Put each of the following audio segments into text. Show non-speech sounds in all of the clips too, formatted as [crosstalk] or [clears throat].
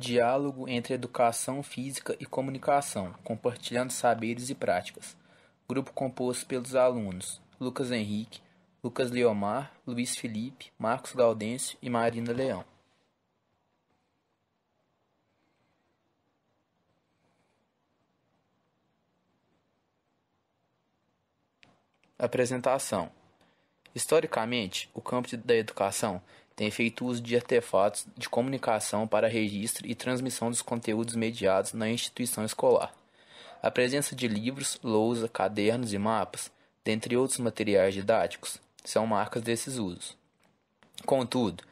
Diálogo entre educação física e comunicação, compartilhando saberes e práticas. Grupo composto pelos alunos Lucas Henrique, Lucas Leomar, Luiz Felipe, Marcos Gaudêncio e Marina Leão. Apresentação: Historicamente, o campo da educação tem feito uso de artefatos de comunicação para registro e transmissão dos conteúdos mediados na instituição escolar. A presença de livros, lousa, cadernos e mapas, dentre outros materiais didáticos, são marcas desses usos. Contudo,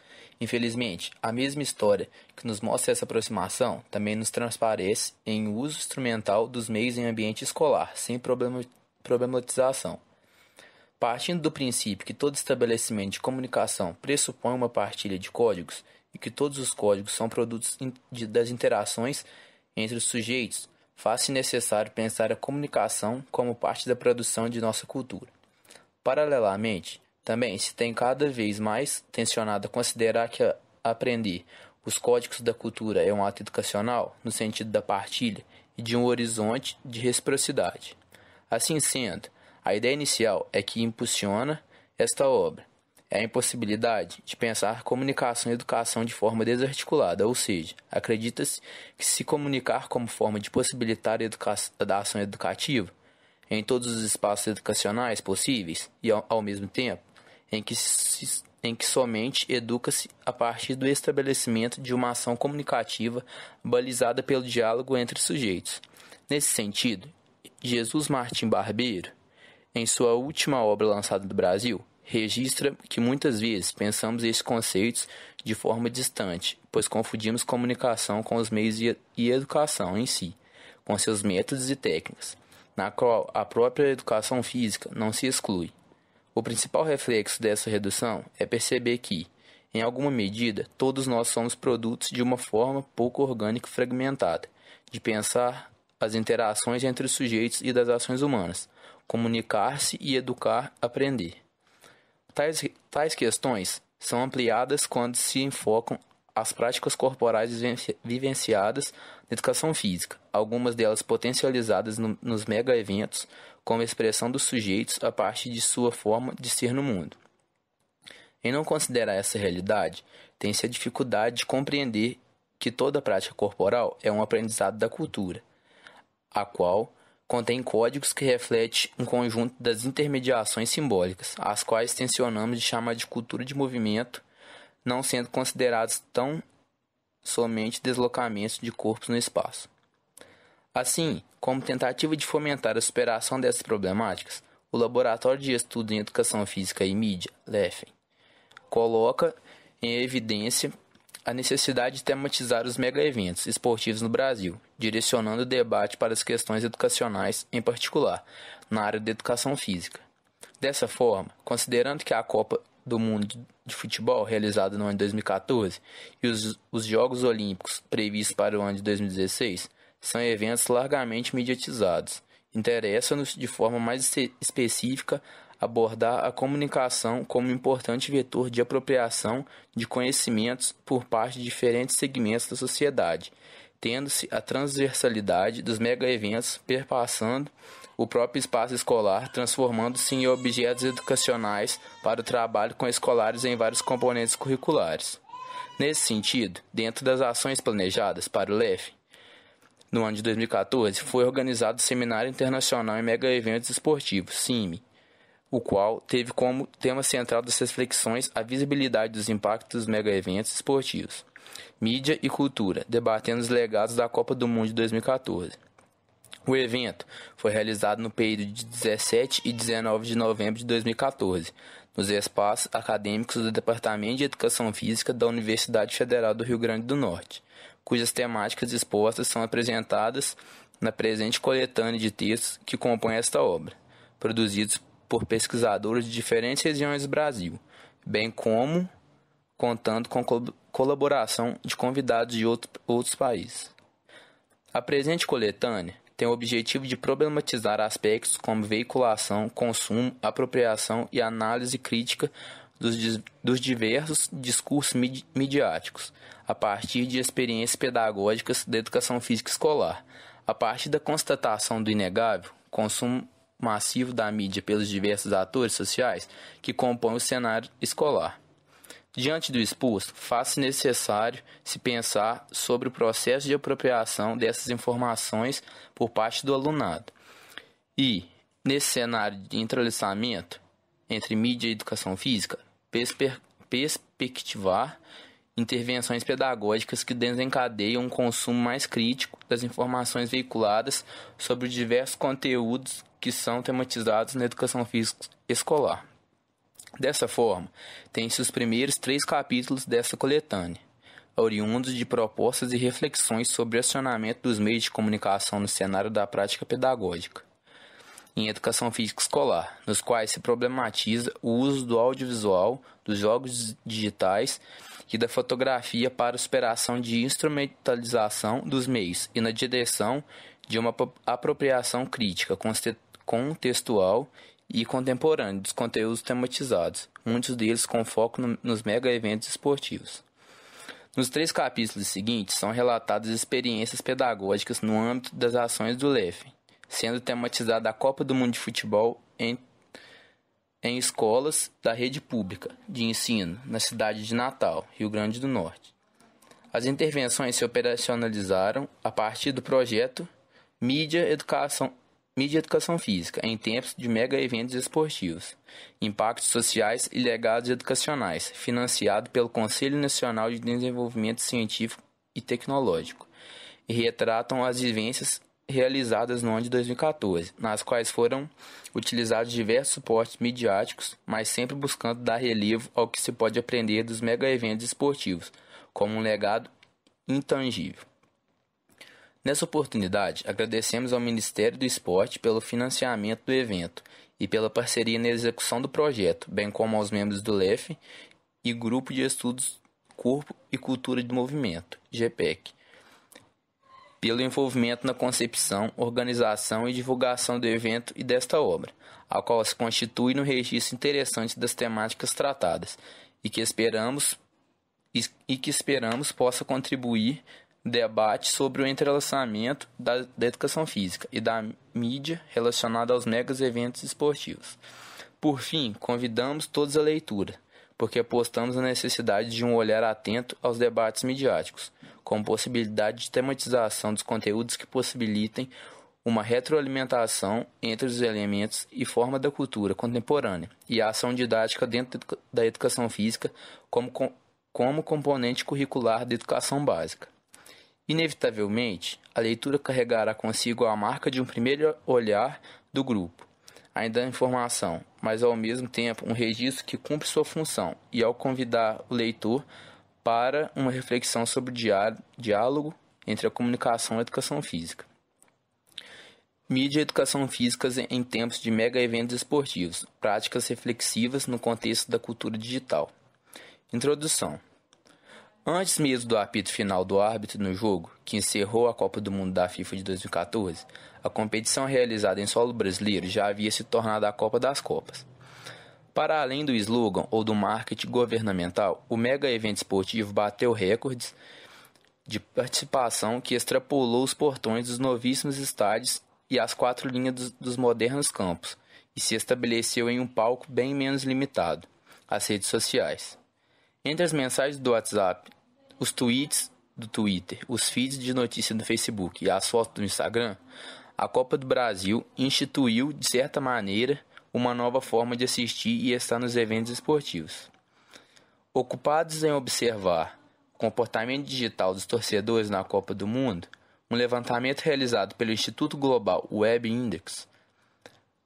infelizmente, a mesma história que nos mostra essa aproximação também nos transparece em uso instrumental dos meios em ambiente escolar, sem problematização. Partindo do princípio que todo estabelecimento de comunicação pressupõe uma partilha de códigos e que todos os códigos são produtos das interações entre os sujeitos, faz-se necessário pensar a comunicação como parte da produção de nossa cultura. Paralelamente, também se tem cada vez mais tensionado a considerar que a aprender os códigos da cultura é um ato educacional, no sentido da partilha e de um horizonte de reciprocidade. Assim sendo, a ideia inicial é que impulsiona esta obra. É a impossibilidade de pensar comunicação e educação de forma desarticulada, ou seja, acredita-se que se comunicar como forma de possibilitar a, educa a ação educativa em todos os espaços educacionais possíveis e, ao, ao mesmo tempo, em que, se, em que somente educa-se a partir do estabelecimento de uma ação comunicativa balizada pelo diálogo entre sujeitos. Nesse sentido, Jesus Martim Barbeiro em sua última obra lançada no Brasil, registra que muitas vezes pensamos esses conceitos de forma distante, pois confundimos comunicação com os meios e educação em si, com seus métodos e técnicas, na qual a própria educação física não se exclui. O principal reflexo dessa redução é perceber que, em alguma medida, todos nós somos produtos de uma forma pouco orgânica e fragmentada, de pensar as interações entre os sujeitos e das ações humanas, comunicar-se e educar, aprender. Tais, tais questões são ampliadas quando se enfocam as práticas corporais vivenciadas na educação física, algumas delas potencializadas no, nos mega eventos, como expressão dos sujeitos a partir de sua forma de ser no mundo. Em não considerar essa realidade, tem-se a dificuldade de compreender que toda prática corporal é um aprendizado da cultura, a qual contém códigos que refletem um conjunto das intermediações simbólicas, as quais tensionamos de chamar de cultura de movimento, não sendo considerados tão somente deslocamentos de corpos no espaço. Assim, como tentativa de fomentar a superação dessas problemáticas, o Laboratório de Estudo em Educação Física e Mídia, LEFEN, coloca em evidência a necessidade de tematizar os megaeventos esportivos no Brasil, direcionando o debate para as questões educacionais, em particular, na área da educação física. Dessa forma, considerando que a Copa do Mundo de Futebol, realizada no ano de 2014, e os, os Jogos Olímpicos, previstos para o ano de 2016, são eventos largamente mediatizados, interessa-nos de forma mais específica abordar a comunicação como importante vetor de apropriação de conhecimentos por parte de diferentes segmentos da sociedade, tendo-se a transversalidade dos mega-eventos perpassando o próprio espaço escolar, transformando-se em objetos educacionais para o trabalho com escolares em vários componentes curriculares. Nesse sentido, dentro das ações planejadas para o LEF, no ano de 2014, foi organizado o Seminário Internacional em Mega Eventos Esportivos, CIMI, o qual teve como tema central das reflexões a visibilidade dos impactos dos megaeventos esportivos, mídia e cultura, debatendo os legados da Copa do Mundo de 2014. O evento foi realizado no período de 17 e 19 de novembro de 2014, nos espaços acadêmicos do Departamento de Educação Física da Universidade Federal do Rio Grande do Norte, cujas temáticas expostas são apresentadas na presente coletânea de textos que compõem esta obra, produzidos por pesquisadores de diferentes regiões do Brasil, bem como contando com colaboração de convidados de outro, outros países. A presente coletânea tem o objetivo de problematizar aspectos como veiculação, consumo, apropriação e análise crítica dos, dos diversos discursos midiáticos, a partir de experiências pedagógicas da educação física escolar. A partir da constatação do inegável, consumo massivo da mídia pelos diversos atores sociais que compõem o cenário escolar. Diante do exposto, faz-se necessário se pensar sobre o processo de apropriação dessas informações por parte do alunado. E, nesse cenário de entrelaçamento entre mídia e educação física, persper, perspectivar intervenções pedagógicas que desencadeiam um consumo mais crítico das informações veiculadas sobre diversos conteúdos que são tematizados na educação física escolar. Dessa forma, tem-se os primeiros três capítulos dessa coletânea, oriundos de propostas e reflexões sobre o acionamento dos meios de comunicação no cenário da prática pedagógica em educação física escolar, nos quais se problematiza o uso do audiovisual, dos jogos digitais e da fotografia para superação de instrumentalização dos meios e na direção de uma apropriação crítica, contextual e contemporâneo dos conteúdos tematizados, muitos deles com foco no, nos mega-eventos esportivos. Nos três capítulos seguintes são relatadas experiências pedagógicas no âmbito das ações do LEF, sendo tematizada a Copa do Mundo de Futebol em, em escolas da rede pública de ensino na cidade de Natal, Rio Grande do Norte. As intervenções se operacionalizaram a partir do projeto Mídia Educação Mídia e educação física em tempos de mega eventos esportivos. Impactos sociais e legados educacionais, financiado pelo Conselho Nacional de Desenvolvimento Científico e Tecnológico, e retratam as vivências realizadas no ano de 2014, nas quais foram utilizados diversos suportes midiáticos, mas sempre buscando dar relevo ao que se pode aprender dos mega eventos esportivos, como um legado intangível. Nessa oportunidade, agradecemos ao Ministério do Esporte pelo financiamento do evento e pela parceria na execução do projeto, bem como aos membros do LEF e Grupo de Estudos Corpo e Cultura de Movimento, GPEC, pelo envolvimento na concepção, organização e divulgação do evento e desta obra, a qual se constitui no registro interessante das temáticas tratadas e que esperamos e que esperamos possa contribuir debate sobre o entrelaçamento da, da educação física e da mídia relacionada aos mega eventos esportivos. Por fim, convidamos todos à leitura, porque apostamos na necessidade de um olhar atento aos debates midiáticos, com possibilidade de tematização dos conteúdos que possibilitem uma retroalimentação entre os elementos e forma da cultura contemporânea e a ação didática dentro da educação física como, como componente curricular da educação básica. Inevitavelmente, a leitura carregará consigo a marca de um primeiro olhar do grupo, ainda a informação, mas ao mesmo tempo um registro que cumpre sua função e ao convidar o leitor para uma reflexão sobre o diálogo entre a comunicação e a educação física. Mídia e educação física em tempos de mega eventos esportivos, práticas reflexivas no contexto da cultura digital. Introdução Antes mesmo do apito final do árbitro no jogo, que encerrou a Copa do Mundo da FIFA de 2014, a competição realizada em solo brasileiro já havia se tornado a Copa das Copas. Para além do slogan ou do marketing governamental, o mega evento esportivo bateu recordes de participação que extrapolou os portões dos novíssimos estádios e as quatro linhas dos, dos modernos campos e se estabeleceu em um palco bem menos limitado, as redes sociais. Entre as mensagens do WhatsApp os tweets do Twitter, os feeds de notícia do Facebook e as fotos do Instagram, a Copa do Brasil instituiu, de certa maneira, uma nova forma de assistir e estar nos eventos esportivos. Ocupados em observar o comportamento digital dos torcedores na Copa do Mundo, um levantamento realizado pelo Instituto Global Web Index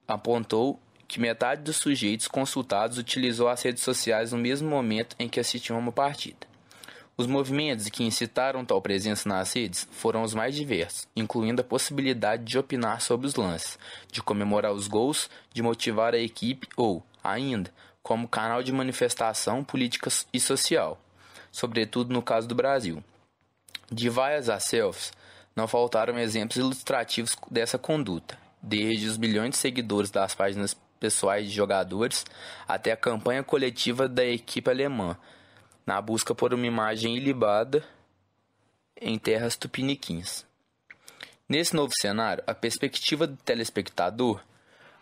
apontou que metade dos sujeitos consultados utilizou as redes sociais no mesmo momento em que assistiam a uma partida. Os movimentos que incitaram tal presença nas redes foram os mais diversos, incluindo a possibilidade de opinar sobre os lances, de comemorar os gols, de motivar a equipe ou, ainda, como canal de manifestação política e social, sobretudo no caso do Brasil. De vaias a selfies, não faltaram exemplos ilustrativos dessa conduta, desde os milhões de seguidores das páginas pessoais de jogadores até a campanha coletiva da equipe alemã, na busca por uma imagem ilibada em terras tupiniquins. Nesse novo cenário, a perspectiva do telespectador,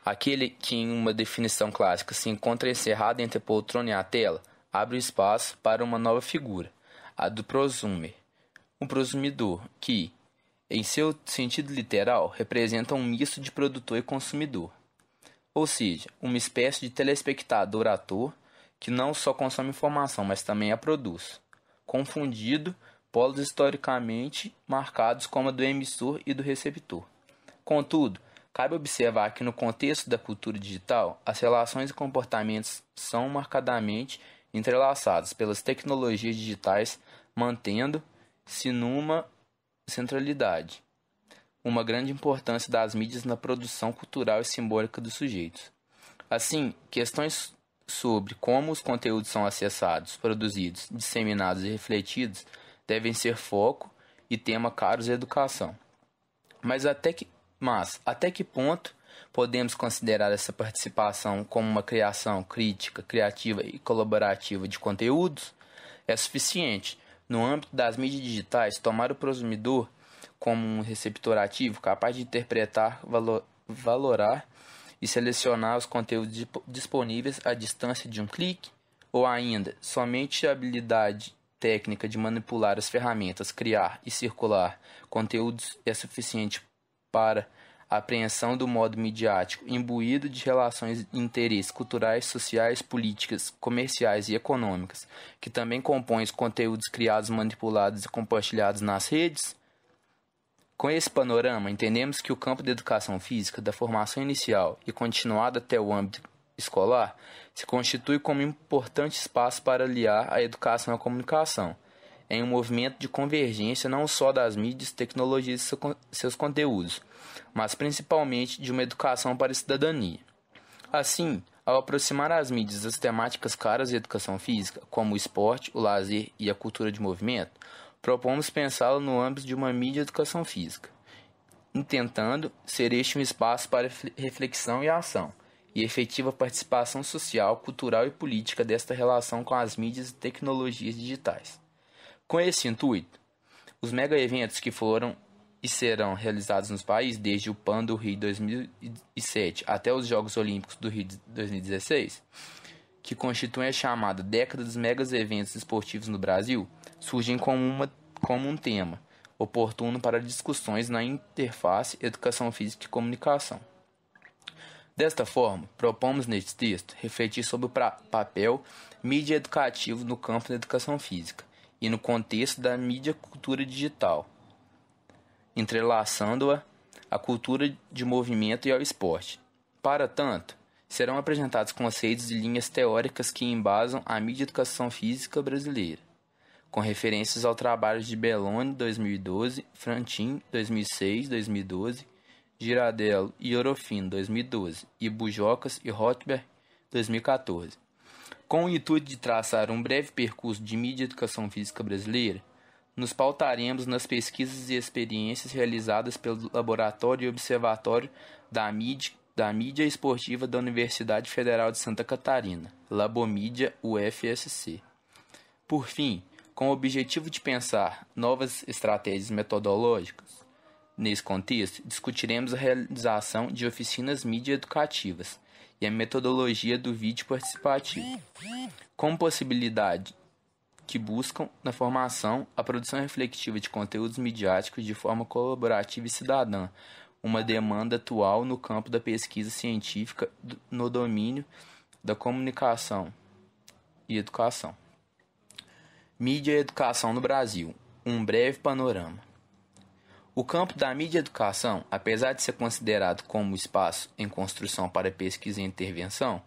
aquele que em uma definição clássica se encontra encerrado entre a poltrona e a tela, abre espaço para uma nova figura, a do prosumer, um prosumidor que, em seu sentido literal, representa um misto de produtor e consumidor, ou seja, uma espécie de telespectador-ator que não só consome informação, mas também a produz, confundido polos historicamente marcados como a do emissor e do receptor. Contudo, cabe observar que no contexto da cultura digital, as relações e comportamentos são marcadamente entrelaçados pelas tecnologias digitais, mantendo-se numa centralidade, uma grande importância das mídias na produção cultural e simbólica dos sujeitos. Assim, questões sobre como os conteúdos são acessados, produzidos, disseminados e refletidos devem ser foco e tema caros à educação. Mas até que, mas, até que ponto podemos considerar essa participação como uma criação crítica, criativa e colaborativa de conteúdos? É suficiente, no âmbito das mídias digitais, tomar o prosumidor como um receptor ativo capaz de interpretar, valor, valorar e selecionar os conteúdos disponíveis à distância de um clique, ou ainda, somente a habilidade técnica de manipular as ferramentas, criar e circular conteúdos é suficiente para a apreensão do modo midiático imbuído de relações e interesses culturais, sociais, políticas, comerciais e econômicas, que também compõe os conteúdos criados, manipulados e compartilhados nas redes, com esse panorama, entendemos que o campo da educação física, da formação inicial e continuada até o âmbito escolar, se constitui como importante espaço para aliar a educação à comunicação, em um movimento de convergência não só das mídias, tecnologias e seus conteúdos, mas principalmente de uma educação para a cidadania. Assim, ao aproximar as mídias das temáticas caras à educação física, como o esporte, o lazer e a cultura de movimento, propomos pensá-lo no âmbito de uma mídia educação física, intentando ser este um espaço para reflexão e ação, e efetiva participação social, cultural e política desta relação com as mídias e tecnologias digitais. Com esse intuito, os mega eventos que foram e serão realizados nos países desde o PAN do Rio 2007 até os Jogos Olímpicos do Rio 2016, que constituem a chamada década dos mega eventos esportivos no Brasil, surgem como, uma, como um tema oportuno para discussões na interface educação física e comunicação. Desta forma, propomos neste texto refletir sobre o papel mídia educativo no campo da educação física e no contexto da mídia cultura digital, entrelaçando-a à cultura de movimento e ao esporte. Para tanto, serão apresentados conceitos e linhas teóricas que embasam a mídia educação física brasileira com referências ao trabalho de Belloni 2012, Frantin 2006, 2012, Girardello e Orofino 2012 e Bujocas e Rothberg 2014. Com o intuito de traçar um breve percurso de mídia e educação física brasileira, nos pautaremos nas pesquisas e experiências realizadas pelo Laboratório e Observatório da Mídia, da Mídia Esportiva da Universidade Federal de Santa Catarina, Labomídia UFSC. Por fim, com o objetivo de pensar novas estratégias metodológicas. Nesse contexto, discutiremos a realização de oficinas mídia educativas e a metodologia do vídeo participativo, como possibilidade que buscam na formação a produção reflexiva de conteúdos midiáticos de forma colaborativa e cidadã, uma demanda atual no campo da pesquisa científica no domínio da comunicação e educação. Mídia e Educação no Brasil Um breve panorama. O campo da mídia e educação, apesar de ser considerado como espaço em construção para pesquisa e intervenção,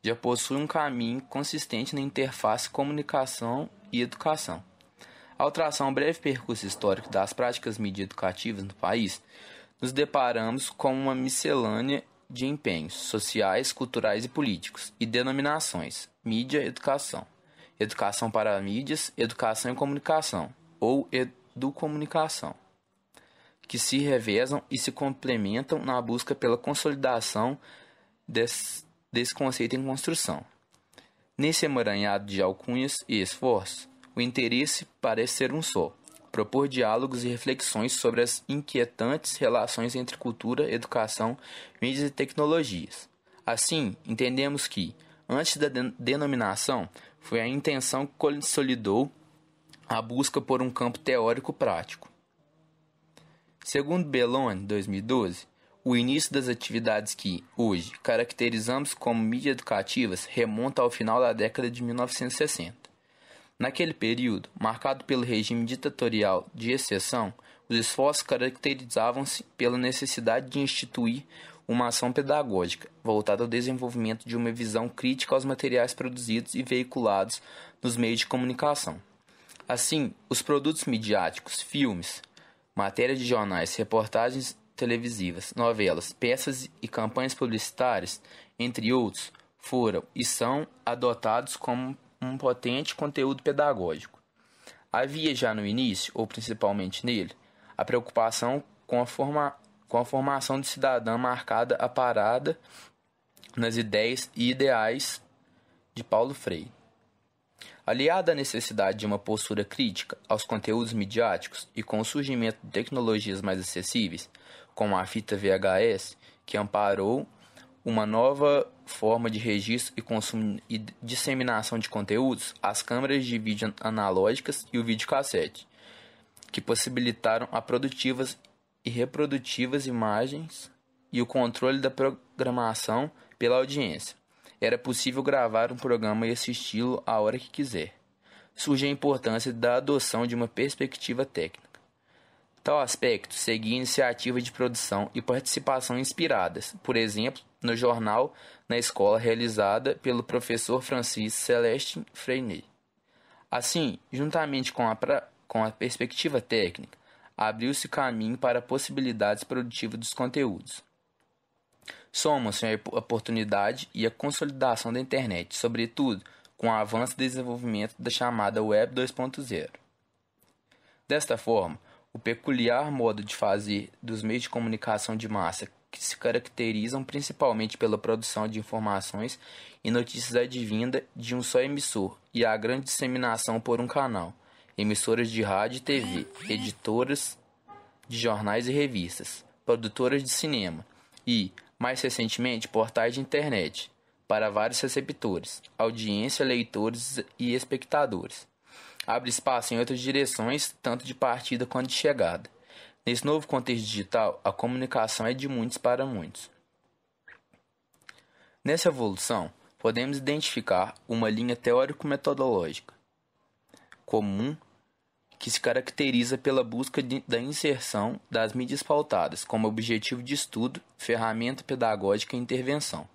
já possui um caminho consistente na interface comunicação e educação. Ao traçar um breve percurso histórico das práticas mídia educativas no país, nos deparamos com uma miscelânea de empenhos sociais, culturais e políticos e denominações mídia educação. Educação para Mídias, Educação e Comunicação, ou Educomunicação, que se revezam e se complementam na busca pela consolidação desse, desse conceito em construção. Nesse emaranhado de alcunhas e esforços, o interesse parece ser um só: propor diálogos e reflexões sobre as inquietantes relações entre cultura, educação, mídias e tecnologias. Assim, entendemos que, antes da denominação, foi a intenção que consolidou a busca por um campo teórico prático. Segundo Belloni, 2012, o início das atividades que, hoje, caracterizamos como mídias educativas remonta ao final da década de 1960. Naquele período, marcado pelo regime ditatorial de exceção, os esforços caracterizavam-se pela necessidade de instituir uma ação pedagógica voltada ao desenvolvimento de uma visão crítica aos materiais produzidos e veiculados nos meios de comunicação. Assim, os produtos midiáticos, filmes, matérias de jornais, reportagens televisivas, novelas, peças e campanhas publicitárias, entre outros, foram e são adotados como um potente conteúdo pedagógico. Havia já no início, ou principalmente nele, a preocupação com a forma com a formação de cidadã marcada a parada nas ideias e ideais de Paulo Freire. Aliada à necessidade de uma postura crítica aos conteúdos midiáticos e com o surgimento de tecnologias mais acessíveis, como a fita VHS, que amparou uma nova forma de registro e consumo e disseminação de conteúdos, as câmeras de vídeo analógicas e o videocassete, que possibilitaram a produtivas e reprodutivas imagens e o controle da programação pela audiência. Era possível gravar um programa e assisti-lo a hora que quiser. Surge a importância da adoção de uma perspectiva técnica. Tal aspecto seguia iniciativas de produção e participação inspiradas, por exemplo, no jornal na escola realizada pelo professor Francis Celeste Freinet. Assim, juntamente com a, pra, com a perspectiva técnica, abriu-se caminho para possibilidades produtivas dos conteúdos. Somam-se a oportunidade e a consolidação da internet, sobretudo com o avanço e desenvolvimento da chamada Web 2.0. Desta forma, o peculiar modo de fazer dos meios de comunicação de massa, que se caracterizam principalmente pela produção de informações e notícias advinda de um só emissor e a grande disseminação por um canal emissoras de rádio e TV, editoras de jornais e revistas, produtoras de cinema e, mais recentemente, portais de internet para vários receptores, audiência, leitores e espectadores. Abre espaço em outras direções, tanto de partida quanto de chegada. Nesse novo contexto digital, a comunicação é de muitos para muitos. Nessa evolução, podemos identificar uma linha teórico-metodológica comum que se caracteriza pela busca de, da inserção das mídias pautadas como objetivo de estudo, ferramenta pedagógica e intervenção.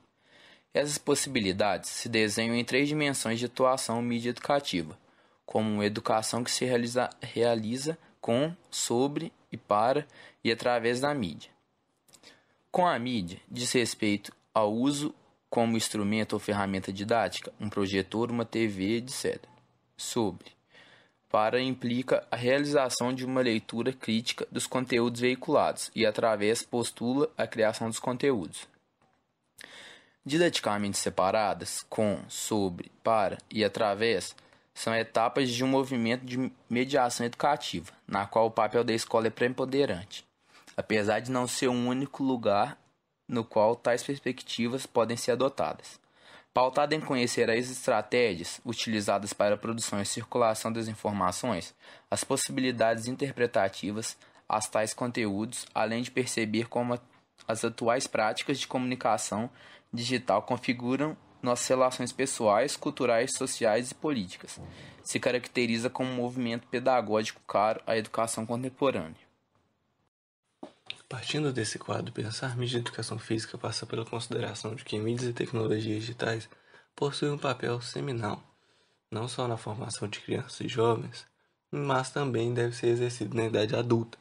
Essas possibilidades se desenham em três dimensões de atuação mídia educativa, como educação que se realiza, realiza com, sobre e para e através da mídia. Com a mídia, diz respeito ao uso como instrumento ou ferramenta didática, um projetor, uma TV, etc. Sobre para implica a realização de uma leitura crítica dos conteúdos veiculados e, através, postula a criação dos conteúdos. Didaticamente separadas, com, sobre, para e através, são etapas de um movimento de mediação educativa, na qual o papel da escola é preponderante, apesar de não ser um único lugar no qual tais perspectivas podem ser adotadas pautada em conhecer as estratégias utilizadas para a produção e circulação das informações, as possibilidades interpretativas a tais conteúdos, além de perceber como as atuais práticas de comunicação digital configuram nossas relações pessoais, culturais, sociais e políticas. Se caracteriza como um movimento pedagógico caro à educação contemporânea. Partindo desse quadro, pensar mídia de educação física passa pela consideração de que mídias e tecnologias digitais possuem um papel seminal, não só na formação de crianças e jovens, mas também deve ser exercido na idade adulta,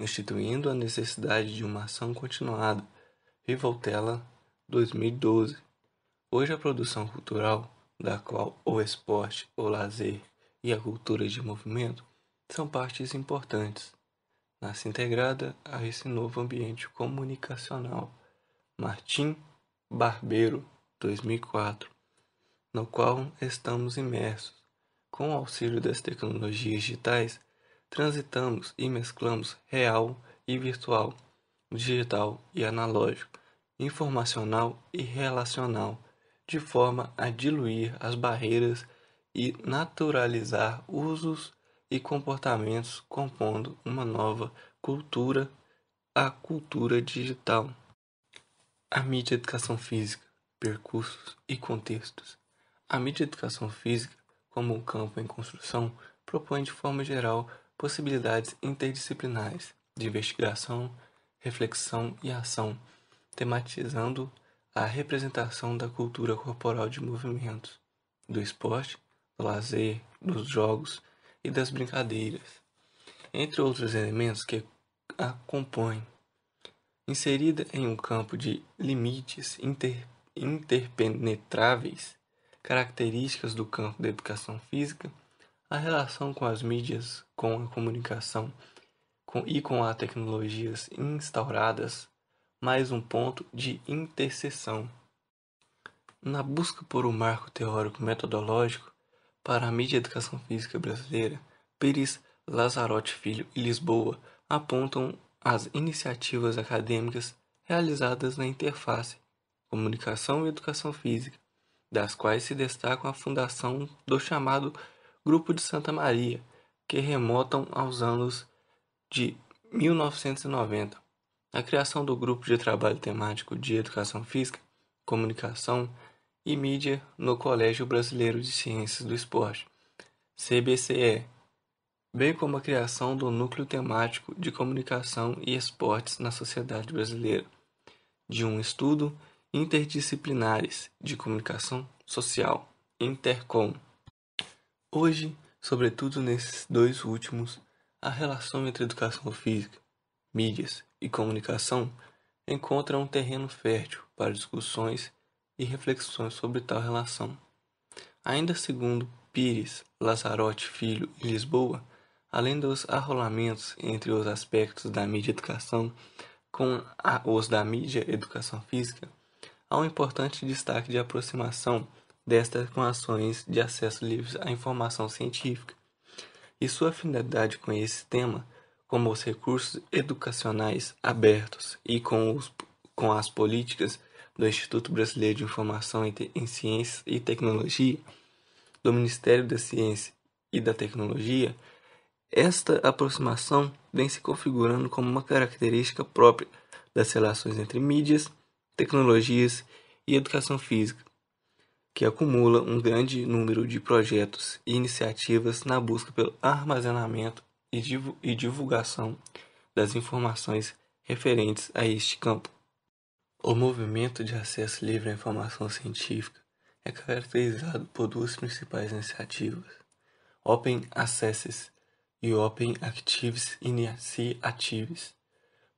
instituindo a necessidade de uma ação continuada. Rivoltella, 2012. Hoje a produção cultural, da qual o esporte, o lazer e a cultura de movimento são partes importantes nasce integrada a esse novo ambiente comunicacional. Martim Barbeiro, 2004, no qual estamos imersos. Com o auxílio das tecnologias digitais, transitamos e mesclamos real e virtual, digital e analógico, informacional e relacional, de forma a diluir as barreiras e naturalizar usos e comportamentos, compondo uma nova cultura, a cultura digital. A mídia educação física, percursos e contextos. A mídia educação física, como um campo em construção, propõe de forma geral possibilidades interdisciplinares de investigação, reflexão e ação, tematizando a representação da cultura corporal de movimentos, do esporte, do lazer, dos jogos, e das brincadeiras, entre outros elementos que a compõem. Inserida em um campo de limites inter, interpenetráveis, características do campo da educação física, a relação com as mídias, com a comunicação com, e com as tecnologias instauradas, mais um ponto de interseção. Na busca por um marco teórico metodológico, para a mídia Educação Física Brasileira, Pires, Lazarote Filho e Lisboa apontam as iniciativas acadêmicas realizadas na interface Comunicação e Educação Física, das quais se destacam a fundação do chamado Grupo de Santa Maria, que remontam aos anos de 1990. A criação do Grupo de Trabalho Temático de Educação Física, Comunicação e mídia no Colégio Brasileiro de Ciências do Esporte, CBCE, bem como a criação do Núcleo Temático de Comunicação e Esportes na Sociedade Brasileira, de um estudo interdisciplinares de comunicação social, Intercom. Hoje, sobretudo nesses dois últimos, a relação entre educação física, mídias e comunicação encontra um terreno fértil para discussões e reflexões sobre tal relação. Ainda segundo Pires, Lazarote Filho e Lisboa, além dos arrolamentos entre os aspectos da mídia educação com os da mídia educação física, há um importante destaque de aproximação desta com ações de acesso livre à informação científica. E sua afinidade com esse tema, como os recursos educacionais abertos e com, os, com as políticas do Instituto Brasileiro de Informação em Ciências e Tecnologia, do Ministério da Ciência e da Tecnologia, esta aproximação vem se configurando como uma característica própria das relações entre mídias, tecnologias e educação física, que acumula um grande número de projetos e iniciativas na busca pelo armazenamento e divulgação das informações referentes a este campo. O movimento de acesso livre à informação científica é caracterizado por duas principais iniciativas: Open Access e Open Actives Initiatives.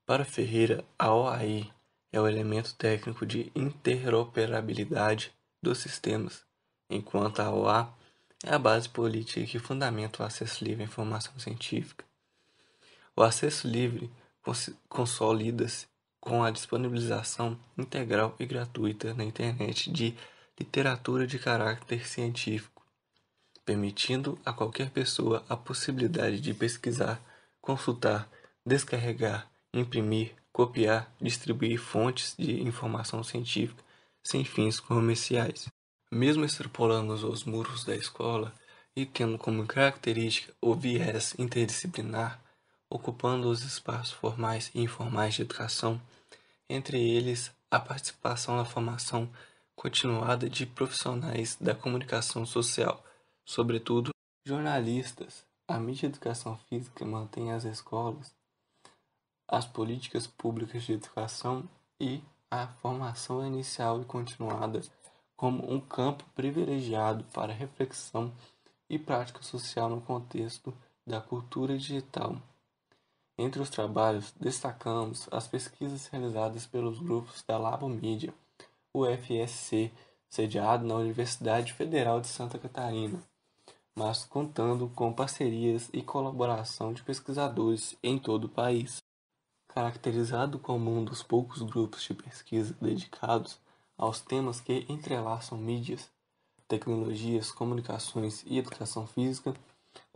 Para Ferreira, a OAI é o elemento técnico de interoperabilidade dos sistemas, enquanto a OA é a base política que fundamenta o acesso livre à informação científica. O acesso livre consolida-se com a disponibilização integral e gratuita na internet de literatura de caráter científico, permitindo a qualquer pessoa a possibilidade de pesquisar, consultar, descarregar, imprimir, copiar, distribuir fontes de informação científica sem fins comerciais. Mesmo extrapolando os muros da escola e tendo como característica o viés interdisciplinar, ocupando os espaços formais e informais de educação, entre eles a participação na formação continuada de profissionais da comunicação social, sobretudo jornalistas. A mídia de educação física mantém as escolas, as políticas públicas de educação e a formação inicial e continuada como um campo privilegiado para reflexão e prática social no contexto da cultura digital entre os trabalhos, destacamos as pesquisas realizadas pelos grupos da Labo Mídia, UFSC, sediado na Universidade Federal de Santa Catarina, mas contando com parcerias e colaboração de pesquisadores em todo o país. Caracterizado como um dos poucos grupos de pesquisa dedicados aos temas que entrelaçam mídias, tecnologias, comunicações e educação física,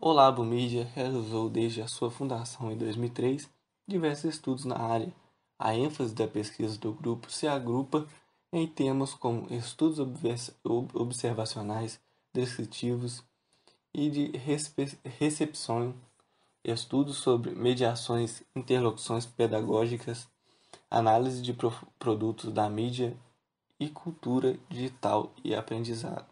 o Labo Mídia realizou desde a sua fundação em 2003 diversos estudos na área. A ênfase da pesquisa do grupo se agrupa em temas como estudos observacionais, descritivos e de recepção, estudos sobre mediações, interlocuções pedagógicas, análise de produtos da mídia e cultura digital e aprendizado.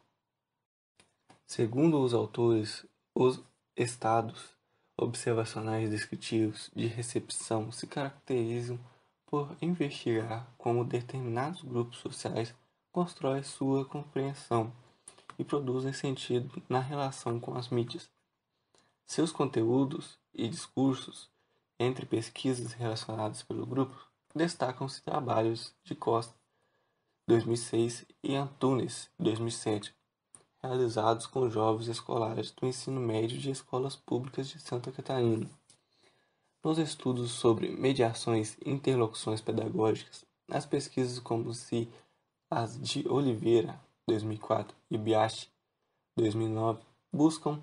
Segundo os autores, os estados observacionais descritivos de recepção se caracterizam por investigar como determinados grupos sociais constroem sua compreensão e produzem sentido na relação com as mídias. Seus conteúdos e discursos entre pesquisas relacionadas pelo grupo destacam-se trabalhos de Costa 2006 e Antunes 2007 realizados com jovens escolares do ensino médio de escolas públicas de Santa Catarina. Nos estudos sobre mediações e interlocuções pedagógicas, nas pesquisas como se as de Oliveira, 2004, e Biachi, 2009, buscam,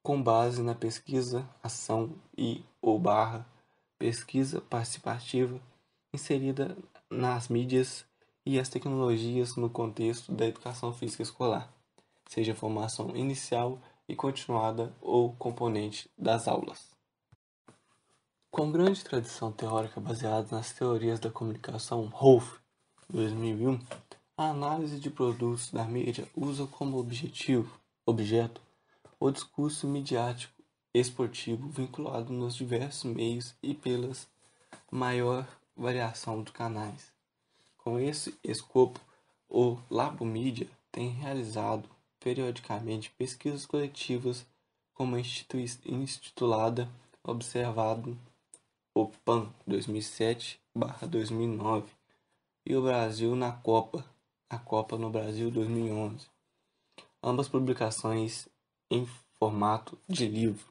com base na pesquisa, ação e ou barra, pesquisa participativa inserida nas mídias e as tecnologias no contexto da educação física escolar seja formação inicial e continuada ou componente das aulas. Com grande tradição teórica baseada nas teorias da comunicação Rolf, 2001, a análise de produtos da mídia usa como objetivo, objeto, o discurso midiático esportivo vinculado nos diversos meios e pelas maior variação dos canais. Com esse escopo, o Labo Mídia tem realizado periodicamente pesquisas coletivas como a institui intitulada Observado PAN 2007-2009 e o Brasil na Copa, a Copa no Brasil 2011. Ambas publicações em formato de livro.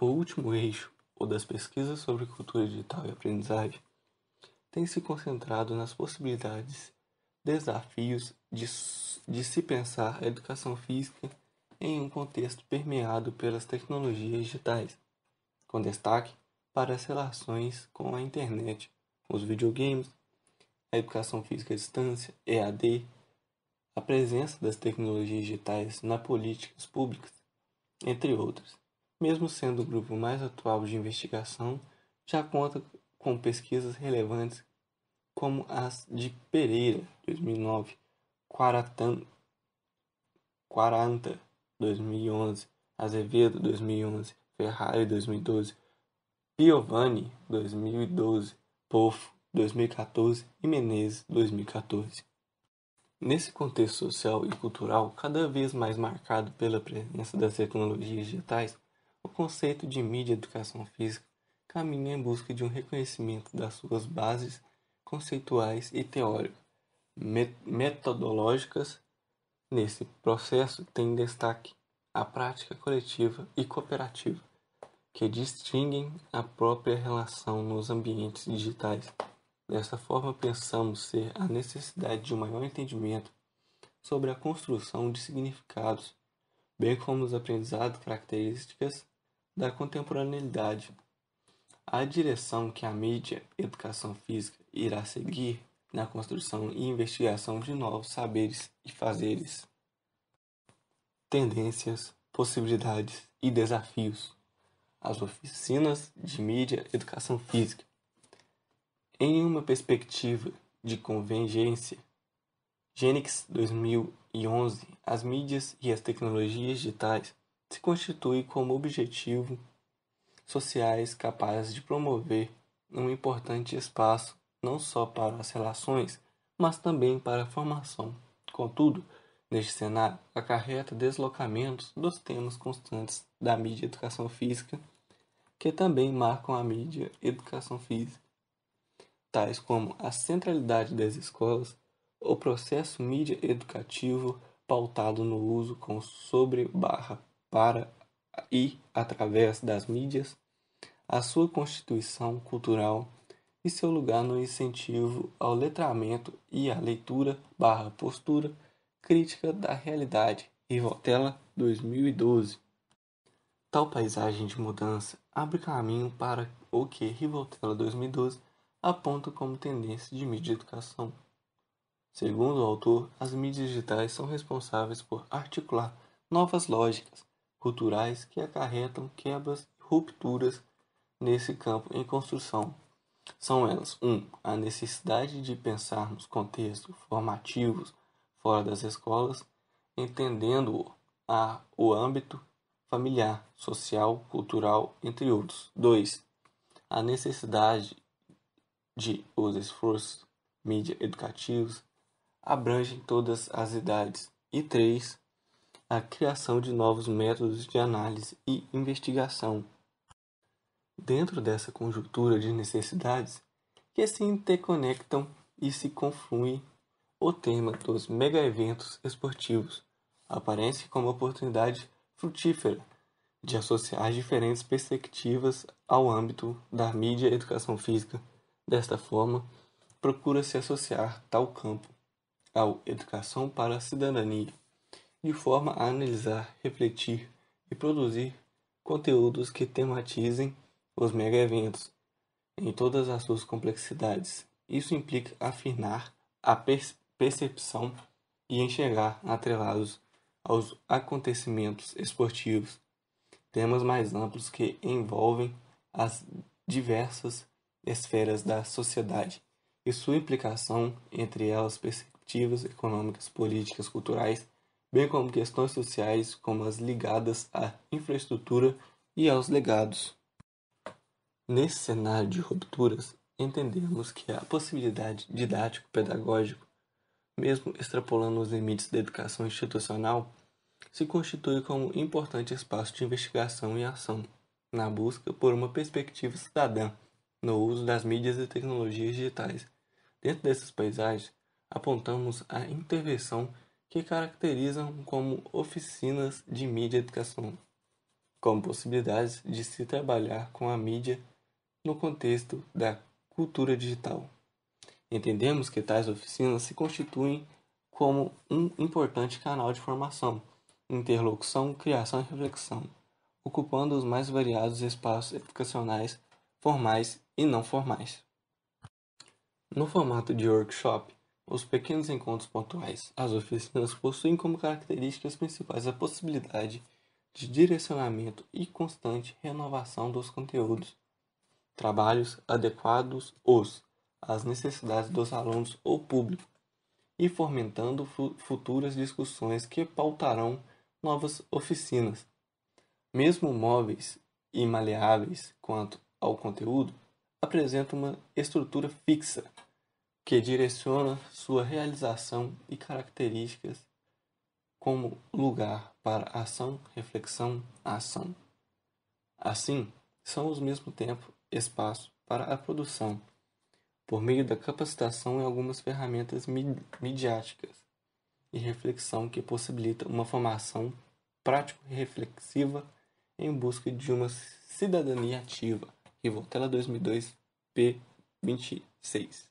O último eixo, o das pesquisas sobre cultura digital e aprendizagem, tem se concentrado nas possibilidades desafios de, de se pensar a educação física em um contexto permeado pelas tecnologias digitais, com destaque para as relações com a internet, os videogames, a educação física à distância, EAD, a presença das tecnologias digitais na políticas públicas, entre outros. Mesmo sendo o grupo mais atual de investigação, já conta com pesquisas relevantes como as de Pereira, 2009, Quaratan, 40, 2011, Azevedo, 2011, Ferrari, 2012, Piovani, 2012, Poffo, 2014 e Menezes, 2014. Nesse contexto social e cultural cada vez mais marcado pela presença das tecnologias digitais, o conceito de mídia educação física caminha em busca de um reconhecimento das suas bases conceituais e teóricas metodológicas. Nesse processo tem destaque a prática coletiva e cooperativa, que distinguem a própria relação nos ambientes digitais. Dessa forma, pensamos ser a necessidade de um maior entendimento sobre a construção de significados, bem como os aprendizados características da contemporaneidade. A direção que a mídia, educação física irá seguir na construção e investigação de novos saberes e fazeres, tendências, possibilidades e desafios. As oficinas de mídia e educação física. Em uma perspectiva de convergência, Genix 2011, as mídias e as tecnologias digitais se constituem como objetivo sociais capazes de promover um importante espaço não só para as relações, mas também para a formação. Contudo, neste cenário, acarreta deslocamentos dos temas constantes da mídia educação física, que também marcam a mídia educação física, tais como a centralidade das escolas, o processo mídia educativo pautado no uso com sobre barra para e através das mídias, a sua constituição cultural e seu lugar no incentivo ao letramento e à leitura barra postura crítica da realidade. Rivotella 2012. Tal paisagem de mudança abre caminho para o que Rivotella 2012 aponta como tendência de mídia educação. Segundo o autor, as mídias digitais são responsáveis por articular novas lógicas culturais que acarretam quebras e rupturas nesse campo em construção são elas: 1. Um, a necessidade de pensarmos contextos formativos fora das escolas, entendendo a, o âmbito familiar, social, cultural, entre outros. 2. A necessidade de os esforços mídia educativos abrangem todas as idades. E 3. A criação de novos métodos de análise e investigação dentro dessa conjuntura de necessidades que se interconectam e se confluem, o tema dos megaeventos esportivos aparece como oportunidade frutífera de associar diferentes perspectivas ao âmbito da mídia e educação física. Desta forma, procura-se associar tal campo ao Educação para a Cidadania, de forma a analisar, refletir e produzir conteúdos que tematizem os megaeventos, em todas as suas complexidades. Isso implica afinar a percepção e enxergar atrelados aos acontecimentos esportivos temas mais amplos que envolvem as diversas esferas da sociedade e sua implicação entre elas perspectivas econômicas, políticas, culturais, bem como questões sociais como as ligadas à infraestrutura e aos legados. Nesse cenário de rupturas, entendemos que a possibilidade didático-pedagógico, mesmo extrapolando os limites da educação institucional, se constitui como importante espaço de investigação e ação na busca por uma perspectiva cidadã no uso das mídias e tecnologias digitais. Dentro dessas paisagens, apontamos a intervenção que caracterizam como oficinas de mídia e educação, como possibilidades de se trabalhar com a mídia no contexto da cultura digital. Entendemos que tais oficinas se constituem como um importante canal de formação, interlocução, criação e reflexão, ocupando os mais variados espaços educacionais formais e não formais. No formato de workshop, os pequenos encontros pontuais, as oficinas possuem como características principais a possibilidade de direcionamento e constante renovação dos conteúdos trabalhos adequados os às necessidades dos alunos ou público e fomentando futuras discussões que pautarão novas oficinas. Mesmo móveis e maleáveis quanto ao conteúdo, apresenta uma estrutura fixa que direciona sua realização e características como lugar para ação, reflexão, ação. Assim, são ao mesmo tempo espaço para a produção, por meio da capacitação em algumas ferramentas midiáticas e reflexão que possibilita uma formação prático-reflexiva em busca de uma cidadania ativa. Rivotella 2002, p. 26.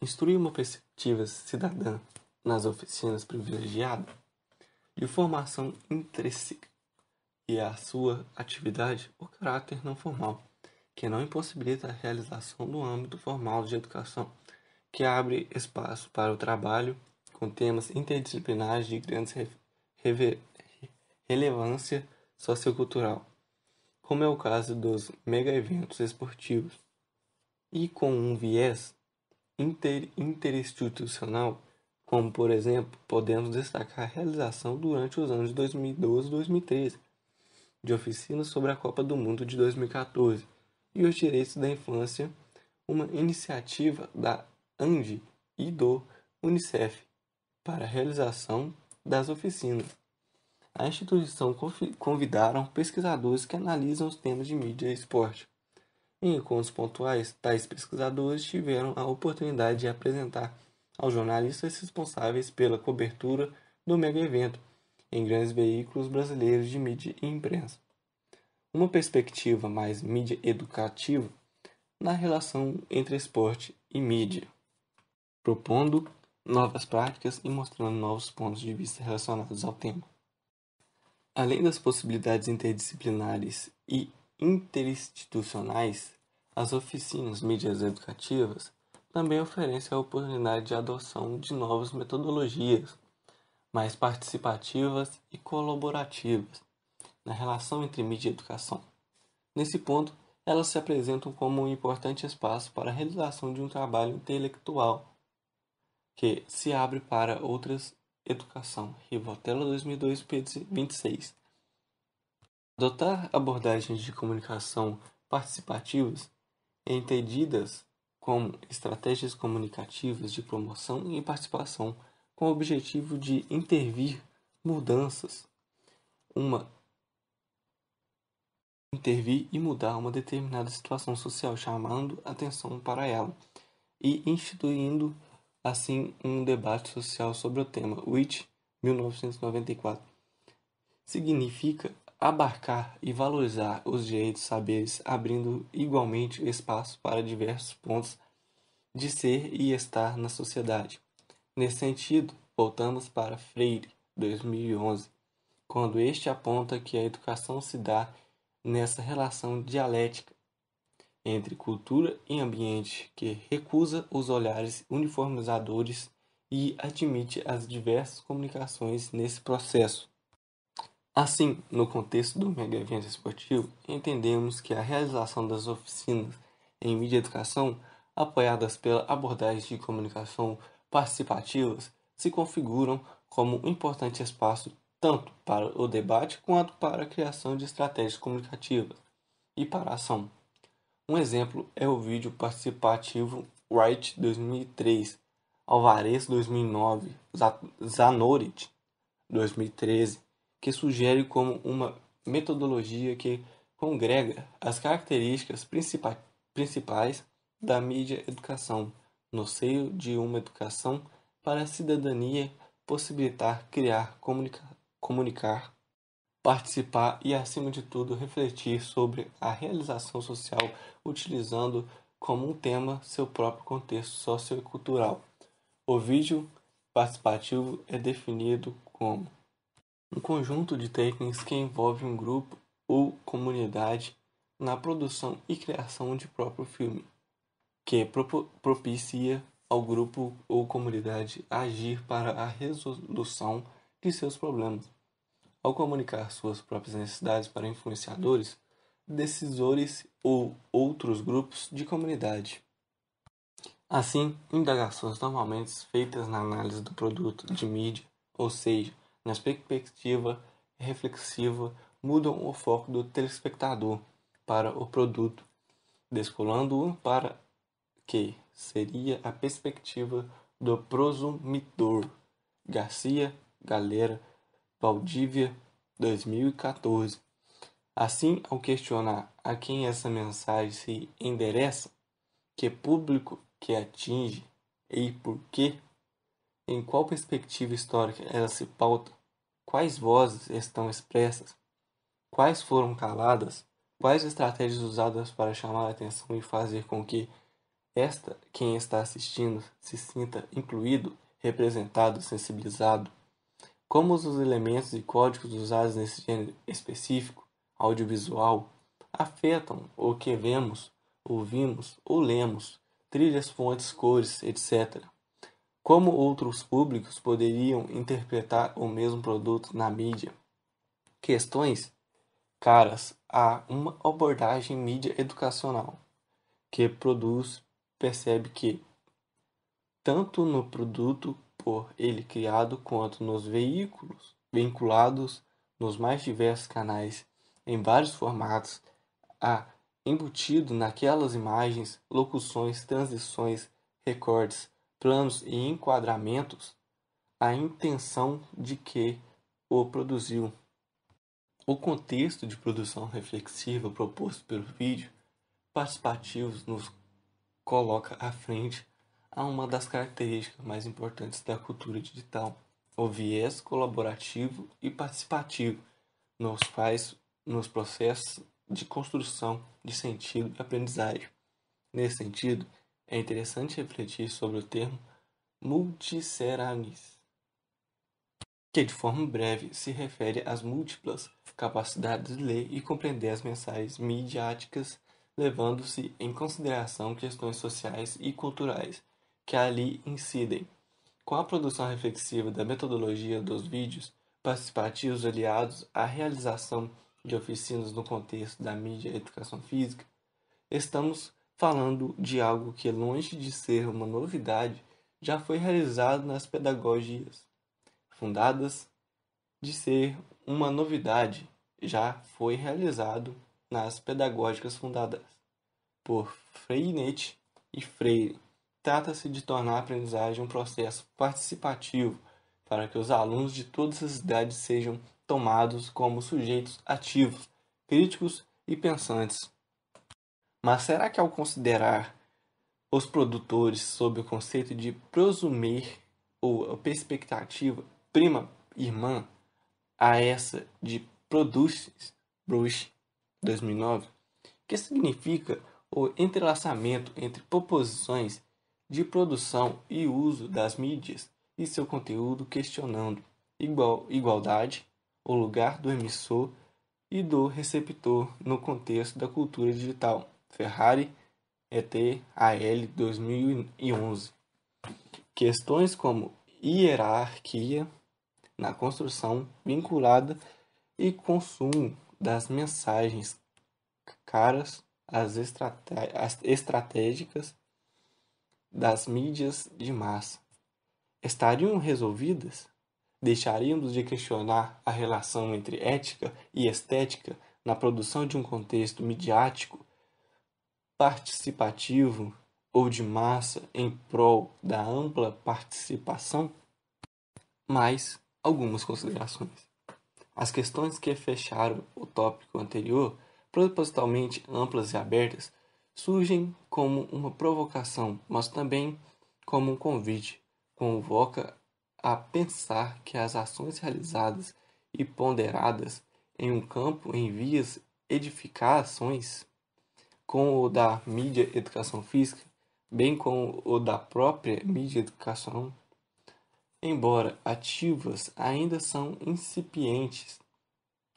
Instruir uma perspectiva cidadã nas oficinas privilegiadas de formação intrínseca e a sua atividade ou caráter não formal que não impossibilita a realização do âmbito formal de educação, que abre espaço para o trabalho com temas interdisciplinares de grande relevância sociocultural, como é o caso dos mega-eventos esportivos, e com um viés inter interinstitucional, como por exemplo, podemos destacar a realização durante os anos de 2012 e 2013 de oficinas sobre a Copa do Mundo de 2014 e os Direitos da Infância, uma iniciativa da ANDI e do Unicef para a realização das oficinas. A instituição convidaram pesquisadores que analisam os temas de mídia e esporte. Em encontros pontuais, tais pesquisadores tiveram a oportunidade de apresentar aos jornalistas responsáveis pela cobertura do mega evento em grandes veículos brasileiros de mídia e imprensa uma perspectiva mais mídia educativa na relação entre esporte e mídia, propondo novas práticas e mostrando novos pontos de vista relacionados ao tema. Além das possibilidades interdisciplinares e interinstitucionais, as oficinas mídias educativas também oferecem a oportunidade de adoção de novas metodologias mais participativas e colaborativas, na relação entre mídia e educação. Nesse ponto, elas se apresentam como um importante espaço para a realização de um trabalho intelectual que se abre para outras educação, Rivotella 2002, p. 26. Adotar abordagens de comunicação participativas, entendidas como estratégias comunicativas de promoção e participação, com o objetivo de intervir mudanças, uma intervir e mudar uma determinada situação social, chamando atenção para ela e instituindo assim um debate social sobre o tema, which 1994 significa abarcar e valorizar os direitos saberes, abrindo igualmente espaço para diversos pontos de ser e estar na sociedade. Nesse sentido, voltamos para Freire, 2011, quando este aponta que a educação se dá nessa relação dialética entre cultura e ambiente que recusa os olhares uniformizadores e admite as diversas comunicações nesse processo. Assim, no contexto do mega evento esportivo, entendemos que a realização das oficinas em mídia e educação, apoiadas pela abordagem de comunicação participativas, se configuram como um importante espaço tanto para o debate quanto para a criação de estratégias comunicativas e para a ação. Um exemplo é o vídeo participativo Wright 2003, Alvarez 2009, Zanorit 2013, que sugere como uma metodologia que congrega as características principais da mídia educação no seio de uma educação para a cidadania possibilitar criar comunica comunicar, participar e, acima de tudo, refletir sobre a realização social utilizando como um tema seu próprio contexto sociocultural. O vídeo participativo é definido como um conjunto de técnicas que envolve um grupo ou comunidade na produção e criação de próprio filme, que propicia ao grupo ou comunidade agir para a resolução de seus problemas. Ao comunicar suas próprias necessidades para influenciadores, decisores ou outros grupos de comunidade. Assim, indagações normalmente feitas na análise do produto de mídia, ou seja, na perspectiva reflexiva, mudam o foco do telespectador para o produto, descolando-o para que seria a perspectiva do prosumidor. Garcia Galera, Valdívia, 2014. Assim, ao questionar a quem essa mensagem se endereça, que público que atinge e por quê, em qual perspectiva histórica ela se pauta, quais vozes estão expressas, quais foram caladas, quais estratégias usadas para chamar a atenção e fazer com que esta, quem está assistindo, se sinta incluído, representado, sensibilizado, como os elementos e códigos usados nesse gênero específico, audiovisual, afetam o que vemos, ouvimos ou lemos, trilhas, fontes, cores, etc. Como outros públicos poderiam interpretar o mesmo produto na mídia? Questões caras a uma abordagem mídia educacional que produz percebe que tanto no produto for ele criado, quanto nos veículos vinculados nos mais diversos canais, em vários formatos, a embutido naquelas imagens, locuções, transições, recordes, planos e enquadramentos, a intenção de que o produziu. O contexto de produção reflexiva proposto pelo vídeo participativos nos coloca à frente a uma das características mais importantes da cultura digital, o viés colaborativo e participativo, nos quais nos processos de construção de sentido e aprendizagem. Nesse sentido, é interessante refletir sobre o termo multiceranis, que de forma breve se refere às múltiplas capacidades de ler e compreender as mensagens midiáticas, levando-se em consideração questões sociais e culturais, que ali incidem. Com a produção reflexiva da metodologia dos vídeos participativos aliados à realização de oficinas no contexto da mídia e educação física, estamos falando de algo que, longe de ser uma novidade, já foi realizado nas pedagogias, fundadas de ser uma novidade, já foi realizado nas pedagógicas fundadas por Freinet e Freire trata-se de tornar a aprendizagem um processo participativo para que os alunos de todas as idades sejam tomados como sujeitos ativos, críticos e pensantes. Mas será que ao considerar os produtores sob o conceito de prosumir ou perspectiva prima irmã a essa de Produces Bruce 2009, que significa o entrelaçamento entre proposições de produção e uso das mídias e seu conteúdo, questionando igual, igualdade, o lugar do emissor e do receptor no contexto da cultura digital. Ferrari ET AL 2011. Questões como hierarquia na construção vinculada e consumo das mensagens caras às estratégicas das mídias de massa estariam resolvidas? Deixaríamos de questionar a relação entre ética e estética na produção de um contexto midiático, participativo ou de massa em prol da ampla participação? Mais algumas considerações. As questões que fecharam o tópico anterior, propositalmente amplas e abertas, surgem como uma provocação, mas também como um convite. Convoca a pensar que as ações realizadas e ponderadas em um campo em vias edificar ações, com o da mídia educação física, bem como o da própria mídia educação, embora ativas, ainda são incipientes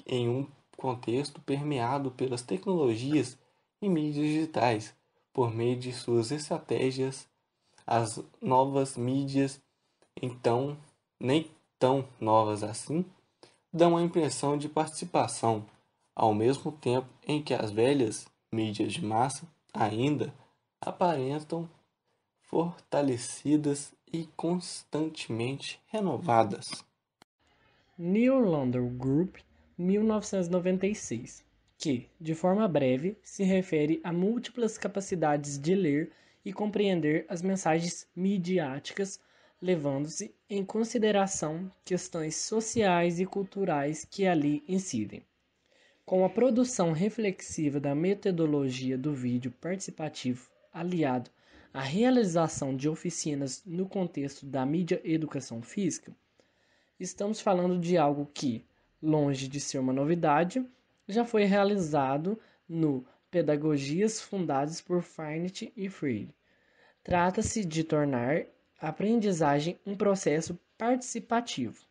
em um contexto permeado pelas tecnologias e mídias digitais, por meio de suas estratégias, as novas mídias, então nem tão novas assim, dão a impressão de participação, ao mesmo tempo em que as velhas mídias de massa ainda aparentam fortalecidas e constantemente renovadas. New London Group, 1996 que, de forma breve, se refere a múltiplas capacidades de ler e compreender as mensagens midiáticas, levando-se em consideração questões sociais e culturais que ali incidem. Com a produção reflexiva da metodologia do vídeo participativo, aliado à realização de oficinas no contexto da mídia educação física, estamos falando de algo que, longe de ser uma novidade, já foi realizado no Pedagogias fundadas por Farnet e Freire. Trata-se de tornar a aprendizagem um processo participativo,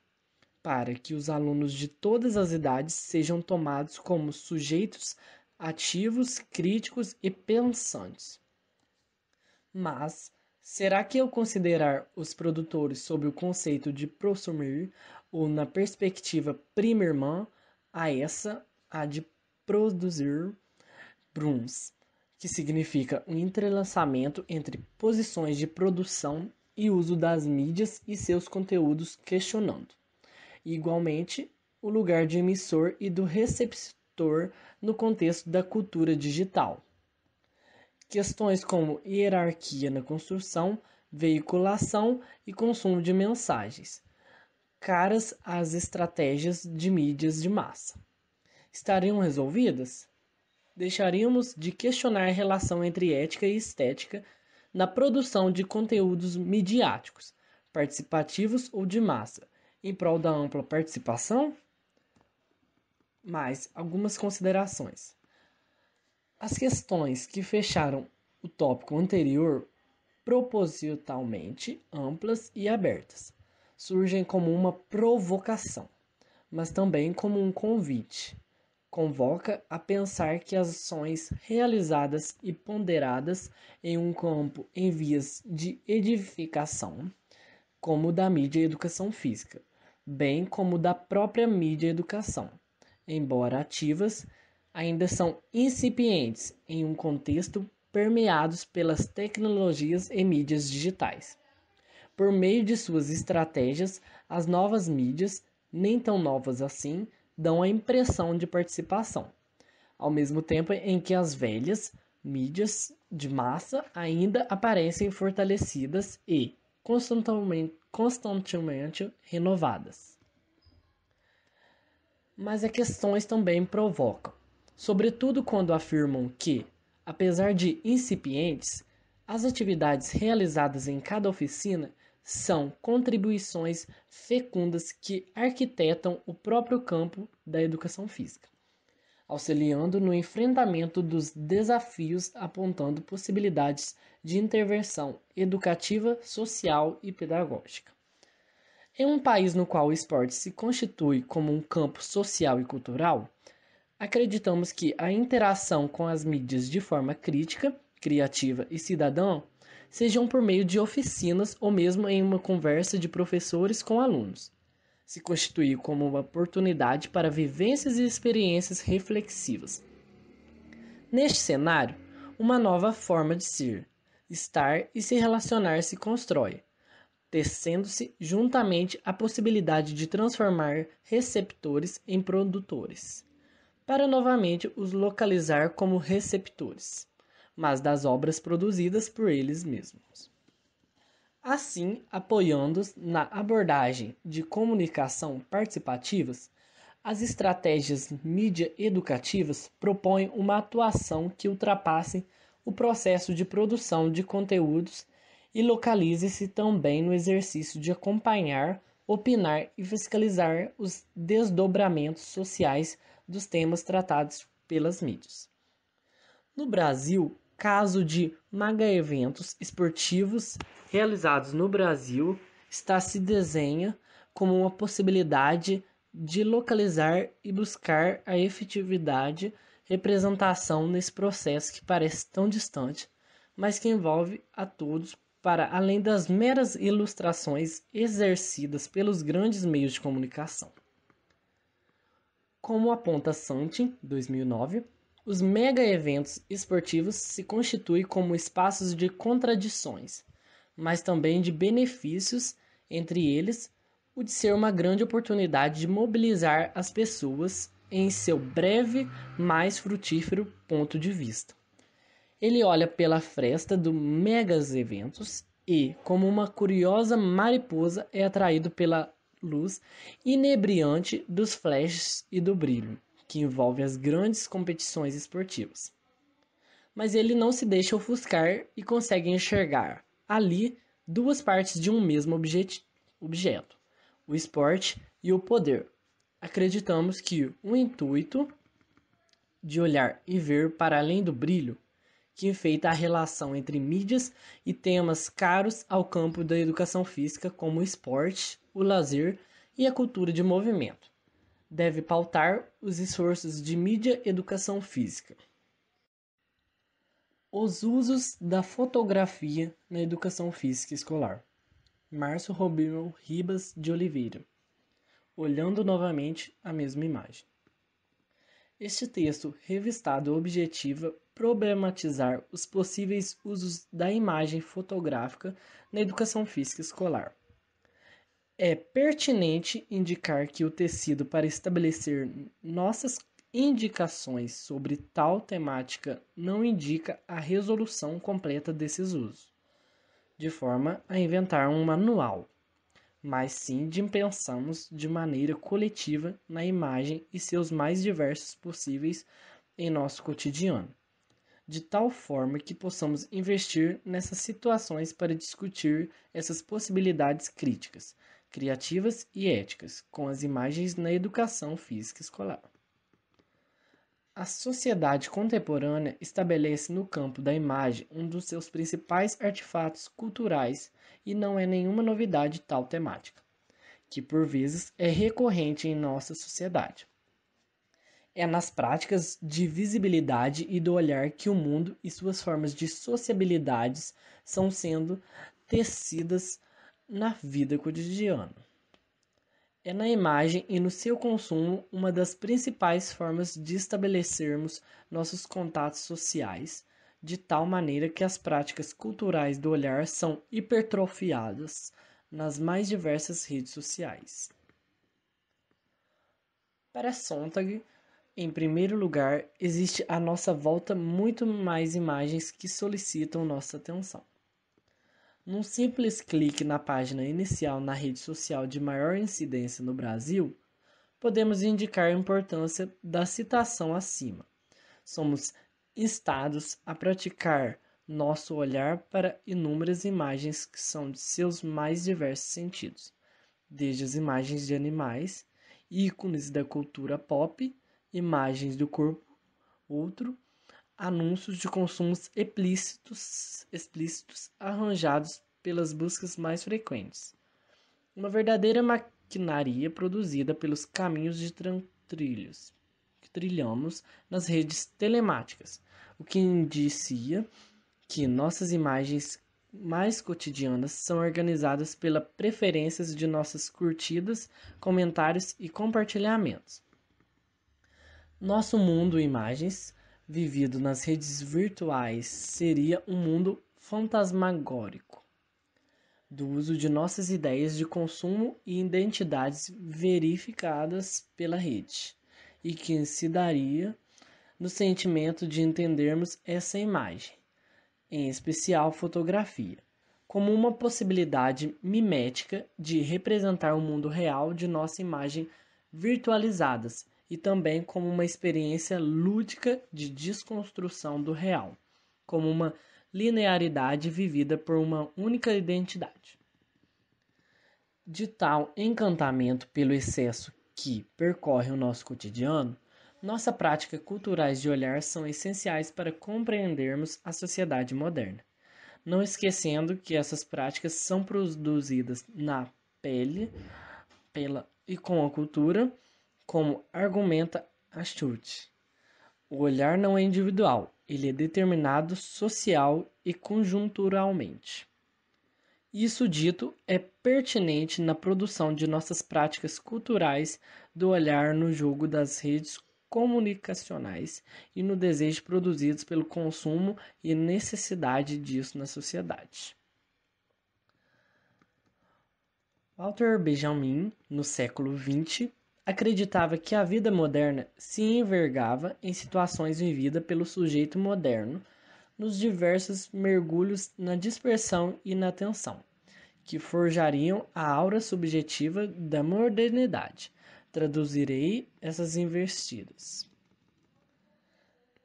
para que os alunos de todas as idades sejam tomados como sujeitos ativos, críticos e pensantes. Mas será que eu considerar os produtores sob o conceito de prosumir ou na perspectiva prima irmã a essa a de produzir brooms, que significa um entrelaçamento entre posições de produção e uso das mídias e seus conteúdos questionando. Igualmente, o lugar de emissor e do receptor no contexto da cultura digital. Questões como hierarquia na construção, veiculação e consumo de mensagens, caras às estratégias de mídias de massa estariam resolvidas? Deixaríamos de questionar a relação entre ética e estética na produção de conteúdos midiáticos, participativos ou de massa, em prol da ampla participação? Mais algumas considerações. As questões que fecharam o tópico anterior propositalmente amplas e abertas surgem como uma provocação, mas também como um convite convoca a pensar que as ações realizadas e ponderadas em um campo em vias de edificação, como da mídia educação física, bem como da própria mídia educação, embora ativas, ainda são incipientes em um contexto permeados pelas tecnologias e mídias digitais. Por meio de suas estratégias, as novas mídias, nem tão novas assim, dão a impressão de participação, ao mesmo tempo em que as velhas mídias de massa ainda aparecem fortalecidas e constantemente, constantemente renovadas. Mas as questões também provocam, sobretudo quando afirmam que, apesar de incipientes, as atividades realizadas em cada oficina são contribuições fecundas que arquitetam o próprio campo da educação física, auxiliando no enfrentamento dos desafios, apontando possibilidades de intervenção educativa, social e pedagógica. Em um país no qual o esporte se constitui como um campo social e cultural, acreditamos que a interação com as mídias de forma crítica, criativa e cidadã sejam por meio de oficinas ou mesmo em uma conversa de professores com alunos. Se constituir como uma oportunidade para vivências e experiências reflexivas. Neste cenário, uma nova forma de ser, estar e se relacionar se constrói, tecendo-se juntamente a possibilidade de transformar receptores em produtores, para novamente os localizar como receptores mas das obras produzidas por eles mesmos. Assim, apoiando-os na abordagem de comunicação participativas, as estratégias mídia educativas propõem uma atuação que ultrapasse o processo de produção de conteúdos e localize-se também no exercício de acompanhar, opinar e fiscalizar os desdobramentos sociais dos temas tratados pelas mídias. No Brasil, caso de mega eventos esportivos realizados no Brasil está se desenha como uma possibilidade de localizar e buscar a efetividade representação nesse processo que parece tão distante, mas que envolve a todos para além das meras ilustrações exercidas pelos grandes meios de comunicação. Como aponta Santin, 2009, os mega-eventos esportivos se constituem como espaços de contradições, mas também de benefícios, entre eles o de ser uma grande oportunidade de mobilizar as pessoas em seu breve, mais frutífero ponto de vista. Ele olha pela fresta do megas eventos e, como uma curiosa mariposa, é atraído pela luz inebriante dos flashes e do brilho que envolve as grandes competições esportivas. Mas ele não se deixa ofuscar e consegue enxergar ali duas partes de um mesmo objeto, o esporte e o poder. Acreditamos que o intuito de olhar e ver para além do brilho que enfeita a relação entre mídias e temas caros ao campo da educação física, como o esporte, o lazer e a cultura de movimento deve pautar os esforços de mídia educação física. Os usos da fotografia na educação física escolar. Márcio Robinho Ribas de Oliveira. Olhando novamente a mesma imagem. Este texto revistado objetiva problematizar os possíveis usos da imagem fotográfica na educação física escolar é pertinente indicar que o tecido para estabelecer nossas indicações sobre tal temática não indica a resolução completa desses usos, de forma a inventar um manual, mas sim de pensarmos de maneira coletiva na imagem e seus mais diversos possíveis em nosso cotidiano, de tal forma que possamos investir nessas situações para discutir essas possibilidades críticas criativas e éticas, com as imagens na educação física escolar. A sociedade contemporânea estabelece no campo da imagem um dos seus principais artefatos culturais e não é nenhuma novidade tal temática, que por vezes é recorrente em nossa sociedade. É nas práticas de visibilidade e do olhar que o mundo e suas formas de sociabilidades são sendo tecidas na vida cotidiana. É na imagem e no seu consumo uma das principais formas de estabelecermos nossos contatos sociais, de tal maneira que as práticas culturais do olhar são hipertrofiadas nas mais diversas redes sociais. Para Sontag, em primeiro lugar, existe à nossa volta muito mais imagens que solicitam nossa atenção. Num simples clique na página inicial na rede social de maior incidência no Brasil, podemos indicar a importância da citação acima. Somos instados a praticar nosso olhar para inúmeras imagens que são de seus mais diversos sentidos, desde as imagens de animais, ícones da cultura pop, imagens do corpo outro, anúncios de consumos explícitos, explícitos arranjados pelas buscas mais frequentes. Uma verdadeira maquinaria produzida pelos caminhos de trilhos que trilhamos nas redes telemáticas, o que indicia que nossas imagens mais cotidianas são organizadas pela preferências de nossas curtidas, comentários e compartilhamentos. Nosso mundo imagens vivido nas redes virtuais seria um mundo fantasmagórico do uso de nossas ideias de consumo e identidades verificadas pela rede, e que se daria no sentimento de entendermos essa imagem, em especial fotografia, como uma possibilidade mimética de representar o mundo real de nossa imagem virtualizadas e também como uma experiência lúdica de desconstrução do real, como uma linearidade vivida por uma única identidade. De tal encantamento pelo excesso que percorre o nosso cotidiano, nossa prática culturais de olhar são essenciais para compreendermos a sociedade moderna. Não esquecendo que essas práticas são produzidas na pele, pela e com a cultura, como argumenta Schultz. o olhar não é individual, ele é determinado social e conjunturalmente. Isso dito é pertinente na produção de nossas práticas culturais do olhar no jogo das redes comunicacionais e no desejo produzidos pelo consumo e necessidade disso na sociedade. Walter Benjamin, no século XX, acreditava que a vida moderna se envergava em situações vividas pelo sujeito moderno nos diversos mergulhos na dispersão e na tensão, que forjariam a aura subjetiva da modernidade. Traduzirei essas investidas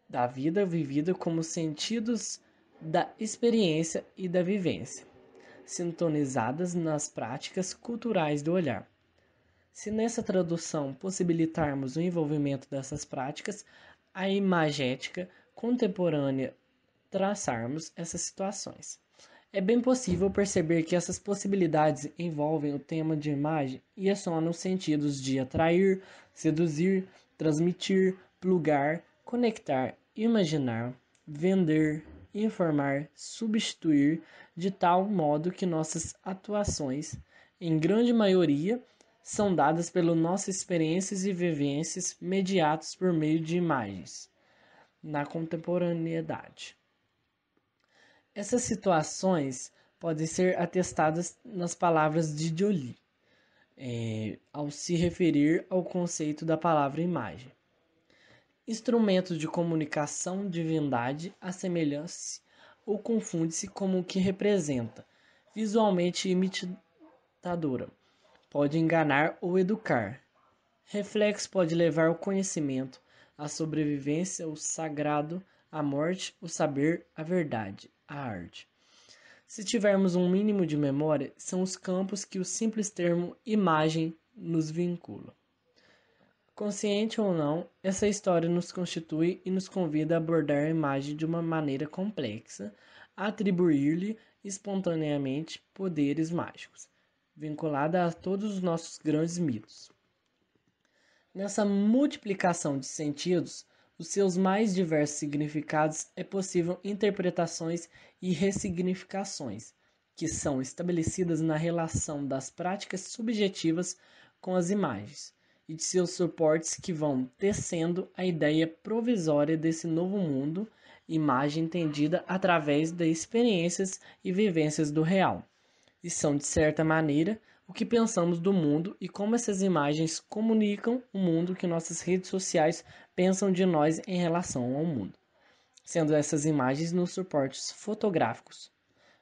da vida vivida como sentidos da experiência e da vivência, sintonizadas nas práticas culturais do olhar se nessa tradução possibilitarmos o envolvimento dessas práticas, a imagética contemporânea traçarmos essas situações. É bem possível perceber que essas possibilidades envolvem o tema de imagem e acionam os sentidos de atrair, seduzir, transmitir, plugar, conectar, imaginar, vender, informar, substituir, de tal modo que nossas atuações, em grande maioria, são dadas pelas nossas experiências e vivências mediadas por meio de imagens na contemporaneidade. Essas situações podem ser atestadas nas palavras de Jolie, é, ao se referir ao conceito da palavra imagem. Instrumento de comunicação de verdade assemelha-se ou confunde-se como o que representa, visualmente imitadora pode enganar ou educar. Reflexo pode levar o conhecimento, a sobrevivência, o sagrado, a morte, o saber, a verdade, a arte. Se tivermos um mínimo de memória, são os campos que o simples termo imagem nos vincula. Consciente ou não, essa história nos constitui e nos convida a abordar a imagem de uma maneira complexa, atribuir-lhe espontaneamente poderes mágicos vinculada a todos os nossos grandes mitos. Nessa multiplicação de sentidos, os seus mais diversos significados é possível interpretações e ressignificações, que são estabelecidas na relação das práticas subjetivas com as imagens e de seus suportes que vão tecendo a ideia provisória desse novo mundo, imagem entendida através das experiências e vivências do real e são, de certa maneira, o que pensamos do mundo e como essas imagens comunicam o mundo que nossas redes sociais pensam de nós em relação ao mundo, sendo essas imagens nos suportes fotográficos,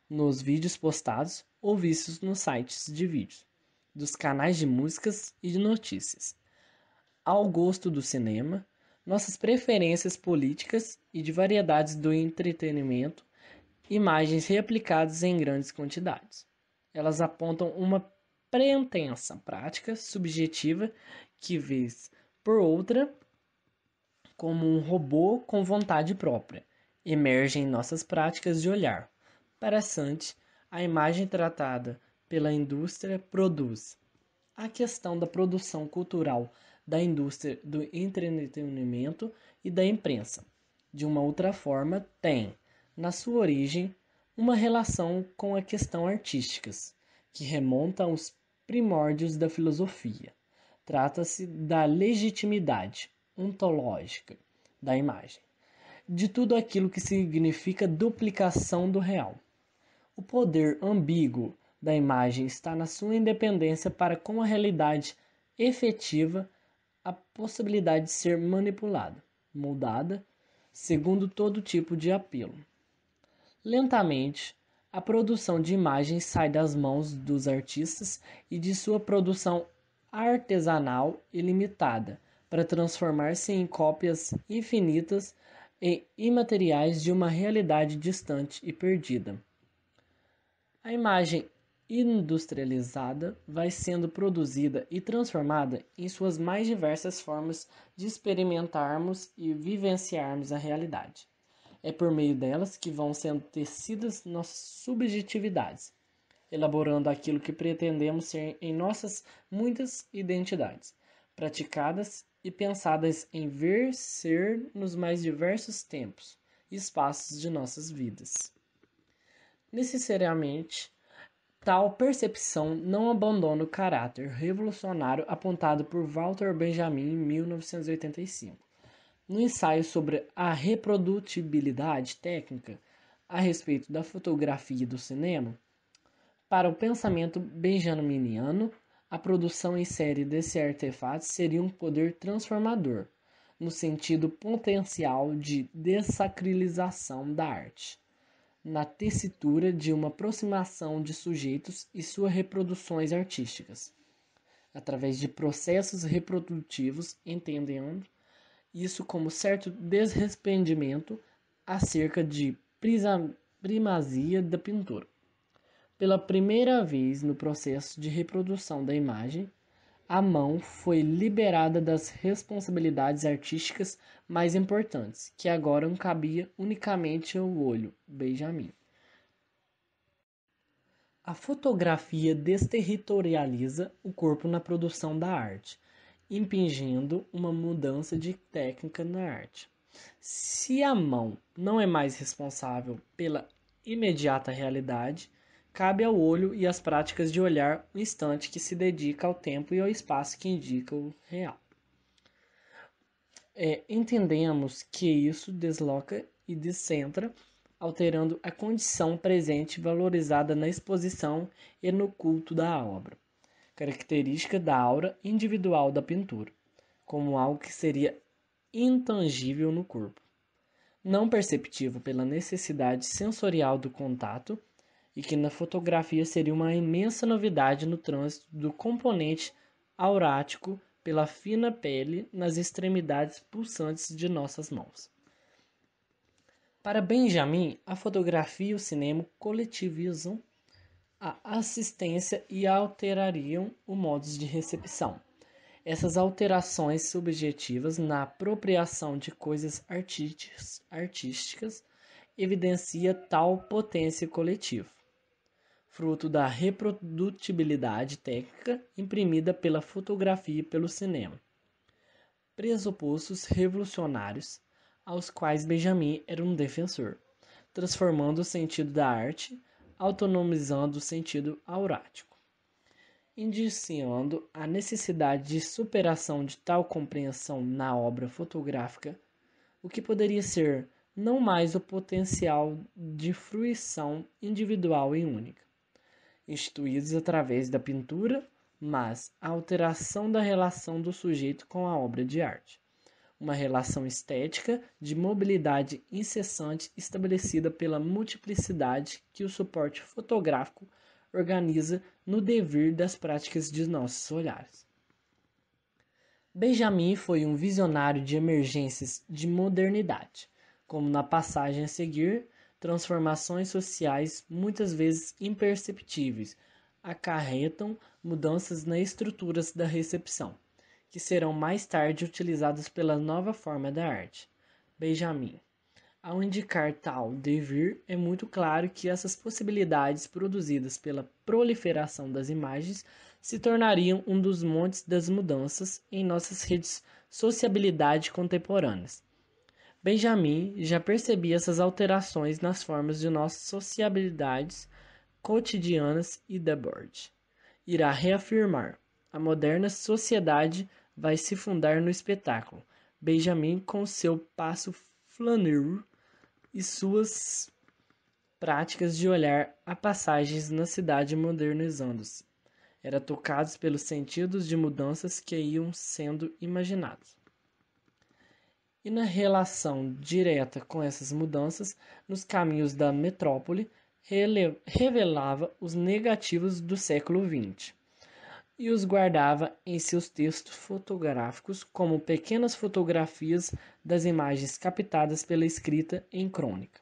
nos vídeos postados ou vistos nos sites de vídeos, dos canais de músicas e de notícias, ao gosto do cinema, nossas preferências políticas e de variedades do entretenimento, imagens replicadas em grandes quantidades elas apontam uma pretensa prática subjetiva que vês por outra como um robô com vontade própria. Emerge em nossas práticas de olhar. Para Sante, a imagem tratada pela indústria produz. A questão da produção cultural da indústria do entretenimento e da imprensa, de uma outra forma, tem, na sua origem, uma relação com a questão artísticas, que remonta aos primórdios da filosofia. Trata-se da legitimidade ontológica da imagem, de tudo aquilo que significa duplicação do real. O poder ambíguo da imagem está na sua independência para com a realidade efetiva, a possibilidade de ser manipulada, moldada, segundo todo tipo de apelo. Lentamente, a produção de imagens sai das mãos dos artistas e de sua produção artesanal e limitada, para transformar-se em cópias infinitas e imateriais de uma realidade distante e perdida. A imagem industrializada vai sendo produzida e transformada em suas mais diversas formas de experimentarmos e vivenciarmos a realidade. É por meio delas que vão sendo tecidas nossas subjetividades, elaborando aquilo que pretendemos ser em nossas muitas identidades, praticadas e pensadas em ver ser nos mais diversos tempos e espaços de nossas vidas. Necessariamente, Tal percepção não abandona o caráter revolucionário apontado por Walter Benjamin em 1985, no ensaio sobre a reprodutibilidade técnica a respeito da fotografia e do cinema, para o pensamento benjaminiano, a produção em série desse artefato seria um poder transformador, no sentido potencial de desacrilização da arte, na tessitura de uma aproximação de sujeitos e suas reproduções artísticas, através de processos reprodutivos, entendendo isso como certo desrespendimento acerca de primazia da pintura. Pela primeira vez no processo de reprodução da imagem, a mão foi liberada das responsabilidades artísticas mais importantes, que agora cabia unicamente ao olho, Benjamin. A fotografia desterritorializa o corpo na produção da arte, impingindo uma mudança de técnica na arte. Se a mão não é mais responsável pela imediata realidade, cabe ao olho e às práticas de olhar o um instante que se dedica ao tempo e ao espaço que indica o real. É, entendemos que isso desloca e descentra, alterando a condição presente valorizada na exposição e no culto da obra característica da aura individual da pintura, como algo que seria intangível no corpo, não perceptível pela necessidade sensorial do contato e que na fotografia seria uma imensa novidade no trânsito do componente aurático pela fina pele nas extremidades pulsantes de nossas mãos. Para Benjamin, a fotografia e o cinema coletivizam a assistência e alterariam o modo de recepção. Essas alterações subjetivas na apropriação de coisas artísticas evidencia tal potência coletiva, fruto da reprodutibilidade técnica imprimida pela fotografia e pelo cinema. Presupostos revolucionários aos quais Benjamin era um defensor, transformando o sentido da arte autonomizando o sentido aurático, indiciando a necessidade de superação de tal compreensão na obra fotográfica, o que poderia ser não mais o potencial de fruição individual e única, instituídos através da pintura, mas a alteração da relação do sujeito com a obra de arte uma relação estética de mobilidade incessante estabelecida pela multiplicidade que o suporte fotográfico organiza no devir das práticas de nossos olhares. Benjamin foi um visionário de emergências de modernidade, como na passagem a seguir, transformações sociais muitas vezes imperceptíveis acarretam mudanças nas estruturas da recepção que serão mais tarde utilizados pela nova forma da arte. Benjamin. Ao indicar tal devir, é muito claro que essas possibilidades produzidas pela proliferação das imagens se tornariam um dos montes das mudanças em nossas redes sociabilidade contemporâneas. Benjamin já percebia essas alterações nas formas de nossas sociabilidades cotidianas e da board. Irá reafirmar: a moderna sociedade vai se fundar no espetáculo. Benjamin, com seu passo flaneur e suas práticas de olhar a passagens na cidade modernizando-se, era tocado pelos sentidos de mudanças que iam sendo imaginados. E na relação direta com essas mudanças, nos caminhos da metrópole, revelava os negativos do século XX e os guardava em seus textos fotográficos como pequenas fotografias das imagens captadas pela escrita em crônica.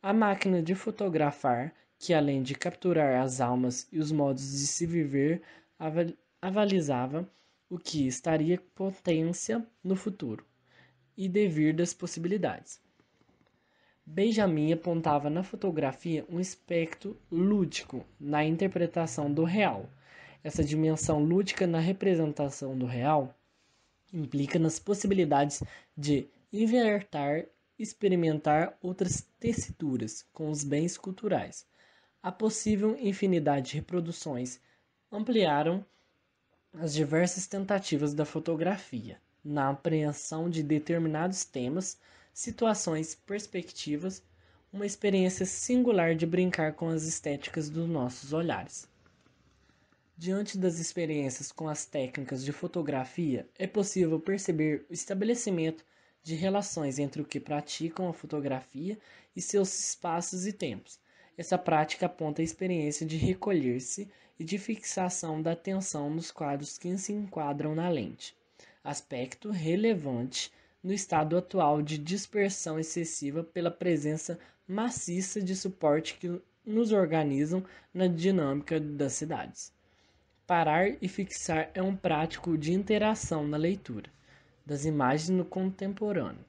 A máquina de fotografar, que além de capturar as almas e os modos de se viver, avalizava o que estaria potência no futuro e devir das possibilidades. Benjamin apontava na fotografia um espectro lúdico na interpretação do real essa dimensão lúdica na representação do real implica nas possibilidades de inventar, experimentar outras tessituras com os bens culturais. A possível infinidade de reproduções ampliaram as diversas tentativas da fotografia na apreensão de determinados temas, situações, perspectivas, uma experiência singular de brincar com as estéticas dos nossos olhares. Diante das experiências com as técnicas de fotografia, é possível perceber o estabelecimento de relações entre o que praticam a fotografia e seus espaços e tempos. Essa prática aponta a experiência de recolher-se e de fixação da atenção nos quadros que se enquadram na lente, aspecto relevante no estado atual de dispersão excessiva pela presença maciça de suporte que nos organizam na dinâmica das cidades. Parar e fixar é um prático de interação na leitura das imagens no contemporâneo,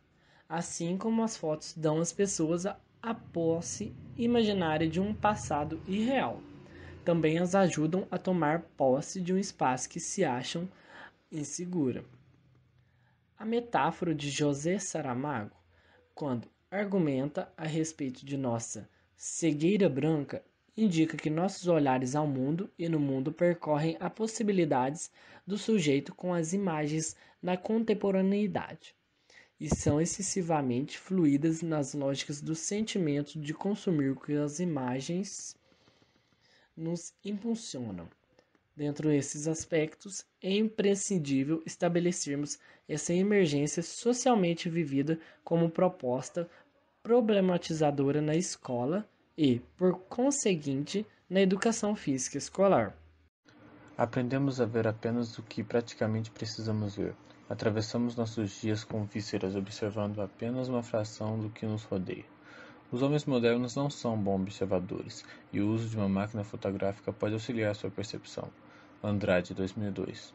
assim como as fotos dão às pessoas a posse imaginária de um passado irreal. Também as ajudam a tomar posse de um espaço que se acham insegura. A metáfora de José Saramago, quando argumenta a respeito de nossa cegueira branca, indica que nossos olhares ao mundo e no mundo percorrem as possibilidades do sujeito com as imagens na contemporaneidade e são excessivamente fluídas nas lógicas do sentimento de consumir que as imagens nos impulsionam. Dentro desses aspectos, é imprescindível estabelecermos essa emergência socialmente vivida como proposta problematizadora na escola e, por conseguinte, na educação física escolar. Aprendemos a ver apenas o que praticamente precisamos ver. Atravessamos nossos dias com vísceras observando apenas uma fração do que nos rodeia. Os homens modernos não são bons observadores, e o uso de uma máquina fotográfica pode auxiliar sua percepção. Andrade, 2002.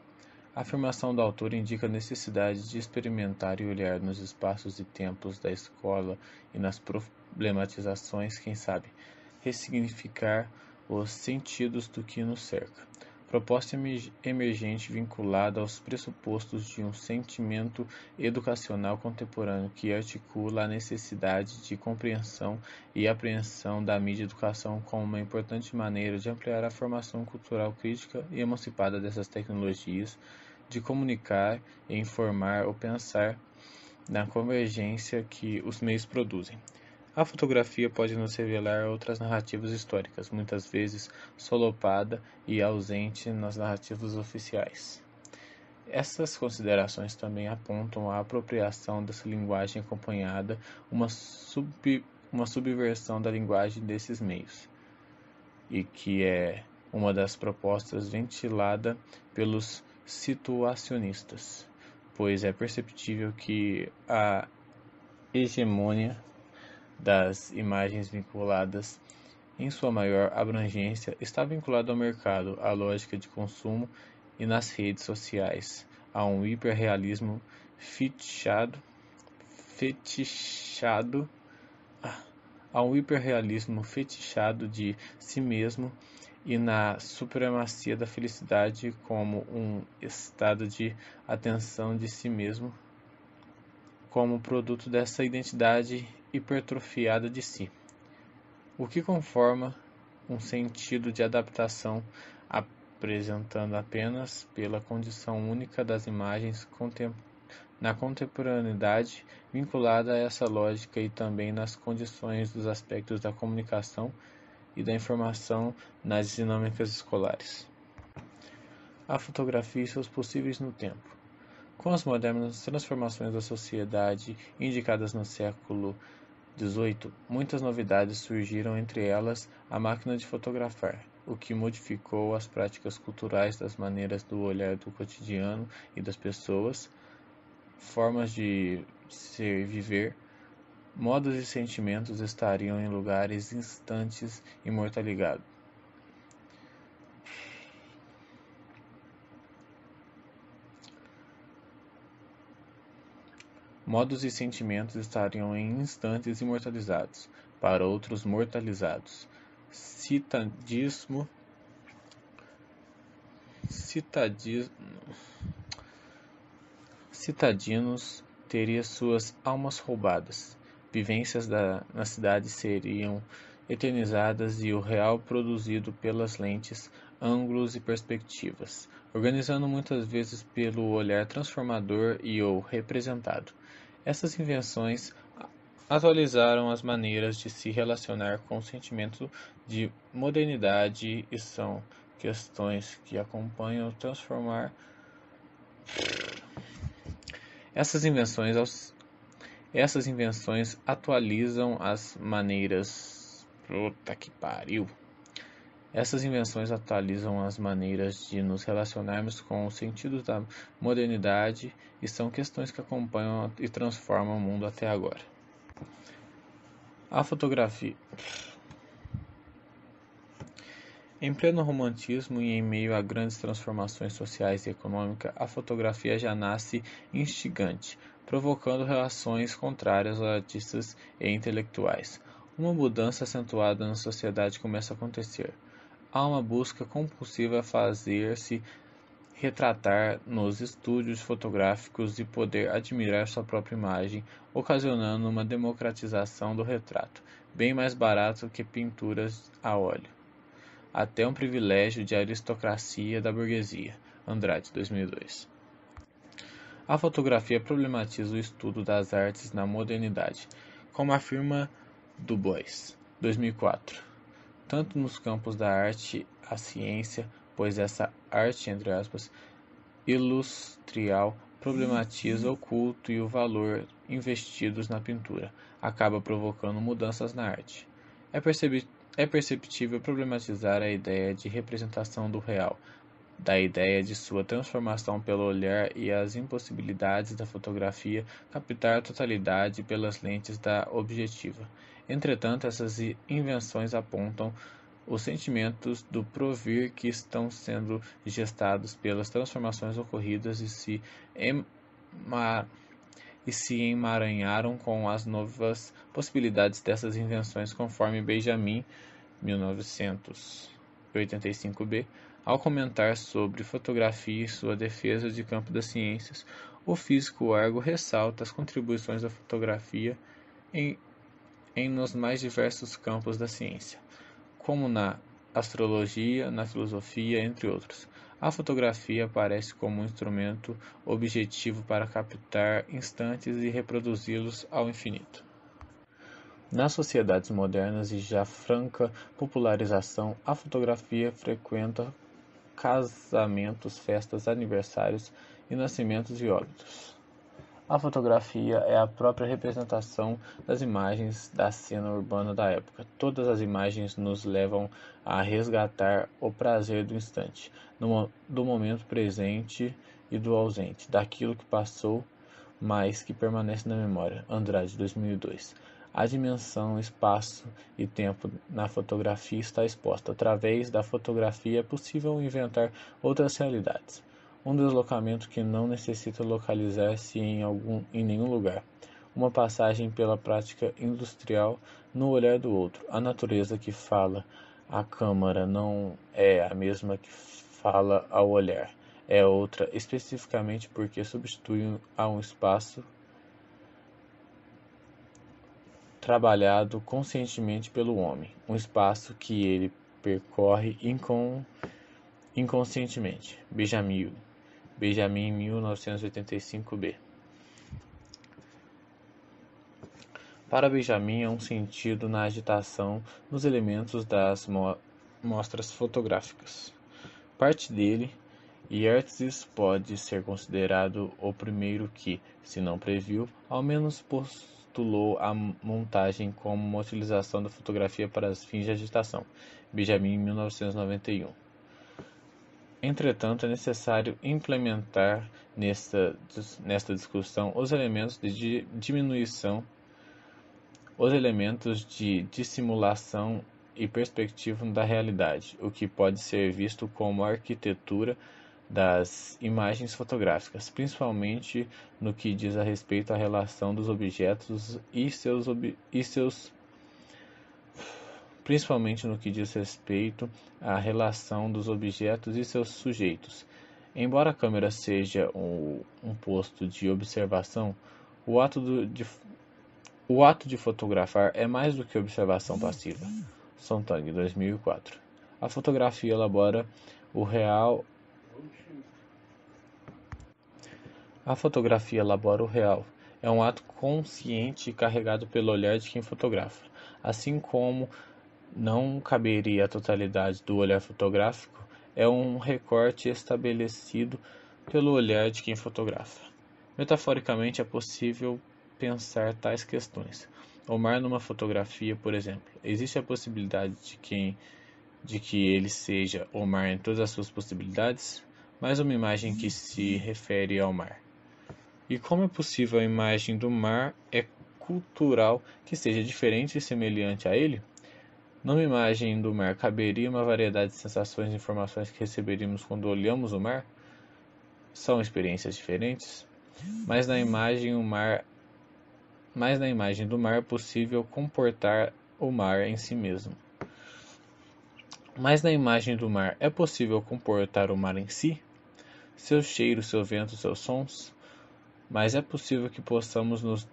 A afirmação do autor indica a necessidade de experimentar e olhar nos espaços e tempos da escola e nas problematizações, quem sabe, ressignificar os sentidos do que nos cerca. Proposta emergente vinculada aos pressupostos de um sentimento educacional contemporâneo que articula a necessidade de compreensão e apreensão da mídia educação como uma importante maneira de ampliar a formação cultural crítica e emancipada dessas tecnologias de comunicar e informar ou pensar na convergência que os meios produzem. A fotografia pode nos revelar outras narrativas históricas, muitas vezes solopada e ausente nas narrativas oficiais. Essas considerações também apontam a apropriação dessa linguagem acompanhada uma, sub, uma subversão da linguagem desses meios, e que é uma das propostas ventilada pelos situacionistas, pois é perceptível que a hegemonia das imagens vinculadas em sua maior abrangência está vinculada ao mercado, à lógica de consumo e nas redes sociais, a um hiperrealismo fechado, fetichado ah, a um hiperrealismo fetichado de si mesmo e na supremacia da felicidade como um estado de atenção de si mesmo, como produto dessa identidade hipertrofiada de si, o que conforma um sentido de adaptação apresentando apenas pela condição única das imagens na contemporaneidade vinculada a essa lógica e também nas condições dos aspectos da comunicação e da informação nas dinâmicas escolares. A fotografia e seus possíveis no tempo. Com as modernas transformações da sociedade indicadas no século XVIII, muitas novidades surgiram, entre elas a máquina de fotografar, o que modificou as práticas culturais das maneiras do olhar do cotidiano e das pessoas, formas de ser viver, modos e sentimentos estariam em lugares instantes e imortalizados. Modos e sentimentos estariam em instantes imortalizados, para outros mortalizados. Citadismo. Citadismo. Citadinos teria suas almas roubadas vivências da, na cidade seriam eternizadas e o real produzido pelas lentes, ângulos e perspectivas, organizando muitas vezes pelo olhar transformador e ou representado. Essas invenções atualizaram as maneiras de se relacionar com o sentimento de modernidade e são questões que acompanham transformar essas invenções essas invenções atualizam as maneiras. Puta que pariu! Essas invenções atualizam as maneiras de nos relacionarmos com os sentidos da modernidade e são questões que acompanham e transformam o mundo até agora. A fotografia. Em pleno romantismo e em meio a grandes transformações sociais e econômicas, a fotografia já nasce instigante, provocando reações contrárias a artistas e intelectuais. Uma mudança acentuada na sociedade começa a acontecer. Há uma busca compulsiva a fazer-se retratar nos estúdios fotográficos e poder admirar sua própria imagem, ocasionando uma democratização do retrato, bem mais barato que pinturas a óleo. Até um privilégio de aristocracia da burguesia. Andrade, 2002. A fotografia problematiza o estudo das artes na modernidade, como afirma Du Bois, 2004, tanto nos campos da arte, a ciência, pois essa arte, entre aspas, ilustrial problematiza o culto e o valor investidos na pintura, acaba provocando mudanças na arte. É, é perceptível problematizar a ideia de representação do real, da ideia de sua transformação pelo olhar e as impossibilidades da fotografia captar a totalidade pelas lentes da objetiva. Entretanto, essas invenções apontam os sentimentos do provir que estão sendo gestados pelas transformações ocorridas e se, emar e se emaranharam com as novas possibilidades dessas invenções, conforme Benjamin, 1985b, ao comentar sobre fotografia e sua defesa de campo das ciências, o físico Argo ressalta as contribuições da fotografia em, em nos mais diversos campos da ciência, como na astrologia, na filosofia, entre outros. A fotografia aparece como um instrumento objetivo para captar instantes e reproduzi-los ao infinito. Nas sociedades modernas e já franca popularização, a fotografia frequenta casamentos, festas, aniversários e nascimentos e óbitos. A fotografia é a própria representação das imagens da cena urbana da época. Todas as imagens nos levam a resgatar o prazer do instante, do momento presente e do ausente, daquilo que passou, mas que permanece na memória. Andrade, 2002. A dimensão espaço e tempo na fotografia está exposta. Através da fotografia é possível inventar outras realidades. Um deslocamento que não necessita localizar-se em, algum, em nenhum lugar. Uma passagem pela prática industrial no olhar do outro. A natureza que fala à câmara não é a mesma que fala ao olhar. É outra, especificamente porque substitui a um espaço trabalhado conscientemente pelo homem, um espaço que ele percorre incon... inconscientemente. Benjamin, Benjamin 1985b. Para Benjamin, há um sentido na agitação nos elementos das mo... mostras fotográficas. Parte dele, Yertsis pode ser considerado o primeiro que, se não previu, ao menos possui rotulou a montagem como uma utilização da fotografia para fins de agitação, Benjamin, 1991. Entretanto, é necessário implementar nesta, nesta discussão os elementos de diminuição, os elementos de dissimulação e perspectiva da realidade, o que pode ser visto como arquitetura das imagens fotográficas, principalmente no que diz a respeito à relação dos objetos e seus, ob e seus principalmente no que diz respeito à relação dos objetos e seus sujeitos. Embora a câmera seja um, um posto de observação, o ato, do, de, o ato de fotografar é mais do que observação passiva. Sontag, 2004. A fotografia elabora o real A fotografia elabora o real. É um ato consciente e carregado pelo olhar de quem fotografa. Assim como não caberia a totalidade do olhar fotográfico, é um recorte estabelecido pelo olhar de quem fotografa. Metaforicamente, é possível pensar tais questões. O mar numa fotografia, por exemplo, existe a possibilidade de quem de que ele seja o mar em todas as suas possibilidades, Mais uma imagem que se refere ao mar. E como é possível a imagem do mar é cultural que seja diferente e semelhante a ele? Numa imagem do mar caberia uma variedade de sensações e informações que receberíamos quando olhamos o mar? São experiências diferentes? Mas na imagem o mar mas na imagem do mar é possível comportar o mar em si mesmo. Mas na imagem do mar é possível comportar o mar em si? Seu cheiro, seu vento, seus sons? mas é possível que possamos nos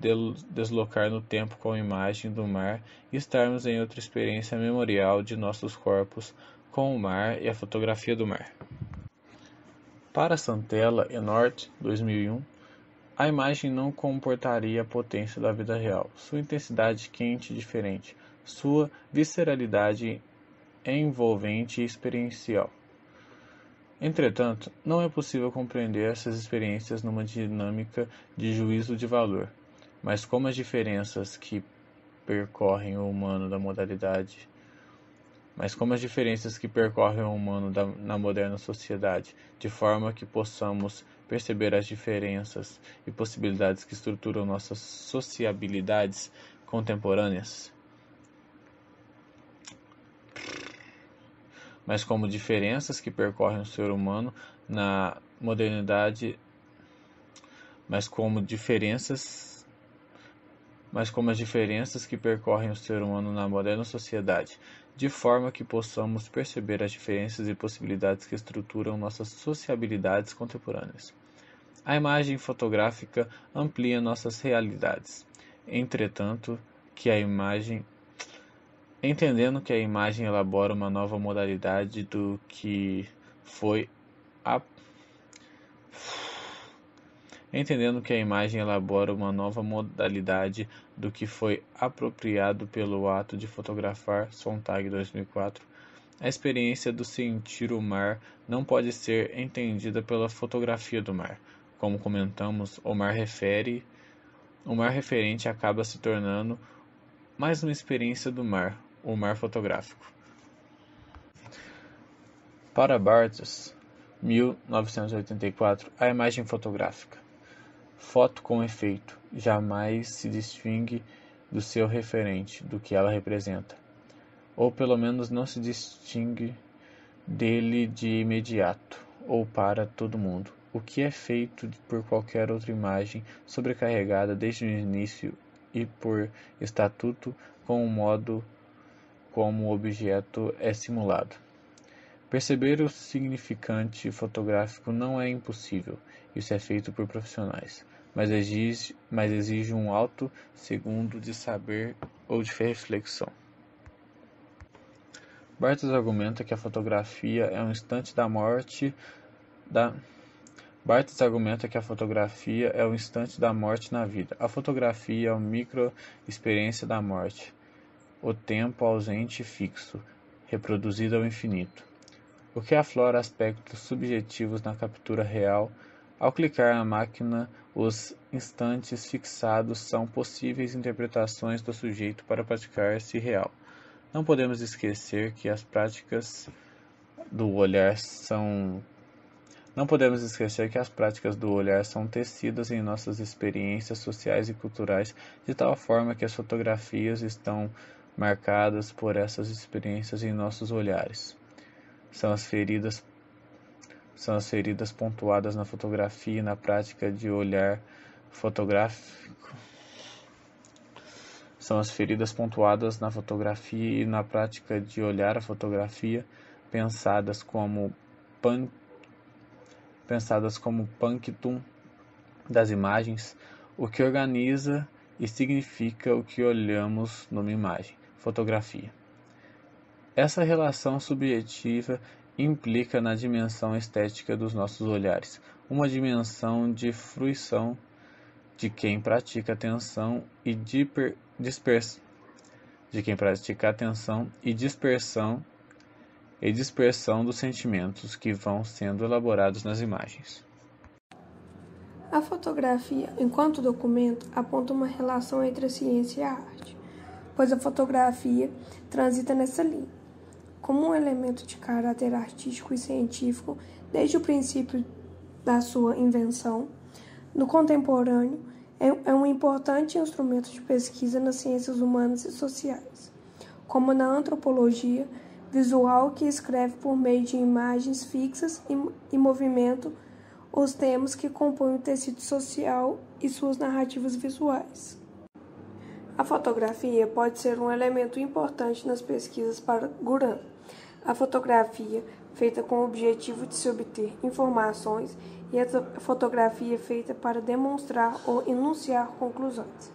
deslocar no tempo com a imagem do mar e estarmos em outra experiência memorial de nossos corpos com o mar e a fotografia do mar. Para Santella e Norte, 2001, a imagem não comportaria a potência da vida real, sua intensidade quente e diferente, sua visceralidade envolvente e experiencial. Entretanto, não é possível compreender essas experiências numa dinâmica de juízo de valor, mas como as diferenças que percorrem o humano da modalidade mas como as diferenças que percorrem o humano da, na moderna sociedade, de forma que possamos perceber as diferenças e possibilidades que estruturam nossas sociabilidades contemporâneas. mas como diferenças que percorrem o ser humano na modernidade, mas como diferenças, mas como as diferenças que percorrem o ser humano na moderna sociedade, de forma que possamos perceber as diferenças e possibilidades que estruturam nossas sociabilidades contemporâneas. A imagem fotográfica amplia nossas realidades. Entretanto, que a imagem entendendo que a imagem elabora uma nova modalidade do que foi a entendendo que a imagem elabora uma nova modalidade do que foi apropriado pelo ato de fotografar Sontag 2004 a experiência do sentir o mar não pode ser entendida pela fotografia do mar como comentamos o mar refere o mar referente acaba se tornando mais uma experiência do mar o mar fotográfico. Para Barthes, 1984, a imagem fotográfica. Foto com efeito jamais se distingue do seu referente, do que ela representa, ou pelo menos não se distingue dele de imediato ou para todo mundo. O que é feito por qualquer outra imagem sobrecarregada desde o início e por estatuto com o um modo como o objeto é simulado. Perceber o significante fotográfico não é impossível, isso é feito por profissionais, mas exige, mas exige um alto segundo de saber ou de reflexão. Barthes argumenta que a fotografia é um instante da morte da Barthes argumenta que a fotografia é o instante da morte na vida. A fotografia é uma micro experiência da morte o tempo ausente e fixo, reproduzido ao infinito. O que aflora aspectos subjetivos na captura real, ao clicar na máquina, os instantes fixados são possíveis interpretações do sujeito para praticar-se real. Não podemos esquecer que as práticas do olhar são não podemos esquecer que as práticas do olhar são tecidas em nossas experiências sociais e culturais de tal forma que as fotografias estão marcadas por essas experiências em nossos olhares. São as feridas são as feridas pontuadas na fotografia e na prática de olhar fotográfico. São as feridas pontuadas na fotografia e na prática de olhar a fotografia pensadas como pan, pensadas como punctum das imagens, o que organiza e significa o que olhamos numa imagem fotografia. Essa relação subjetiva implica na dimensão estética dos nossos olhares, uma dimensão de fruição de quem pratica atenção e dispersão de quem pratica atenção e dispersão e dispersão dos sentimentos que vão sendo elaborados nas imagens. A fotografia, enquanto documento, aponta uma relação entre a ciência e a arte pois a fotografia transita nessa linha. Como um elemento de caráter artístico e científico desde o princípio da sua invenção, no contemporâneo é, é um importante instrumento de pesquisa nas ciências humanas e sociais, como na antropologia visual que escreve por meio de imagens fixas e, movimento os temas que compõem o tecido social e suas narrativas visuais. A fotografia pode ser um elemento importante nas pesquisas para Guran. A fotografia feita com o objetivo de se obter informações e a fotografia feita para demonstrar ou enunciar conclusões.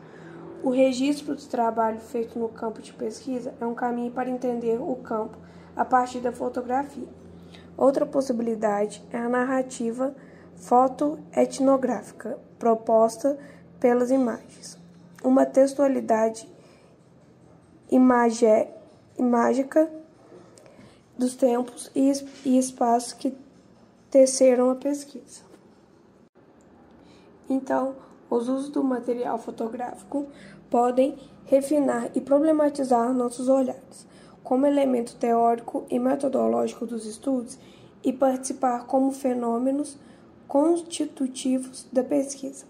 O registro do trabalho feito no campo de pesquisa é um caminho para entender o campo a partir da fotografia. Outra possibilidade é a narrativa fotoetnográfica proposta pelas imagens uma textualidade imagé, imágica dos tempos e, e espaços que teceram a pesquisa. Então, os usos do material fotográfico podem refinar e problematizar nossos olhares como elemento teórico e metodológico dos estudos e participar como fenômenos constitutivos da pesquisa.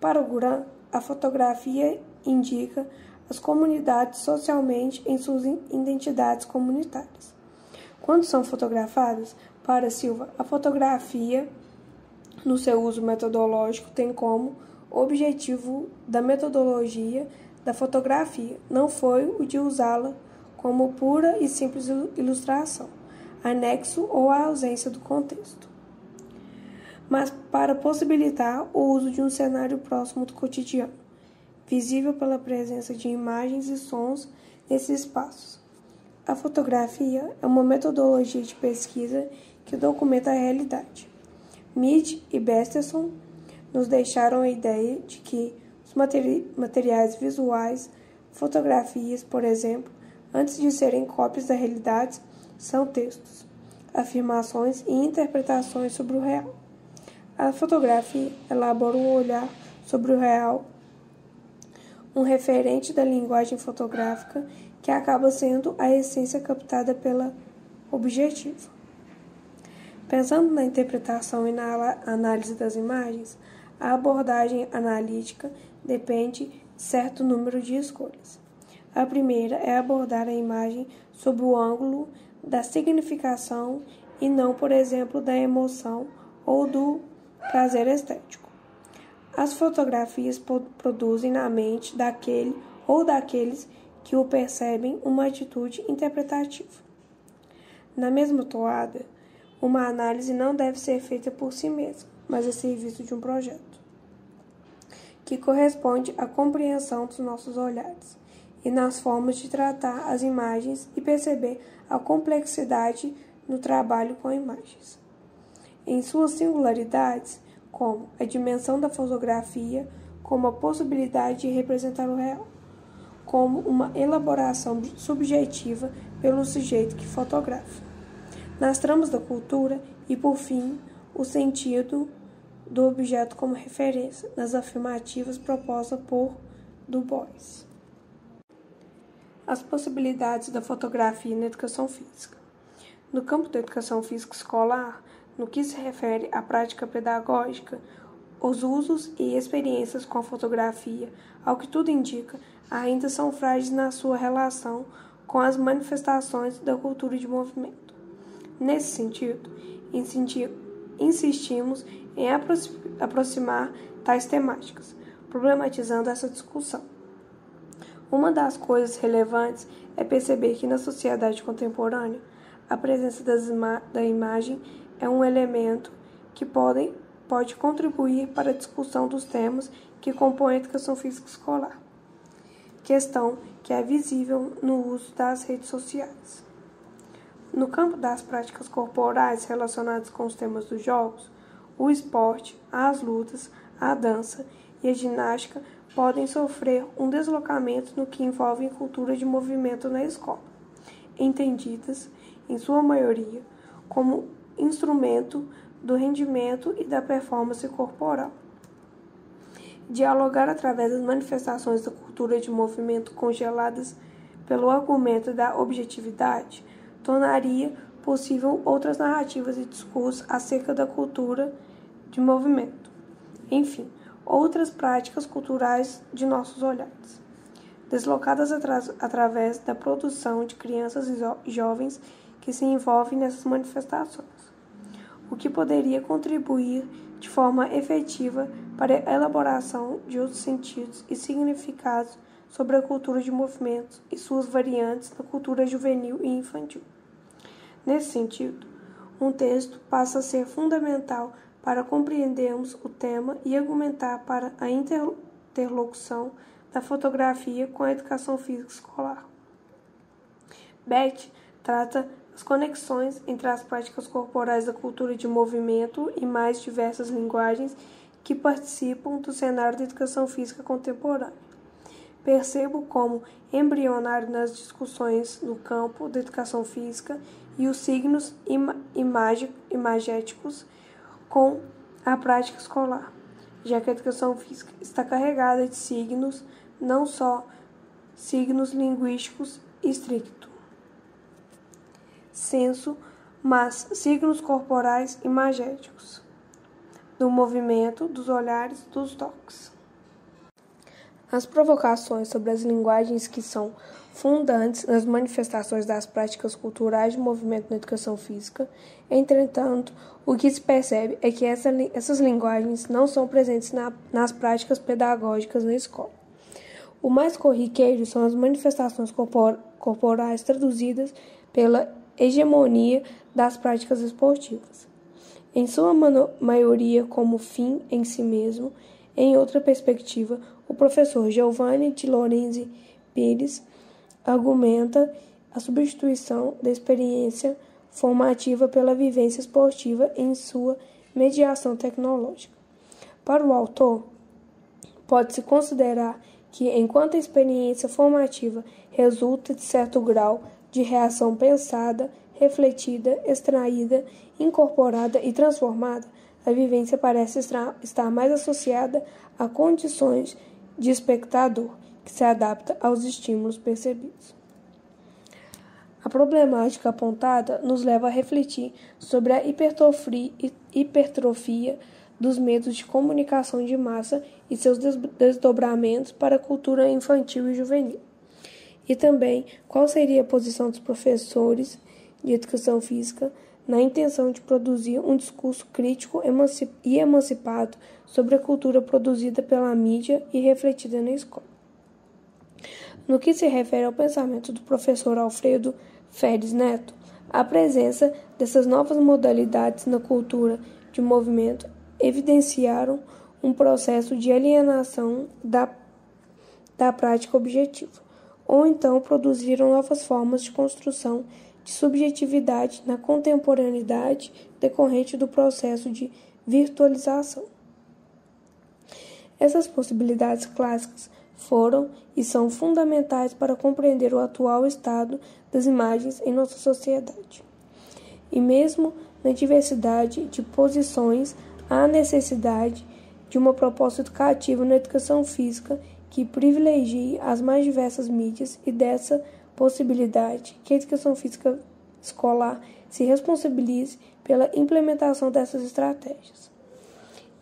Para o Guran, a fotografia indica as comunidades socialmente em suas identidades comunitárias. Quando são fotografadas, para Silva, a fotografia, no seu uso metodológico, tem como objetivo da metodologia da fotografia, não foi o de usá-la como pura e simples ilustração, anexo ou a ausência do contexto mas para possibilitar o uso de um cenário próximo do cotidiano, visível pela presença de imagens e sons nesses espaços. A fotografia é uma metodologia de pesquisa que documenta a realidade. Mead e Besterson nos deixaram a ideia de que os materiais visuais, fotografias, por exemplo, antes de serem cópias da realidade, são textos, afirmações e interpretações sobre o real. A fotografia elabora um olhar sobre o real, um referente da linguagem fotográfica que acaba sendo a essência captada pela objetiva. Pensando na interpretação e na análise das imagens, a abordagem analítica depende de certo número de escolhas. A primeira é abordar a imagem sob o ângulo da significação e não, por exemplo, da emoção ou do prazer estético. As fotografias produzem na mente daquele ou daqueles que o percebem uma atitude interpretativa. Na mesma toada, uma análise não deve ser feita por si mesma, mas a serviço de um projeto, que corresponde à compreensão dos nossos olhares e nas formas de tratar as imagens e perceber a complexidade no trabalho com imagens em suas singularidades, como a dimensão da fotografia, como a possibilidade de representar o real, como uma elaboração subjetiva pelo sujeito que fotografa. Nas tramas da cultura e, por fim, o sentido do objeto como referência, nas afirmativas propostas por Du Bois. As possibilidades da fotografia na educação física. No campo da educação física escolar, no que se refere à prática pedagógica, os usos e experiências com a fotografia, ao que tudo indica, ainda são frágeis na sua relação com as manifestações da cultura de movimento. Nesse sentido, insistimos em aproximar tais temáticas, problematizando essa discussão. Uma das coisas relevantes é perceber que na sociedade contemporânea a presença da imagem é um elemento que podem, pode contribuir para a discussão dos temas que compõem a educação física escolar, questão que é visível no uso das redes sociais. No campo das práticas corporais relacionadas com os temas dos jogos, o esporte, as lutas, a dança e a ginástica podem sofrer um deslocamento no que envolve cultura de movimento na escola, entendidas, em sua maioria, como instrumento do rendimento e da performance corporal. Dialogar através das manifestações da cultura de movimento congeladas pelo argumento da objetividade tornaria possível outras narrativas e discursos acerca da cultura de movimento. Enfim, outras práticas culturais de nossos olhares, deslocadas através da produção de crianças e jovens que se envolvem nessas manifestações o que poderia contribuir de forma efetiva para a elaboração de outros sentidos e significados sobre a cultura de movimentos e suas variantes na cultura juvenil e infantil. Nesse sentido, um texto passa a ser fundamental para compreendermos o tema e argumentar para a interlocução da fotografia com a educação física escolar. Beck trata as conexões entre as práticas corporais da cultura de movimento e mais diversas linguagens que participam do cenário da educação física contemporânea. Percebo como embrionário nas discussões no campo da educação física e os signos imagéticos com a prática escolar, já que a educação física está carregada de signos, não só signos linguísticos estrictos senso, mas signos corporais imagéticos, do movimento, dos olhares, dos toques. As provocações sobre as linguagens que são fundantes nas manifestações das práticas culturais de movimento na educação física, entretanto, o que se percebe é que essa, essas linguagens não são presentes na, nas práticas pedagógicas na escola. O mais corriqueiro são as manifestações corporais traduzidas pela hegemonia das práticas esportivas, em sua maioria como fim em si mesmo. Em outra perspectiva, o professor Giovanni de Lorenzi Pires argumenta a substituição da experiência formativa pela vivência esportiva em sua mediação tecnológica. Para o autor, pode-se considerar que, enquanto a experiência formativa resulta de certo grau de reação pensada, refletida, extraída, incorporada e transformada, a vivência parece estar mais associada a condições de espectador que se adapta aos estímulos percebidos. A problemática apontada nos leva a refletir sobre a hipertrofia dos medos de comunicação de massa e seus desdobramentos para a cultura infantil e juvenil. E também qual seria a posição dos professores de educação física na intenção de produzir um discurso crítico e emancipado sobre a cultura produzida pela mídia e refletida na escola. No que se refere ao pensamento do professor Alfredo Feres Neto, a presença dessas novas modalidades na cultura de movimento evidenciaram um processo de alienação da, da prática objetiva ou então produziram novas formas de construção de subjetividade na contemporaneidade decorrente do processo de virtualização. Essas possibilidades clássicas foram e são fundamentais para compreender o atual estado das imagens em nossa sociedade. E mesmo na diversidade de posições, há necessidade de uma proposta educativa na educação física que privilegie as mais diversas mídias e dessa possibilidade que a educação física escolar se responsabilize pela implementação dessas estratégias,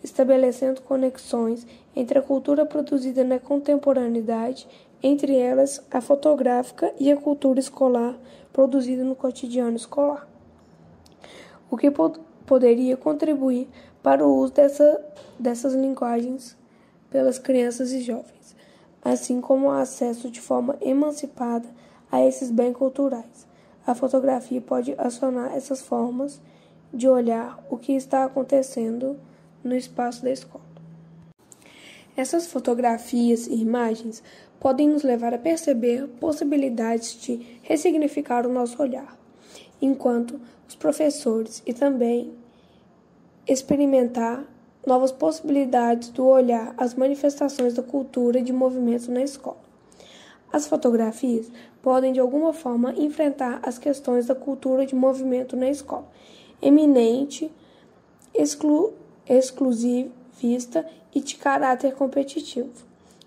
estabelecendo conexões entre a cultura produzida na contemporaneidade, entre elas a fotográfica e a cultura escolar produzida no cotidiano escolar, o que pod poderia contribuir para o uso dessa, dessas linguagens pelas crianças e jovens assim como o acesso de forma emancipada a esses bens culturais. A fotografia pode acionar essas formas de olhar o que está acontecendo no espaço da escola. Essas fotografias e imagens podem nos levar a perceber possibilidades de ressignificar o nosso olhar, enquanto os professores e também experimentar novas possibilidades do olhar às manifestações da cultura de movimento na escola. As fotografias podem, de alguma forma, enfrentar as questões da cultura de movimento na escola, eminente, exclu exclusivista e de caráter competitivo,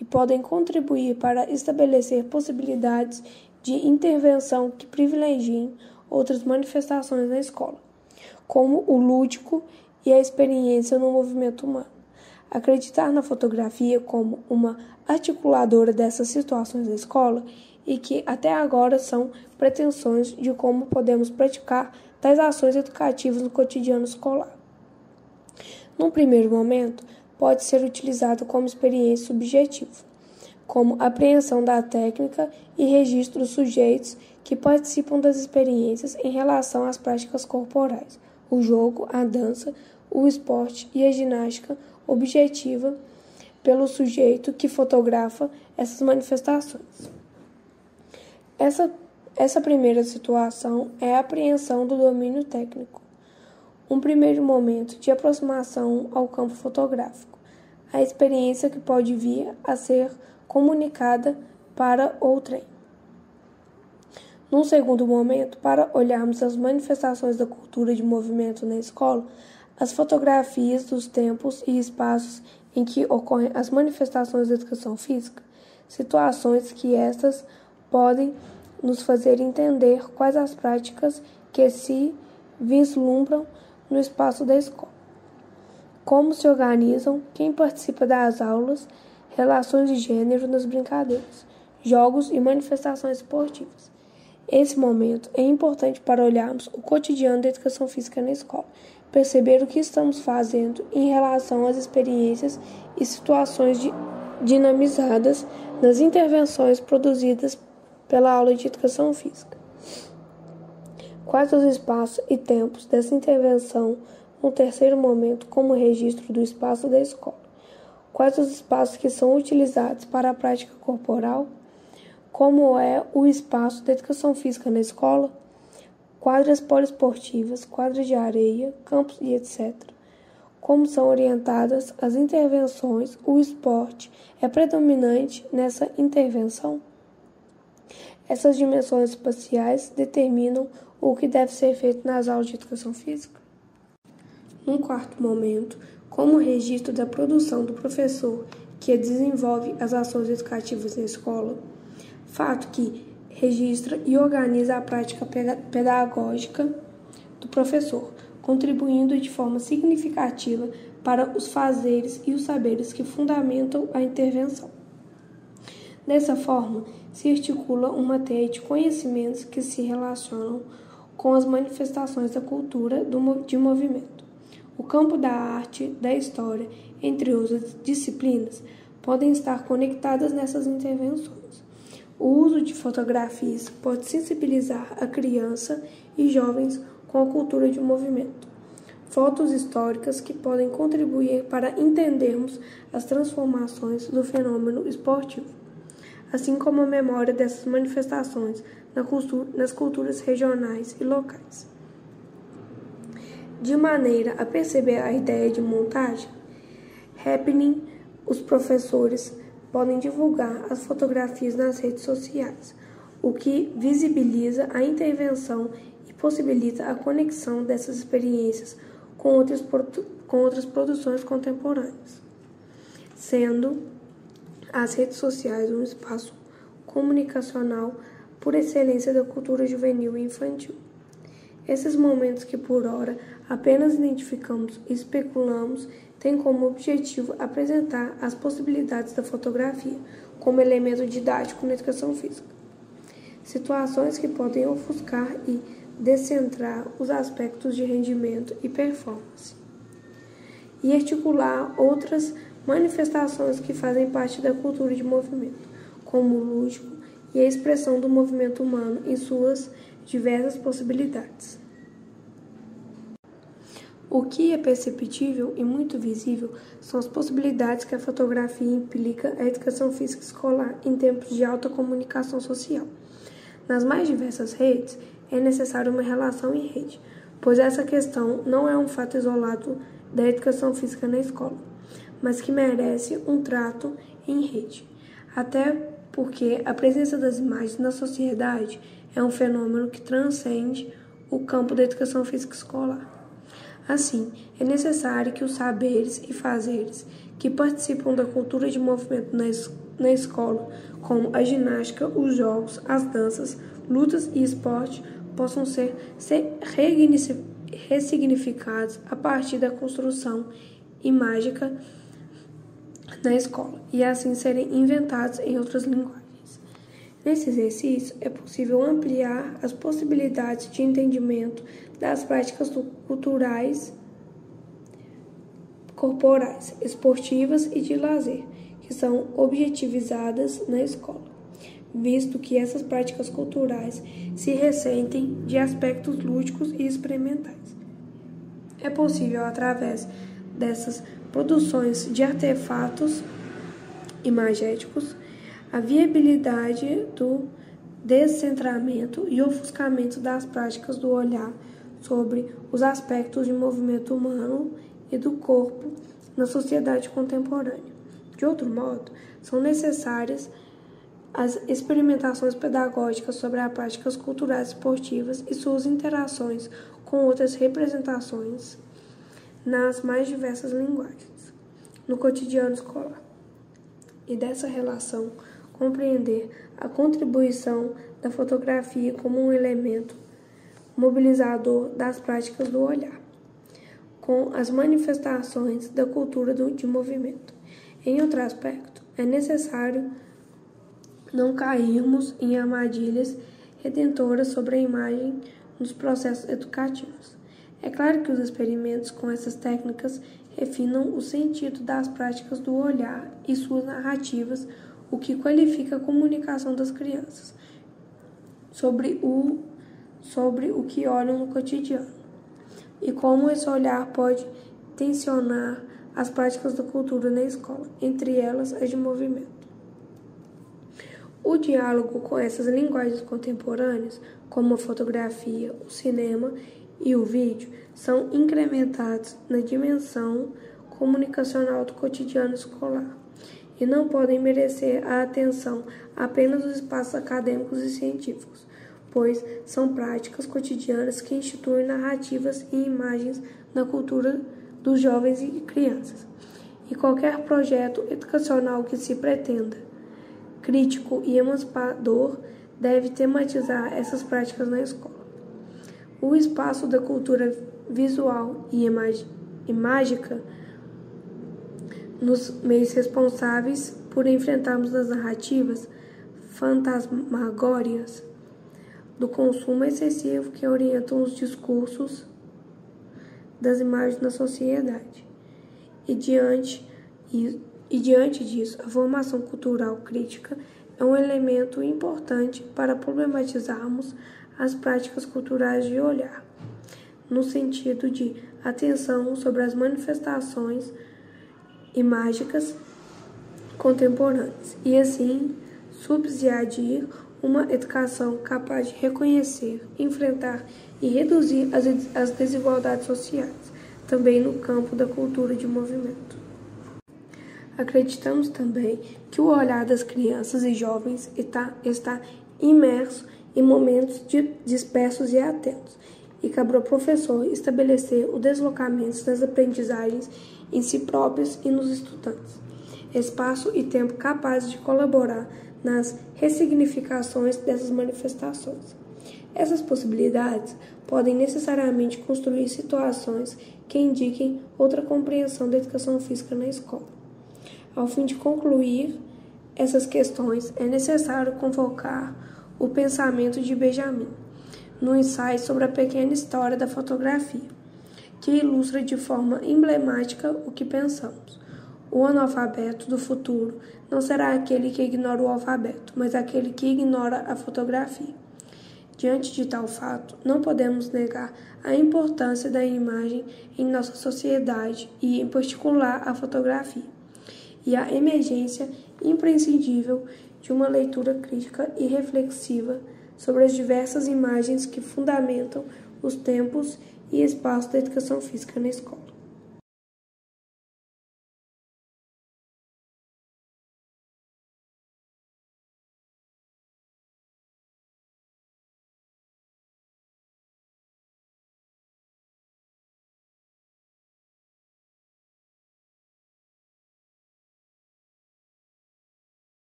e podem contribuir para estabelecer possibilidades de intervenção que privilegiem outras manifestações na escola, como o lúdico e a experiência no movimento humano. Acreditar na fotografia como uma articuladora dessas situações da escola e que até agora são pretensões de como podemos praticar tais ações educativas no cotidiano escolar. Num primeiro momento, pode ser utilizado como experiência subjetiva, como apreensão da técnica e registro dos sujeitos que participam das experiências em relação às práticas corporais, o jogo, a dança, o esporte e a ginástica objetiva pelo sujeito que fotografa essas manifestações. Essa, essa primeira situação é a apreensão do domínio técnico, um primeiro momento de aproximação ao campo fotográfico, a experiência que pode vir a ser comunicada para outrem. Num segundo momento, para olharmos as manifestações da cultura de movimento na escola, as fotografias dos tempos e espaços em que ocorrem as manifestações da educação física, situações que estas podem nos fazer entender quais as práticas que se vislumbram no espaço da escola, como se organizam, quem participa das aulas, relações de gênero nas brincadeiras, jogos e manifestações esportivas. Esse momento é importante para olharmos o cotidiano da educação física na escola perceber o que estamos fazendo em relação às experiências e situações dinamizadas nas intervenções produzidas pela aula de educação física. Quais os espaços e tempos dessa intervenção no terceiro momento, como registro do espaço da escola? Quais os espaços que são utilizados para a prática corporal? Como é o espaço da educação física na escola? quadras poliesportivas, quadras de areia, campos e etc. Como são orientadas as intervenções, o esporte é predominante nessa intervenção? Essas dimensões espaciais determinam o que deve ser feito nas aulas de educação física. Um quarto momento, como registro da produção do professor que desenvolve as ações educativas na escola, fato que registra e organiza a prática pedagógica do professor, contribuindo de forma significativa para os fazeres e os saberes que fundamentam a intervenção. Dessa forma, se articula uma teia de conhecimentos que se relacionam com as manifestações da cultura de movimento. O campo da arte, da história, entre outras disciplinas, podem estar conectadas nessas intervenções. O uso de fotografias pode sensibilizar a criança e jovens com a cultura de um movimento. Fotos históricas que podem contribuir para entendermos as transformações do fenômeno esportivo, assim como a memória dessas manifestações nas culturas regionais e locais. De maneira a perceber a ideia de montagem, Happening, os professores podem divulgar as fotografias nas redes sociais, o que visibiliza a intervenção e possibilita a conexão dessas experiências com outras, com outras produções contemporâneas, sendo as redes sociais um espaço comunicacional por excelência da cultura juvenil e infantil. Esses momentos que por hora apenas identificamos e especulamos tem como objetivo apresentar as possibilidades da fotografia como elemento didático na educação física. Situações que podem ofuscar e descentrar os aspectos de rendimento e performance, e articular outras manifestações que fazem parte da cultura de movimento, como o lúdico e a expressão do movimento humano em suas diversas possibilidades. O que é perceptível e muito visível são as possibilidades que a fotografia implica à educação física escolar em tempos de alta comunicação social. Nas mais diversas redes, é necessária uma relação em rede, pois essa questão não é um fato isolado da educação física na escola, mas que merece um trato em rede. Até porque a presença das imagens na sociedade é um fenômeno que transcende o campo da educação física escolar. Assim, é necessário que os saberes e fazeres que participam da cultura de movimento na, es na escola, como a ginástica, os jogos, as danças, lutas e esporte, possam ser, ser ressignificados a partir da construção e mágica na escola e assim serem inventados em outras linguagens. Nesse exercício é possível ampliar as possibilidades de entendimento das práticas culturais, corporais, esportivas e de lazer, que são objetivizadas na escola, visto que essas práticas culturais se ressentem de aspectos lúdicos e experimentais. É possível, através dessas produções de artefatos imagéticos, a viabilidade do descentramento e ofuscamento das práticas do olhar sobre os aspectos do movimento humano e do corpo na sociedade contemporânea. De outro modo, são necessárias as experimentações pedagógicas sobre as práticas culturais esportivas e suas interações com outras representações nas mais diversas linguagens no cotidiano escolar. E dessa relação, compreender a contribuição da fotografia como um elemento mobilizador das práticas do olhar, com as manifestações da cultura de movimento. Em outro aspecto, é necessário não cairmos em armadilhas redentoras sobre a imagem nos processos educativos. É claro que os experimentos com essas técnicas refinam o sentido das práticas do olhar e suas narrativas, o que qualifica a comunicação das crianças sobre o sobre o que olham no cotidiano e como esse olhar pode tensionar as práticas da cultura na escola, entre elas as de movimento. O diálogo com essas linguagens contemporâneas, como a fotografia, o cinema e o vídeo, são incrementados na dimensão comunicacional do cotidiano escolar e não podem merecer a atenção apenas dos espaços acadêmicos e científicos pois são práticas cotidianas que instituem narrativas e imagens na cultura dos jovens e crianças. E qualquer projeto educacional que se pretenda crítico e emancipador deve tematizar essas práticas na escola. O espaço da cultura visual e mágica nos meios responsáveis por enfrentarmos as narrativas fantasmagórias do consumo excessivo que orientam os discursos das imagens na sociedade. E diante, e, e diante disso, a formação cultural crítica é um elemento importante para problematizarmos as práticas culturais de olhar, no sentido de atenção sobre as manifestações e mágicas contemporâneas, e assim subsidiar uma educação capaz de reconhecer, enfrentar e reduzir as, as desigualdades sociais, também no campo da cultura de movimento. Acreditamos também que o olhar das crianças e jovens está, está imerso em momentos dispersos e atentos, e cabe ao professor estabelecer o deslocamento das aprendizagens em si próprios e nos estudantes, espaço e tempo capazes de colaborar nas ressignificações dessas manifestações. Essas possibilidades podem necessariamente construir situações que indiquem outra compreensão da educação física na escola. Ao fim de concluir essas questões, é necessário convocar o pensamento de Benjamin no ensaio sobre a pequena história da fotografia, que ilustra de forma emblemática o que pensamos. O analfabeto do futuro não será aquele que ignora o alfabeto, mas aquele que ignora a fotografia. Diante de tal fato, não podemos negar a importância da imagem em nossa sociedade e, em particular, a fotografia, e a emergência imprescindível de uma leitura crítica e reflexiva sobre as diversas imagens que fundamentam os tempos e espaços da educação física na escola.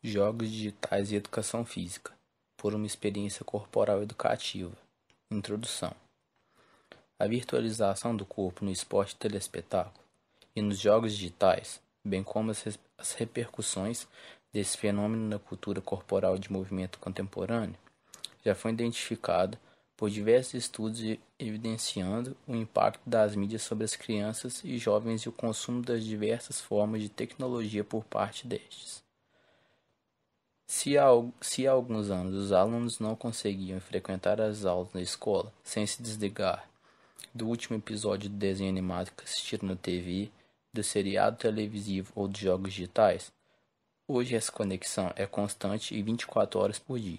Jogos Digitais e Educação Física por uma experiência corporal educativa. Introdução. A virtualização do corpo no esporte telespetáculo e nos jogos digitais, bem como as, as repercussões desse fenômeno na cultura corporal de movimento contemporâneo, já foi identificada por diversos estudos evidenciando o impacto das mídias sobre as crianças e jovens e o consumo das diversas formas de tecnologia por parte destes. Se há, se há alguns anos os alunos não conseguiam frequentar as aulas na escola sem se desligar do último episódio de desenho animado que assistiram na TV, do seriado televisivo ou de jogos digitais, hoje essa conexão é constante e 24 horas por dia.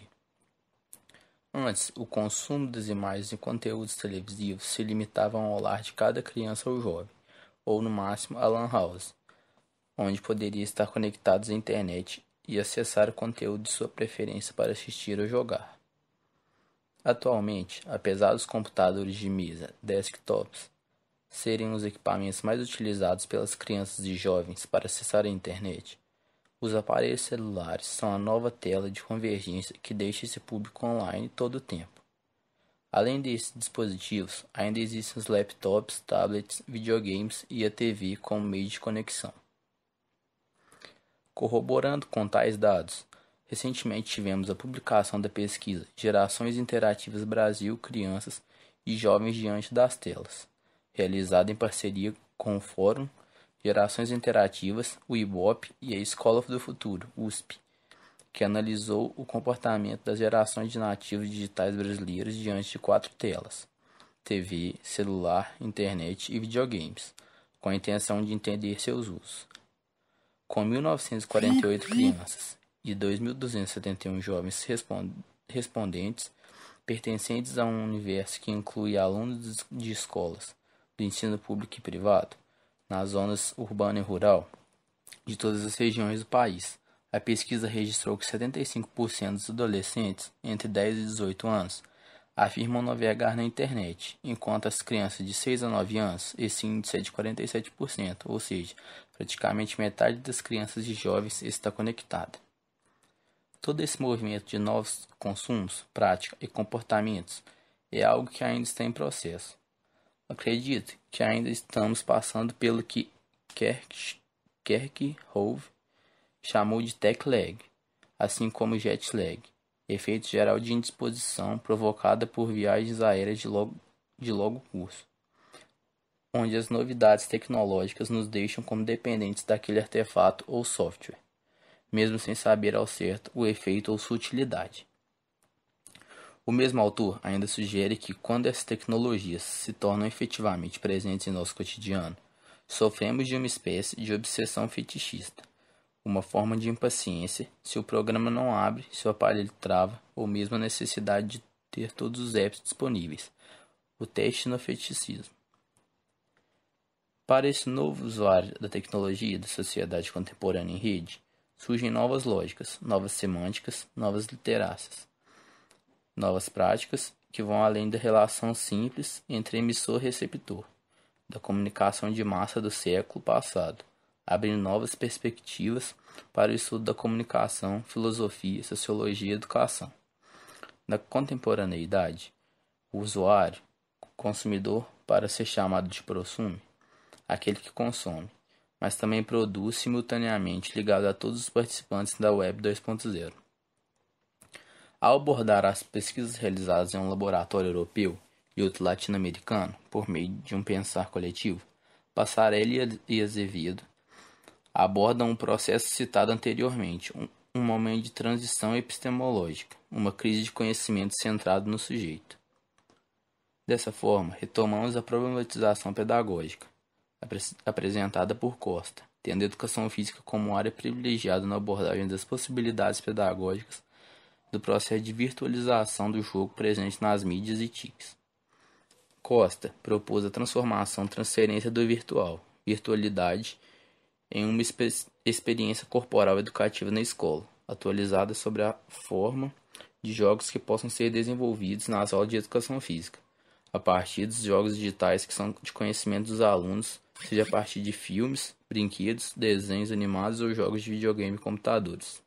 Antes, o consumo das imagens e conteúdos televisivos se limitava ao lar de cada criança ou jovem, ou no máximo a lan house, onde poderia estar conectados à internet e acessar o conteúdo de sua preferência para assistir ou jogar. Atualmente, apesar dos computadores de mesa, desktops, serem os equipamentos mais utilizados pelas crianças e jovens para acessar a internet, os aparelhos celulares são a nova tela de convergência que deixa esse público online todo o tempo. Além desses dispositivos, ainda existem os laptops, tablets, videogames e a TV como meio de conexão. Corroborando com tais dados, recentemente tivemos a publicação da pesquisa Gerações Interativas Brasil Crianças e Jovens Diante das Telas, realizada em parceria com o Fórum Gerações Interativas, o IBOP e a Escola do Futuro, USP, que analisou o comportamento das gerações de nativos digitais brasileiros diante de quatro telas: TV, celular, internet e videogames, com a intenção de entender seus usos com 1.948 crianças e 2.271 jovens respondentes pertencentes a um universo que inclui alunos de escolas do ensino público e privado, nas zonas urbana e rural de todas as regiões do país. A pesquisa registrou que 75% dos adolescentes entre 10 e 18 anos afirmam navegar na internet, enquanto as crianças de 6 a 9 anos, esse índice é de 47%, ou seja, praticamente metade das crianças e jovens está conectada. Todo esse movimento de novos consumos, práticas e comportamentos é algo que ainda está em processo. Acredito que ainda estamos passando pelo que Kerk, chamou de tech lag, assim como jet lag, efeito geral de indisposição provocada por viagens aéreas de longo, de longo curso, onde as novidades tecnológicas nos deixam como dependentes daquele artefato ou software, mesmo sem saber ao certo o efeito ou sua utilidade. O mesmo autor ainda sugere que, quando essas tecnologias se tornam efetivamente presentes em nosso cotidiano, sofremos de uma espécie de obsessão fetichista uma forma de impaciência, se o programa não abre, se o aparelho trava, ou mesmo a necessidade de ter todos os apps disponíveis. O teste no feticismo. Para esse novo usuário da tecnologia e da sociedade contemporânea em rede, surgem novas lógicas, novas semânticas, novas literácias, novas práticas que vão além da relação simples entre emissor e receptor, da comunicação de massa do século passado abrindo novas perspectivas para o estudo da comunicação, filosofia, sociologia e educação. Na contemporaneidade, o usuário, consumidor para ser chamado de prosume, aquele que consome, mas também produz simultaneamente ligado a todos os participantes da Web 2.0. Ao abordar as pesquisas realizadas em um laboratório europeu e outro latino-americano, por meio de um pensar coletivo, Passarelli e Azevedo abordam um processo citado anteriormente, um, momento de transição epistemológica, uma crise de conhecimento centrado no sujeito. Dessa forma, retomamos a problematização pedagógica, apresentada por Costa, tendo a educação física como área privilegiada na abordagem das possibilidades pedagógicas do processo de virtualização do jogo presente nas mídias e TICs. Costa propôs a transformação transferência do virtual, virtualidade em uma experiência corporal educativa na escola, atualizada sobre a forma de jogos que possam ser desenvolvidos nas aulas de educação física, a partir dos jogos digitais que são de conhecimento dos alunos, seja a partir de filmes, brinquedos, desenhos animados ou jogos de videogame e computadores.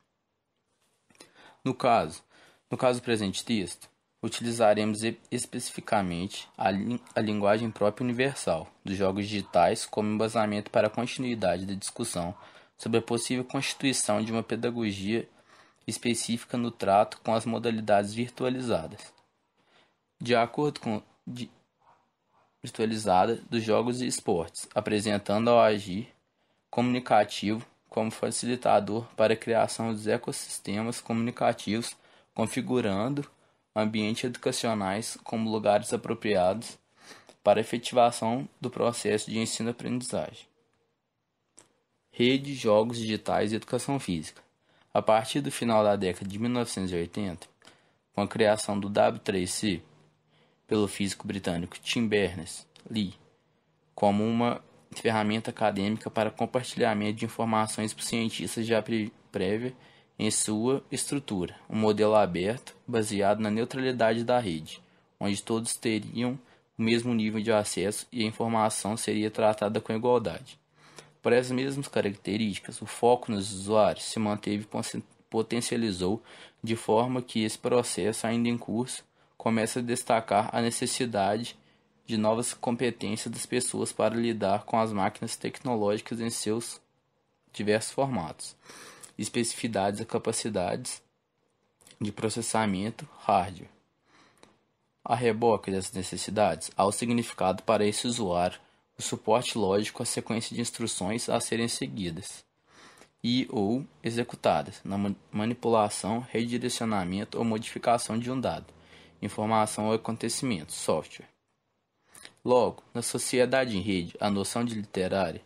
No caso, no caso presente texto, utilizaremos especificamente a, li a linguagem própria universal dos jogos digitais como embasamento para a continuidade da discussão sobre a possível constituição de uma pedagogia específica no trato com as modalidades virtualizadas. De acordo com de, virtualizada dos jogos e esportes, apresentando ao agir comunicativo como facilitador para a criação dos ecossistemas comunicativos, configurando ambientes educacionais como lugares apropriados para a efetivação do processo de ensino-aprendizagem. Rede, jogos digitais e educação física. A partir do final da década de 1980, com a criação do W3C pelo físico britânico Tim Berners-Lee, como uma ferramenta acadêmica para compartilhamento de informações por cientistas já prévia em sua estrutura, um modelo aberto baseado na neutralidade da rede, onde todos teriam o mesmo nível de acesso e a informação seria tratada com igualdade. Por essas mesmas características, o foco nos usuários se manteve e potencializou de forma que esse processo ainda em curso começa a destacar a necessidade de novas competências das pessoas para lidar com as máquinas tecnológicas em seus diversos formatos especificidades e capacidades de processamento hardware. A reboque dessas necessidades há o significado para esse usuário, o suporte lógico à sequência de instruções a serem seguidas e ou executadas na manipulação, redirecionamento ou modificação de um dado, informação ou acontecimento, software. Logo, na sociedade em rede, a noção de literária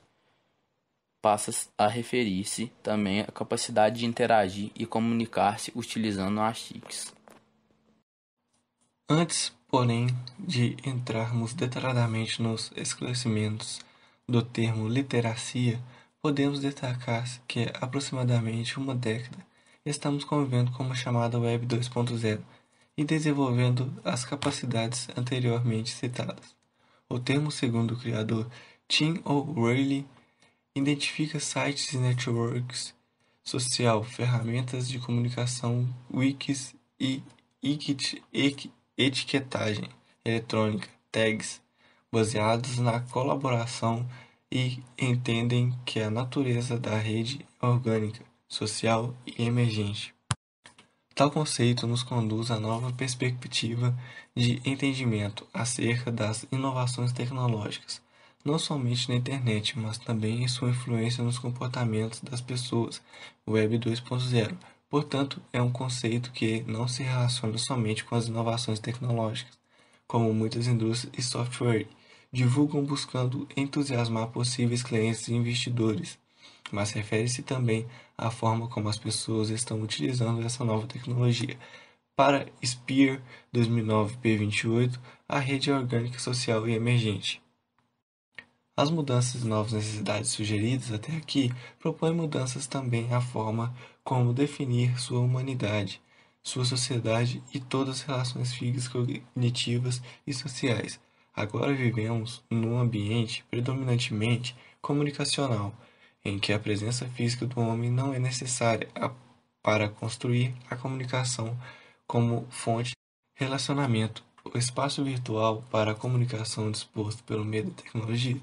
passa a referir-se também à capacidade de interagir e comunicar-se utilizando as TICs. Antes, porém, de entrarmos detalhadamente nos esclarecimentos do termo literacia, podemos destacar que há aproximadamente uma década estamos convivendo com a chamada Web 2.0 e desenvolvendo as capacidades anteriormente citadas. O termo, segundo o criador Tim O'Reilly, Identifica sites e networks social, ferramentas de comunicação, wikis e etiquetagem eletrônica, tags, baseados na colaboração e entendem que a natureza da rede é orgânica, social e emergente. Tal conceito nos conduz a nova perspectiva de entendimento acerca das inovações tecnológicas, não somente na internet, mas também em sua influência nos comportamentos das pessoas, Web 2.0. Portanto, é um conceito que não se relaciona somente com as inovações tecnológicas, como muitas indústrias e software divulgam buscando entusiasmar possíveis clientes e investidores, mas refere-se também à forma como as pessoas estão utilizando essa nova tecnologia. Para Spear 2009 P28, a rede é orgânica social e emergente. As mudanças e novas necessidades sugeridas até aqui propõem mudanças também à forma como definir sua humanidade, sua sociedade e todas as relações físicas, cognitivas e sociais. Agora vivemos num ambiente predominantemente comunicacional, em que a presença física do homem não é necessária para construir a comunicação como fonte de relacionamento. O espaço virtual para a comunicação disposto pelo meio da tecnologia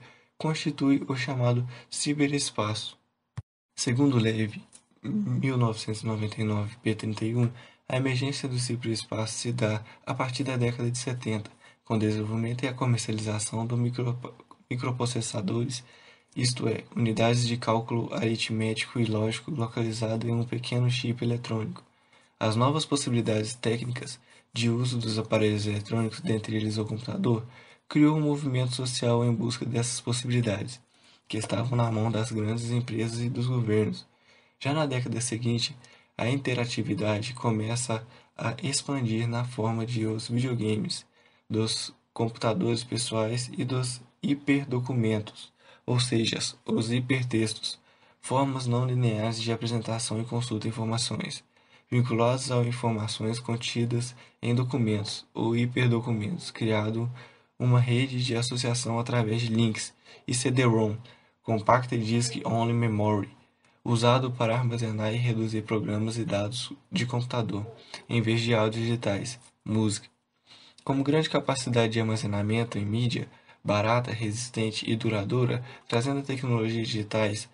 constitui o chamado ciberespaço. Segundo Levy, 1999 p31, a emergência do ciberespaço se dá a partir da década de 70, com o desenvolvimento e a comercialização de micro, microprocessadores, isto é, unidades de cálculo aritmético e lógico localizado em um pequeno chip eletrônico. As novas possibilidades técnicas de uso dos aparelhos eletrônicos, dentre eles o computador, criou um movimento social em busca dessas possibilidades, que estavam na mão das grandes empresas e dos governos. Já na década seguinte, a interatividade começa a expandir na forma de os videogames, dos computadores pessoais e dos hiperdocumentos, ou seja, os hipertextos, formas não lineares de apresentação e consulta de informações, vinculadas a informações contidas em documentos ou hiperdocumentos, criado uma rede de associação através de links e CD-ROM, Compact Disk Only Memory, usado para armazenar e reduzir programas e dados de computador, em vez de áudios digitais, música. Como grande capacidade de armazenamento em mídia, barata, resistente e duradoura, trazendo tecnologias digitais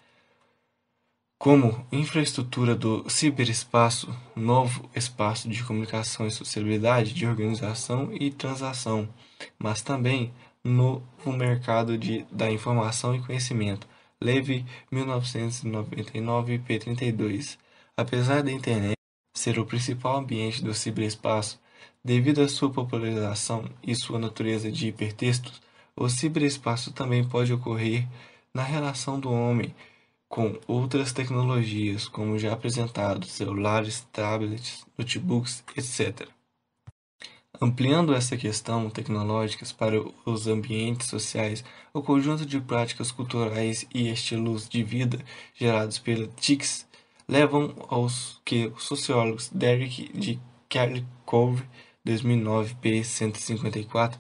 como infraestrutura do ciberespaço, novo espaço de comunicação e sociabilidade, de organização e transação mas também no mercado de, da informação e conhecimento. Leve 1999 P32. Apesar da internet ser o principal ambiente do ciberespaço, devido à sua popularização e sua natureza de hipertextos, o ciberespaço também pode ocorrer na relação do homem com outras tecnologias, como já apresentado, celulares, tablets, notebooks, etc. Ampliando essa questão tecnológicas para os ambientes sociais, o conjunto de práticas culturais e estilos de vida gerados pela TICS levam aos que os sociólogos Derek de Kerlikove, 2009, p. 154,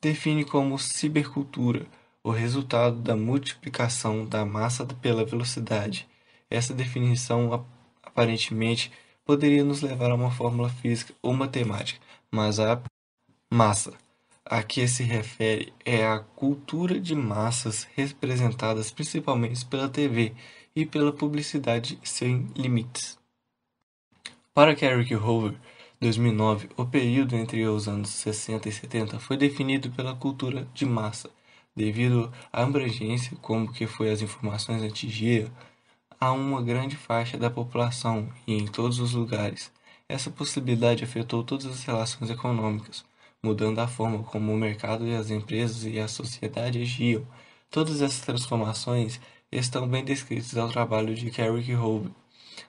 define como cibercultura, o resultado da multiplicação da massa pela velocidade. Essa definição aparentemente poderia nos levar a uma fórmula física ou matemática, mas a massa a que se refere é a cultura de massas representadas principalmente pela TV e pela publicidade sem limites. Para Carrick Hoover, 2009, o período entre os anos 60 e 70 foi definido pela cultura de massa, devido à abrangência como que foi as informações atingiam a uma grande faixa da população e em todos os lugares, essa possibilidade afetou todas as relações econômicas, mudando a forma como o mercado e as empresas e a sociedade agiam. Todas essas transformações estão bem descritas ao trabalho de Carrick Howe,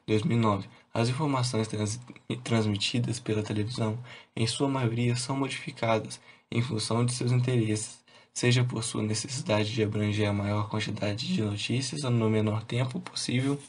2009. As informações trans transmitidas pela televisão, em sua maioria, são modificadas em função de seus interesses, seja por sua necessidade de abranger a maior quantidade de notícias no menor tempo possível,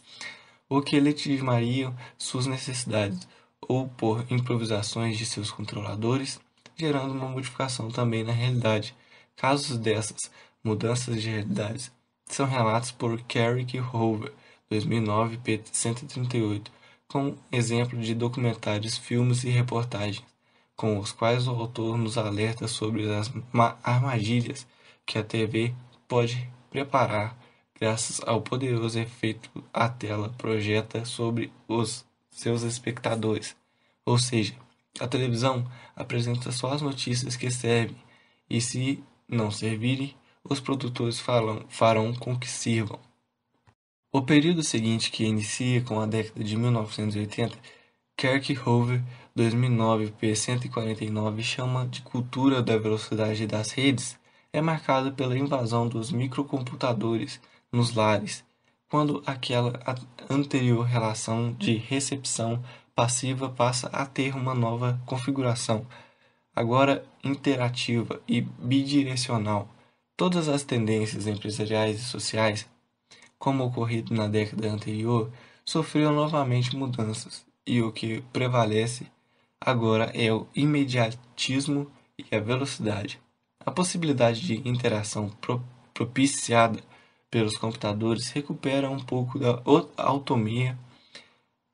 ou que legitimaria suas necessidades ou por improvisações de seus controladores, gerando uma modificação também na realidade. Casos dessas mudanças de realidades são relatos por Carrick Hover, 2009, p. 138, com exemplo de documentários, filmes e reportagens, com os quais o autor nos alerta sobre as armadilhas que a TV pode preparar graças ao poderoso efeito a tela projeta sobre os seus espectadores. Ou seja, a televisão apresenta só as notícias que servem, e se não servirem, os produtores falam, farão com que sirvam. O período seguinte, que inicia com a década de 1980, Kerkhover 2009 P149 chama de cultura da velocidade das redes, é marcado pela invasão dos microcomputadores nos lares quando aquela anterior relação de recepção passiva passa a ter uma nova configuração, agora interativa e bidirecional. Todas as tendências empresariais e sociais, como ocorrido na década anterior, sofreram novamente mudanças, e o que prevalece agora é o imediatismo e a velocidade. A possibilidade de interação propiciada pelos computadores recupera um pouco da autonomia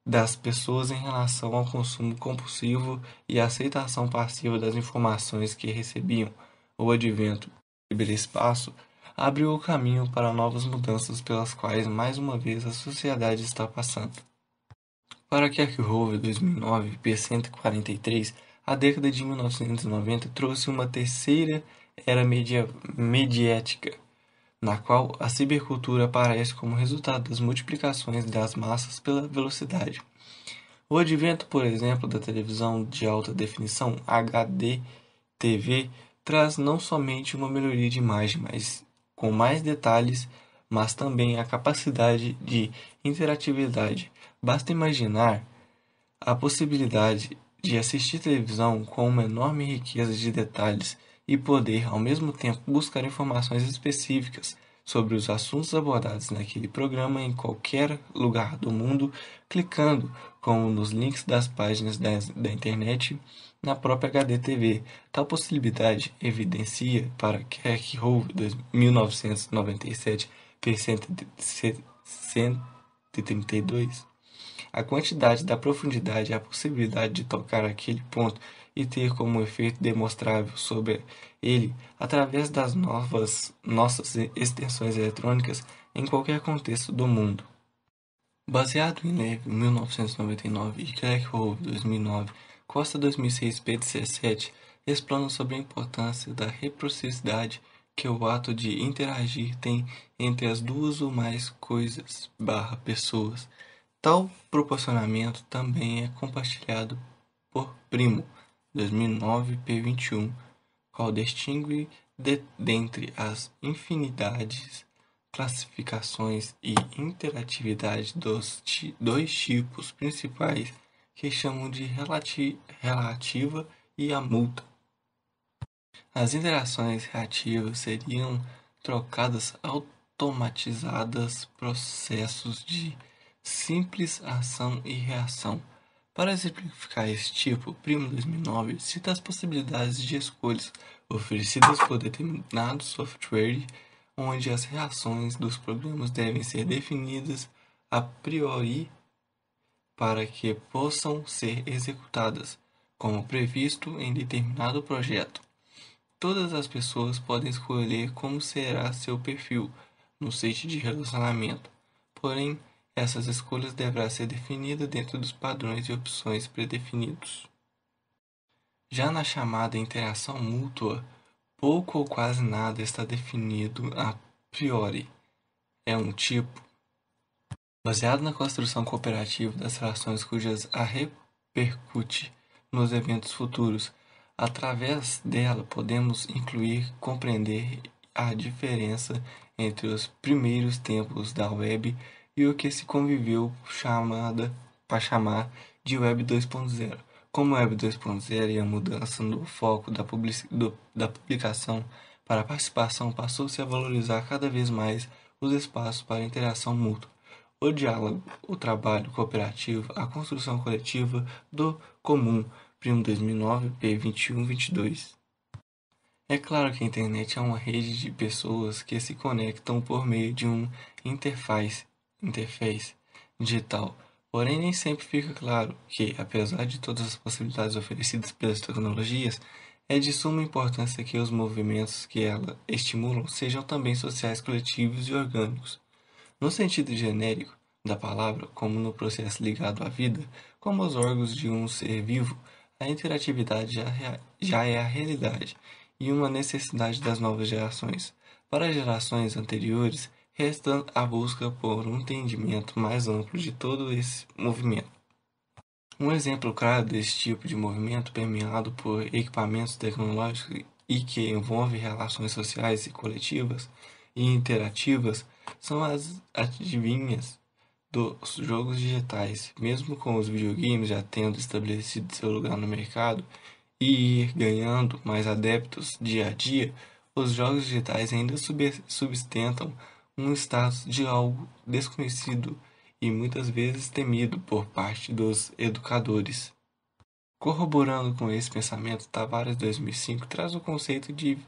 das pessoas em relação ao consumo compulsivo e a aceitação passiva das informações que recebiam. O advento do ciberespaço abriu o caminho para novas mudanças pelas quais mais uma vez a sociedade está passando. Para Kirchhoff 2009, p 143, a década de 1990 trouxe uma terceira era mediática na qual a cibercultura aparece como resultado das multiplicações das massas pela velocidade. O advento, por exemplo, da televisão de alta definição HD TV traz não somente uma melhoria de imagem, mas com mais detalhes, mas também a capacidade de interatividade. Basta imaginar a possibilidade de assistir televisão com uma enorme riqueza de detalhes e poder, ao mesmo tempo, buscar informações específicas sobre os assuntos abordados naquele programa em qualquer lugar do mundo, clicando, como nos links das páginas da, internet, na própria HDTV. Tal possibilidade evidencia para Kirk Hove 1997 132 a quantidade da profundidade e a possibilidade de tocar aquele ponto e ter como efeito demonstrável sobre ele através das novas nossas extensões eletrônicas em qualquer contexto do mundo. Baseado em Levy 1999 e Crackhole 2009, Costa 2006 P17 explanam sobre a importância da reciprocidade que o ato de interagir tem entre as duas ou mais coisas pessoas. Tal proporcionamento também é compartilhado por primo, 2009, p. 21, qual distingue de, dentre as infinidades, classificações e interatividade dos ti, dois tipos principais que chamam de relati, relativa e a multa. As interações reativas seriam trocadas automatizadas processos de simples ação e reação para exemplificar esse tipo, Primo 2009 cita as possibilidades de escolhas oferecidas por determinado software, onde as reações dos programas devem ser definidas a priori para que possam ser executadas, como previsto em determinado projeto. Todas as pessoas podem escolher como será seu perfil no site de relacionamento, porém, essas escolhas deverão ser definidas dentro dos padrões e opções predefinidos. Já na chamada interação mútua, pouco ou quase nada está definido a priori. É um tipo. Baseado na construção cooperativa das relações cujas a repercute nos eventos futuros, através dela podemos incluir, compreender a diferença entre os primeiros tempos da web e o que se conviveu chamada para chamar de Web 2.0. Como Web 2.0 e a mudança no foco da, public, do, da publicação para a participação passou-se a valorizar cada vez mais os espaços para interação mútua, o diálogo, o trabalho cooperativo, a construção coletiva do comum, primo 2009, p 2122. É claro que a internet é uma rede de pessoas que se conectam por meio de uma interface interface digital. Porém, nem sempre fica claro que, apesar de todas as possibilidades oferecidas pelas tecnologias, é de suma importância que os movimentos que ela estimulam sejam também sociais, coletivos e orgânicos. No sentido genérico da palavra, como no processo ligado à vida, como aos órgãos de um ser vivo, a interatividade já, já é a realidade e uma necessidade das novas gerações. Para gerações anteriores, resta a busca por um entendimento mais amplo de todo esse movimento. Um exemplo claro desse tipo de movimento permeado por equipamentos tecnológicos e que envolve relações sociais e coletivas e interativas são as adivinhas dos jogos digitais. Mesmo com os videogames já tendo estabelecido seu lugar no mercado e ir ganhando mais adeptos dia a dia, os jogos digitais ainda sustentam um status de algo desconhecido e muitas vezes temido por parte dos educadores. Corroborando com esse pensamento, Tavares 2005 traz o conceito de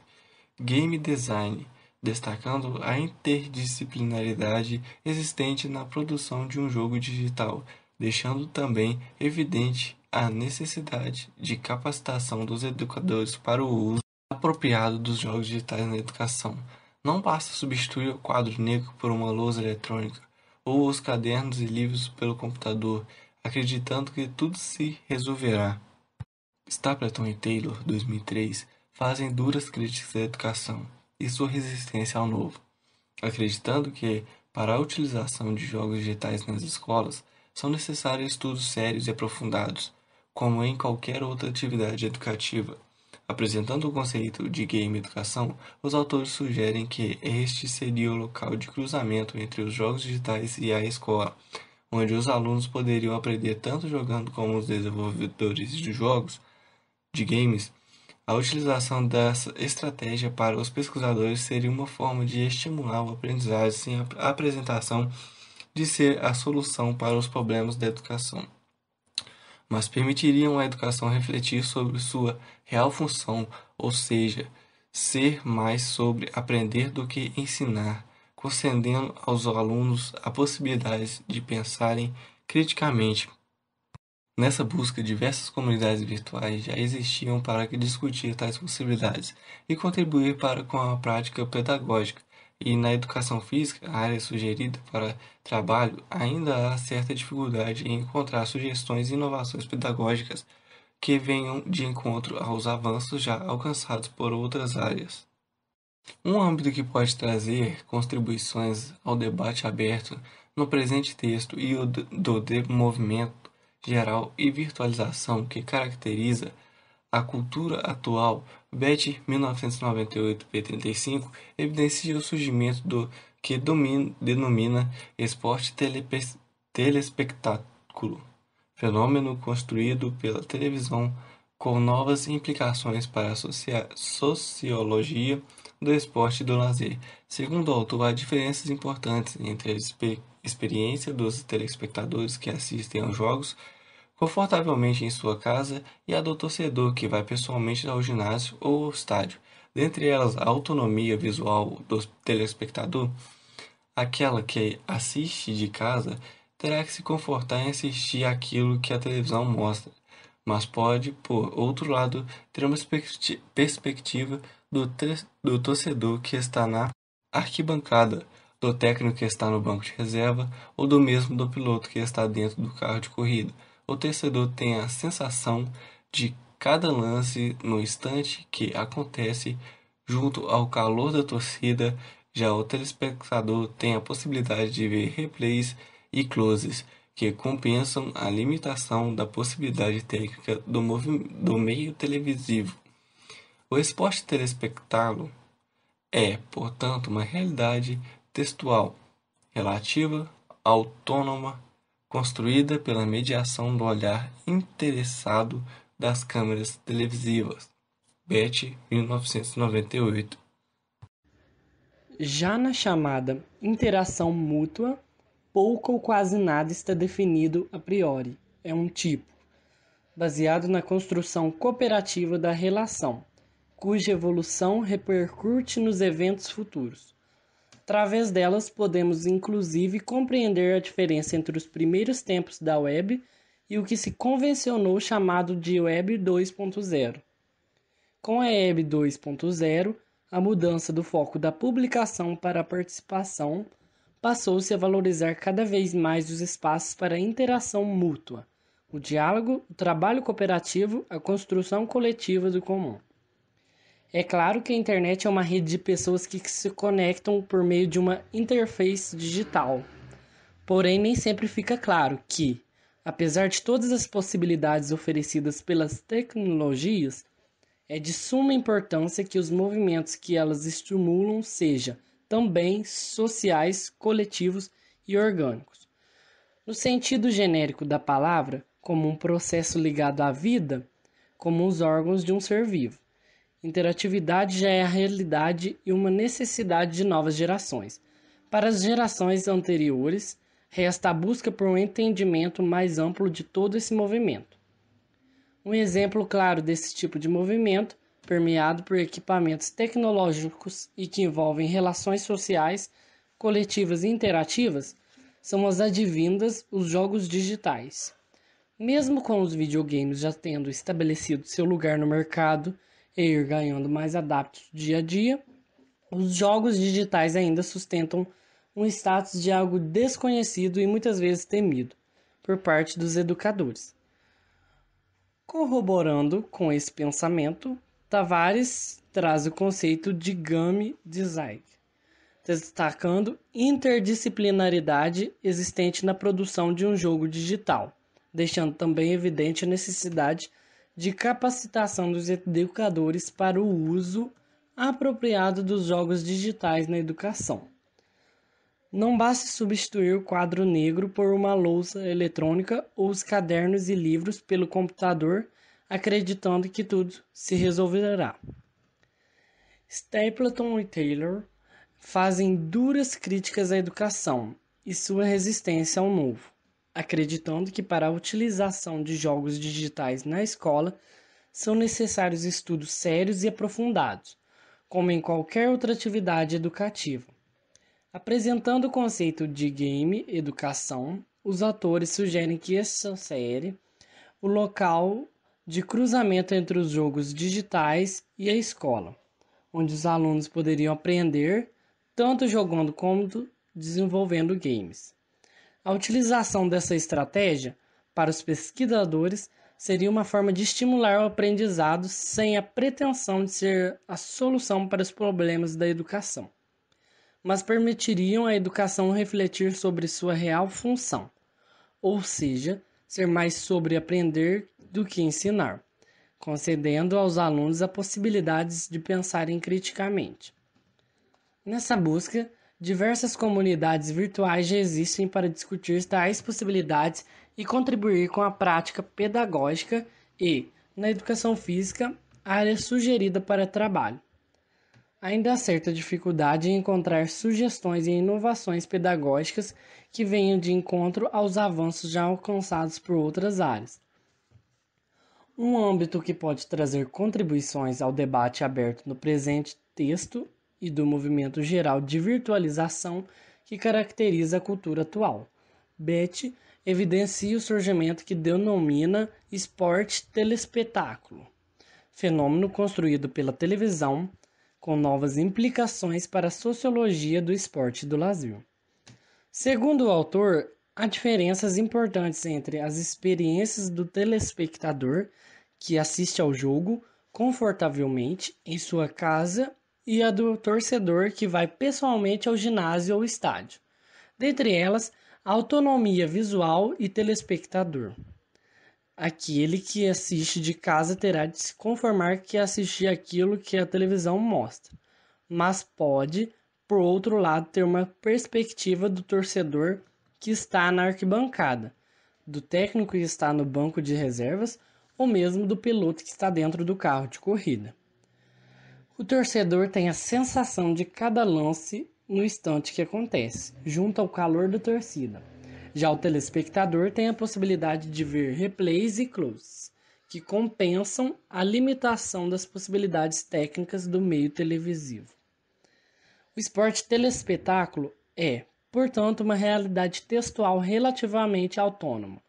game design, destacando a interdisciplinaridade existente na produção de um jogo digital, deixando também evidente a necessidade de capacitação dos educadores para o uso apropriado dos jogos digitais na educação. Não basta substituir o quadro negro por uma lousa eletrônica, ou os cadernos e livros pelo computador, acreditando que tudo se resolverá. Stapleton e Taylor, 2003, fazem duras críticas à educação e sua resistência ao novo, acreditando que, para a utilização de jogos digitais nas escolas, são necessários estudos sérios e aprofundados, como em qualquer outra atividade educativa. Apresentando o conceito de game educação, os autores sugerem que este seria o local de cruzamento entre os jogos digitais e a escola, onde os alunos poderiam aprender tanto jogando como os desenvolvedores de jogos de games. A utilização dessa estratégia para os pesquisadores seria uma forma de estimular o aprendizagem sem a apresentação de ser a solução para os problemas da educação mas permitiriam à educação refletir sobre sua real função, ou seja, ser mais sobre aprender do que ensinar, concedendo aos alunos a possibilidade de pensarem criticamente. Nessa busca, diversas comunidades virtuais já existiam para discutir tais possibilidades e contribuir para com a prática pedagógica, e na educação física, área sugerida para trabalho, ainda há certa dificuldade em encontrar sugestões e inovações pedagógicas que venham de encontro aos avanços já alcançados por outras áreas. Um âmbito que pode trazer contribuições ao debate aberto no presente texto e o do movimento geral e virtualização que caracteriza a cultura atual, Bet 1998 P35, evidencia o surgimento do que domina, denomina esporte telepe, telespectáculo, fenômeno construído pela televisão com novas implicações para a socia, sociologia do esporte e do lazer. Segundo o autor, há diferenças importantes entre a experiência dos telespectadores que assistem aos jogos confortavelmente em sua casa e a do torcedor que vai pessoalmente ao ginásio ou ao estádio. Dentre elas, a autonomia visual do telespectador, aquela que assiste de casa terá que se confortar em assistir aquilo que a televisão mostra, mas pode, por outro lado, ter uma perspectiva do, do torcedor que está na arquibancada, do técnico que está no banco de reserva ou do mesmo do piloto que está dentro do carro de corrida o torcedor tem a sensação de cada lance no instante que acontece, junto ao calor da torcida, já o telespectador tem a possibilidade de ver replays e closes que compensam a limitação da possibilidade técnica do, do meio televisivo. O esporte telespectá-lo é, portanto, uma realidade textual, relativa, autônoma construída pela mediação do olhar interessado das câmeras televisivas. Bet 1998. Já na chamada interação mútua, pouco ou quase nada está definido a priori. É um tipo, baseado na construção cooperativa da relação, cuja evolução repercute nos eventos futuros. Através delas, podemos inclusive compreender a diferença entre os primeiros tempos da web e o que se convencionou chamado de Web 2.0. Com a Web 2.0, a mudança do foco da publicação para a participação passou-se a valorizar cada vez mais os espaços para interação mútua, o diálogo, o trabalho cooperativo, a construção coletiva do comum. É claro que a internet é uma rede de pessoas que se conectam por meio de uma interface digital. Porém, nem sempre fica claro que, apesar de todas as possibilidades oferecidas pelas tecnologias, é de suma importância que os movimentos que elas estimulam sejam também sociais, coletivos e orgânicos. No sentido genérico da palavra, como um processo ligado à vida, como os órgãos de um ser vivo. Interatividade já é a realidade e uma necessidade de novas gerações. Para as gerações anteriores, resta a busca por um entendimento mais amplo de todo esse movimento. Um exemplo claro desse tipo de movimento, permeado por equipamentos tecnológicos e que envolvem relações sociais, coletivas e interativas, são as advindas os jogos digitais. Mesmo com os videogames já tendo estabelecido seu lugar no mercado, e ir ganhando mais adaptos dia a dia, os jogos digitais ainda sustentam um status de algo desconhecido e muitas vezes temido por parte dos educadores. Corroborando com esse pensamento, Tavares traz o conceito de game design, destacando interdisciplinaridade existente na produção de um jogo digital, deixando também evidente a necessidade de capacitação dos educadores para o uso apropriado dos jogos digitais na educação. Não basta substituir o quadro negro por uma lousa eletrônica ou os cadernos e livros pelo computador, acreditando que tudo se resolverá. Stapleton e Taylor fazem duras críticas à educação e sua resistência ao novo acreditando que para a utilização de jogos digitais na escola são necessários estudos sérios e aprofundados, como em qualquer outra atividade educativa. Apresentando o conceito de game educação, os autores sugerem que essa série o local de cruzamento entre os jogos digitais e a escola, onde os alunos poderiam aprender tanto jogando como desenvolvendo games. A utilização dessa estratégia para os pesquisadores seria uma forma de estimular o aprendizado sem a pretensão de ser a solução para os problemas da educação, mas permitiriam à educação refletir sobre sua real função, ou seja, ser mais sobre aprender do que ensinar, concedendo aos alunos a possibilidade de pensarem criticamente. Nessa busca, Diversas comunidades virtuais já existem para discutir tais possibilidades e contribuir com a prática pedagógica e, na educação física, a área sugerida para trabalho. Ainda há certa dificuldade em encontrar sugestões e inovações pedagógicas que venham de encontro aos avanços já alcançados por outras áreas. Um âmbito que pode trazer contribuições ao debate aberto no presente texto e do movimento geral de virtualização que caracteriza a cultura atual. Bet evidencia o surgimento que denomina esporte telespetáculo, fenômeno construído pela televisão com novas implicações para a sociologia do esporte e do lazer. Segundo o autor, há diferenças importantes entre as experiências do telespectador que assiste ao jogo confortavelmente em sua casa e a do torcedor que vai pessoalmente ao ginásio ou estádio. Dentre elas, a autonomia visual e telespectador. Aquele que assiste de casa terá de se conformar que assistir aquilo que a televisão mostra, mas pode, por outro lado, ter uma perspectiva do torcedor que está na arquibancada, do técnico que está no banco de reservas ou mesmo do piloto que está dentro do carro de corrida. O torcedor tem a sensação de cada lance no instante que acontece, junto ao calor da torcida. Já o telespectador tem a possibilidade de ver replays e close, que compensam a limitação das possibilidades técnicas do meio televisivo. O esporte telespetáculo é, portanto, uma realidade textual relativamente autônoma,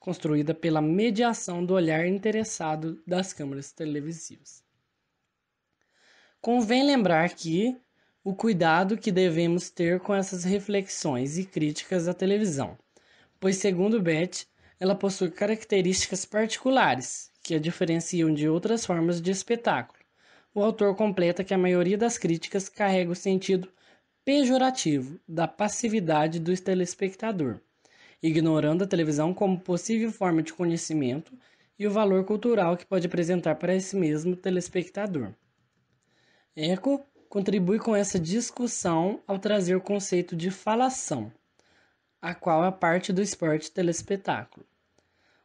construída pela mediação do olhar interessado das câmeras televisivas. Convém lembrar que o cuidado que devemos ter com essas reflexões e críticas à televisão, pois, segundo Beth, ela possui características particulares que a diferenciam de outras formas de espetáculo. O autor completa que a maioria das críticas carrega o sentido pejorativo da passividade do telespectador, ignorando a televisão como possível forma de conhecimento e o valor cultural que pode apresentar para esse mesmo telespectador. Erco contribui com essa discussão ao trazer o conceito de falação, a qual é parte do esporte telespetáculo.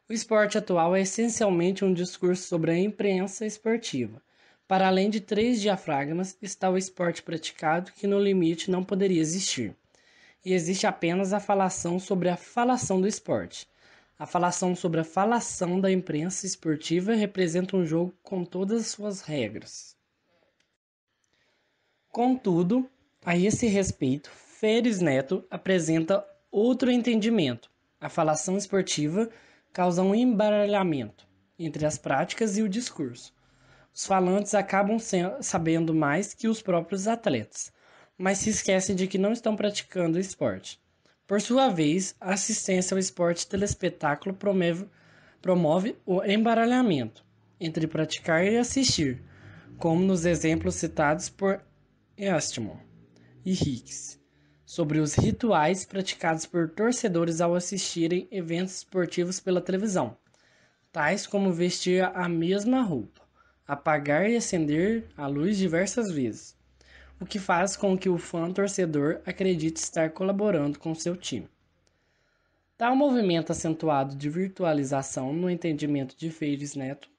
O esporte atual é essencialmente um discurso sobre a imprensa esportiva. Para além de três diafragmas, está o esporte praticado, que no limite não poderia existir. E existe apenas a falação sobre a falação do esporte. A falação sobre a falação da imprensa esportiva representa um jogo com todas as suas regras. Contudo, a esse respeito, Feres Neto apresenta outro entendimento. A falação esportiva causa um embaralhamento entre as práticas e o discurso. Os falantes acabam sabendo mais que os próprios atletas, mas se esquecem de que não estão praticando esporte. Por sua vez, a assistência ao esporte telespetáculo promove, promove o embaralhamento entre praticar e assistir, como nos exemplos citados por Eastman e Hicks sobre os rituais praticados por torcedores ao assistirem eventos esportivos pela televisão, tais como vestir a mesma roupa, apagar e acender a luz diversas vezes, o que faz com que o fã torcedor acredite estar colaborando com seu time. Tal movimento acentuado de virtualização no entendimento de Feires Neto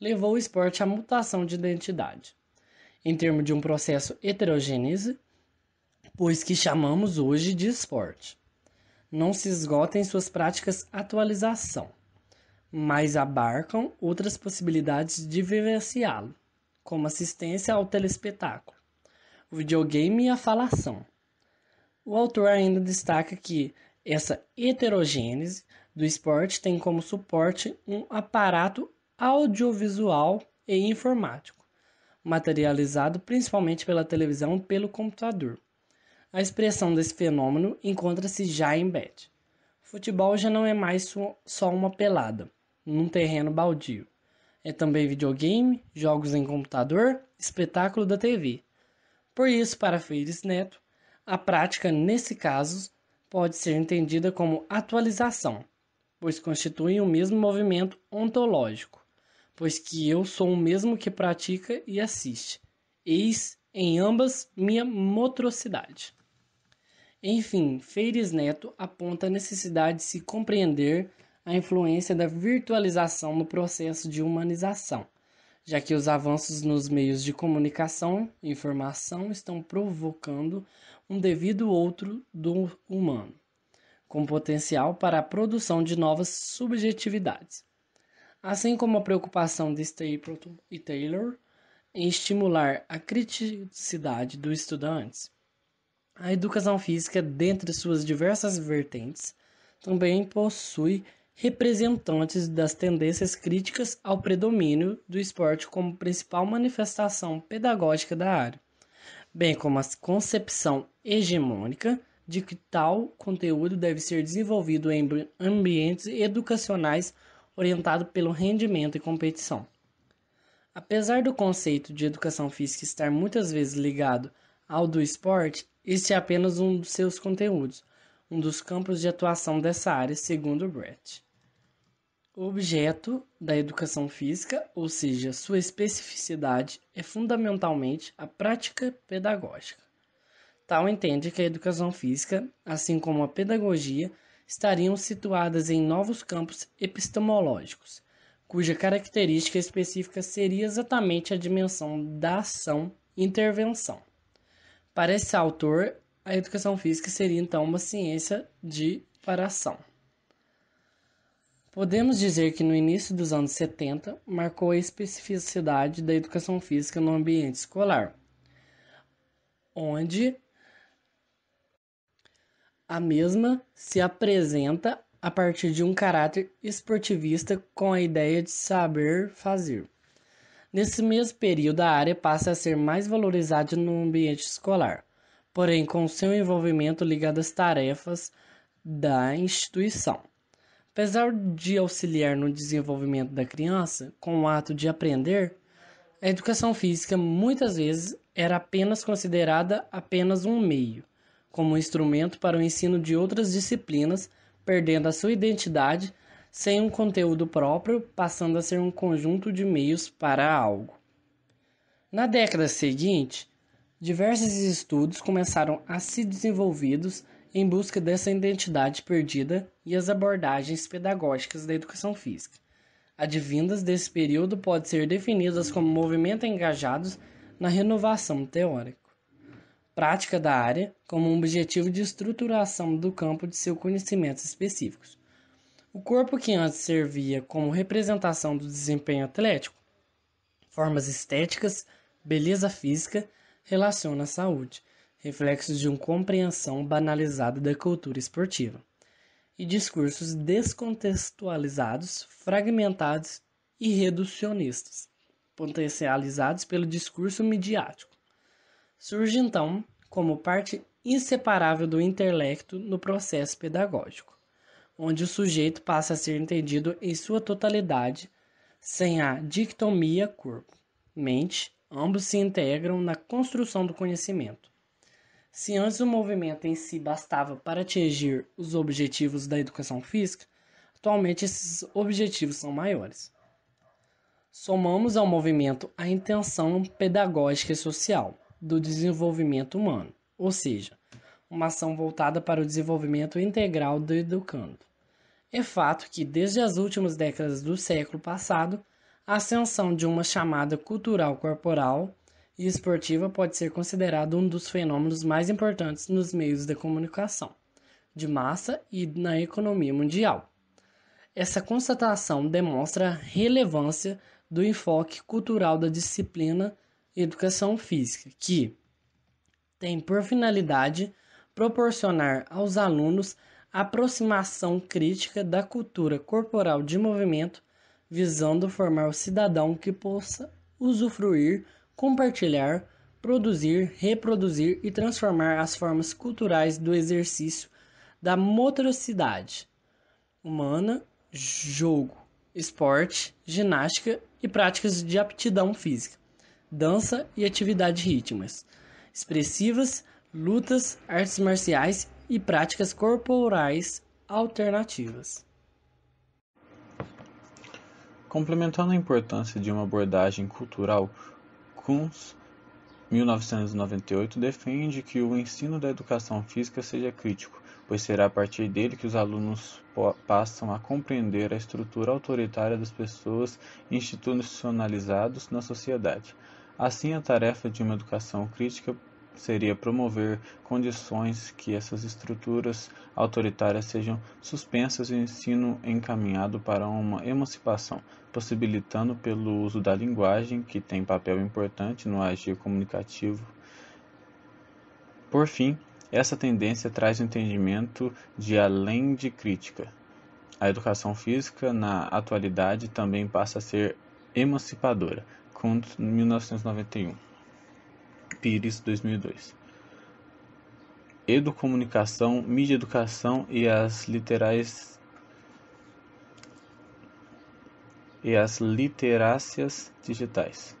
levou o esporte à mutação de identidade em termos de um processo heterogênese, pois que chamamos hoje de esporte. Não se esgota em suas práticas atualização, mas abarcam outras possibilidades de vivenciá-lo, como assistência ao telespetáculo, o videogame e a falação. O autor ainda destaca que essa heterogênese do esporte tem como suporte um aparato audiovisual e informático materializado principalmente pela televisão e pelo computador. A expressão desse fenômeno encontra-se já em bet. Futebol já não é mais só uma pelada, num terreno baldio. É também videogame, jogos em computador, espetáculo da TV. Por isso, para Feires Neto, a prática, nesse caso, pode ser entendida como atualização, pois constitui o mesmo movimento ontológico pois que eu sou o mesmo que pratica e assiste. Eis em ambas minha motrocidade. Enfim, Feires Neto aponta a necessidade de se compreender a influência da virtualização no processo de humanização, já que os avanços nos meios de comunicação e informação estão provocando um devido outro do humano, com potencial para a produção de novas subjetividades assim como a preocupação de Stapleton e Taylor em estimular a criticidade dos estudantes. A educação física, dentre suas diversas vertentes, também possui representantes das tendências críticas ao predomínio do esporte como principal manifestação pedagógica da área, bem como a concepção hegemônica de que tal conteúdo deve ser desenvolvido em ambientes educacionais orientado pelo rendimento e competição. Apesar do conceito de educação física estar muitas vezes ligado ao do esporte, este é apenas um dos seus conteúdos, um dos campos de atuação dessa área, segundo Brett. O objeto da educação física, ou seja, sua especificidade, é fundamentalmente a prática pedagógica. Tal entende que a educação física, assim como a pedagogia, estariam situadas em novos campos epistemológicos, cuja característica específica seria exatamente a dimensão da ação intervenção. Para esse autor, a educação física seria então uma ciência de paração. Podemos dizer que no início dos anos 70 marcou a especificidade da educação física no ambiente escolar, onde a mesma se apresenta a partir de um caráter esportivista com a ideia de saber fazer. Nesse mesmo período, a área passa a ser mais valorizada no ambiente escolar, porém com seu envolvimento ligado às tarefas da instituição. Apesar de auxiliar no desenvolvimento da criança com o ato de aprender, a educação física muitas vezes era apenas considerada apenas um meio como instrumento para o ensino de outras disciplinas, perdendo a sua identidade, sem um conteúdo próprio, passando a ser um conjunto de meios para algo. Na década seguinte, diversos estudos começaram a se desenvolvidos em busca dessa identidade perdida e as abordagens pedagógicas da educação física. Advindas desse período podem ser definidas como movimentos engajados na renovação teórica prática da área como um objetivo de estruturação do campo de seus conhecimentos específicos. O corpo que antes servia como representação do desempenho atlético, formas estéticas, beleza física, relaciona à saúde, reflexos de uma compreensão banalizada da cultura esportiva, e discursos descontextualizados, fragmentados e reducionistas, potencializados pelo discurso midiático surge então como parte inseparável do intelecto no processo pedagógico, onde o sujeito passa a ser entendido em sua totalidade, sem a dictomia corpo-mente, ambos se integram na construção do conhecimento. Se antes o movimento em si bastava para atingir os objetivos da educação física, atualmente esses objetivos são maiores. Somamos ao movimento a intenção pedagógica e social, do desenvolvimento humano, ou seja, uma ação voltada para o desenvolvimento integral do educando. É fato que, desde as últimas décadas do século passado, a ascensão de uma chamada cultural corporal e esportiva pode ser considerado um dos fenômenos mais importantes nos meios de comunicação de massa e na economia mundial. Essa constatação demonstra a relevância do enfoque cultural da disciplina educação física, que tem por finalidade proporcionar aos alunos aproximação crítica da cultura corporal de movimento, visando formar o cidadão que possa usufruir, compartilhar, produzir, reproduzir e transformar as formas culturais do exercício da motricidade humana, jogo, esporte, ginástica e práticas de aptidão física dança e atividades rítmicas, expressivas, lutas, artes marciais e práticas corporais alternativas. Complementando a importância de uma abordagem cultural, Kunz, 1998, defende que o ensino da educação física seja crítico, pois será a partir dele que os alunos passam a compreender a estrutura autoritária das pessoas institucionalizadas na sociedade, Assim, a tarefa de uma educação crítica seria promover condições que essas estruturas autoritárias sejam suspensas e o ensino encaminhado para uma emancipação, possibilitando pelo uso da linguagem, que tem papel importante no agir comunicativo. Por fim, essa tendência traz o entendimento de além de crítica. A educação física, na atualidade, também passa a ser emancipadora, Kunt, 1991. Pires, 2002. Educomunicação, mídia educação e as literais e as literácias digitais.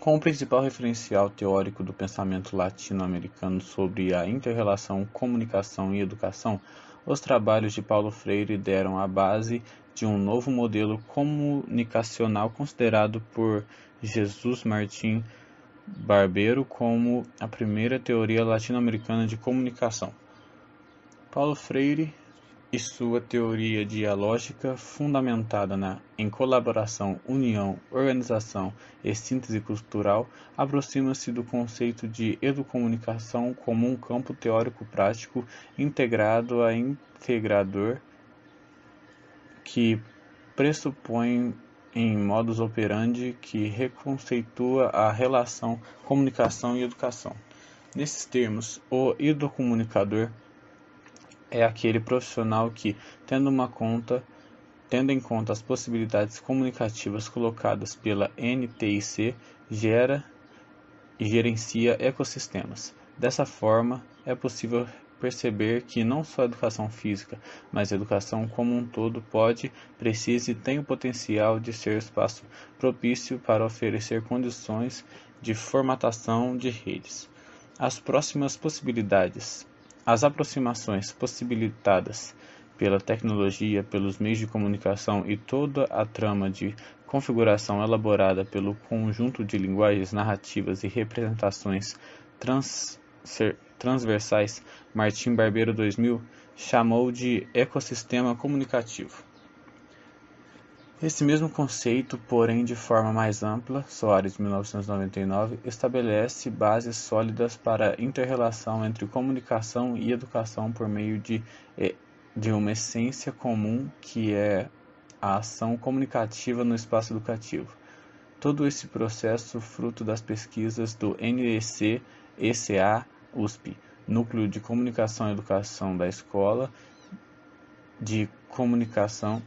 Como principal referencial teórico do pensamento latino-americano sobre a interrelação comunicação e educação, os trabalhos de Paulo Freire deram a base de um novo modelo comunicacional considerado por Jesus Martim Barbeiro como a primeira teoria latino-americana de comunicação. Paulo Freire e sua teoria dialógica fundamentada na, em colaboração, união, organização e síntese cultural, aproxima-se do conceito de educomunicação como um campo teórico-prático integrado a integrador que pressupõe em modus operandi que reconceitua a relação comunicação e educação. Nesses termos, o educomunicador é aquele profissional que, tendo uma conta, tendo em conta as possibilidades comunicativas colocadas pela NTIC, gera e gerencia ecossistemas. Dessa forma, é possível perceber que não só a educação física, mas a educação como um todo pode, precisa e tem o potencial de ser espaço propício para oferecer condições de formatação de redes. As próximas possibilidades as aproximações possibilitadas pela tecnologia, pelos meios de comunicação e toda a trama de configuração elaborada pelo conjunto de linguagens, narrativas e representações trans transversais, Martim Barbeiro 2000 chamou de ecossistema comunicativo. Esse mesmo conceito, porém de forma mais ampla, Soares 1999, estabelece bases sólidas para a interrelação entre comunicação e educação por meio de, eh, de uma essência comum que é a ação comunicativa no espaço educativo. Todo esse processo fruto das pesquisas do NEC, ECA, USP, Núcleo de Comunicação e Educação da Escola de Comunicação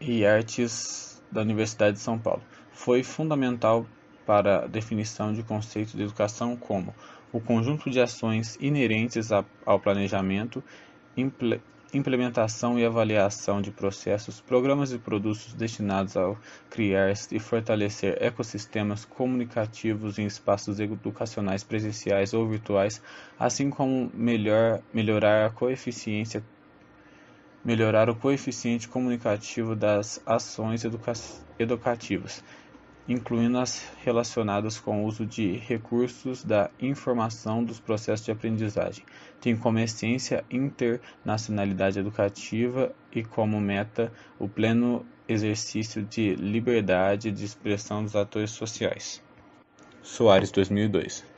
e Artes da Universidade de São Paulo. Foi fundamental para a definição de conceito de educação como o conjunto de ações inerentes ao planejamento, implementação e avaliação de processos, programas e produtos destinados a criar e fortalecer ecossistemas comunicativos em espaços educacionais presenciais ou virtuais, assim como melhor, melhorar a coeficiência melhorar o coeficiente comunicativo das ações educa educativas, incluindo as relacionadas com o uso de recursos da informação dos processos de aprendizagem. Tem como essência internacionalidade educativa e como meta o pleno exercício de liberdade de expressão dos atores sociais. Soares 2002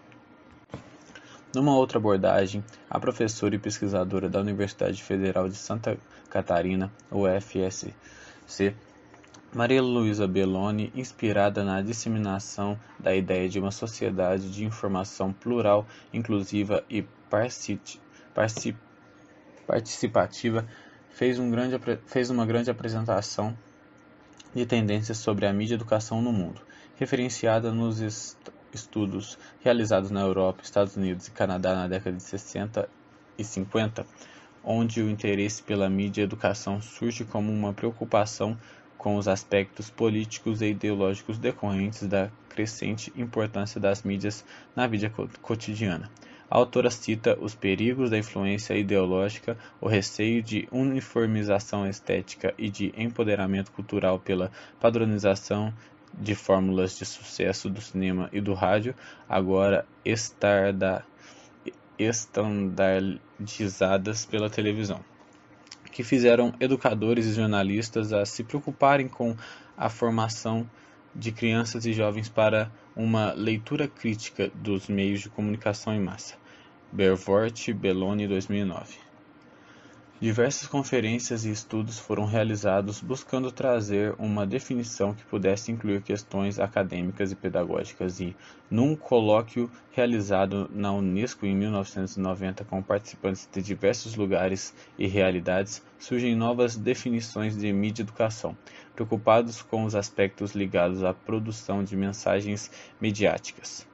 numa outra abordagem, a professora e pesquisadora da Universidade Federal de Santa Catarina, UFSC, Maria Luísa Belloni, inspirada na disseminação da ideia de uma sociedade de informação plural, inclusiva e participativa, fez, um grande, fez uma grande apresentação de tendências sobre a mídia educação no mundo, referenciada nos estudos realizados na Europa, Estados Unidos e Canadá na década de 60 e 50, onde o interesse pela mídia e educação surge como uma preocupação com os aspectos políticos e ideológicos decorrentes da crescente importância das mídias na vida cotidiana. A autora cita os perigos da influência ideológica, o receio de uniformização estética e de empoderamento cultural pela padronização de fórmulas de sucesso do cinema e do rádio, agora estarda, estandardizadas pela televisão, que fizeram educadores e jornalistas a se preocuparem com a formação de crianças e jovens para uma leitura crítica dos meios de comunicação em massa. Bervort Belloni, 2009. Diversas conferências e estudos foram realizados buscando trazer uma definição que pudesse incluir questões acadêmicas e pedagógicas e, num colóquio realizado na Unesco em 1990 com participantes de diversos lugares e realidades, surgem novas definições de mídia educação, preocupados com os aspectos ligados à produção de mensagens mediáticas.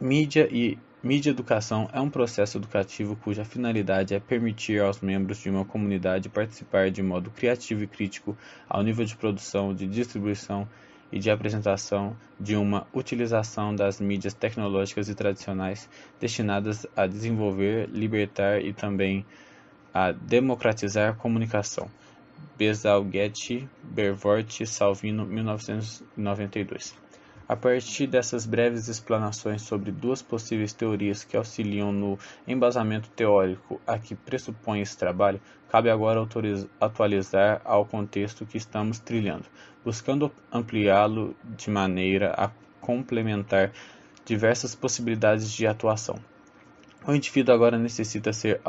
Mídia e Mídia educação é um processo educativo cuja finalidade é permitir aos membros de uma comunidade participar de modo criativo e crítico ao nível de produção, de distribuição e de apresentação de uma utilização das mídias tecnológicas e tradicionais destinadas a desenvolver, libertar e também a democratizar a comunicação. Bezalgetti, Bervort, Salvino, 1992. A partir dessas breves explanações sobre duas possíveis teorias que auxiliam no embasamento teórico a que pressupõe esse trabalho, cabe agora atualizar ao contexto que estamos trilhando, buscando ampliá-lo de maneira a complementar diversas possibilidades de atuação. O indivíduo agora necessita ser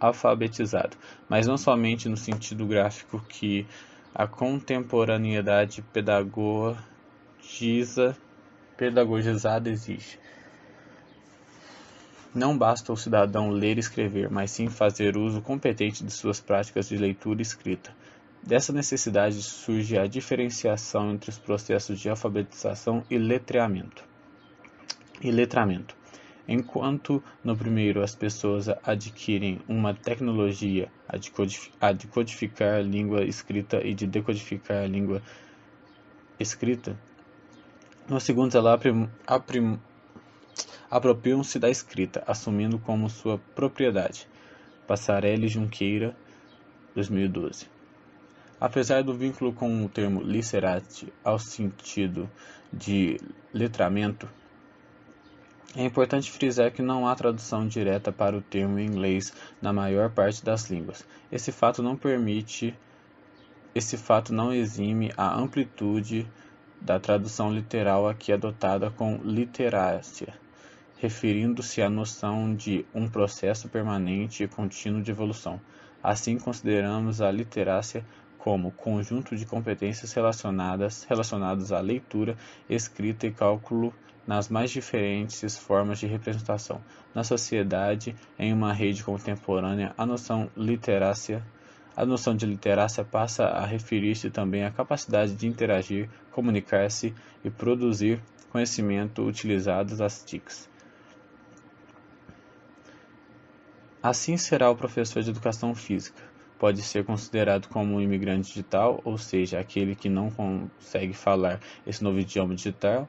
alfabetizado, mas não somente no sentido gráfico que a contemporaneidade pedagógica pedagogiza, pedagogizada existe. Não basta o cidadão ler e escrever, mas sim fazer uso competente de suas práticas de leitura e escrita. Dessa necessidade surge a diferenciação entre os processos de alfabetização e letramento. E letramento. Enquanto no primeiro as pessoas adquirem uma tecnologia a codificar a língua escrita e de decodificar a língua escrita, no segundos, ela aprim, aprim, apropriam-se da escrita, assumindo como sua propriedade. Passarelli Junqueira, 2012. Apesar do vínculo com o termo Licerati ao sentido de letramento, é importante frisar que não há tradução direta para o termo em inglês na maior parte das línguas. Esse fato não permite, esse fato não exime a amplitude da tradução literal aqui adotada com literácia, referindo-se à noção de um processo permanente e contínuo de evolução. Assim, consideramos a literácia como conjunto de competências relacionadas relacionadas à leitura, escrita e cálculo nas mais diferentes formas de representação. Na sociedade, em uma rede contemporânea, a noção literácia a noção de literácia passa a referir-se também à capacidade de interagir, comunicar-se e produzir conhecimento utilizados as TICs. Assim será o professor de educação física. Pode ser considerado como um imigrante digital, ou seja, aquele que não consegue falar esse novo idioma digital,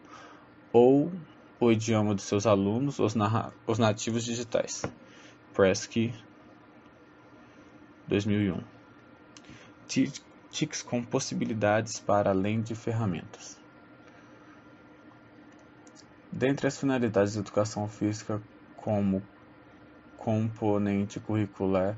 ou o idioma dos seus alunos, os, os nativos digitais. Presque 2001. TICs com possibilidades para além de ferramentas. Dentre as finalidades da educação física como componente curricular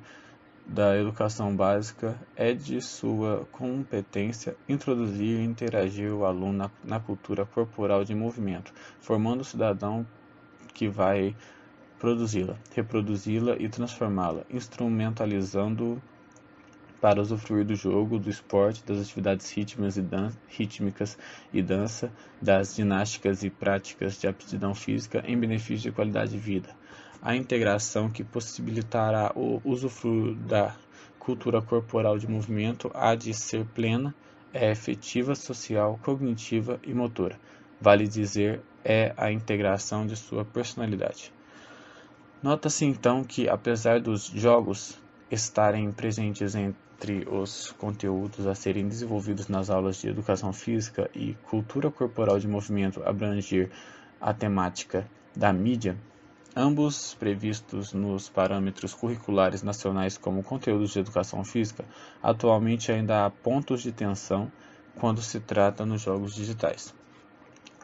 da educação básica é de sua competência introduzir e interagir o aluno na, na cultura corporal de movimento, formando o cidadão que vai produzi-la, reproduzi-la e transformá-la, instrumentalizando para usufruir do jogo, do esporte, das atividades e rítmicas e dança, das ginásticas e práticas de aptidão física em benefício de qualidade de vida. A integração que possibilitará o usufruir da cultura corporal de movimento há de ser plena, é efetiva, social, cognitiva e motora. Vale dizer, é a integração de sua personalidade. Nota-se então que, apesar dos jogos estarem presentes entre os conteúdos a serem desenvolvidos nas aulas de educação física e cultura corporal de movimento abranger a temática da mídia, ambos previstos nos parâmetros curriculares nacionais como conteúdos de educação física, atualmente ainda há pontos de tensão quando se trata nos jogos digitais.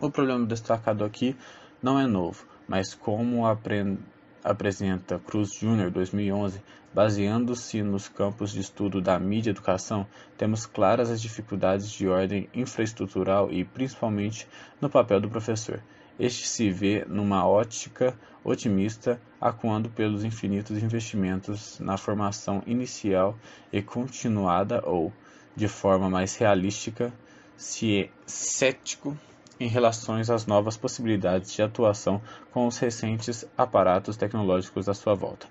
O problema destacado aqui não é novo, mas como aprender apresenta Cruz Júnior 2011, baseando-se nos campos de estudo da mídia e educação, temos claras as dificuldades de ordem infraestrutural e principalmente no papel do professor. Este se vê numa ótica otimista, acuando pelos infinitos investimentos na formação inicial e continuada ou, de forma mais realística, se cético em relação às novas possibilidades de atuação com os recentes aparatos tecnológicos à sua volta.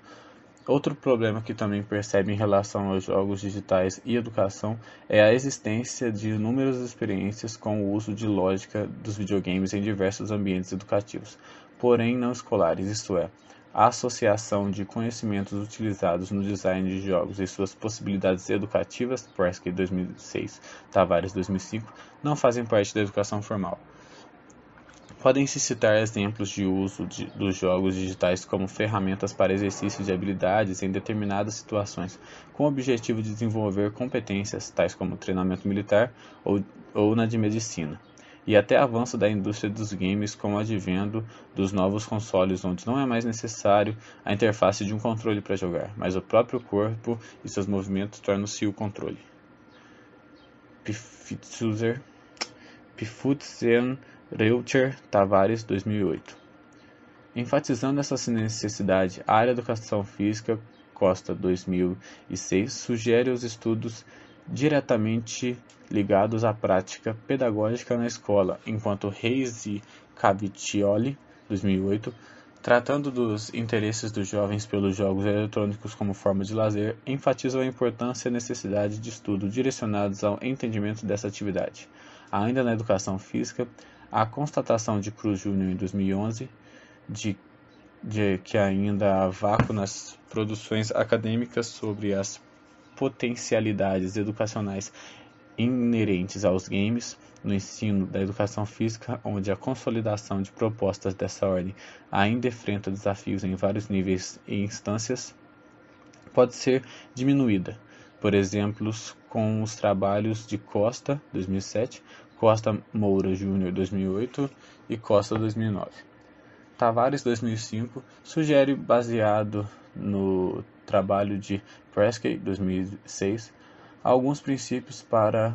Outro problema que também percebe em relação aos jogos digitais e educação é a existência de inúmeras experiências com o uso de lógica dos videogames em diversos ambientes educativos, porém não escolares, isto é, a associação de conhecimentos utilizados no design de jogos e suas possibilidades educativas, Presky 2006, Tavares 2005, não fazem parte da educação formal. Podem-se citar exemplos de uso de, dos jogos digitais como ferramentas para exercício de habilidades em determinadas situações, com o objetivo de desenvolver competências, tais como treinamento militar ou, ou na de medicina e até avanço da indústria dos games com o advento dos novos consoles, onde não é mais necessário a interface de um controle para jogar, mas o próprio corpo e seus movimentos tornam-se o controle. Pifutzer Pifutzer Reuter Tavares, 2008. Enfatizando essa necessidade, a área Educação Física Costa 2006 sugere os estudos diretamente ligados à prática pedagógica na escola, enquanto Reis e Caviccioli, 2008, tratando dos interesses dos jovens pelos jogos eletrônicos como forma de lazer, enfatizam a importância e necessidade de estudos direcionados ao entendimento dessa atividade. Ainda na educação física, a constatação de Cruz Júnior em 2011 de, de que ainda há vácuo nas produções acadêmicas sobre as potencialidades educacionais inerentes aos games no ensino da educação física, onde a consolidação de propostas dessa ordem ainda enfrenta desafios em vários níveis e instâncias, pode ser diminuída. Por exemplo, com os trabalhos de Costa, 2007, Costa Moura Júnior 2008 e Costa 2009. Tavares 2005 sugere, baseado no trabalho de Preskey 2006, alguns princípios para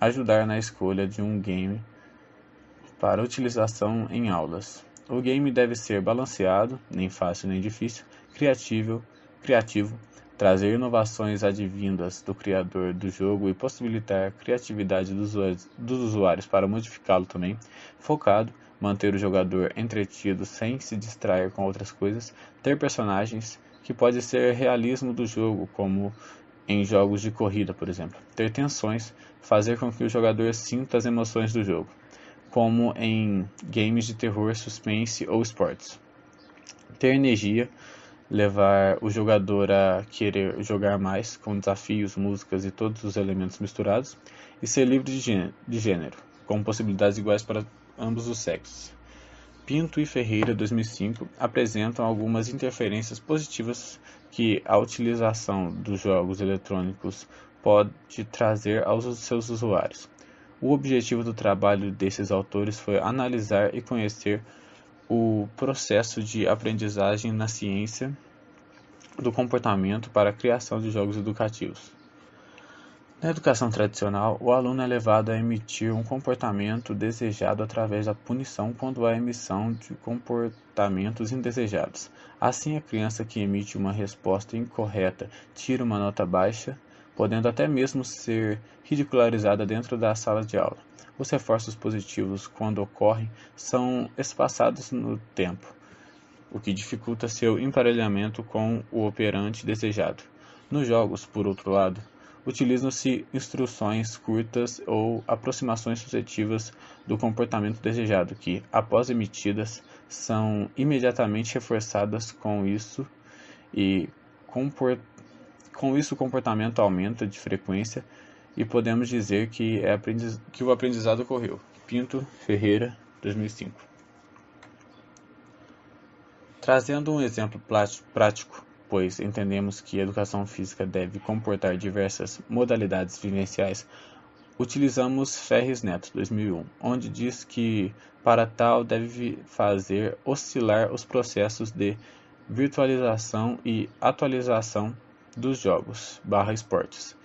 ajudar na escolha de um game para utilização em aulas. O game deve ser balanceado, nem fácil nem difícil, criativo, criativo trazer inovações advindas do criador do jogo e possibilitar a criatividade dos usuários para modificá-lo também, focado, manter o jogador entretido sem se distrair com outras coisas, ter personagens que pode ser realismo do jogo, como em jogos de corrida, por exemplo, ter tensões, fazer com que o jogador sinta as emoções do jogo, como em games de terror, suspense ou esportes, ter energia, levar o jogador a querer jogar mais, com desafios, músicas e todos os elementos misturados, e ser livre de gênero, com possibilidades iguais para ambos os sexos. Pinto e Ferreira 2005 apresentam algumas interferências positivas que a utilização dos jogos eletrônicos pode trazer aos seus usuários. O objetivo do trabalho desses autores foi analisar e conhecer o processo de aprendizagem na ciência do comportamento para a criação de jogos educativos. Na educação tradicional, o aluno é levado a emitir um comportamento desejado através da punição quando há emissão de comportamentos indesejados. Assim, a criança que emite uma resposta incorreta tira uma nota baixa podendo até mesmo ser ridicularizada dentro da sala de aula. Os reforços positivos, quando ocorrem, são espaçados no tempo, o que dificulta seu emparelhamento com o operante desejado. Nos jogos, por outro lado, utilizam-se instruções curtas ou aproximações suscetivas do comportamento desejado, que, após emitidas, são imediatamente reforçadas com isso e comportam. Com isso, o comportamento aumenta de frequência e podemos dizer que, é aprendiz... que o aprendizado ocorreu. Pinto Ferreira, 2005. Trazendo um exemplo prático, pois entendemos que a educação física deve comportar diversas modalidades vivenciais, utilizamos Ferris Neto, 2001, onde diz que para tal deve fazer oscilar os processos de virtualização e atualização dos jogos barra esportes.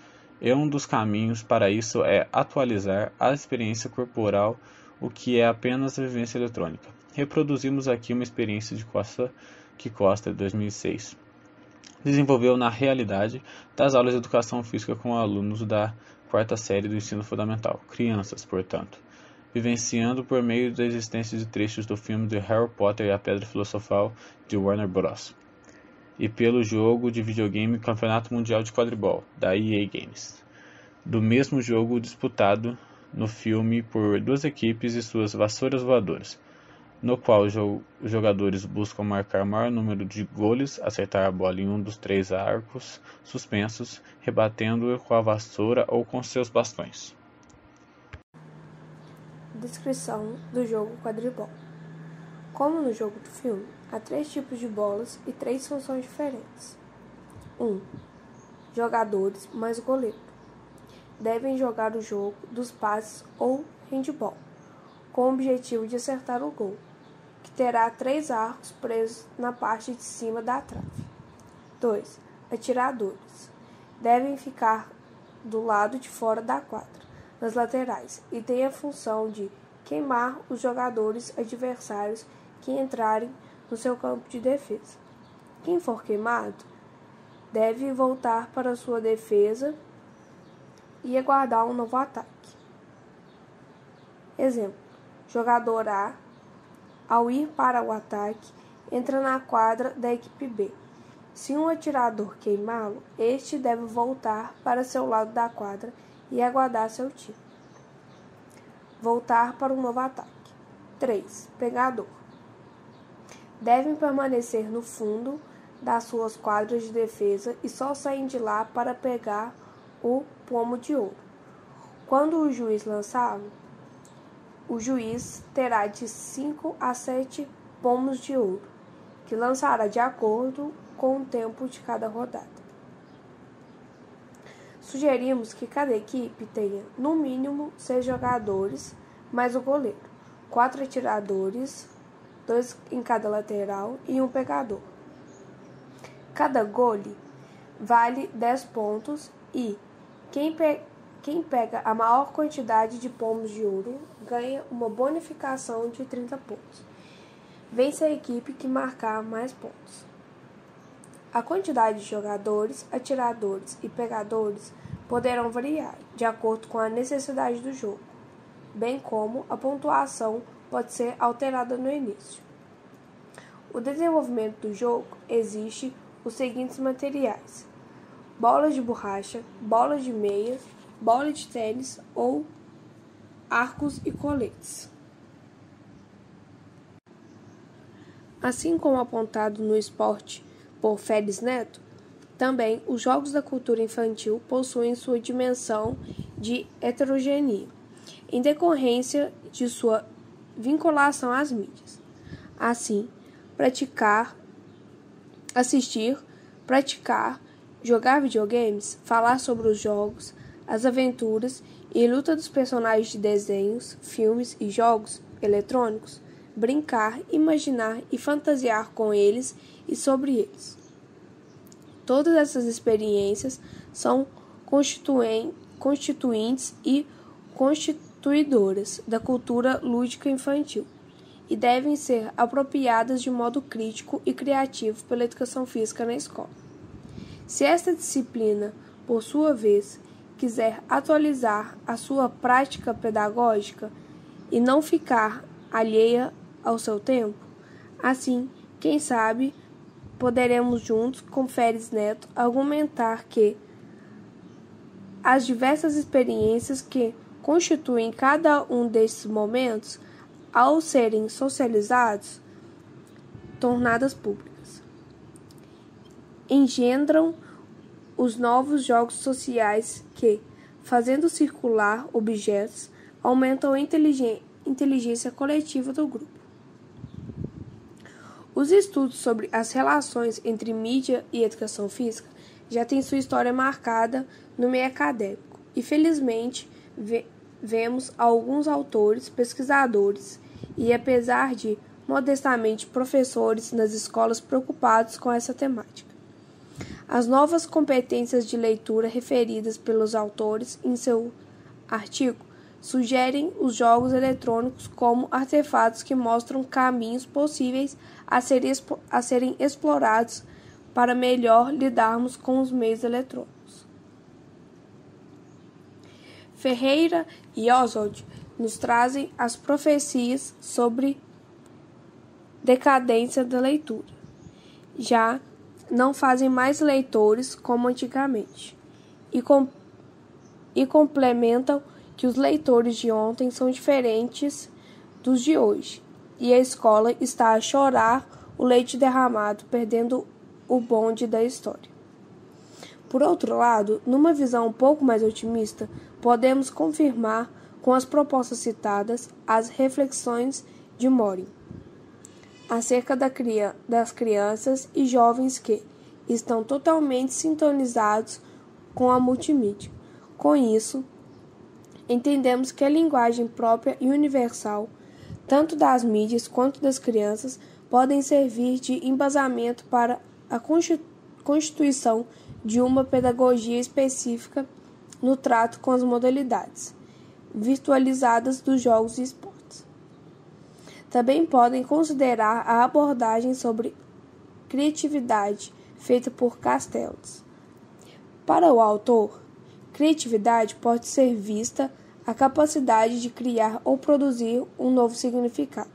E um dos caminhos para isso é atualizar a experiência corporal, o que é apenas a vivência eletrônica. Reproduzimos aqui uma experiência de Costa que Costa 2006 é desenvolveu na realidade das aulas de educação física com alunos da quarta série do ensino fundamental, crianças, portanto, vivenciando por meio da existência de trechos do filme de Harry Potter e a Pedra Filosofal de Warner Bros e pelo jogo de videogame Campeonato Mundial de Quadribol, da EA Games, do mesmo jogo disputado no filme por duas equipes e suas vassouras voadoras, no qual os jogadores buscam marcar o maior número de goles, acertar a bola em um dos três arcos suspensos, rebatendo com a vassoura ou com seus bastões. Descrição do jogo quadribol Como no jogo do filme, Há três tipos de bolas e três funções diferentes. 1. Um, jogadores mais goleiro devem jogar o jogo dos passes ou handball, com o objetivo de acertar o gol, que terá três arcos presos na parte de cima da trave. 2. Atiradores devem ficar do lado de fora da quadra, nas laterais, e têm a função de queimar os jogadores adversários que entrarem no seu campo de defesa. Quem for queimado deve voltar para sua defesa e aguardar um novo ataque. Exemplo: jogador A, ao ir para o ataque, entra na quadra da equipe B. Se um atirador queimá-lo, este deve voltar para seu lado da quadra e aguardar seu tiro. Voltar para um novo ataque. 3. Pegador devem permanecer no fundo das suas quadras de defesa e só saem de lá para pegar o pomo de ouro. Quando o juiz lançá-lo, o juiz terá de 5 a 7 pomos de ouro, que lançará de acordo com o tempo de cada rodada. Sugerimos que cada equipe tenha, no mínimo, seis jogadores, mais o goleiro, quatro atiradores, dois em cada lateral e um pegador. Cada gole vale 10 pontos e quem, pe quem pega a maior quantidade de pomos de ouro ganha uma bonificação de 30 pontos. Vence a equipe que marcar mais pontos. A quantidade de jogadores, atiradores e pegadores poderão variar de acordo com a necessidade do jogo, bem como a pontuação pode ser alterada no início. O desenvolvimento do jogo existe os seguintes materiais: bolas de borracha, bolas de meia, bola de tênis ou arcos e coletes. Assim como apontado no esporte por Félix Neto, também os jogos da cultura infantil possuem sua dimensão de heterogeneia, em decorrência de sua vinculação às mídias. Assim, praticar, assistir, praticar, jogar videogames, falar sobre os jogos, as aventuras e luta dos personagens de desenhos, filmes e jogos eletrônicos, brincar, imaginar e fantasiar com eles e sobre eles. Todas essas experiências são constituem, constituintes e constituintes constituidoras da cultura lúdica infantil e devem ser apropriadas de modo crítico e criativo pela educação física na escola. Se esta disciplina, por sua vez, quiser atualizar a sua prática pedagógica e não ficar alheia ao seu tempo, assim, quem sabe, poderemos juntos com Feres Neto argumentar que as diversas experiências que constituem cada um desses momentos, ao serem socializados, tornadas públicas. Engendram os novos jogos sociais que, fazendo circular objetos, aumentam a inteligência coletiva do grupo. Os estudos sobre as relações entre mídia e educação física já têm sua história marcada no meio acadêmico e, felizmente, vemos alguns autores, pesquisadores e, apesar de modestamente professores nas escolas preocupados com essa temática. As novas competências de leitura referidas pelos autores em seu artigo sugerem os jogos eletrônicos como artefatos que mostram caminhos possíveis a, ser, a serem explorados para melhor lidarmos com os meios eletrônicos. Ferreira e Oswald nos trazem as profecias sobre decadência da leitura. Já não fazem mais leitores como antigamente e, com, e complementam que os leitores de ontem são diferentes dos de hoje e a escola está a chorar o leite derramado, perdendo o bonde da história. Por outro lado, numa visão um pouco mais otimista, podemos confirmar com as propostas citadas as reflexões de Morin acerca da cria, das crianças e jovens que estão totalmente sintonizados com a multimídia. Com isso, entendemos que a linguagem própria e universal, tanto das mídias quanto das crianças, podem servir de embasamento para a constituição de uma pedagogia específica no trato com as modalidades virtualizadas dos jogos e esportes. Também podem considerar a abordagem sobre criatividade feita por Castells. Para o autor, criatividade pode ser vista a capacidade de criar ou produzir um novo significado.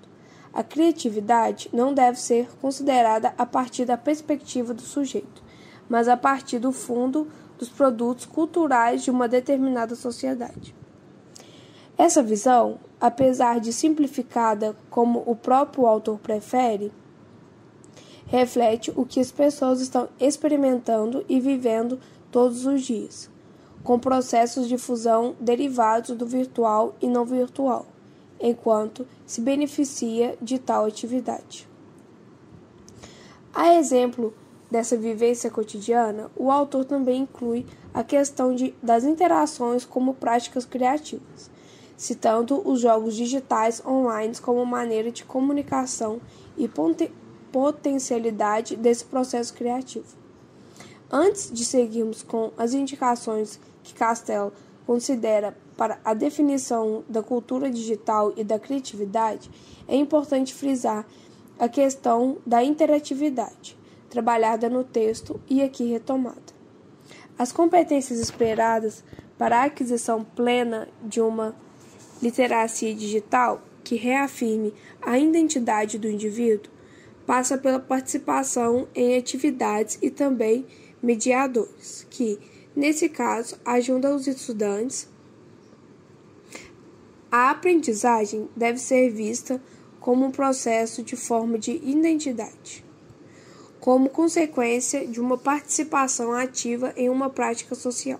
A criatividade não deve ser considerada a partir da perspectiva do sujeito, mas a partir do fundo dos produtos culturais de uma determinada sociedade. Essa visão, apesar de simplificada como o próprio autor prefere, reflete o que as pessoas estão experimentando e vivendo todos os dias, com processos de fusão derivados do virtual e não virtual, enquanto se beneficia de tal atividade. A exemplo dessa vivência cotidiana, o autor também inclui a questão de, das interações como práticas criativas, citando os jogos digitais online como maneira de comunicação e ponte, potencialidade desse processo criativo. Antes de seguirmos com as indicações que Castell considera para a definição da cultura digital e da criatividade, é importante frisar a questão da interatividade trabalhada no texto e aqui retomada. As competências esperadas para a aquisição plena de uma literacia digital que reafirme a identidade do indivíduo passa pela participação em atividades e também mediadores, que, nesse caso, ajudam os estudantes. A aprendizagem deve ser vista como um processo de forma de identidade como consequência de uma participação ativa em uma prática social.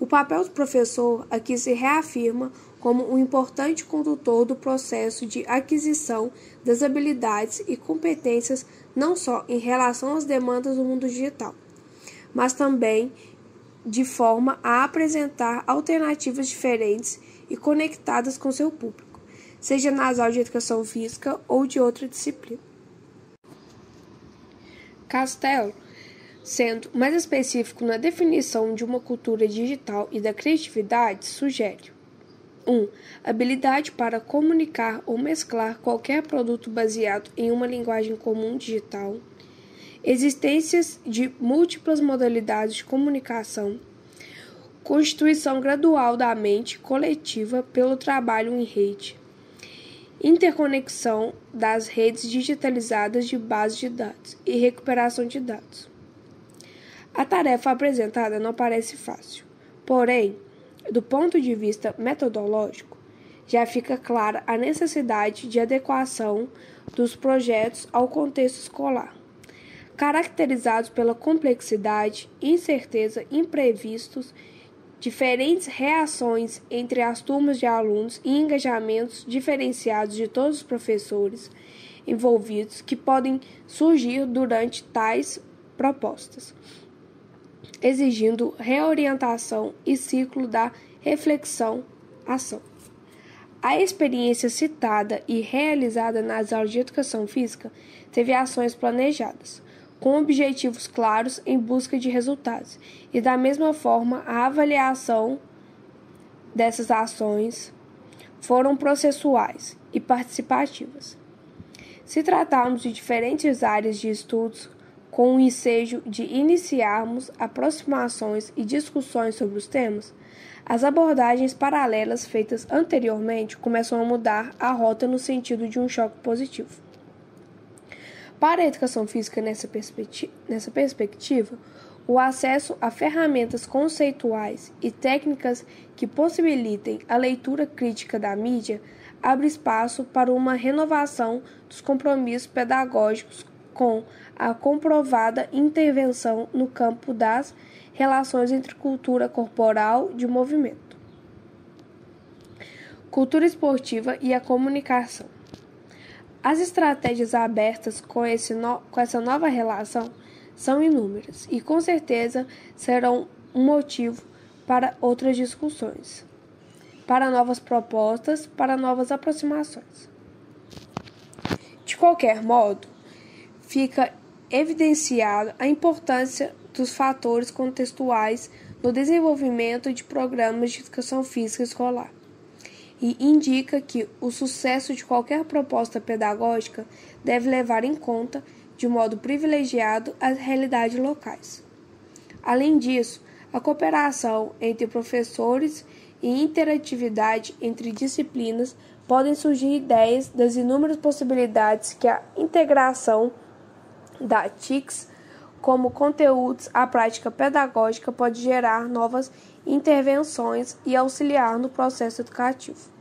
O papel do professor aqui se reafirma como um importante condutor do processo de aquisição das habilidades e competências não só em relação às demandas do mundo digital, mas também de forma a apresentar alternativas diferentes e conectadas com seu público, seja nas aulas de educação física ou de outra disciplina. Castelo, sendo mais específico na definição de uma cultura digital e da criatividade, sugere 1. Um, habilidade para comunicar ou mesclar qualquer produto baseado em uma linguagem comum digital. Existências de múltiplas modalidades de comunicação. Constituição gradual da mente coletiva pelo trabalho em rede interconexão das redes digitalizadas de bases de dados e recuperação de dados. A tarefa apresentada não parece fácil, porém, do ponto de vista metodológico, já fica clara a necessidade de adequação dos projetos ao contexto escolar, caracterizados pela complexidade, incerteza, imprevistos diferentes reações entre as turmas de alunos e engajamentos diferenciados de todos os professores envolvidos que podem surgir durante tais propostas, exigindo reorientação e ciclo da reflexão-ação. A experiência citada e realizada nas aulas de educação física teve ações planejadas com objetivos claros em busca de resultados. E da mesma forma, a avaliação dessas ações foram processuais e participativas. Se tratarmos de diferentes áreas de estudos, com o ensejo de iniciarmos aproximações e discussões sobre os temas, as abordagens paralelas feitas anteriormente começam a mudar a rota no sentido de um choque positivo. Para a educação física nessa, nessa perspectiva, o acesso a ferramentas conceituais e técnicas que possibilitem a leitura crítica da mídia abre espaço para uma renovação dos compromissos pedagógicos com a comprovada intervenção no campo das relações entre cultura corporal de movimento, cultura esportiva e a comunicação. As estratégias abertas com, no, com essa nova relação são inúmeras e com certeza serão um motivo para outras discussões, para novas propostas, para novas aproximações. De qualquer modo, fica evidenciada a importância dos fatores contextuais no desenvolvimento de programas de educação física escolar e indica que o sucesso de qualquer proposta pedagógica deve levar em conta, de modo privilegiado, as realidades locais. Além disso, a cooperação entre professores e interatividade entre disciplinas podem surgir ideias das inúmeras possibilidades que a integração da TICS como conteúdos à prática pedagógica pode gerar novas intervenções e auxiliar no processo educativo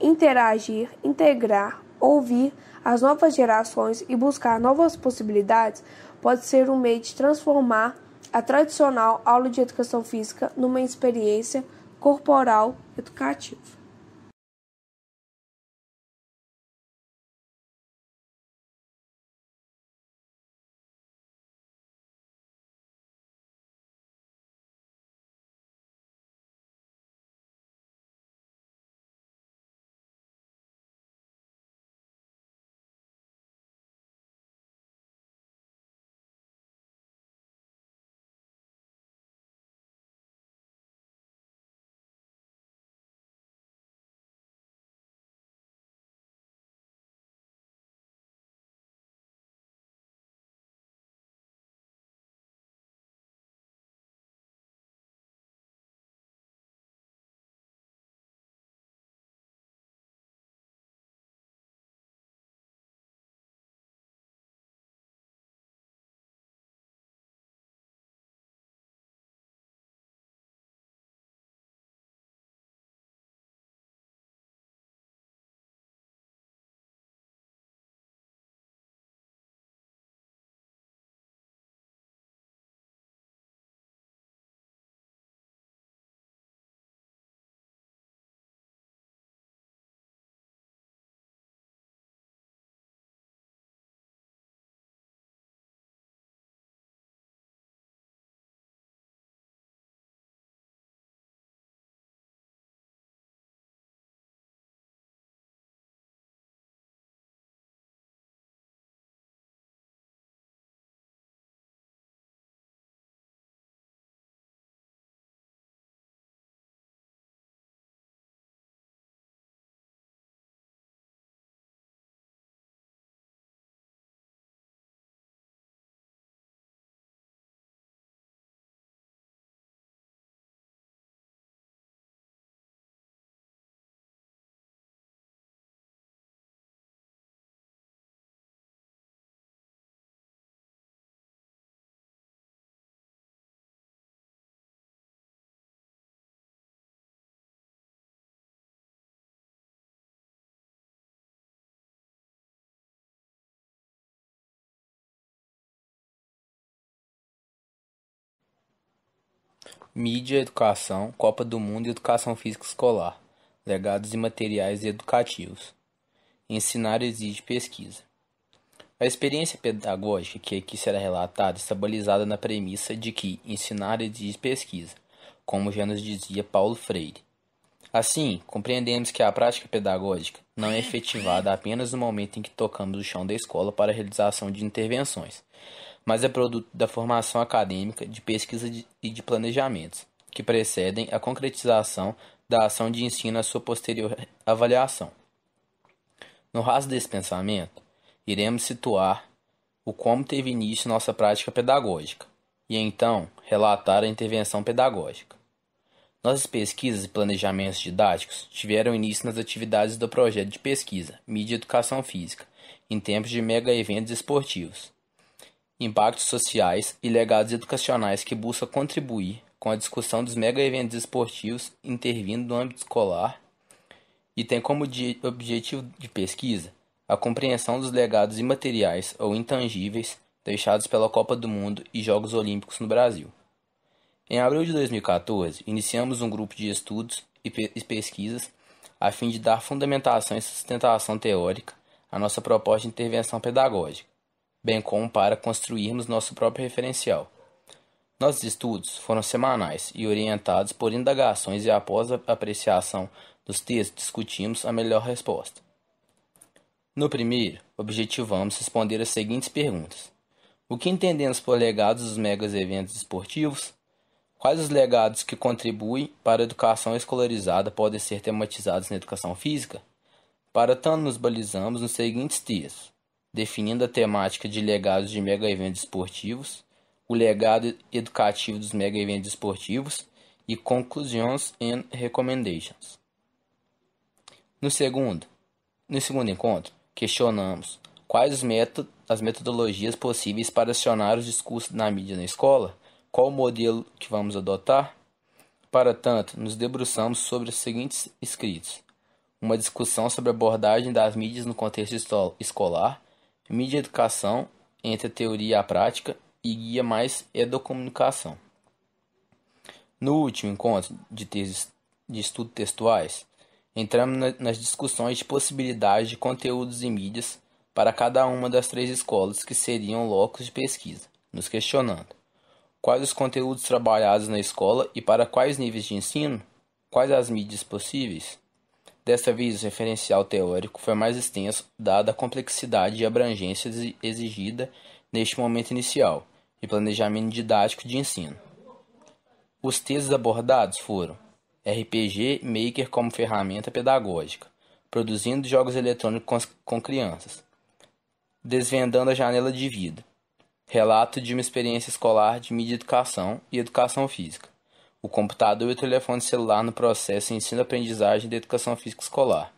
interagir, integrar, ouvir as novas gerações e buscar novas possibilidades pode ser um meio de transformar a tradicional aula de educação física numa experiência corporal educativa. Mídia, Educação, Copa do Mundo e Educação Física Escolar, Legados e Materiais Educativos. Ensinar exige pesquisa. A experiência pedagógica que aqui será relatada está é balizada na premissa de que ensinar exige pesquisa, como já nos dizia Paulo Freire. Assim, compreendemos que a prática pedagógica não é efetivada apenas no momento em que tocamos o chão da escola para a realização de intervenções, mas é produto da formação acadêmica, de pesquisa e de planejamentos, que precedem a concretização da ação de ensino à sua posterior avaliação. No raso desse pensamento, iremos situar o como teve início nossa prática pedagógica e então relatar a intervenção pedagógica. Nossas pesquisas e planejamentos didáticos tiveram início nas atividades do projeto de pesquisa Mídia e Educação Física, em tempos de mega eventos esportivos, impactos sociais e legados educacionais que busca contribuir com a discussão dos mega-eventos esportivos intervindo no âmbito escolar e tem como objetivo de pesquisa a compreensão dos legados imateriais ou intangíveis deixados pela Copa do Mundo e Jogos Olímpicos no Brasil. Em abril de 2014, iniciamos um grupo de estudos e pesquisas a fim de dar fundamentação e sustentação teórica à nossa proposta de intervenção pedagógica bem como para construirmos nosso próprio referencial. Nossos estudos foram semanais e orientados por indagações e após a apreciação dos textos discutimos a melhor resposta. No primeiro, objetivamos responder as seguintes perguntas: O que entendemos por legados dos megas eventos esportivos? Quais os legados que contribuem para a educação escolarizada podem ser tematizados na educação física? Para tanto, nos balizamos nos seguintes textos: definindo a temática de legados de mega eventos esportivos, o legado educativo dos mega eventos esportivos e conclusions and recommendations. No segundo, no segundo encontro, questionamos quais as metodologias possíveis para acionar os discursos na mídia na escola, qual o modelo que vamos adotar. Para tanto, nos debruçamos sobre os seguintes escritos: uma discussão sobre a abordagem das mídias no contexto escolar mídia educação, entre a teoria e a prática, e guia mais é comunicação. No último encontro de teses de estudo textuais, entramos nas discussões de possibilidade de conteúdos e mídias para cada uma das três escolas que seriam locos de pesquisa, nos questionando quais os conteúdos trabalhados na escola e para quais níveis de ensino, quais as mídias possíveis. Desta vez, o referencial teórico foi mais extenso, dada a complexidade e abrangência exigida neste momento inicial de planejamento didático de ensino. Os textos abordados foram RPG Maker como ferramenta pedagógica, produzindo jogos eletrônicos com crianças, desvendando a janela de vida, relato de uma experiência escolar de mídia educação e educação física, o computador e o telefone celular no processo ensino-aprendizagem da educação física escolar,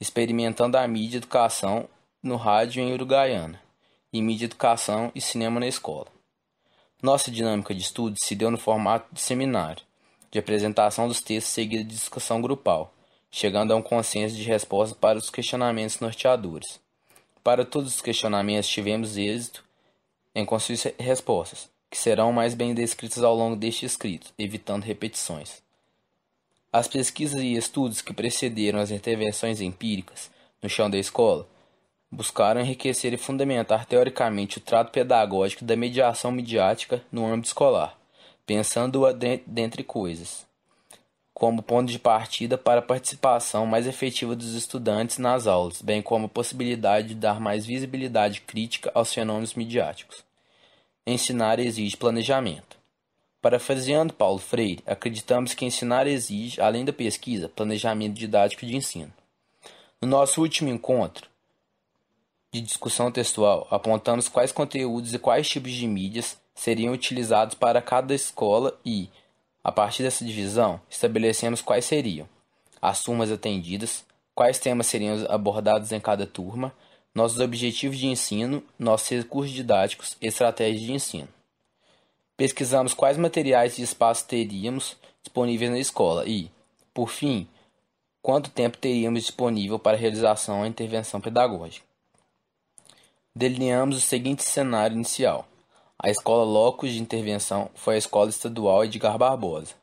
experimentando a mídia educação no rádio em Uruguaiana, e mídia educação e cinema na escola. Nossa dinâmica de estudo se deu no formato de seminário, de apresentação dos textos seguida de discussão grupal, chegando a um consenso de resposta para os questionamentos norteadores. Para todos os questionamentos tivemos êxito em construir respostas, que serão mais bem descritas ao longo deste escrito, evitando repetições. As pesquisas e estudos que precederam as intervenções empíricas no chão da escola buscaram enriquecer e fundamentar teoricamente o trato pedagógico da mediação midiática no âmbito escolar, pensando-a dentre coisas, como ponto de partida para a participação mais efetiva dos estudantes nas aulas, bem como a possibilidade de dar mais visibilidade crítica aos fenômenos midiáticos. Ensinar exige planejamento. Parafraseando Paulo Freire, acreditamos que ensinar exige, além da pesquisa, planejamento didático de ensino. No nosso último encontro de discussão textual, apontamos quais conteúdos e quais tipos de mídias seriam utilizados para cada escola e, a partir dessa divisão, estabelecemos quais seriam as turmas atendidas, quais temas seriam abordados em cada turma nossos objetivos de ensino, nossos recursos didáticos, estratégias de ensino. Pesquisamos quais materiais e espaços teríamos disponíveis na escola e, por fim, quanto tempo teríamos disponível para realização da intervenção pedagógica. Delineamos o seguinte cenário inicial. A escola locus de intervenção foi a Escola Estadual Edgar Barbosa,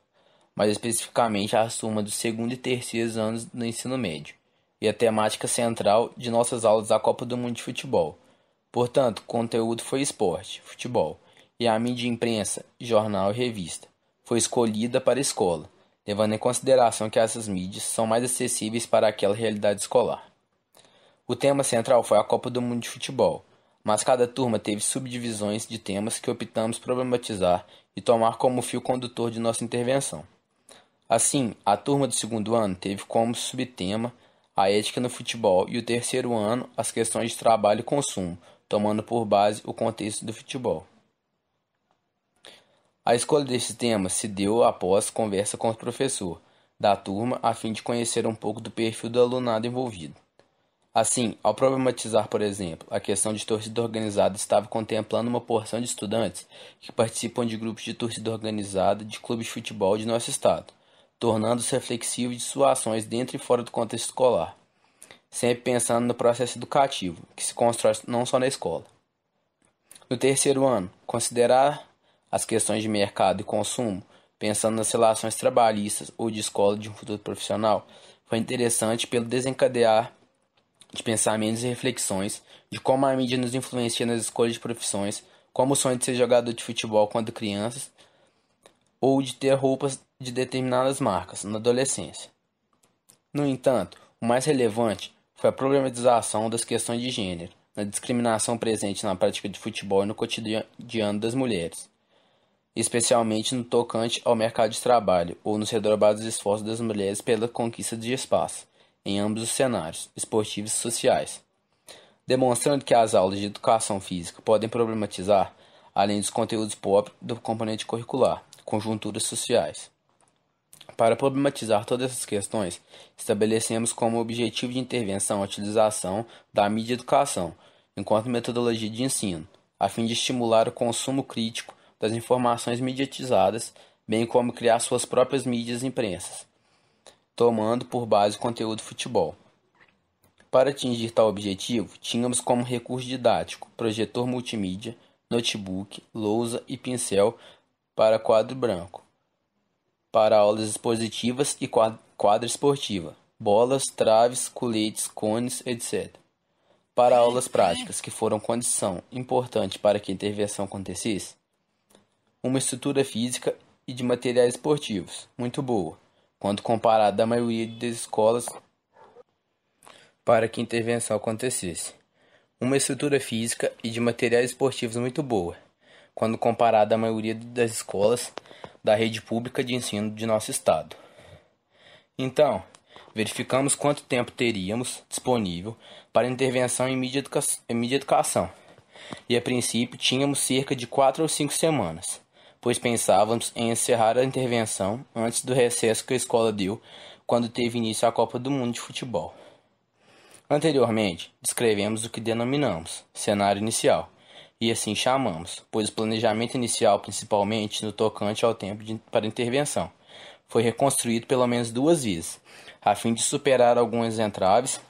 mais especificamente a suma dos segundo e terceiros anos do ensino médio e a temática central de nossas aulas da Copa do Mundo de Futebol. Portanto, conteúdo foi esporte, futebol, e a mídia imprensa, jornal e revista foi escolhida para a escola, levando em consideração que essas mídias são mais acessíveis para aquela realidade escolar. O tema central foi a Copa do Mundo de Futebol, mas cada turma teve subdivisões de temas que optamos problematizar e tomar como fio condutor de nossa intervenção. Assim, a turma do segundo ano teve como subtema a ética no futebol e o terceiro ano, as questões de trabalho e consumo, tomando por base o contexto do futebol. A escolha deste tema se deu após conversa com o professor da turma a fim de conhecer um pouco do perfil do alunado envolvido. Assim, ao problematizar, por exemplo, a questão de torcida organizada, estava contemplando uma porção de estudantes que participam de grupos de torcida organizada de clubes de futebol de nosso estado tornando-se reflexivo de suas ações dentro e fora do contexto escolar, sempre pensando no processo educativo, que se constrói não só na escola. No terceiro ano, considerar as questões de mercado e consumo, pensando nas relações trabalhistas ou de escola de um futuro profissional, foi interessante pelo desencadear de pensamentos e reflexões de como a mídia nos influencia nas escolhas de profissões, como o sonho de ser jogador de futebol quando crianças ou de ter roupas de determinadas marcas na adolescência. No entanto, o mais relevante foi a problematização das questões de gênero, na discriminação presente na prática de futebol e no cotidiano das mulheres, especialmente no tocante ao mercado de trabalho ou nos redobrados esforços das mulheres pela conquista de espaço, em ambos os cenários, esportivos e sociais, demonstrando que as aulas de educação física podem problematizar, além dos conteúdos próprios do componente curricular conjunturas sociais. Para problematizar todas essas questões, estabelecemos como objetivo de intervenção a utilização da mídia educação, enquanto metodologia de ensino, a fim de estimular o consumo crítico das informações mediatizadas, bem como criar suas próprias mídias e imprensas, tomando por base o conteúdo futebol. Para atingir tal objetivo, tínhamos como recurso didático projetor multimídia, notebook, lousa e pincel para quadro branco, para aulas expositivas e quadra esportiva, bolas, traves, coletes, cones, etc. Para aulas práticas, que foram condição importante para que a intervenção acontecesse, uma estrutura física e de materiais esportivos, muito boa, quando comparada à maioria das escolas para que a intervenção acontecesse. Uma estrutura física e de materiais esportivos muito boa, quando comparada à maioria das escolas da rede pública de ensino de nosso estado. Então, verificamos quanto tempo teríamos disponível para intervenção em mídia, em mídia educação. E a princípio tínhamos cerca de quatro ou cinco semanas, pois pensávamos em encerrar a intervenção antes do recesso que a escola deu quando teve início a Copa do Mundo de Futebol. Anteriormente, descrevemos o que denominamos cenário inicial, e assim chamamos, pois o planejamento inicial, principalmente no tocante ao tempo de, para intervenção, foi reconstruído pelo menos duas vezes, a fim de superar algumas entraves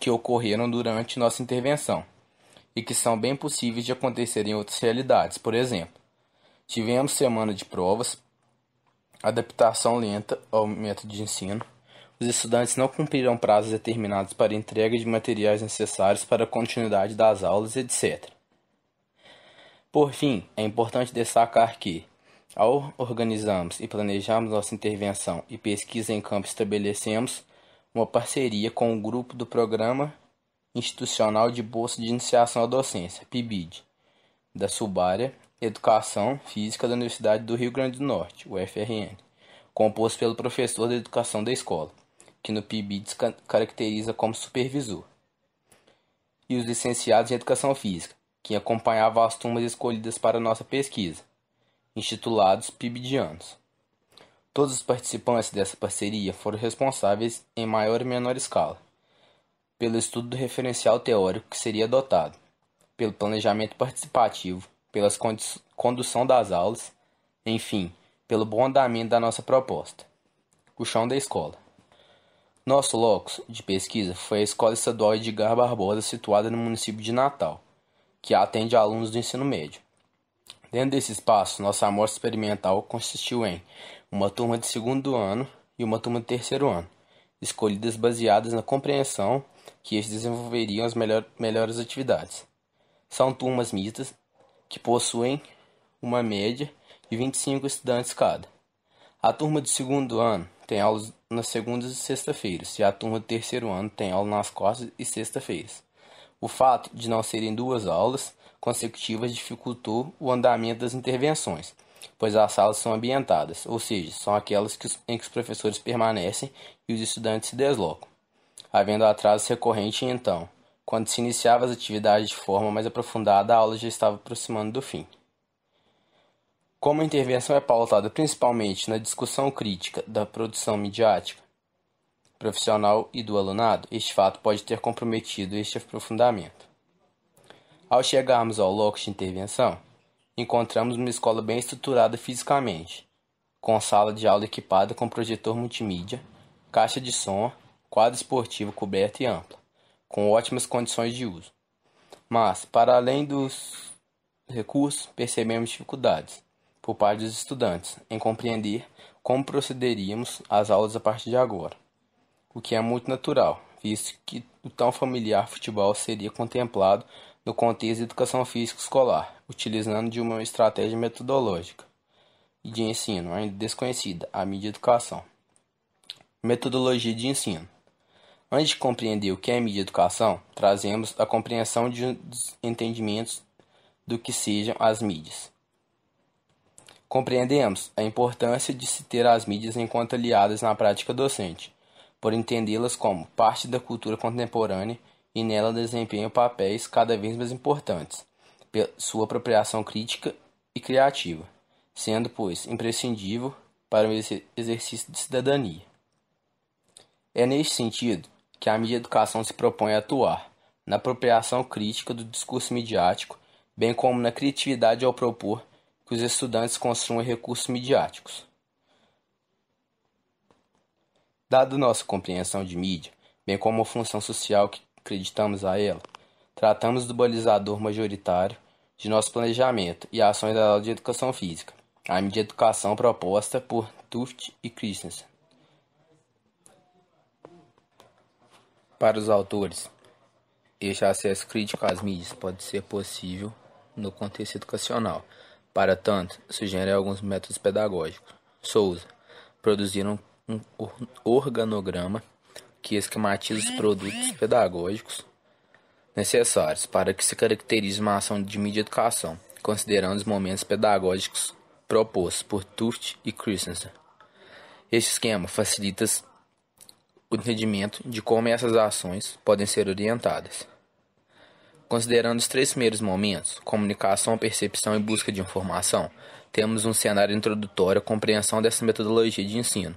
que ocorreram durante nossa intervenção e que são bem possíveis de acontecer em outras realidades. Por exemplo, tivemos semana de provas, adaptação lenta ao método de ensino, os estudantes não cumpriram prazos determinados para entrega de materiais necessários para a continuidade das aulas, etc. Por fim, é importante destacar que, ao organizarmos e planejarmos nossa intervenção e pesquisa em campo, estabelecemos uma parceria com o grupo do Programa Institucional de Bolsa de Iniciação à Docência, PIBID, da Subárea Educação Física da Universidade do Rio Grande do Norte, UFRN, composto pelo professor de educação da escola, que no PIBID se caracteriza como supervisor, e os licenciados em Educação Física que acompanhava as tumbas escolhidas para nossa pesquisa, intitulados Pibidianos. Todos os participantes dessa parceria foram responsáveis, em maior e menor escala, pelo estudo do referencial teórico que seria adotado, pelo planejamento participativo, pela condução das aulas, enfim, pelo bom andamento da nossa proposta. O chão da escola. Nosso locus de pesquisa foi a Escola Estadual Edgar Barbosa, situada no município de Natal que atende alunos do ensino médio. Dentro desse espaço, nossa amostra experimental consistiu em uma turma de segundo ano e uma turma de terceiro ano, escolhidas baseadas na compreensão que eles desenvolveriam as melhor, melhores atividades. São turmas mistas que possuem uma média de 25 estudantes cada. A turma de segundo ano tem aulas nas segundas e sexta-feiras, e a turma de terceiro ano tem aula nas quartas e sexta-feiras. O fato de não serem duas aulas consecutivas dificultou o andamento das intervenções, pois as salas são ambientadas, ou seja, são aquelas em que os professores permanecem e os estudantes se deslocam, havendo atraso recorrente então. Quando se iniciava as atividades de forma mais aprofundada, a aula já estava aproximando do fim. Como a intervenção é pautada principalmente na discussão crítica da produção midiática, profissional e do alunado, este fato pode ter comprometido este aprofundamento. Ao chegarmos ao locus de intervenção, encontramos uma escola bem estruturada fisicamente, com sala de aula equipada com projetor multimídia, caixa de som, quadro esportivo coberto e ampla, com ótimas condições de uso. Mas, para além dos recursos, percebemos dificuldades por parte dos estudantes em compreender como procederíamos às aulas a partir de agora o que é muito natural, visto que o tão familiar futebol seria contemplado no contexto de educação física escolar, utilizando de uma estratégia metodológica e de ensino, ainda desconhecida, a mídia educação. Metodologia de ensino. Antes de compreender o que é mídia educação, trazemos a compreensão de entendimentos do que sejam as mídias. Compreendemos a importância de se ter as mídias enquanto aliadas na prática docente, por entendê-las como parte da cultura contemporânea e nela desempenham papéis cada vez mais importantes, sua apropriação crítica e criativa, sendo, pois, imprescindível para o exercício de cidadania. É neste sentido que a mídia educação se propõe a atuar, na apropriação crítica do discurso midiático, bem como na criatividade ao propor que os estudantes construam recursos midiáticos. Dado nossa compreensão de mídia, bem como a função social que acreditamos a ela, tratamos do balizador majoritário de nosso planejamento e ações da aula de educação física, a mídia educação proposta por Tuft e Christensen. Para os autores, este acesso crítico às mídias pode ser possível no contexto educacional. Para tanto, sugere alguns métodos pedagógicos. Souza, produziram um organograma que esquematiza os produtos pedagógicos necessários para que se caracterize uma ação de mídia educação, considerando os momentos pedagógicos propostos por Turt e Christensen. Este esquema facilita o entendimento de como essas ações podem ser orientadas. Considerando os três primeiros momentos, comunicação, percepção e busca de informação, temos um cenário introdutório à compreensão dessa metodologia de ensino,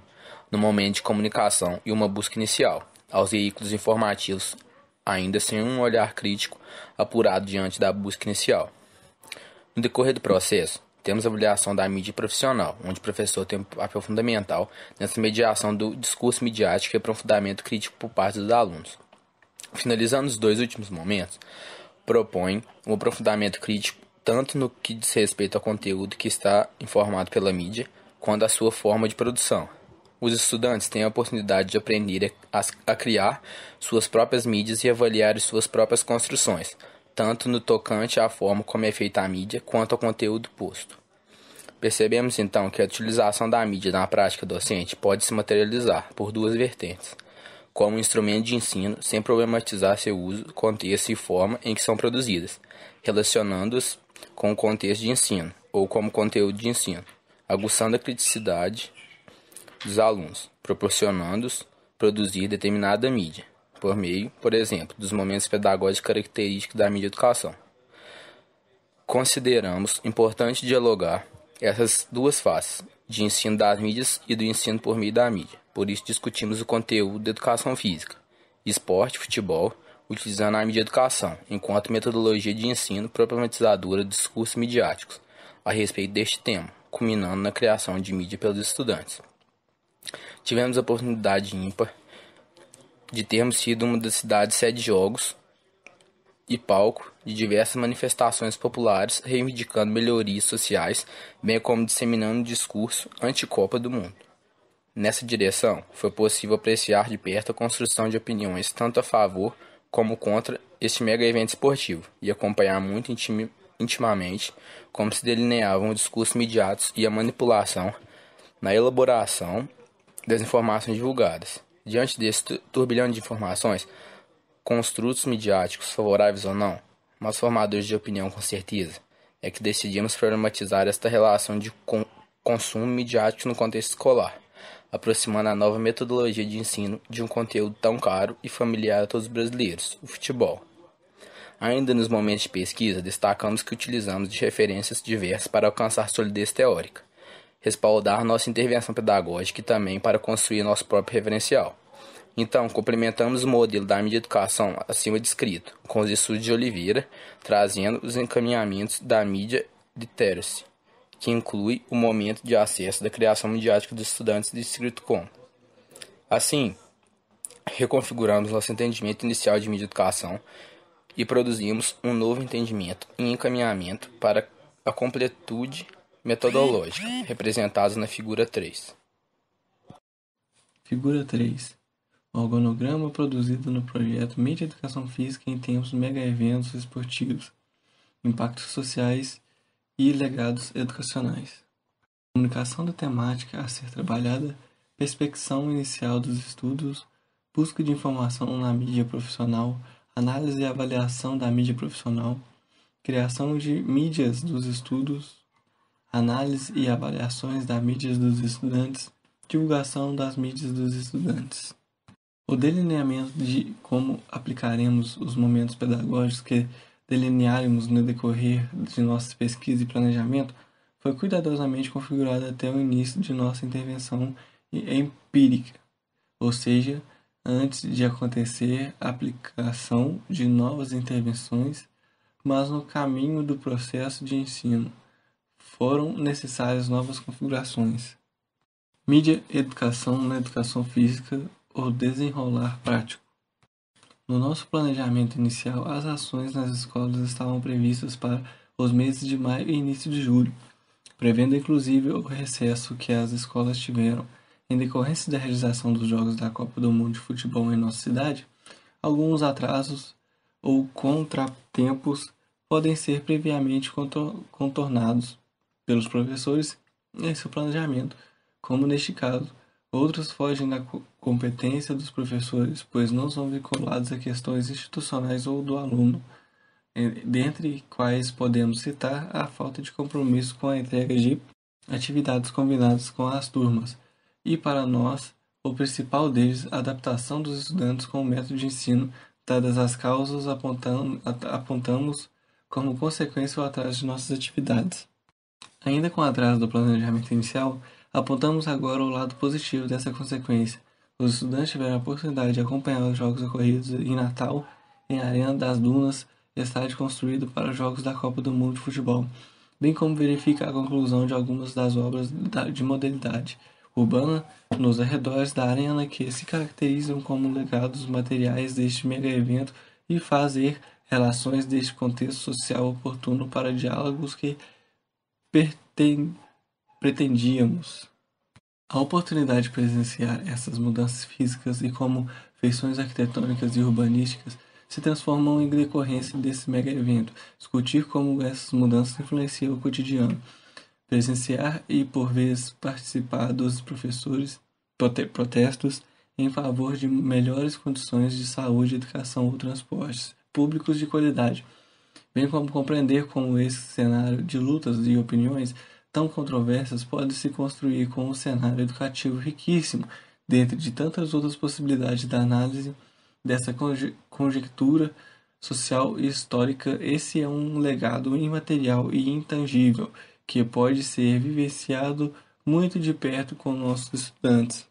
no momento de comunicação e uma busca inicial aos veículos informativos, ainda sem um olhar crítico apurado diante da busca inicial. No decorrer do processo, temos a avaliação da mídia profissional, onde o professor tem um papel fundamental nessa mediação do discurso midiático e aprofundamento crítico por parte dos alunos. Finalizando os dois últimos momentos, propõe um aprofundamento crítico tanto no que diz respeito ao conteúdo que está informado pela mídia, quanto à sua forma de produção, os estudantes têm a oportunidade de aprender a, criar suas próprias mídias e avaliar suas próprias construções, tanto no tocante à forma como é feita a mídia quanto ao conteúdo posto. Percebemos então que a utilização da mídia na prática docente pode se materializar por duas vertentes como instrumento de ensino, sem problematizar seu uso, contexto e forma em que são produzidas, relacionando os com o contexto de ensino ou como conteúdo de ensino, aguçando a criticidade dos alunos, proporcionando-os produzir determinada mídia, por meio, por exemplo, dos momentos pedagógicos característicos da mídia educação. Consideramos importante dialogar essas duas faces, de ensino das mídias e do ensino por meio da mídia. Por isso discutimos o conteúdo da educação física, esporte, futebol, utilizando a mídia educação, enquanto metodologia de ensino problematizadora de discursos midiáticos a respeito deste tema, culminando na criação de mídia pelos estudantes. Tivemos a oportunidade ímpar de termos sido uma das cidades sede de jogos e palco de diversas manifestações populares reivindicando melhorias sociais, bem como disseminando o discurso anti-Copa do Mundo. Nessa direção, foi possível apreciar de perto a construção de opiniões tanto a favor como contra este mega evento esportivo e acompanhar muito intimamente como se delineavam os discursos imediatos e a manipulação na elaboração desinformações divulgadas. Diante desse turbilhão de informações, construtos midiáticos, favoráveis ou não, mas formadores de opinião com certeza, é que decidimos problematizar esta relação de con consumo midiático no contexto escolar, aproximando a nova metodologia de ensino de um conteúdo tão caro e familiar a todos os brasileiros, o futebol. Ainda nos momentos de pesquisa, destacamos que utilizamos de referências diversas para alcançar solidez teórica respaldar nossa intervenção pedagógica e também para construir nosso próprio referencial. Então, complementamos o modelo da mídia educação acima descrito com os estudos de Oliveira, trazendo os encaminhamentos da mídia literacy, que inclui o momento de acesso da criação midiática dos estudantes do Distrito Com. Assim, reconfiguramos nosso entendimento inicial de mídia educação e produzimos um novo entendimento e encaminhamento para a completude metodológica, representados na figura 3. Figura 3. organograma produzido no projeto Mídia Educação Física em tempos mega-eventos esportivos, impactos sociais e legados educacionais. Comunicação da temática a ser trabalhada, perspecção inicial dos estudos, busca de informação na mídia profissional, análise e avaliação da mídia profissional, criação de mídias dos estudos, análise e avaliações das mídias dos estudantes, divulgação das mídias dos estudantes. O delineamento de como aplicaremos os momentos pedagógicos que delinearemos no decorrer de nossa pesquisa e planejamento foi cuidadosamente configurado até o início de nossa intervenção empírica, ou seja, antes de acontecer a aplicação de novas intervenções, mas no caminho do processo de ensino foram necessárias novas configurações. Mídia, educação na né, educação física ou desenrolar prático. No nosso planejamento inicial, as ações nas escolas estavam previstas para os meses de maio e início de julho, prevendo inclusive o recesso que as escolas tiveram em decorrência da realização dos Jogos da Copa do Mundo de Futebol em nossa cidade. Alguns atrasos ou contratempos podem ser previamente contornados pelos professores em seu planejamento, como neste caso. Outros fogem da competência dos professores, pois não são vinculados a questões institucionais ou do aluno, dentre quais podemos citar a falta de compromisso com a entrega de atividades combinadas com as turmas, e para nós, o principal deles, a adaptação dos estudantes com o método de ensino, dadas as causas apontamos como consequência o atraso de nossas atividades. Ainda com atraso do planejamento inicial, apontamos agora o lado positivo dessa consequência. Os estudantes tiveram a oportunidade de acompanhar os jogos ocorridos em Natal, em Arena das Dunas, estádio construído para os jogos da Copa do Mundo de Futebol, bem como verificar a conclusão de algumas das obras de modalidade urbana nos arredores da arena que se caracterizam como legados materiais deste mega evento e fazer relações deste contexto social oportuno para diálogos que pretendíamos. A oportunidade de presenciar essas mudanças físicas e como feições arquitetônicas e urbanísticas se transformam em decorrência desse mega evento, discutir como essas mudanças influenciam o cotidiano, presenciar e por vezes participar dos professores protestos em favor de melhores condições de saúde, educação ou transportes públicos de qualidade bem como compreender como esse cenário de lutas e opiniões tão controversas pode se construir com um cenário educativo riquíssimo, dentre de tantas outras possibilidades da análise dessa conjectura social e histórica. Esse é um legado imaterial e intangível que pode ser vivenciado muito de perto com nossos estudantes.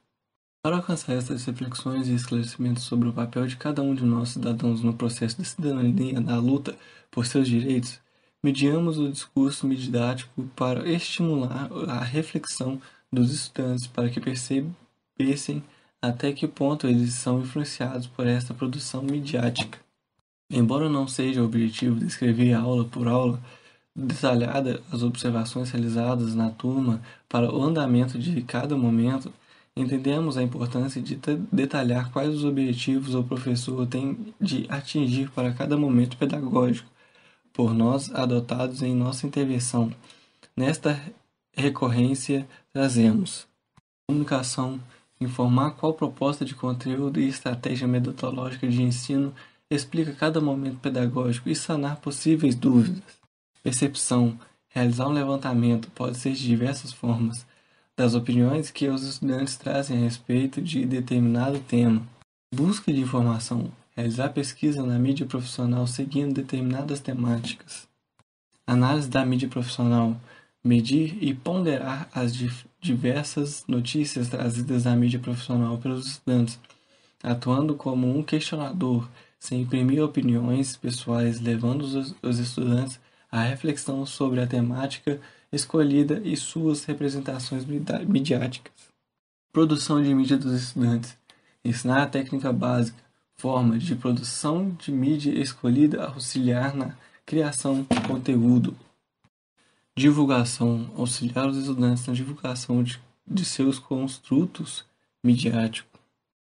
Para alcançar essas reflexões e esclarecimentos sobre o papel de cada um de nós cidadãos no processo de cidadania da luta, por seus direitos, mediamos o discurso midiático para estimular a reflexão dos estudantes para que percebessem até que ponto eles são influenciados por esta produção midiática. Embora não seja o objetivo descrever aula por aula, detalhada as observações realizadas na turma para o andamento de cada momento, entendemos a importância de detalhar quais os objetivos o professor tem de atingir para cada momento pedagógico por nós adotados em nossa intervenção. Nesta recorrência, trazemos comunicação, informar qual proposta de conteúdo e estratégia metodológica de ensino explica cada momento pedagógico e sanar possíveis dúvidas. Percepção, realizar um levantamento pode ser de diversas formas, das opiniões que os estudantes trazem a respeito de determinado tema. Busca de informação, realizar pesquisa na mídia profissional seguindo determinadas temáticas. Análise da mídia profissional, medir e ponderar as diversas notícias trazidas à mídia profissional pelos estudantes, atuando como um questionador, sem imprimir opiniões pessoais, levando os, os estudantes à reflexão sobre a temática escolhida e suas representações midiáticas. Produção de mídia dos estudantes. Ensinar a técnica básica, forma de produção de mídia escolhida auxiliar na criação de conteúdo. Divulgação auxiliar os estudantes na divulgação de, de seus construtos midiáticos.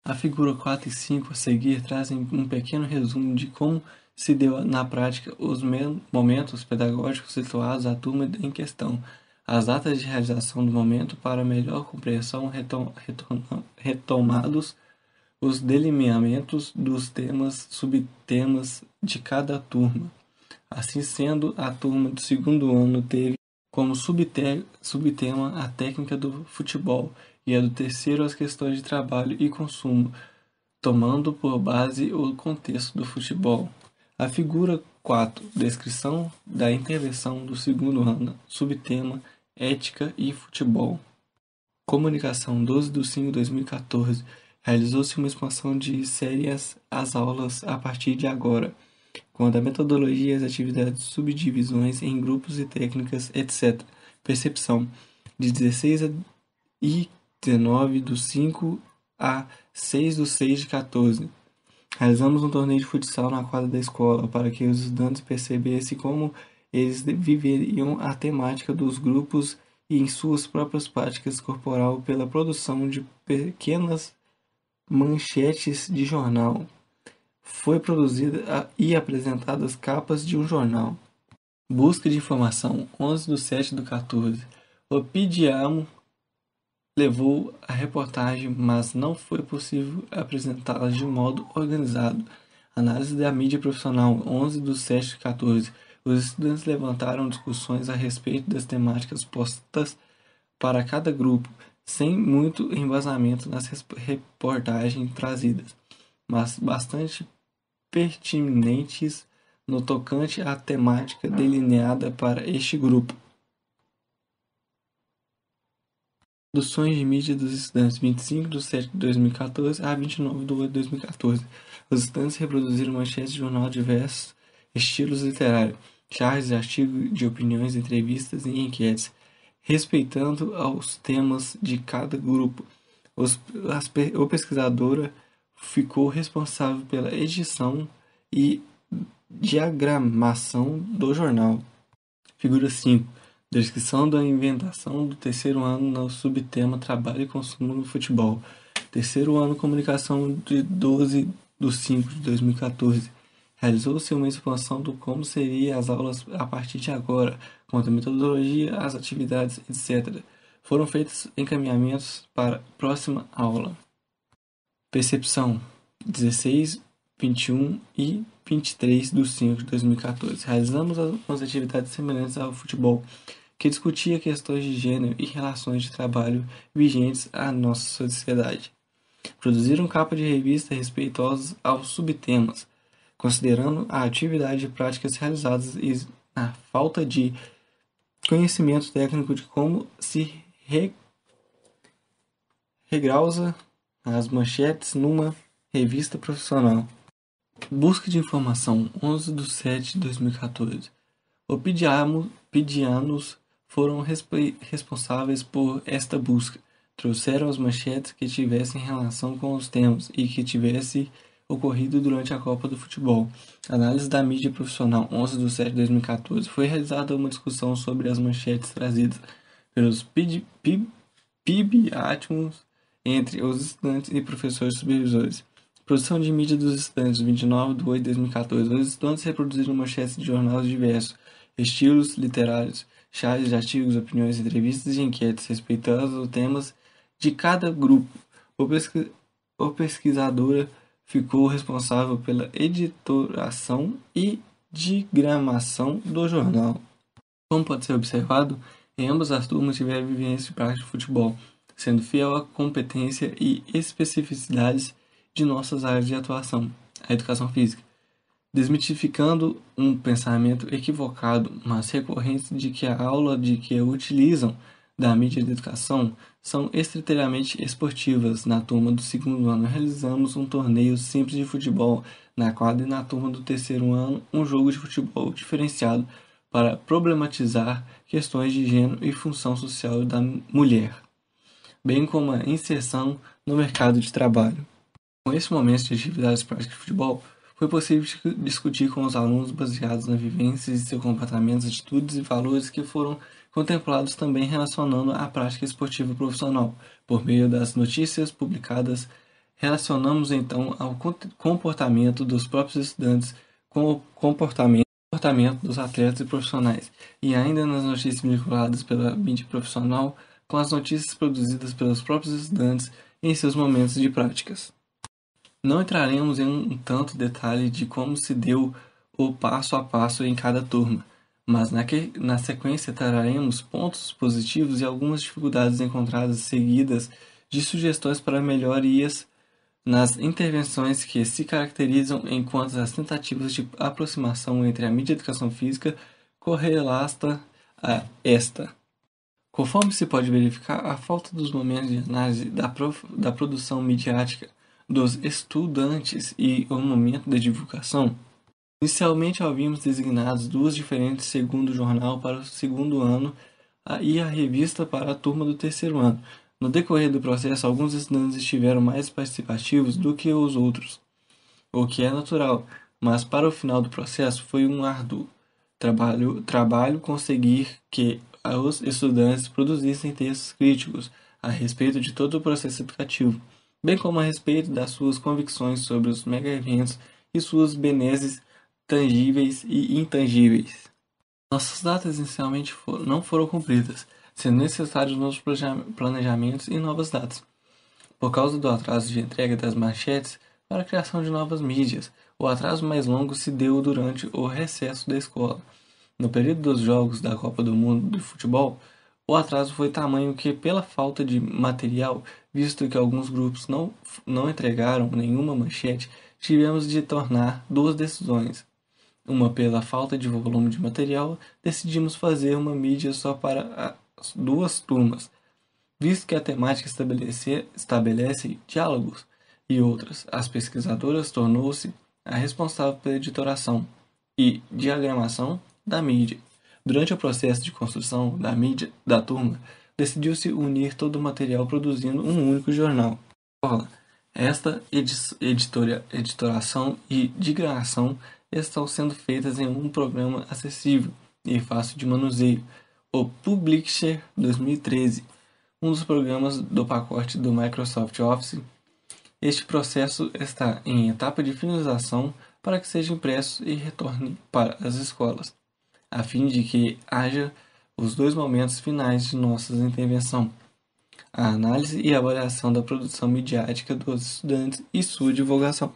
A figura 4 e 5 a seguir trazem um pequeno resumo de como se deu na prática os momentos pedagógicos situados à turma em questão, as datas de realização do momento para melhor compreensão retom retom retomados os delineamentos dos temas subtemas de cada turma. Assim sendo, a turma do segundo ano teve como subte subtema a técnica do futebol e a do terceiro as questões de trabalho e consumo, tomando por base o contexto do futebol. A figura 4, descrição da intervenção do segundo ano, subtema ética e futebol. Comunicação 12 de 5 de 2014 realizou-se uma expansão de séries às aulas a partir de agora, quanto a metodologia, as atividades, subdivisões em grupos e técnicas, etc. Percepção, de 16 a e 19, do 5 a 6 do 6 de 14. Realizamos um torneio de futsal na quadra da escola para que os estudantes percebessem como eles viveriam a temática dos grupos e em suas próprias práticas corporal pela produção de pequenas manchetes de jornal. Foi produzida e apresentada as capas de um jornal. Busca de informação, 11 do 7 do 14. O Pidiamo levou a reportagem, mas não foi possível apresentá-la de modo organizado. Análise da mídia profissional, 11 do 7 do 14. Os estudantes levantaram discussões a respeito das temáticas postas para cada grupo sem muito embasamento nas reportagens trazidas, mas bastante pertinentes no tocante à temática delineada para este grupo. Produções de mídia dos estudantes 25 de 7 de 2014 a 29 de 8 de 2014. Os estudantes reproduziram manchetes de jornal de diversos estilos literários, charges, artigos de opiniões, entrevistas e enquetes respeitando aos temas de cada grupo. Os, as, o pesquisadora ficou responsável pela edição e diagramação do jornal. Figura 5. Descrição da inventação do terceiro ano no subtema Trabalho e Consumo no Futebol. Terceiro ano Comunicação de 12 de 5 de 2014. Realizou-se uma expansão do como seriam as aulas a partir de agora, quanto à metodologia, as atividades, etc., foram feitos encaminhamentos para próxima aula. Percepção 16, 21 e 23 de 5 de 2014. Realizamos algumas atividades semelhantes ao futebol, que discutia questões de gênero e relações de trabalho vigentes à nossa sociedade. Produziram capa de revista respeitosos aos subtemas, considerando a atividade e práticas realizadas e a falta de conhecimento técnico de como se re... regrausa as manchetes numa revista profissional. Busca de informação 11 de 7 de 2014. Opidianos foram resp... responsáveis por esta busca. Trouxeram as manchetes que tivessem relação com os temas e que tivessem ocorrido durante a Copa do Futebol. A análise da mídia profissional 11 de setembro de 2014 foi realizada uma discussão sobre as manchetes trazidas pelos PIB, Atmos entre os estudantes e professores supervisores. Produção de mídia dos estudantes, 29 de 8 de 2014. Os estudantes reproduziram manchetes de jornais diversos, estilos literários, chaves de artigos, opiniões, entrevistas e enquetes, respeitando os temas de cada grupo. O, o pesquisadora ficou responsável pela editoração e diagramação do jornal. Como pode ser observado, em ambas as turmas tiveram vivência de prática de futebol, sendo fiel à competência e especificidades de nossas áreas de atuação, a educação física, desmitificando um pensamento equivocado, mas recorrente de que a aula de que utilizam da mídia de educação são estritamente esportivas. Na turma do segundo ano, realizamos um torneio simples de futebol na quadra e na turma do terceiro ano, um jogo de futebol diferenciado para problematizar questões de gênero e função social da mulher, bem como a inserção no mercado de trabalho. Com esse momento de atividades práticas de futebol, foi possível discutir com os alunos baseados na vivência e seu comportamento, atitudes e valores que foram contemplados também relacionando a prática esportiva profissional. Por meio das notícias publicadas, relacionamos então ao comportamento dos próprios estudantes com o comportamento dos atletas e profissionais, e ainda nas notícias veiculadas pela mídia profissional, com as notícias produzidas pelos próprios estudantes em seus momentos de práticas. Não entraremos em um tanto detalhe de como se deu o passo a passo em cada turma, mas na, que, na sequência traremos pontos positivos e algumas dificuldades encontradas seguidas de sugestões para melhorias nas intervenções que se caracterizam enquanto as tentativas de aproximação entre a mídia e a educação física correlata a esta. Conforme se pode verificar, a falta dos momentos de análise da, prof, da produção midiática dos estudantes e o momento da divulgação Inicialmente havíamos designado duas diferentes segundo o jornal para o segundo ano e a revista para a turma do terceiro ano. No decorrer do processo, alguns estudantes estiveram mais participativos do que os outros, o que é natural, mas para o final do processo foi um árduo trabalho, trabalho conseguir que os estudantes produzissem textos críticos a respeito de todo o processo educativo, bem como a respeito das suas convicções sobre os mega-eventos e suas benesses tangíveis e intangíveis. Nossas datas inicialmente não foram cumpridas, sendo necessários novos planejamentos e novas datas. Por causa do atraso de entrega das manchetes para a criação de novas mídias, o atraso mais longo se deu durante o recesso da escola. No período dos jogos da Copa do Mundo de futebol, o atraso foi tamanho que, pela falta de material, visto que alguns grupos não, não entregaram nenhuma manchete, tivemos de tornar duas decisões, uma pela falta de volume de material, decidimos fazer uma mídia só para as duas turmas, visto que a temática estabelece diálogos e outras. As pesquisadoras tornou-se a responsável pela editoração e diagramação da mídia. Durante o processo de construção da mídia da turma, decidiu-se unir todo o material produzindo um único jornal. Esta editoria editoração e digramação estão sendo feitas em um programa acessível e fácil de manuseio, o Publisher 2013, um dos programas do pacote do Microsoft Office. Este processo está em etapa de finalização para que seja impresso e retorne para as escolas, a fim de que haja os dois momentos finais de nossa intervenção a análise e avaliação da produção midiática dos estudantes e sua divulgação.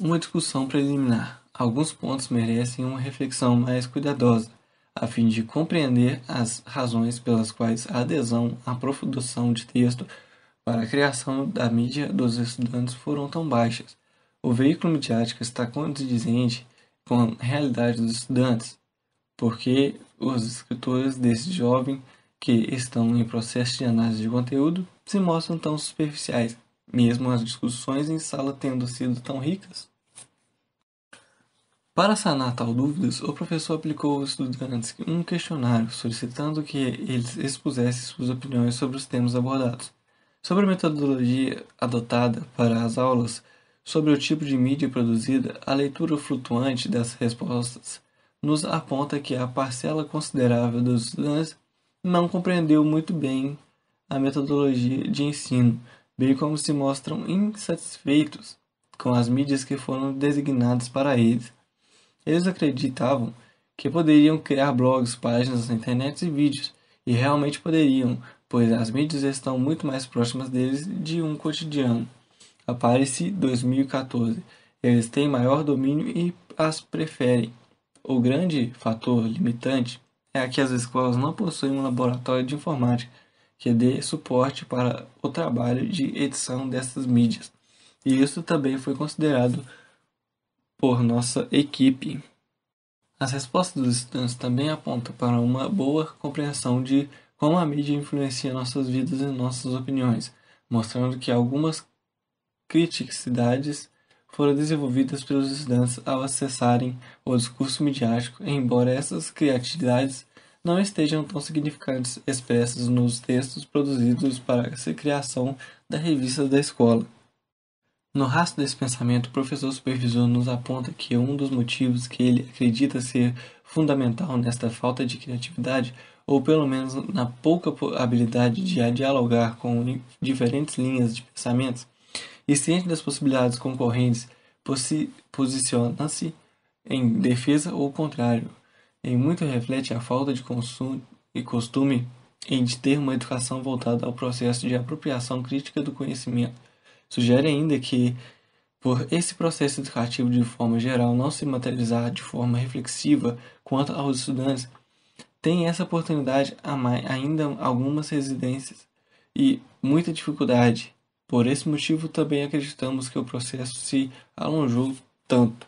Uma discussão preliminar. Alguns pontos merecem uma reflexão mais cuidadosa, a fim de compreender as razões pelas quais a adesão à produção de texto para a criação da mídia dos estudantes foram tão baixas. O veículo midiático está condizente com a realidade dos estudantes, porque os escritores desse jovem que estão em processo de análise de conteúdo se mostram tão superficiais mesmo as discussões em sala tendo sido tão ricas? Para sanar tal dúvidas, o professor aplicou aos estudantes um questionário solicitando que eles expusessem suas opiniões sobre os temas abordados, sobre a metodologia adotada para as aulas, sobre o tipo de mídia produzida, a leitura flutuante das respostas nos aponta que a parcela considerável dos estudantes não compreendeu muito bem a metodologia de ensino, bem como se mostram insatisfeitos com as mídias que foram designadas para eles. Eles acreditavam que poderiam criar blogs, páginas na internet e vídeos, e realmente poderiam, pois as mídias estão muito mais próximas deles de um cotidiano. Aparece 2014. Eles têm maior domínio e as preferem. O grande fator limitante é que as escolas não possuem um laboratório de informática que dê suporte para o trabalho de edição dessas mídias. E isso também foi considerado por nossa equipe. As respostas dos estudantes também apontam para uma boa compreensão de como a mídia influencia nossas vidas e nossas opiniões, mostrando que algumas criticidades foram desenvolvidas pelos estudantes ao acessarem o discurso midiático, embora essas criatividades não estejam tão significantes expressos nos textos produzidos para a criação da revista da escola. No rastro desse pensamento, o professor supervisor nos aponta que um dos motivos que ele acredita ser fundamental nesta falta de criatividade, ou pelo menos na pouca habilidade de dialogar com diferentes linhas de pensamentos, e ciente das possibilidades concorrentes, posiciona-se em defesa ou contrário, em muito reflete a falta de consumo e costume em de ter uma educação voltada ao processo de apropriação crítica do conhecimento. Sugere ainda que, por esse processo educativo de forma geral não se materializar de forma reflexiva quanto aos estudantes, tem essa oportunidade ainda algumas residências e muita dificuldade. Por esse motivo, também acreditamos que o processo se alongou tanto.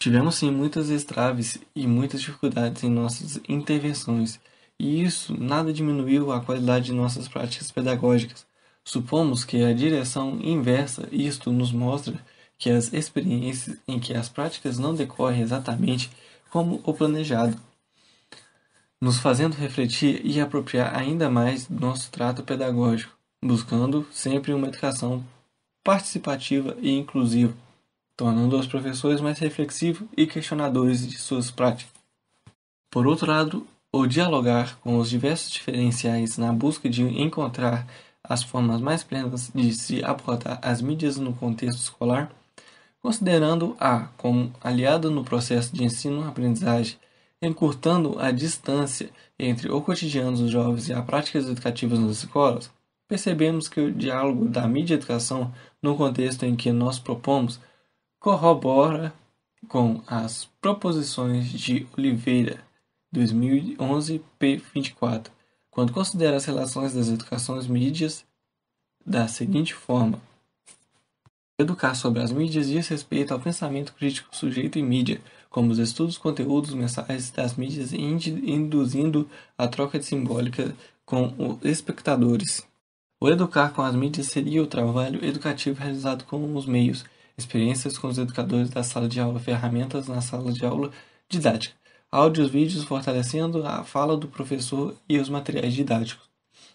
Tivemos sim muitas estraves e muitas dificuldades em nossas intervenções, e isso nada diminuiu a qualidade de nossas práticas pedagógicas. Supomos que a direção inversa isto nos mostra que as experiências em que as práticas não decorrem exatamente como o planejado, nos fazendo refletir e apropriar ainda mais do nosso trato pedagógico, buscando sempre uma educação participativa e inclusiva tornando os professores mais reflexivos e questionadores de suas práticas. Por outro lado, o dialogar com os diversos diferenciais na busca de encontrar as formas mais plenas de se abordar as mídias no contexto escolar, considerando-a como aliada no processo de ensino-aprendizagem, encurtando a distância entre o cotidiano dos jovens e as práticas educativas nas escolas, percebemos que o diálogo da mídia educação, no contexto em que nós propomos, corrobora com as proposições de Oliveira, 2011, p. 24, quando considera as relações das educações mídias da seguinte forma. Educar sobre as mídias diz respeito ao pensamento crítico sujeito e mídia, como os estudos, conteúdos, mensagens das mídias induzindo a troca de simbólica com os espectadores. O educar com as mídias seria o trabalho educativo realizado com os meios, experiências com os educadores da sala de aula, ferramentas na sala de aula, didática, áudios, vídeos fortalecendo a fala do professor e os materiais didáticos.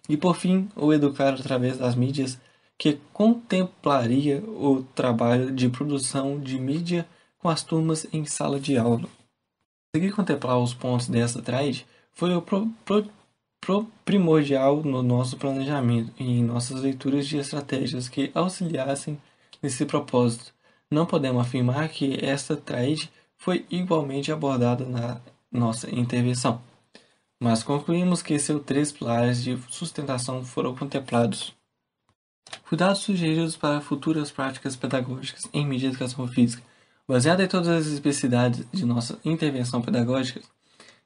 E por fim, o educar através das mídias, que contemplaria o trabalho de produção de mídia com as turmas em sala de aula. Seguir contemplar os pontos dessa trade foi o pro, pro, pro primordial no nosso planejamento e em nossas leituras de estratégias que auxiliassem nesse propósito não podemos afirmar que esta trade foi igualmente abordada na nossa intervenção, mas concluímos que seus três pilares de sustentação foram contemplados. Cuidados sugeridos para futuras práticas pedagógicas em mídia de educação física, baseada em todas as especificidades de nossa intervenção pedagógica,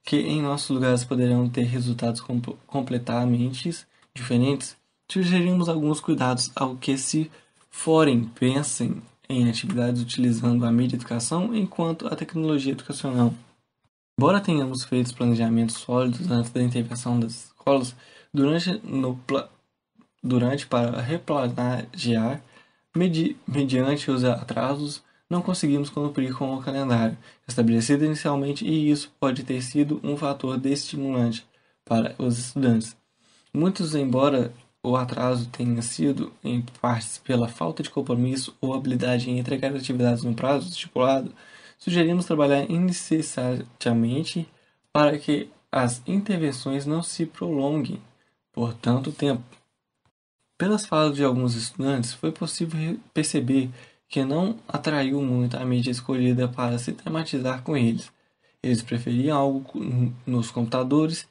que em nossos lugares poderão ter resultados completamente diferentes, sugerimos alguns cuidados ao que se forem pensem em atividades utilizando a mídia educação enquanto a tecnologia educacional. Embora tenhamos feito planejamentos sólidos antes da intervenção das escolas, durante, no, durante para replanejar, medi, mediante os atrasos, não conseguimos cumprir com o calendário estabelecido inicialmente e isso pode ter sido um fator estimulante para os estudantes. Muitos, embora o atraso tenha sido, em partes, pela falta de compromisso ou habilidade em entregar atividades no prazo estipulado, sugerimos trabalhar incessantemente para que as intervenções não se prolonguem por tanto tempo. Pelas falas de alguns estudantes, foi possível perceber que não atraiu muito a mídia escolhida para se tematizar com eles. Eles preferiam algo nos computadores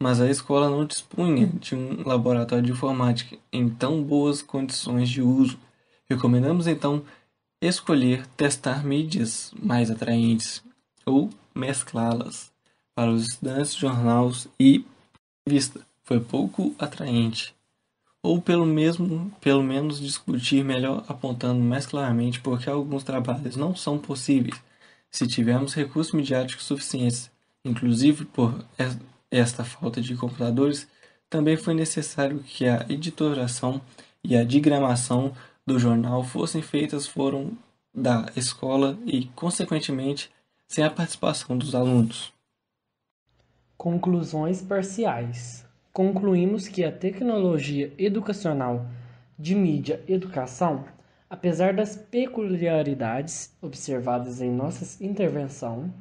mas a escola não dispunha de um laboratório de informática em tão boas condições de uso. Recomendamos então escolher testar mídias mais atraentes ou mesclá-las para os estudantes, jornais e revista. Foi pouco atraente. Ou pelo mesmo, pelo menos discutir melhor apontando mais claramente porque alguns trabalhos não são possíveis se tivermos recursos midiáticos suficientes, inclusive por esta falta de computadores também foi necessário que a editoração e a diagramação do jornal fossem feitas foram da escola e, consequentemente, sem a participação dos alunos. Conclusões parciais. Concluímos que a tecnologia educacional de mídia educação, apesar das peculiaridades observadas em nossa intervenção,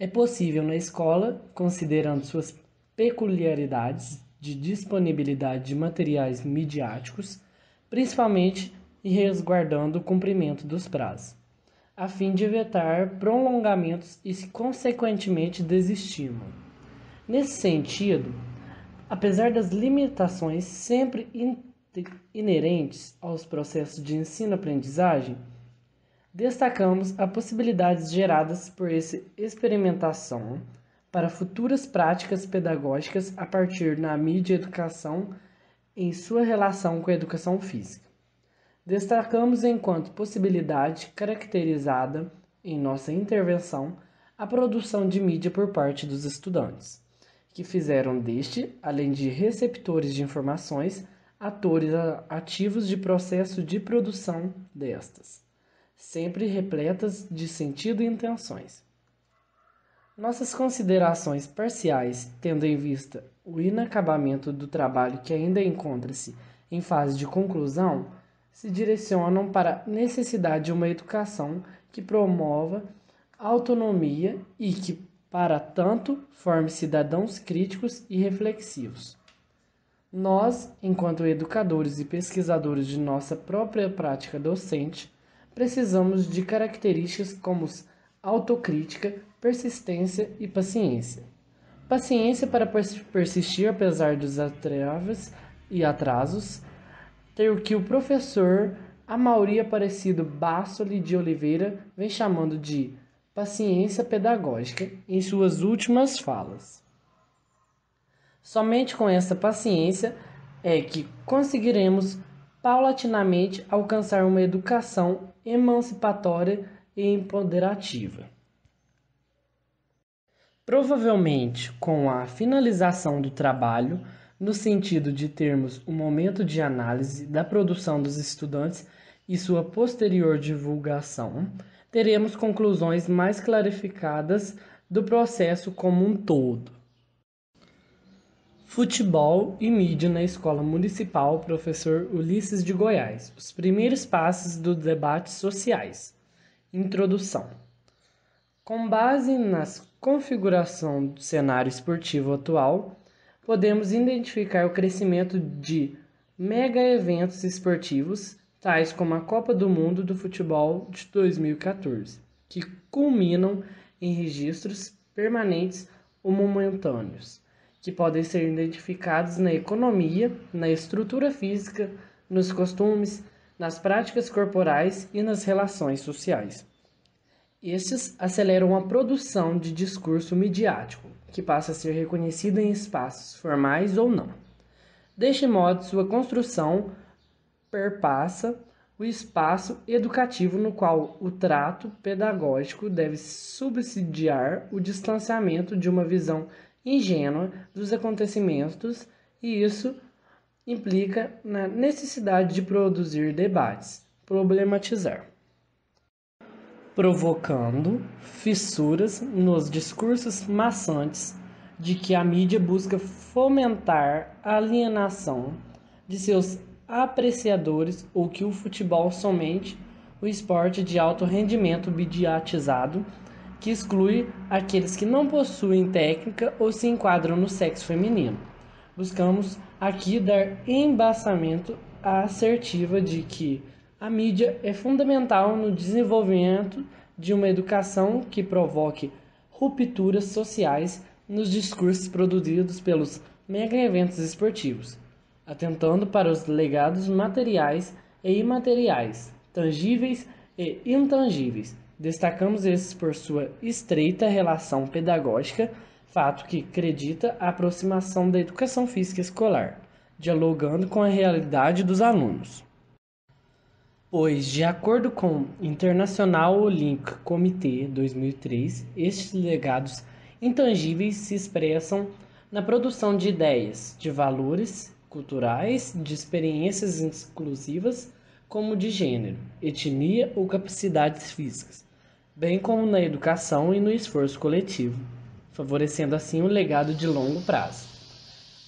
é possível na escola, considerando suas peculiaridades de disponibilidade de materiais midiáticos, principalmente e resguardando o cumprimento dos prazos, a fim de evitar prolongamentos e, consequentemente, desestima. Nesse sentido, apesar das limitações sempre inerentes aos processos de ensino-aprendizagem, destacamos as possibilidades geradas por essa experimentação para futuras práticas pedagógicas a partir da mídia educação em sua relação com a educação física. Destacamos enquanto possibilidade caracterizada em nossa intervenção a produção de mídia por parte dos estudantes, que fizeram deste, além de receptores de informações, atores ativos de processo de produção destas, sempre repletas de sentido e intenções. Nossas considerações parciais, tendo em vista o inacabamento do trabalho que ainda encontra-se em fase de conclusão, se direcionam para a necessidade de uma educação que promova autonomia e que, para tanto, forme cidadãos críticos e reflexivos. Nós, enquanto educadores e pesquisadores de nossa própria prática docente, precisamos de características como autocrítica, persistência e paciência. Paciência para persistir apesar dos atraves e atrasos, ter o que o professor Amauri Aparecido Bássoli de Oliveira vem chamando de paciência pedagógica em suas últimas falas. Somente com essa paciência é que conseguiremos paulatinamente alcançar uma educação emancipatória e empoderativa provavelmente com a finalização do trabalho, no sentido de termos um momento de análise da produção dos estudantes e sua posterior divulgação, teremos conclusões mais clarificadas do processo como um todo. Futebol e mídia na Escola Municipal Professor Ulisses de Goiás. Os primeiros passos dos debates sociais. Introdução. Com base na configuração do cenário esportivo atual, podemos identificar o crescimento de mega-eventos esportivos, tais como a Copa do Mundo do Futebol de 2014, que culminam em registros permanentes ou momentâneos, que podem ser identificados na economia, na estrutura física, nos costumes, nas práticas corporais e nas relações sociais. Estes aceleram a produção de discurso midiático, que passa a ser reconhecido em espaços formais ou não. Deste modo, sua construção perpassa o espaço educativo no qual o trato pedagógico deve subsidiar o distanciamento de uma visão ingênua dos acontecimentos, e isso implica na necessidade de produzir debates, problematizar provocando fissuras nos discursos maçantes de que a mídia busca fomentar a alienação de seus apreciadores ou que o futebol somente o esporte de alto rendimento bidiatizado que exclui aqueles que não possuem técnica ou se enquadram no sexo feminino. Buscamos aqui dar embasamento à assertiva de que a mídia é fundamental no desenvolvimento de uma educação que provoque rupturas sociais nos discursos produzidos pelos mega-eventos esportivos, atentando para os legados materiais e imateriais, tangíveis e intangíveis. Destacamos esses por sua estreita relação pedagógica, fato que acredita a aproximação da educação física escolar, dialogando com a realidade dos alunos pois, de acordo com International Olympic Committee 2003, estes legados intangíveis se expressam na produção de ideias, de valores culturais, de experiências exclusivas, como de gênero, etnia ou capacidades físicas, bem como na educação e no esforço coletivo, favorecendo assim o um legado de longo prazo.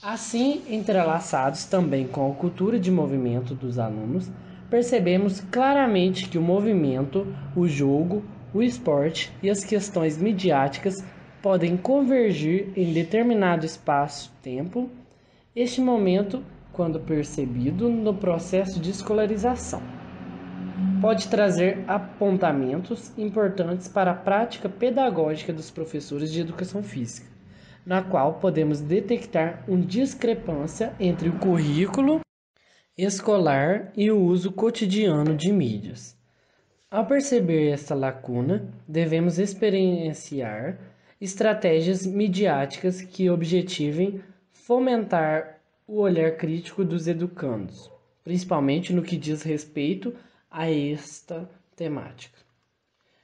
Assim, entrelaçados também com a cultura de movimento dos alunos, percebemos claramente que o movimento, o jogo, o esporte e as questões midiáticas podem convergir em determinado espaço-tempo, este momento, quando percebido no processo de escolarização, pode trazer apontamentos importantes para a prática pedagógica dos professores de educação física, na qual podemos detectar uma discrepância entre o currículo escolar e o uso cotidiano de mídias. Ao perceber esta lacuna, devemos experienciar estratégias midiáticas que objetivem fomentar o olhar crítico dos educandos, principalmente no que diz respeito a esta temática,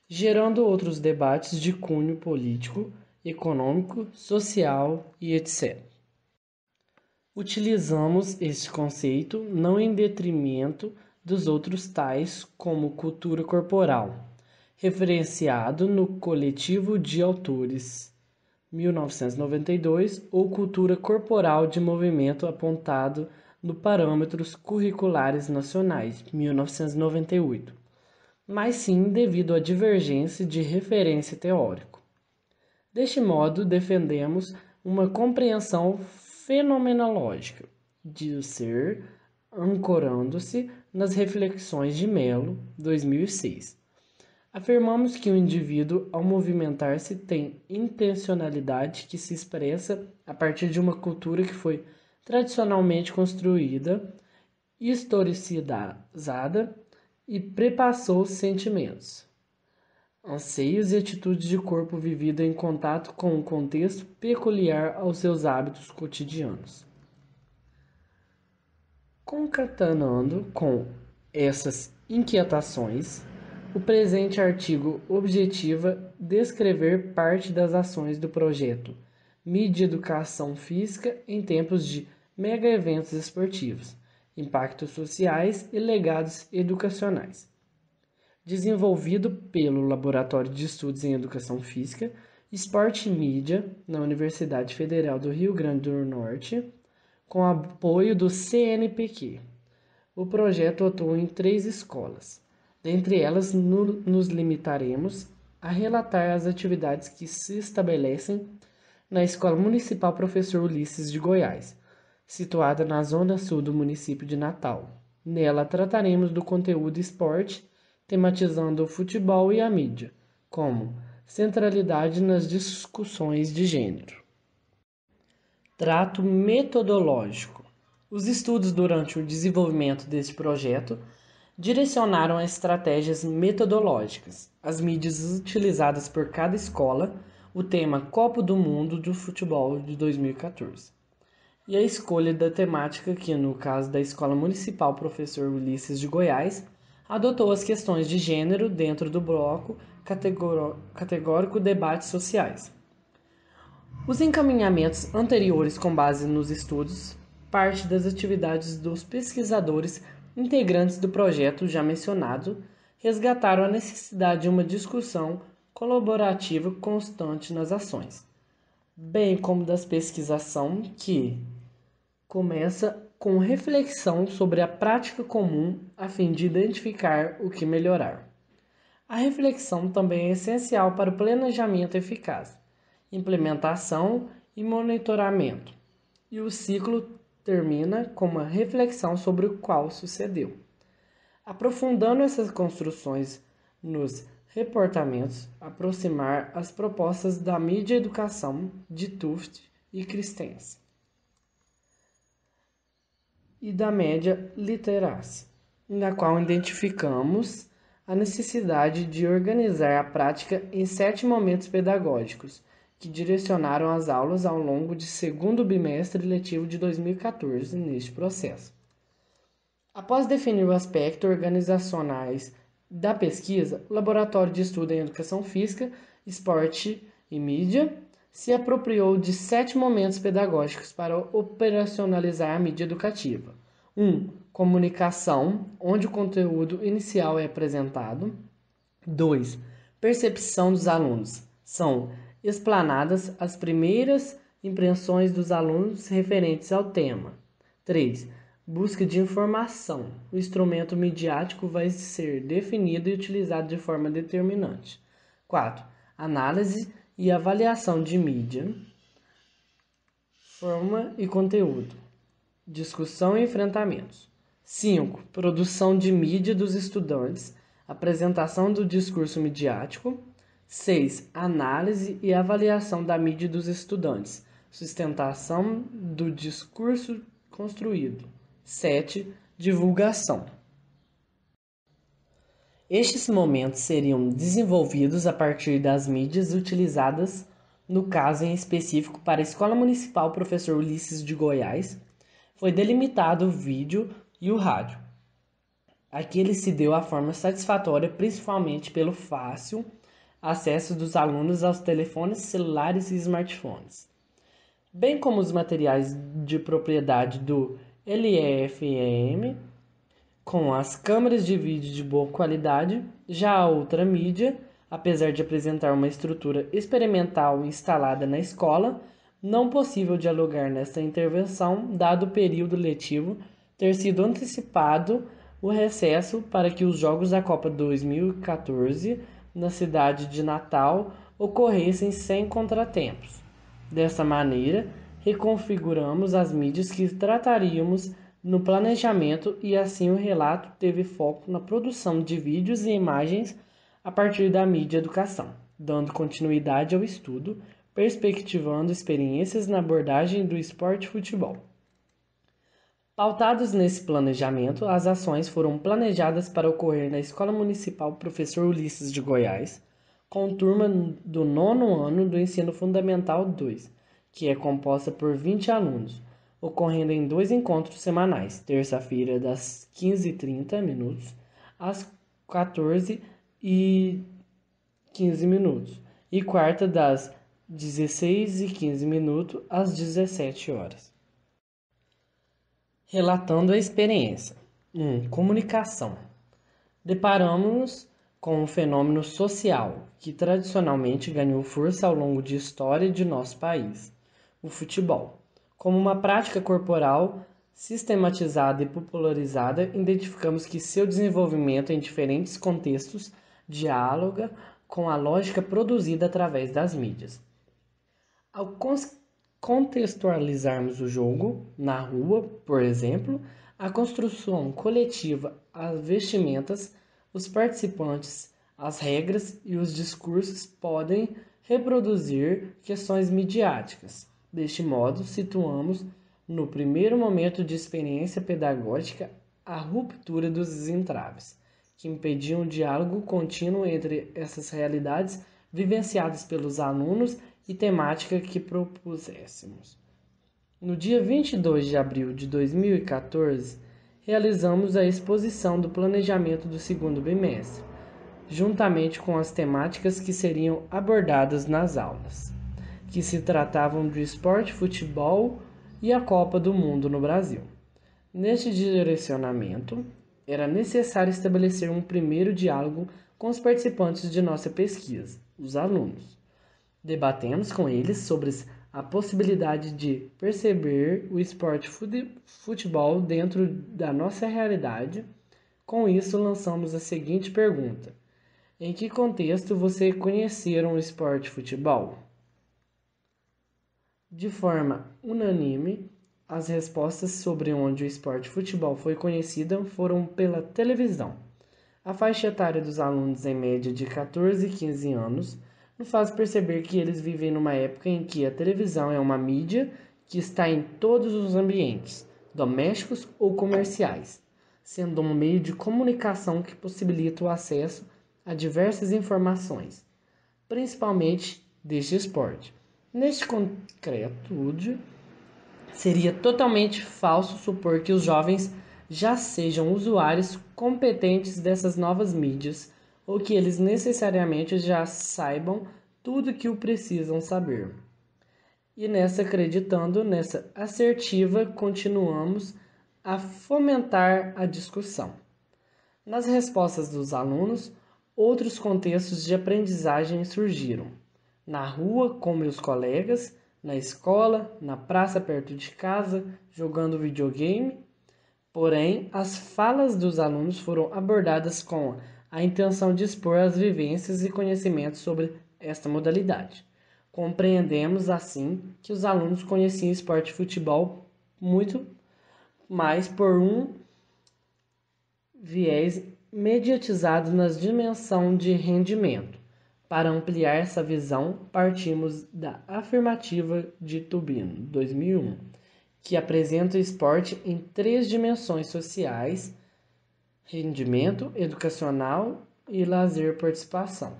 gerando outros debates de cunho político, econômico, social e etc. Utilizamos este conceito não em detrimento dos outros tais como cultura corporal, referenciado no coletivo de autores 1992 ou cultura corporal de movimento apontado no parâmetros curriculares nacionais 1998, mas sim devido à divergência de referência teórico. Deste modo, defendemos uma compreensão fenomenológica de ser, ancorando-se nas reflexões de Mello, 2006. Afirmamos que o indivíduo, ao movimentar-se, tem intencionalidade que se expressa a partir de uma cultura que foi tradicionalmente construída, historicizada e prepassou sentimentos. Anseios e atitudes de corpo vivido em contato com um contexto peculiar aos seus hábitos cotidianos. Concatenando com essas inquietações, o presente artigo objetiva descrever parte das ações do projeto Mídia Educação Física em tempos de mega eventos esportivos, impactos sociais e legados educacionais desenvolvido pelo Laboratório de Estudos em Educação Física, Esporte e Mídia, na Universidade Federal do Rio Grande do Norte, com apoio do CNPq. O projeto atua em três escolas. Dentre elas, no, nos limitaremos a relatar as atividades que se estabelecem na Escola Municipal Professor Ulisses de Goiás, situada na zona sul do município de Natal. Nela trataremos do conteúdo esporte tematizando o futebol e a mídia, como centralidade nas discussões de gênero. Trato metodológico. Os estudos durante o desenvolvimento deste projeto direcionaram as estratégias metodológicas, as mídias utilizadas por cada escola, o tema Copa do Mundo do Futebol de 2014 e a escolha da temática que, no caso da Escola Municipal Professor Ulisses de Goiás, adotou as questões de gênero dentro do bloco categórico debates sociais. Os encaminhamentos anteriores com base nos estudos parte das atividades dos pesquisadores integrantes do projeto já mencionado resgataram a necessidade de uma discussão colaborativa constante nas ações, bem como das pesquisação que começa com reflexão sobre a prática comum a fim de identificar o que melhorar. A reflexão também é essencial para o planejamento eficaz, implementação e monitoramento, e o ciclo termina com uma reflexão sobre o qual sucedeu. Aprofundando essas construções nos reportamentos, aproximar as propostas da mídia educação de Tuft e Christensen e da média literácia, na qual identificamos a necessidade de organizar a prática em sete momentos pedagógicos, que direcionaram as aulas ao longo de segundo bimestre letivo de 2014 neste processo. Após definir o aspecto organizacionais da pesquisa, o Laboratório de Estudo em Educação Física, Esporte e Mídia se apropriou de sete momentos pedagógicos para operacionalizar a mídia educativa. 1. Um, comunicação, onde o conteúdo inicial é apresentado. 2. Percepção dos alunos. São explanadas as primeiras impressões dos alunos referentes ao tema. 3. Busca de informação. O instrumento midiático vai ser definido e utilizado de forma determinante. 4. Análise e avaliação de mídia, forma e conteúdo, discussão e enfrentamentos. 5. Produção de mídia dos estudantes, apresentação do discurso midiático. 6. Análise e avaliação da mídia dos estudantes, sustentação do discurso construído. 7. Divulgação. Estes momentos seriam desenvolvidos a partir das mídias utilizadas, no caso em específico para a Escola Municipal Professor Ulisses de Goiás, foi delimitado o vídeo e o rádio. Aqui ele se deu a forma satisfatória, principalmente pelo fácil acesso dos alunos aos telefones celulares e smartphones, bem como os materiais de propriedade do LEFM com as câmeras de vídeo de boa qualidade, já a outra mídia, apesar de apresentar uma estrutura experimental instalada na escola, não possível dialogar nesta intervenção, dado o período letivo ter sido antecipado o recesso para que os jogos da Copa 2014 na cidade de Natal ocorressem sem contratempos. Dessa maneira, reconfiguramos as mídias que trataríamos no planejamento e assim o relato teve foco na produção de vídeos e imagens a partir da mídia educação, dando continuidade ao estudo, perspectivando experiências na abordagem do esporte futebol. Pautados nesse planejamento, as ações foram planejadas para ocorrer na Escola Municipal Professor Ulisses de Goiás, com turma do nono ano do Ensino Fundamental 2, que é composta por 20 alunos ocorrendo em dois encontros semanais, terça-feira das 15h30 minutos às 14 e 15 minutos e quarta das 16 e 15 minutos às 17 horas. Relatando a experiência. 1. comunicação. Deparamos-nos com um fenômeno social que tradicionalmente ganhou força ao longo da história de nosso país, o futebol. Como uma prática corporal sistematizada e popularizada, identificamos que seu desenvolvimento em diferentes contextos dialoga com a lógica produzida através das mídias. Ao contextualizarmos o jogo na rua, por exemplo, a construção coletiva, as vestimentas, os participantes, as regras e os discursos podem reproduzir questões midiáticas. Deste modo, situamos no primeiro momento de experiência pedagógica a ruptura dos entraves, que impediam um diálogo contínuo entre essas realidades vivenciadas pelos alunos e temática que propuséssemos. No dia 22 de abril de 2014, realizamos a exposição do planejamento do segundo bimestre, juntamente com as temáticas que seriam abordadas nas aulas que se tratavam de esporte, futebol e a Copa do Mundo no Brasil. Neste direcionamento, era necessário estabelecer um primeiro diálogo com os participantes de nossa pesquisa, os alunos. Debatemos com eles sobre a possibilidade de perceber o esporte futebol dentro da nossa realidade. Com isso, lançamos a seguinte pergunta: Em que contexto você conheceram o esporte futebol? de forma unânime, as respostas sobre onde o esporte futebol foi conhecida foram pela televisão. A faixa etária dos alunos em média de 14 e 15 anos nos faz perceber que eles vivem numa época em que a televisão é uma mídia que está em todos os ambientes, domésticos ou comerciais, sendo um meio de comunicação que possibilita o acesso a diversas informações, principalmente deste esporte. Neste concreto, seria totalmente falso supor que os jovens já sejam usuários competentes dessas novas mídias ou que eles necessariamente já saibam tudo que o precisam saber. E nessa acreditando, nessa assertiva, continuamos a fomentar a discussão. Nas respostas dos alunos, outros contextos de aprendizagem surgiram na rua com meus colegas, na escola, na praça perto de casa, jogando videogame. Porém, as falas dos alunos foram abordadas com a intenção de expor as vivências e conhecimentos sobre esta modalidade. Compreendemos assim que os alunos conheciam esporte futebol muito mais por um viés mediatizado nas dimensão de rendimento para ampliar essa visão, partimos da afirmativa de Tubino, 2001, que apresenta o esporte em três dimensões sociais: rendimento, educacional e lazer-participação.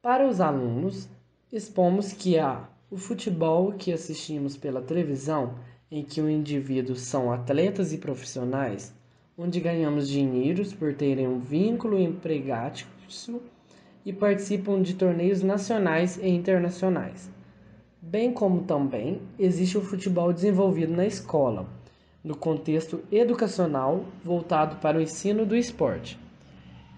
Para os alunos, expomos que há o futebol que assistimos pela televisão, em que o indivíduo são atletas e profissionais, onde ganhamos dinheiros por terem um vínculo empregatício e participam de torneios nacionais e internacionais. Bem como também existe o futebol desenvolvido na escola, no contexto educacional voltado para o ensino do esporte.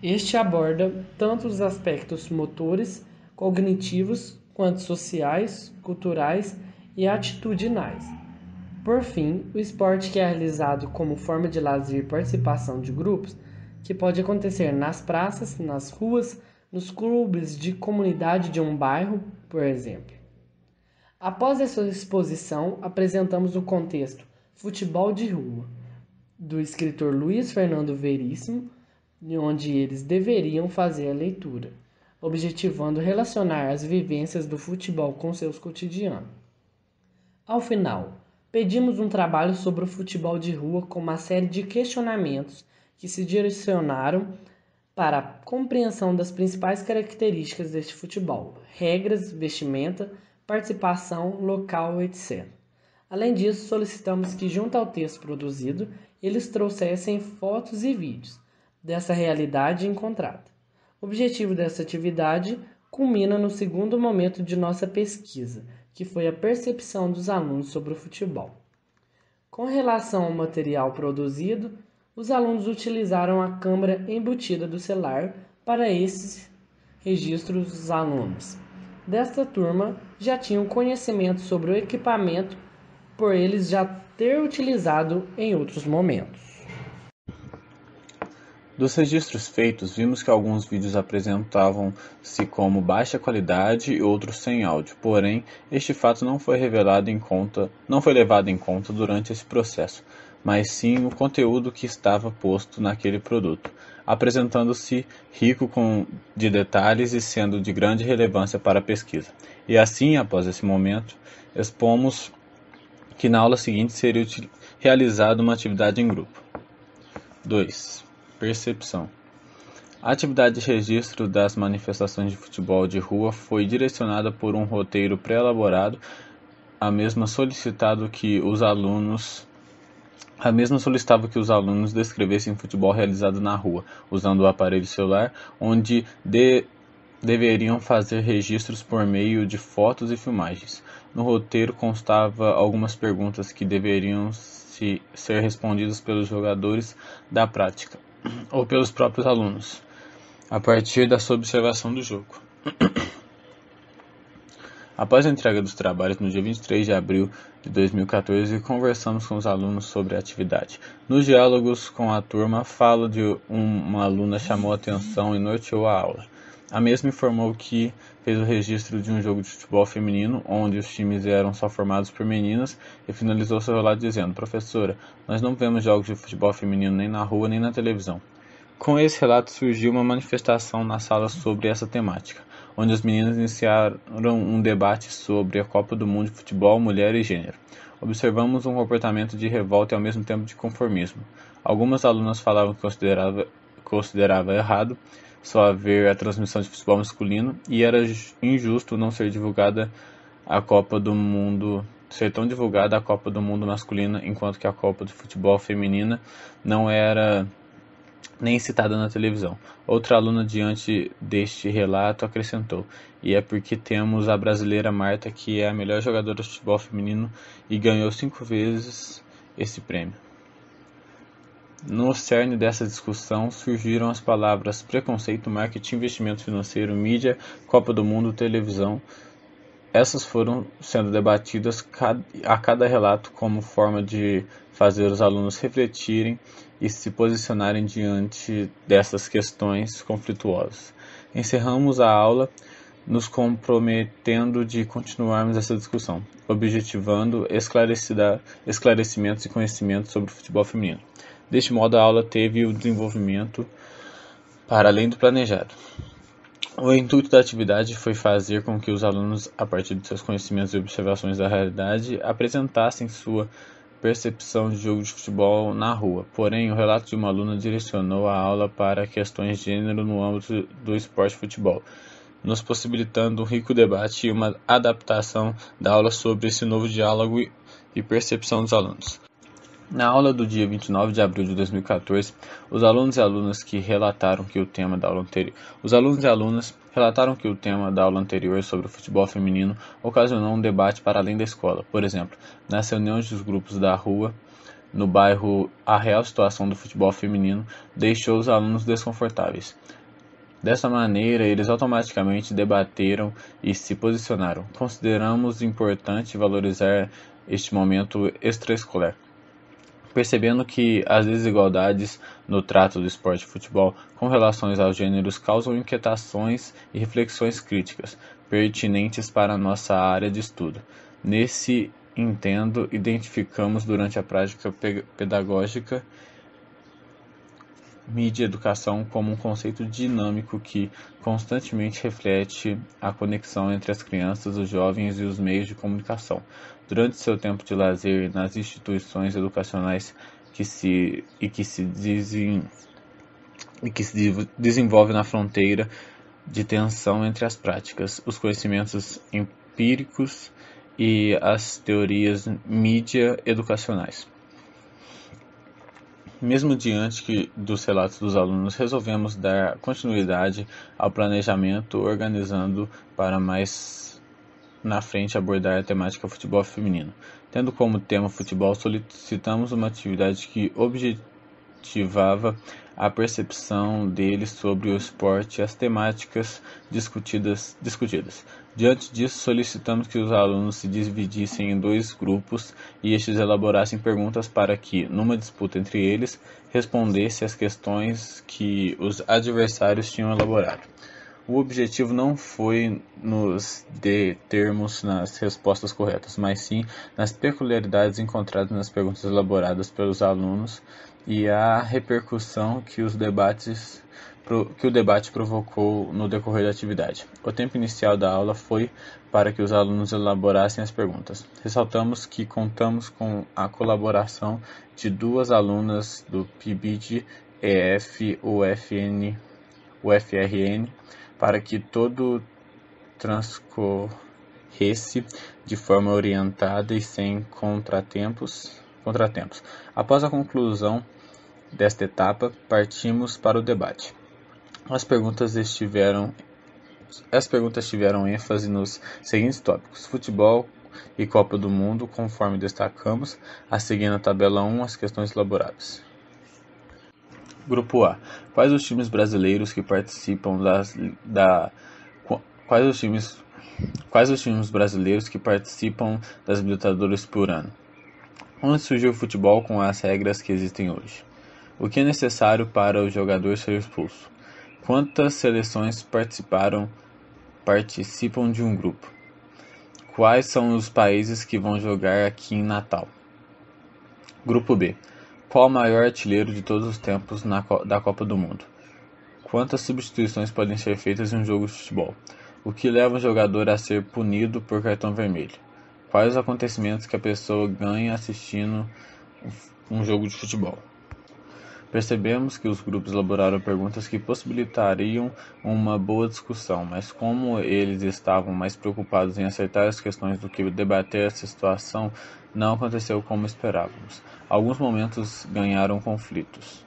Este aborda tanto os aspectos motores, cognitivos, quanto sociais, culturais e atitudinais. Por fim, o esporte que é realizado como forma de lazer e participação de grupos, que pode acontecer nas praças, nas ruas, nos clubes de comunidade de um bairro, por exemplo. Após essa exposição, apresentamos o contexto Futebol de Rua, do escritor Luiz Fernando Veríssimo, onde eles deveriam fazer a leitura, objetivando relacionar as vivências do futebol com seus cotidianos. Ao final, pedimos um trabalho sobre o futebol de rua com uma série de questionamentos que se direcionaram para a compreensão das principais características deste futebol, regras, vestimenta, participação, local, etc. Além disso, solicitamos que, junto ao texto produzido, eles trouxessem fotos e vídeos dessa realidade encontrada. O objetivo dessa atividade culmina no segundo momento de nossa pesquisa, que foi a percepção dos alunos sobre o futebol. Com relação ao material produzido, os alunos utilizaram a câmera embutida do celular para esses registros dos alunos. Desta turma já tinham conhecimento sobre o equipamento por eles já ter utilizado em outros momentos. Dos registros feitos, vimos que alguns vídeos apresentavam-se como baixa qualidade e outros sem áudio. Porém, este fato não foi revelado em conta, não foi levado em conta durante esse processo mas sim o conteúdo que estava posto naquele produto, apresentando-se rico com, de detalhes e sendo de grande relevância para a pesquisa. E assim, após esse momento, expomos que na aula seguinte seria realizada uma atividade em grupo. 2. Percepção. A atividade de registro das manifestações de futebol de rua foi direcionada por um roteiro pré-elaborado, a mesma solicitado que os alunos a mesma solicitava que os alunos descrevessem futebol realizado na rua, usando o aparelho celular, onde de deveriam fazer registros por meio de fotos e filmagens. No roteiro constava algumas perguntas que deveriam se, ser respondidas pelos jogadores da prática ou pelos próprios alunos, a partir da sua observação do jogo. [clears throat] Após a entrega dos trabalhos no dia 23 de abril de 2014, conversamos com os alunos sobre a atividade. Nos diálogos com a turma, fala de um, uma aluna chamou a atenção e norteou a aula. A mesma informou que fez o registro de um jogo de futebol feminino, onde os times eram só formados por meninas, e finalizou seu relato dizendo: Professora, nós não vemos jogos de futebol feminino nem na rua nem na televisão. Com esse relato surgiu uma manifestação na sala sobre essa temática onde os meninos iniciaram um debate sobre a Copa do Mundo de Futebol, Mulher e Gênero. Observamos um comportamento de revolta e ao mesmo tempo de conformismo. Algumas alunas falavam que considerava, considerava errado só haver a transmissão de futebol masculino e era injusto não ser divulgada a Copa do Mundo ser tão divulgada a Copa do Mundo masculina, enquanto que a Copa de Futebol feminina não era nem citada na televisão. Outra aluna, diante deste relato, acrescentou: E é porque temos a brasileira Marta, que é a melhor jogadora de futebol feminino e ganhou cinco vezes esse prêmio. No cerne dessa discussão surgiram as palavras preconceito, marketing, investimento financeiro, mídia, Copa do Mundo, televisão. Essas foram sendo debatidas a cada relato como forma de fazer os alunos refletirem e se posicionarem diante dessas questões conflituosas. Encerramos a aula nos comprometendo de continuarmos essa discussão, objetivando esclarecimentos e conhecimentos sobre o futebol feminino. Deste modo, a aula teve o desenvolvimento para além do planejado. O intuito da atividade foi fazer com que os alunos, a partir de seus conhecimentos e observações da realidade, apresentassem sua percepção de jogo de futebol na rua. Porém, o relato de uma aluna direcionou a aula para questões de gênero no âmbito do esporte futebol, nos possibilitando um rico debate e uma adaptação da aula sobre esse novo diálogo e percepção dos alunos. Na aula do dia 29 de abril de 2014, os alunos e alunas que relataram que o tema da aula anterior, os alunos e alunas relataram que o tema da aula anterior sobre o futebol feminino ocasionou um debate para além da escola. Por exemplo, nas reuniões dos grupos da rua, no bairro, a real situação do futebol feminino deixou os alunos desconfortáveis. Dessa maneira, eles automaticamente debateram e se posicionaram. Consideramos importante valorizar este momento extraescolar, percebendo que as desigualdades no trato do esporte futebol com relações aos gêneros causam inquietações e reflexões críticas pertinentes para nossa área de estudo. Nesse entendo, identificamos durante a prática pedagógica mídia educação como um conceito dinâmico que constantemente reflete a conexão entre as crianças, os jovens e os meios de comunicação. Durante seu tempo de lazer nas instituições educacionais que se e que se dizem e que se desenvolve na fronteira de tensão entre as práticas, os conhecimentos empíricos e as teorias mídia educacionais. Mesmo diante dos relatos dos alunos, resolvemos dar continuidade ao planejamento, organizando para mais na frente abordar a temática futebol feminino. Tendo como tema futebol, solicitamos uma atividade que objetivava a percepção dele sobre o esporte e as temáticas discutidas, discutidas. Diante disso, solicitamos que os alunos se dividissem em dois grupos e estes elaborassem perguntas para que, numa disputa entre eles, respondessem às questões que os adversários tinham elaborado. O objetivo não foi nos determos nas respostas corretas, mas sim nas peculiaridades encontradas nas perguntas elaboradas pelos alunos e a repercussão que, os debates, que o debate provocou no decorrer da atividade. O tempo inicial da aula foi para que os alunos elaborassem as perguntas. Ressaltamos que contamos com a colaboração de duas alunas do PIBID EF UFN, UFRN para que todo transcorresse de forma orientada e sem contratempos. contratempos. Após a conclusão desta etapa, partimos para o debate. As perguntas estiveram as perguntas tiveram ênfase nos seguintes tópicos: futebol e Copa do Mundo, conforme destacamos, a seguir na tabela 1 as questões elaboradas. Grupo A. Quais os times brasileiros que participam das, da quais os times quais os times brasileiros que participam das Libertadores por ano? Onde surgiu o futebol com as regras que existem hoje? O que é necessário para o jogador ser expulso? Quantas seleções participaram participam de um grupo? Quais são os países que vão jogar aqui em Natal? Grupo B. Qual o maior artilheiro de todos os tempos na, da Copa do Mundo? Quantas substituições podem ser feitas em um jogo de futebol? O que leva um jogador a ser punido por cartão vermelho? Quais os acontecimentos que a pessoa ganha assistindo um jogo de futebol? Percebemos que os grupos elaboraram perguntas que possibilitariam uma boa discussão, mas como eles estavam mais preocupados em acertar as questões do que debater essa situação, não aconteceu como esperávamos. Alguns momentos ganharam conflitos,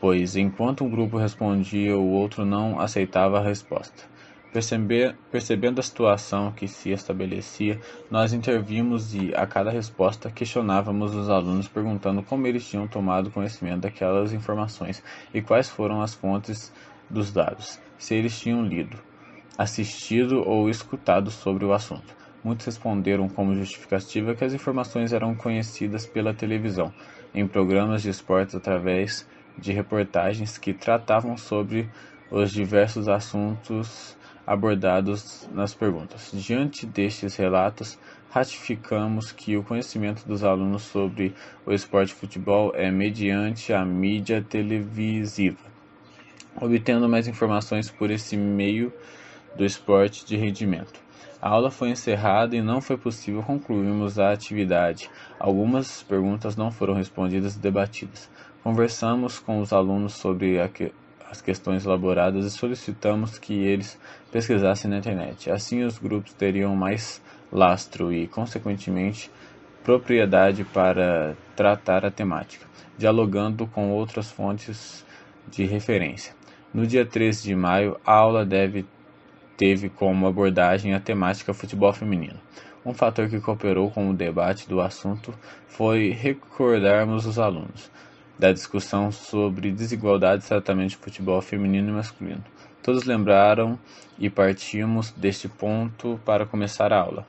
pois enquanto um grupo respondia, o outro não aceitava a resposta. Perceber, percebendo a situação que se estabelecia, nós intervimos e, a cada resposta, questionávamos os alunos perguntando como eles tinham tomado conhecimento daquelas informações e quais foram as fontes dos dados, se eles tinham lido, assistido ou escutado sobre o assunto. Muitos responderam como justificativa que as informações eram conhecidas pela televisão, em programas de esportes através de reportagens que tratavam sobre os diversos assuntos abordados nas perguntas. Diante destes relatos, ratificamos que o conhecimento dos alunos sobre o esporte futebol é mediante a mídia televisiva, obtendo mais informações por esse meio do esporte de rendimento. A aula foi encerrada e não foi possível concluirmos a atividade. Algumas perguntas não foram respondidas e debatidas. Conversamos com os alunos sobre que... as questões elaboradas e solicitamos que eles pesquisassem na internet. Assim, os grupos teriam mais lastro e, consequentemente, propriedade para tratar a temática, dialogando com outras fontes de referência. No dia 13 de maio, a aula deve teve como abordagem a temática futebol feminino. Um fator que cooperou com o debate do assunto foi recordarmos os alunos da discussão sobre desigualdade de tratamento de futebol feminino e masculino. Todos lembraram e partimos deste ponto para começar a aula.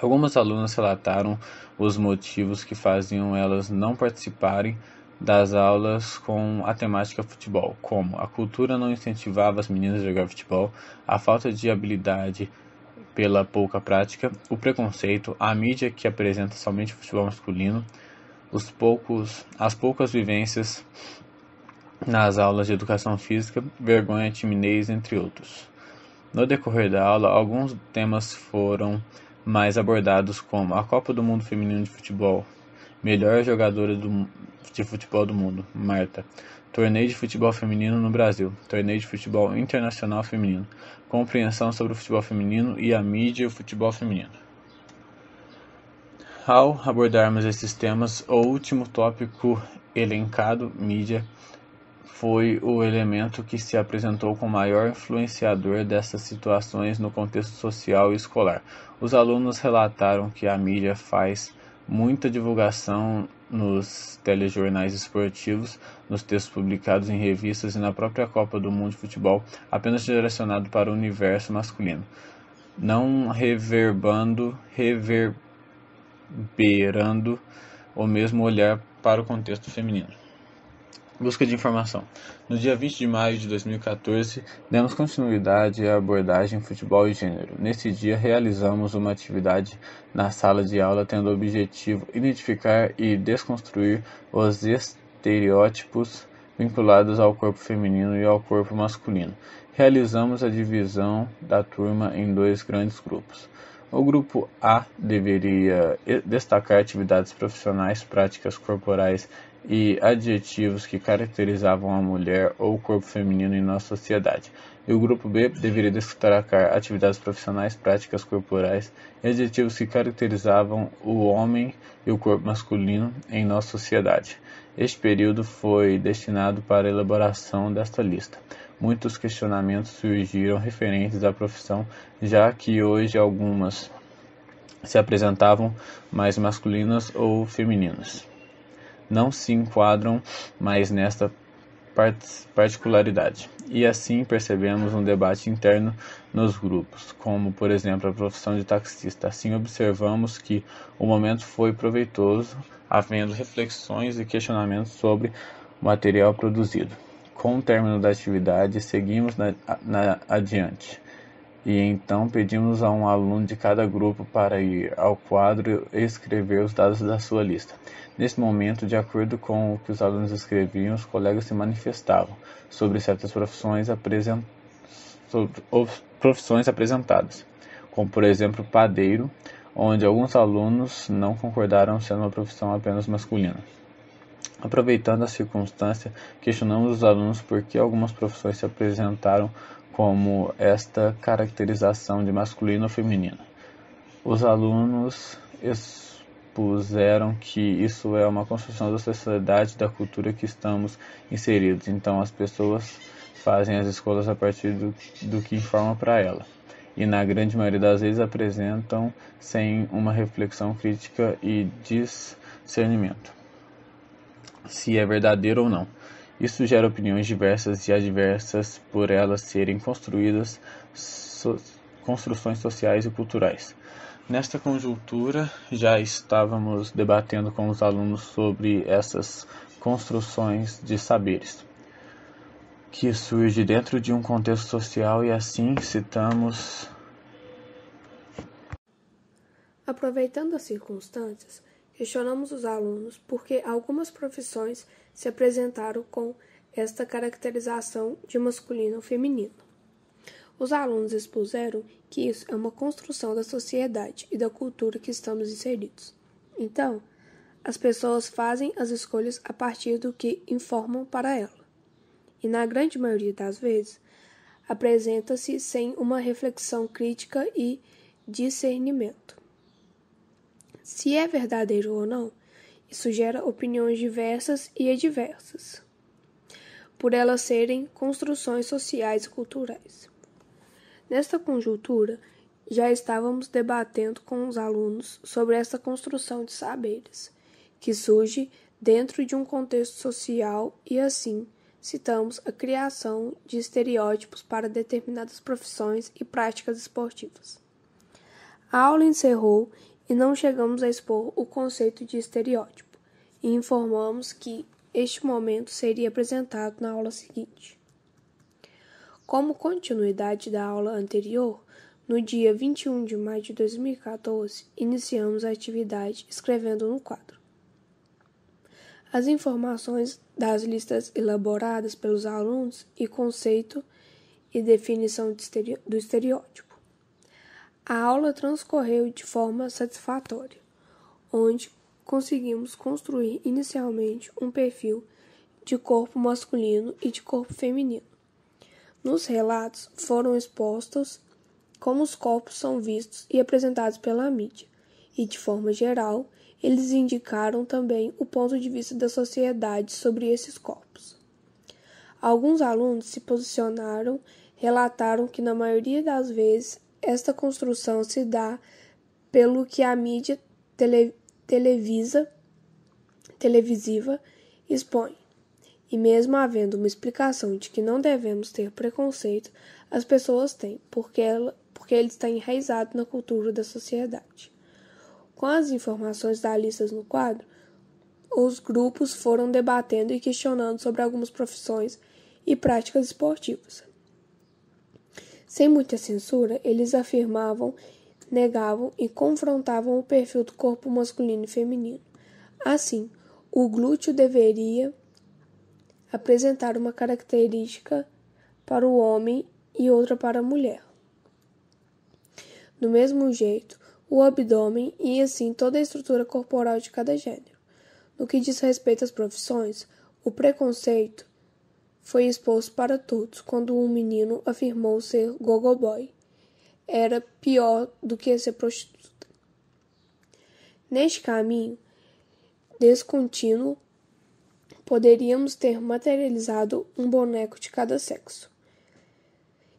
Algumas alunas relataram os motivos que faziam elas não participarem das aulas com a temática futebol, como a cultura não incentivava as meninas a jogar futebol, a falta de habilidade pela pouca prática, o preconceito, a mídia que apresenta somente o futebol masculino, os poucos, as poucas vivências nas aulas de educação física, vergonha, timidez, entre outros. No decorrer da aula, alguns temas foram mais abordados, como a Copa do Mundo Feminino de Futebol, Melhor jogadora do, de futebol do mundo, Marta. Torneio de futebol feminino no Brasil. Torneio de futebol internacional feminino. Compreensão sobre o futebol feminino e a mídia e o futebol feminino. Ao abordarmos esses temas, o último tópico elencado, mídia, foi o elemento que se apresentou como maior influenciador dessas situações no contexto social e escolar. Os alunos relataram que a mídia faz muita divulgação nos telejornais esportivos, nos textos publicados em revistas e na própria Copa do Mundo de Futebol, apenas direcionado para o universo masculino, não reverbando, reverberando o mesmo olhar para o contexto feminino. Busca de informação. No dia 20 de maio de 2014, demos continuidade à abordagem futebol e gênero. Nesse dia, realizamos uma atividade na sala de aula tendo o objetivo identificar e desconstruir os estereótipos vinculados ao corpo feminino e ao corpo masculino. Realizamos a divisão da turma em dois grandes grupos. O grupo A deveria destacar atividades profissionais, práticas corporais e adjetivos que caracterizavam a mulher ou o corpo feminino em nossa sociedade. E o grupo B deveria destacar atividades profissionais, práticas corporais e adjetivos que caracterizavam o homem e o corpo masculino em nossa sociedade. Este período foi destinado para a elaboração desta lista. Muitos questionamentos surgiram referentes à profissão, já que hoje algumas se apresentavam mais masculinas ou femininas não se enquadram mais nesta particularidade. E assim percebemos um debate interno nos grupos, como por exemplo a profissão de taxista. Assim observamos que o momento foi proveitoso, havendo reflexões e questionamentos sobre o material produzido. Com o término da atividade, seguimos na, na, adiante. E então pedimos a um aluno de cada grupo para ir ao quadro e escrever os dados da sua lista. Nesse momento, de acordo com o que os alunos escreviam, os colegas se manifestavam sobre certas profissões, sobre profissões apresentadas, como por exemplo padeiro, onde alguns alunos não concordaram sendo uma profissão apenas masculina. Aproveitando a circunstância, questionamos os alunos por que algumas profissões se apresentaram como esta caracterização de masculino ou feminino. Os alunos expuseram que isso é uma construção da sociedade, da cultura que estamos inseridos, então as pessoas fazem as escolas a partir do, do que informa para ela. E na grande maioria das vezes apresentam sem uma reflexão crítica e discernimento, se é verdadeiro ou não. Isso gera opiniões diversas e adversas por elas serem construídas so construções sociais e culturais. Nesta conjuntura, já estávamos debatendo com os alunos sobre essas construções de saberes que surge dentro de um contexto social e assim citamos Aproveitando as circunstâncias, questionamos os alunos porque algumas profissões se apresentaram com esta caracterização de masculino ou feminino. Os alunos expuseram que isso é uma construção da sociedade e da cultura que estamos inseridos. Então, as pessoas fazem as escolhas a partir do que informam para ela. E na grande maioria das vezes, apresenta-se sem uma reflexão crítica e discernimento. Se é verdadeiro ou não, isso gera opiniões diversas e adversas, por elas serem construções sociais e culturais. Nesta conjuntura, já estávamos debatendo com os alunos sobre essa construção de saberes, que surge dentro de um contexto social e assim citamos a criação de estereótipos para determinadas profissões e práticas esportivas. A aula encerrou e não chegamos a expor o conceito de estereótipo, e informamos que este momento seria apresentado na aula seguinte. Como continuidade da aula anterior, no dia 21 de maio de 2014, iniciamos a atividade escrevendo no quadro. As informações das listas elaboradas pelos alunos e conceito e definição de estereo, do estereótipo. A aula transcorreu de forma satisfatória, onde conseguimos construir inicialmente um perfil de corpo masculino e de corpo feminino. Nos relatos foram expostos como os corpos são vistos e apresentados pela mídia, e de forma geral, eles indicaram também o ponto de vista da sociedade sobre esses corpos. Alguns alunos se posicionaram relataram que, na maioria das vezes, esta construção se dá pelo que a mídia tele, televisa, televisiva expõe. E mesmo havendo uma explicação de que não devemos ter preconceito, as pessoas têm, porque, ela, porque ele está enraizado na cultura da sociedade. Com as informações da listas no quadro, os grupos foram debatendo e questionando sobre algumas profissões e práticas esportivas. Sem muita censura, eles afirmavam, negavam e confrontavam o perfil do corpo masculino e feminino. Assim, o glúteo deveria apresentar uma característica para o homem e outra para a mulher. Do mesmo jeito, o abdômen e assim toda a estrutura corporal de cada gênero. No que diz respeito às profissões, o preconceito foi exposto para todos quando um menino afirmou ser gogoboy. Era pior do que ser prostituta. Neste caminho descontínuo, poderíamos ter materializado um boneco de cada sexo.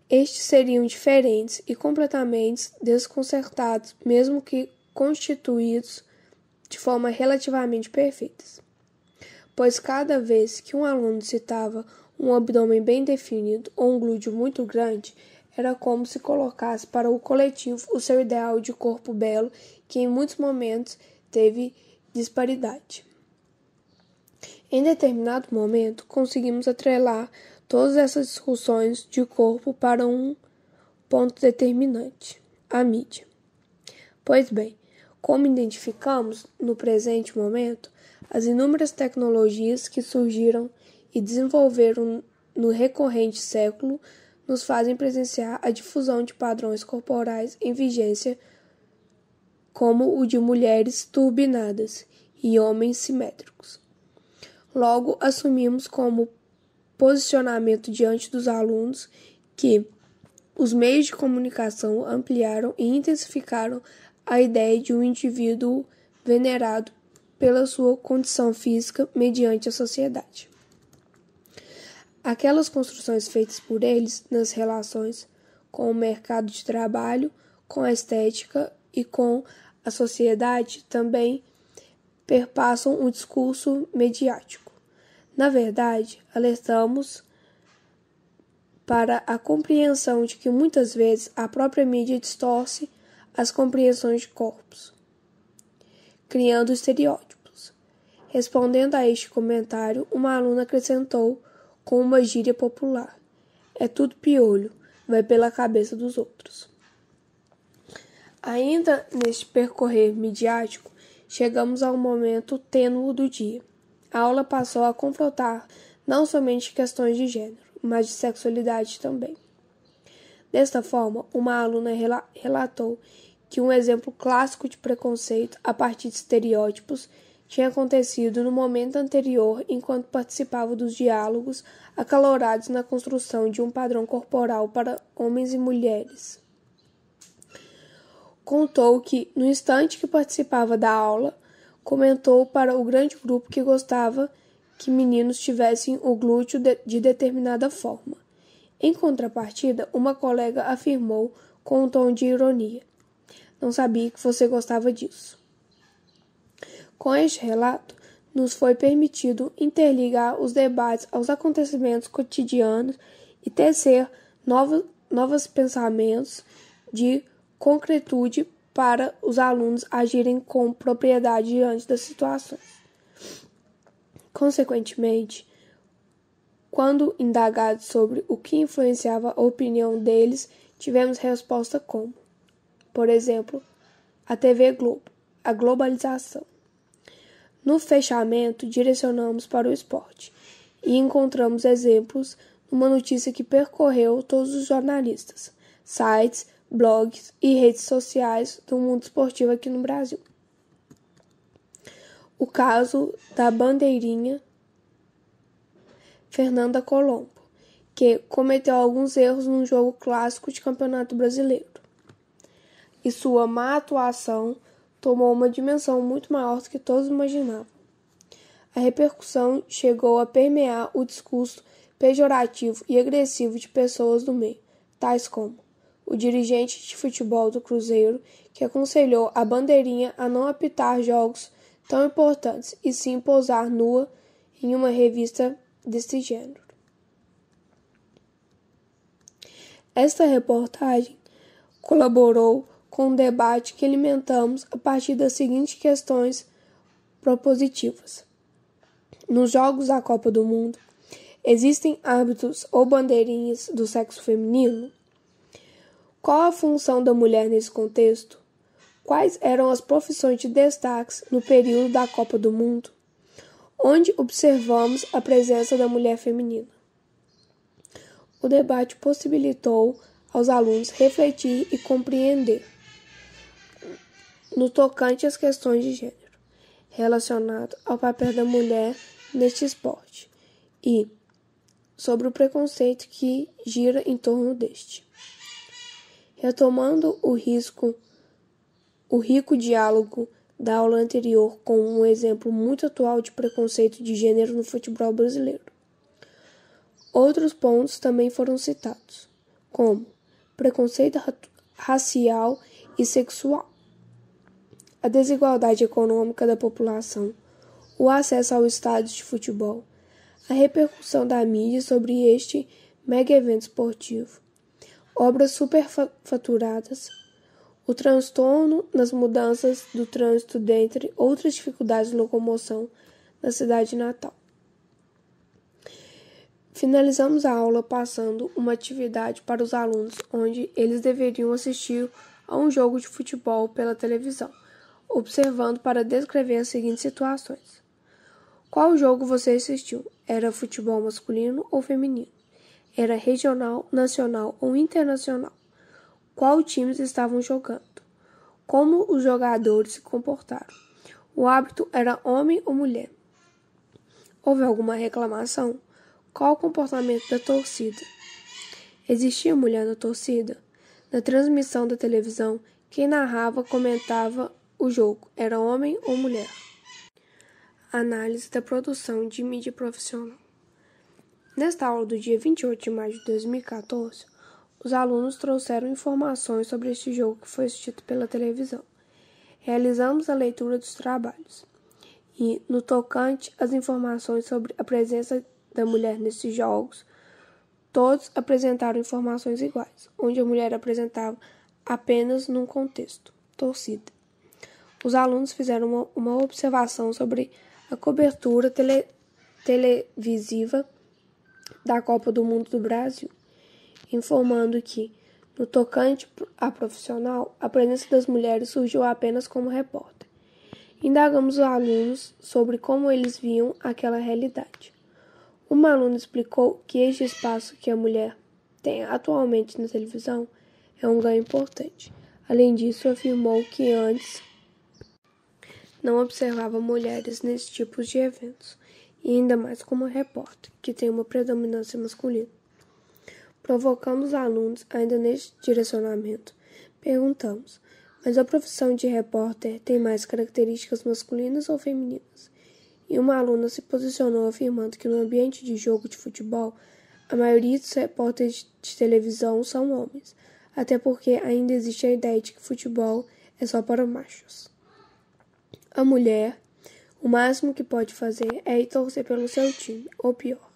Estes seriam diferentes e completamente desconcertados, mesmo que constituídos de forma relativamente perfeitas. Pois cada vez que um aluno citava um abdômen bem definido ou um glúteo muito grande era como se colocasse para o coletivo o seu ideal de corpo belo, que em muitos momentos teve disparidade. Em determinado momento, conseguimos atrelar todas essas discussões de corpo para um ponto determinante, a mídia. Pois bem, como identificamos no presente momento, as inúmeras tecnologias que surgiram e desenvolveram no recorrente século nos fazem presenciar a difusão de padrões corporais em vigência, como o de mulheres turbinadas e homens simétricos. Logo, assumimos como posicionamento diante dos alunos que os meios de comunicação ampliaram e intensificaram a ideia de um indivíduo venerado pela sua condição física mediante a sociedade. Aquelas construções feitas por eles nas relações com o mercado de trabalho, com a estética e com a sociedade também perpassam o discurso mediático. Na verdade, alertamos para a compreensão de que muitas vezes a própria mídia distorce as compreensões de corpos, criando estereótipos. Respondendo a este comentário, uma aluna acrescentou com uma gíria popular. É tudo piolho, vai pela cabeça dos outros. Ainda neste percorrer midiático, chegamos ao momento tênue do dia. A aula passou a confrontar não somente questões de gênero, mas de sexualidade também. Desta forma, uma aluna rela relatou que um exemplo clássico de preconceito a partir de estereótipos tinha acontecido no momento anterior enquanto participava dos diálogos acalorados na construção de um padrão corporal para homens e mulheres. Contou que, no instante que participava da aula, comentou para o grande grupo que gostava que meninos tivessem o glúteo de, de determinada forma. Em contrapartida, uma colega afirmou com um tom de ironia: Não sabia que você gostava disso. Com este relato, nos foi permitido interligar os debates aos acontecimentos cotidianos e tecer novos, novos pensamentos de concretude para os alunos agirem com propriedade diante das situações. Consequentemente, quando indagados sobre o que influenciava a opinião deles, tivemos resposta como, por exemplo, a TV Globo, a globalização. No fechamento, direcionamos para o esporte e encontramos exemplos numa notícia que percorreu todos os jornalistas, sites, blogs e redes sociais do mundo esportivo aqui no Brasil. O caso da bandeirinha Fernanda Colombo, que cometeu alguns erros num jogo clássico de Campeonato Brasileiro. E sua má atuação tomou uma dimensão muito maior do que todos imaginavam. A repercussão chegou a permear o discurso pejorativo e agressivo de pessoas do meio, tais como o dirigente de futebol do Cruzeiro, que aconselhou a bandeirinha a não apitar jogos tão importantes e sim pousar nua em uma revista deste gênero. Esta reportagem colaborou com um debate que alimentamos a partir das seguintes questões propositivas. Nos jogos da Copa do Mundo, existem árbitros ou bandeirinhas do sexo feminino? Qual a função da mulher nesse contexto? Quais eram as profissões de destaques no período da Copa do Mundo? Onde observamos a presença da mulher feminina? O debate possibilitou aos alunos refletir e compreender no tocante às questões de gênero relacionado ao papel da mulher neste esporte e sobre o preconceito que gira em torno deste. Retomando o risco o rico diálogo da aula anterior com um exemplo muito atual de preconceito de gênero no futebol brasileiro. Outros pontos também foram citados, como preconceito racial e sexual, a desigualdade econômica da população, o acesso ao estádio de futebol, a repercussão da mídia sobre este mega evento esportivo, obras superfaturadas, o transtorno nas mudanças do trânsito, dentre outras dificuldades de locomoção na cidade natal. Finalizamos a aula passando uma atividade para os alunos, onde eles deveriam assistir a um jogo de futebol pela televisão observando para descrever as seguintes situações. Qual jogo você assistiu? Era futebol masculino ou feminino? Era regional, nacional ou internacional? Qual times estavam jogando? Como os jogadores se comportaram? O hábito era homem ou mulher? Houve alguma reclamação? Qual o comportamento da torcida? Existia mulher na torcida? Na transmissão da televisão, quem narrava comentava o jogo era homem ou mulher? Análise da produção de mídia profissional. Nesta aula do dia 28 de maio de 2014, os alunos trouxeram informações sobre este jogo que foi assistido pela televisão. Realizamos a leitura dos trabalhos e, no tocante às informações sobre a presença da mulher nesses jogos, todos apresentaram informações iguais, onde a mulher apresentava apenas num contexto torcida os alunos fizeram uma, uma observação sobre a cobertura tele, televisiva da Copa do Mundo do Brasil, informando que, no tocante a profissional, a presença das mulheres surgiu apenas como repórter. Indagamos os alunos sobre como eles viam aquela realidade. Uma aluna explicou que este espaço que a mulher tem atualmente na televisão é um ganho importante. Além disso, afirmou que antes não observava mulheres nesse tipo de eventos, e ainda mais como repórter, que tem uma predominância masculina. Provocamos alunos ainda neste direcionamento. Perguntamos: mas a profissão de repórter tem mais características masculinas ou femininas? E uma aluna se posicionou afirmando que no ambiente de jogo de futebol, a maioria dos repórteres de televisão são homens, até porque ainda existe a ideia de que futebol é só para machos. A mulher, o máximo que pode fazer é ir torcer pelo seu time, ou pior,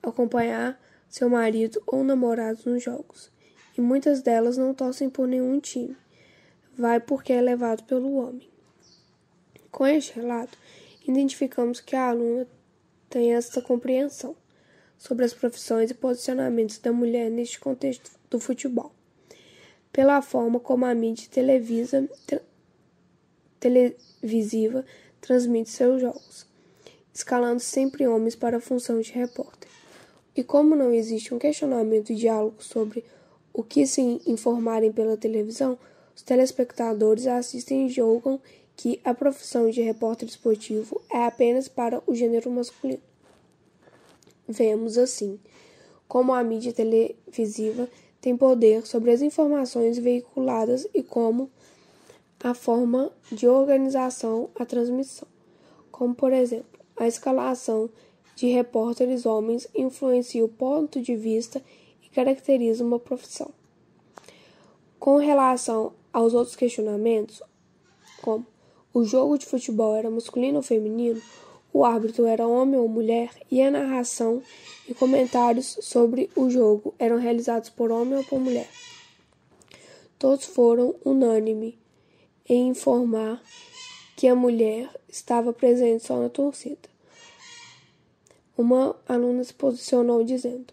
acompanhar seu marido ou namorado nos jogos. E muitas delas não torcem por nenhum time, vai porque é levado pelo homem. Com este relato, identificamos que a aluna tem essa compreensão sobre as profissões e posicionamentos da mulher neste contexto do futebol, pela forma como a mídia televisa televisiva transmite seus jogos, escalando sempre homens para a função de repórter. E como não existe um questionamento e diálogo sobre o que se informarem pela televisão, os telespectadores assistem e julgam que a profissão de repórter esportivo é apenas para o gênero masculino. Vemos assim como a mídia televisiva tem poder sobre as informações veiculadas e como a forma de organização à transmissão, como por exemplo, a escalação de repórteres homens influencia o ponto de vista e caracteriza uma profissão. Com relação aos outros questionamentos, como o jogo de futebol era masculino ou feminino, o árbitro era homem ou mulher e a narração e comentários sobre o jogo eram realizados por homem ou por mulher. Todos foram unânime e informar que a mulher estava presente só na torcida. Uma aluna se posicionou dizendo: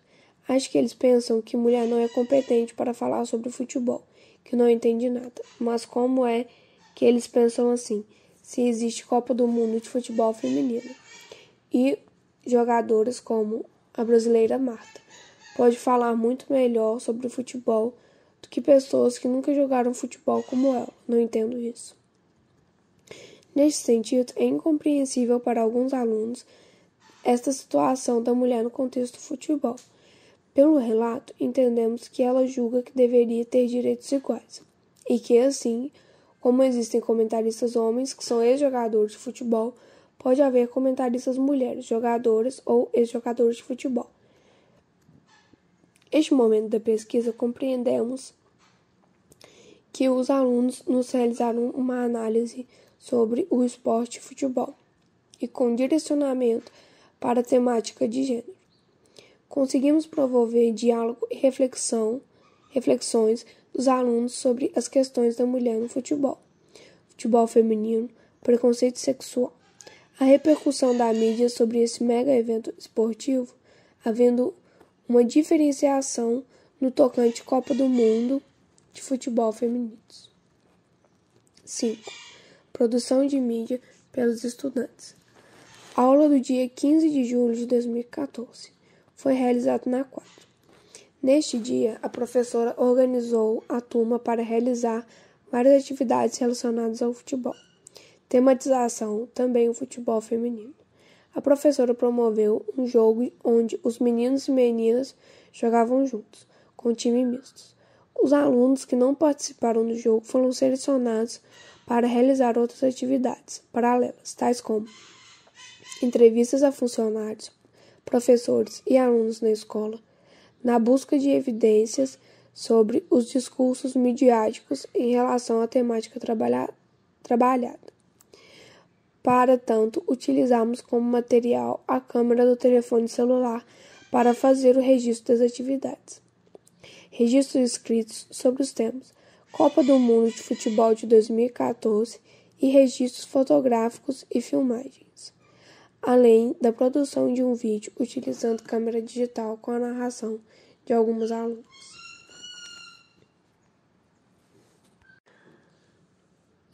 Acho que eles pensam que mulher não é competente para falar sobre futebol, que não entende nada. Mas como é que eles pensam assim, se existe Copa do Mundo de futebol feminino? E jogadoras como a brasileira Marta pode falar muito melhor sobre o futebol que pessoas que nunca jogaram futebol como ela. Não entendo isso. Neste sentido, é incompreensível para alguns alunos esta situação da mulher no contexto do futebol. Pelo relato, entendemos que ela julga que deveria ter direitos iguais e que, assim como existem comentaristas homens que são ex-jogadores de futebol, pode haver comentaristas mulheres, jogadoras ou ex-jogadores de futebol. Este momento da pesquisa compreendemos que os alunos nos realizaram uma análise sobre o esporte e futebol e com direcionamento para a temática de gênero. Conseguimos promover diálogo e reflexão, reflexões dos alunos sobre as questões da mulher no futebol, futebol feminino, preconceito sexual. A repercussão da mídia sobre esse mega evento esportivo, havendo uma diferenciação no tocante Copa do Mundo de futebol femininos. 5. Produção de mídia pelos estudantes. A aula do dia 15 de julho de 2014 foi realizada na quadra. Neste dia, a professora organizou a turma para realizar várias atividades relacionadas ao futebol. Tematização também o futebol feminino. A professora promoveu um jogo onde os meninos e meninas jogavam juntos, com time mistos. Os alunos que não participaram do jogo foram selecionados para realizar outras atividades paralelas, tais como entrevistas a funcionários, professores e alunos na escola, na busca de evidências sobre os discursos midiáticos em relação à temática trabalha trabalhada. Para tanto, utilizamos como material a câmera do telefone celular para fazer o registro das atividades registros escritos sobre os temas Copa do Mundo de Futebol de 2014 e registros fotográficos e filmagens, além da produção de um vídeo utilizando câmera digital com a narração de alguns alunos.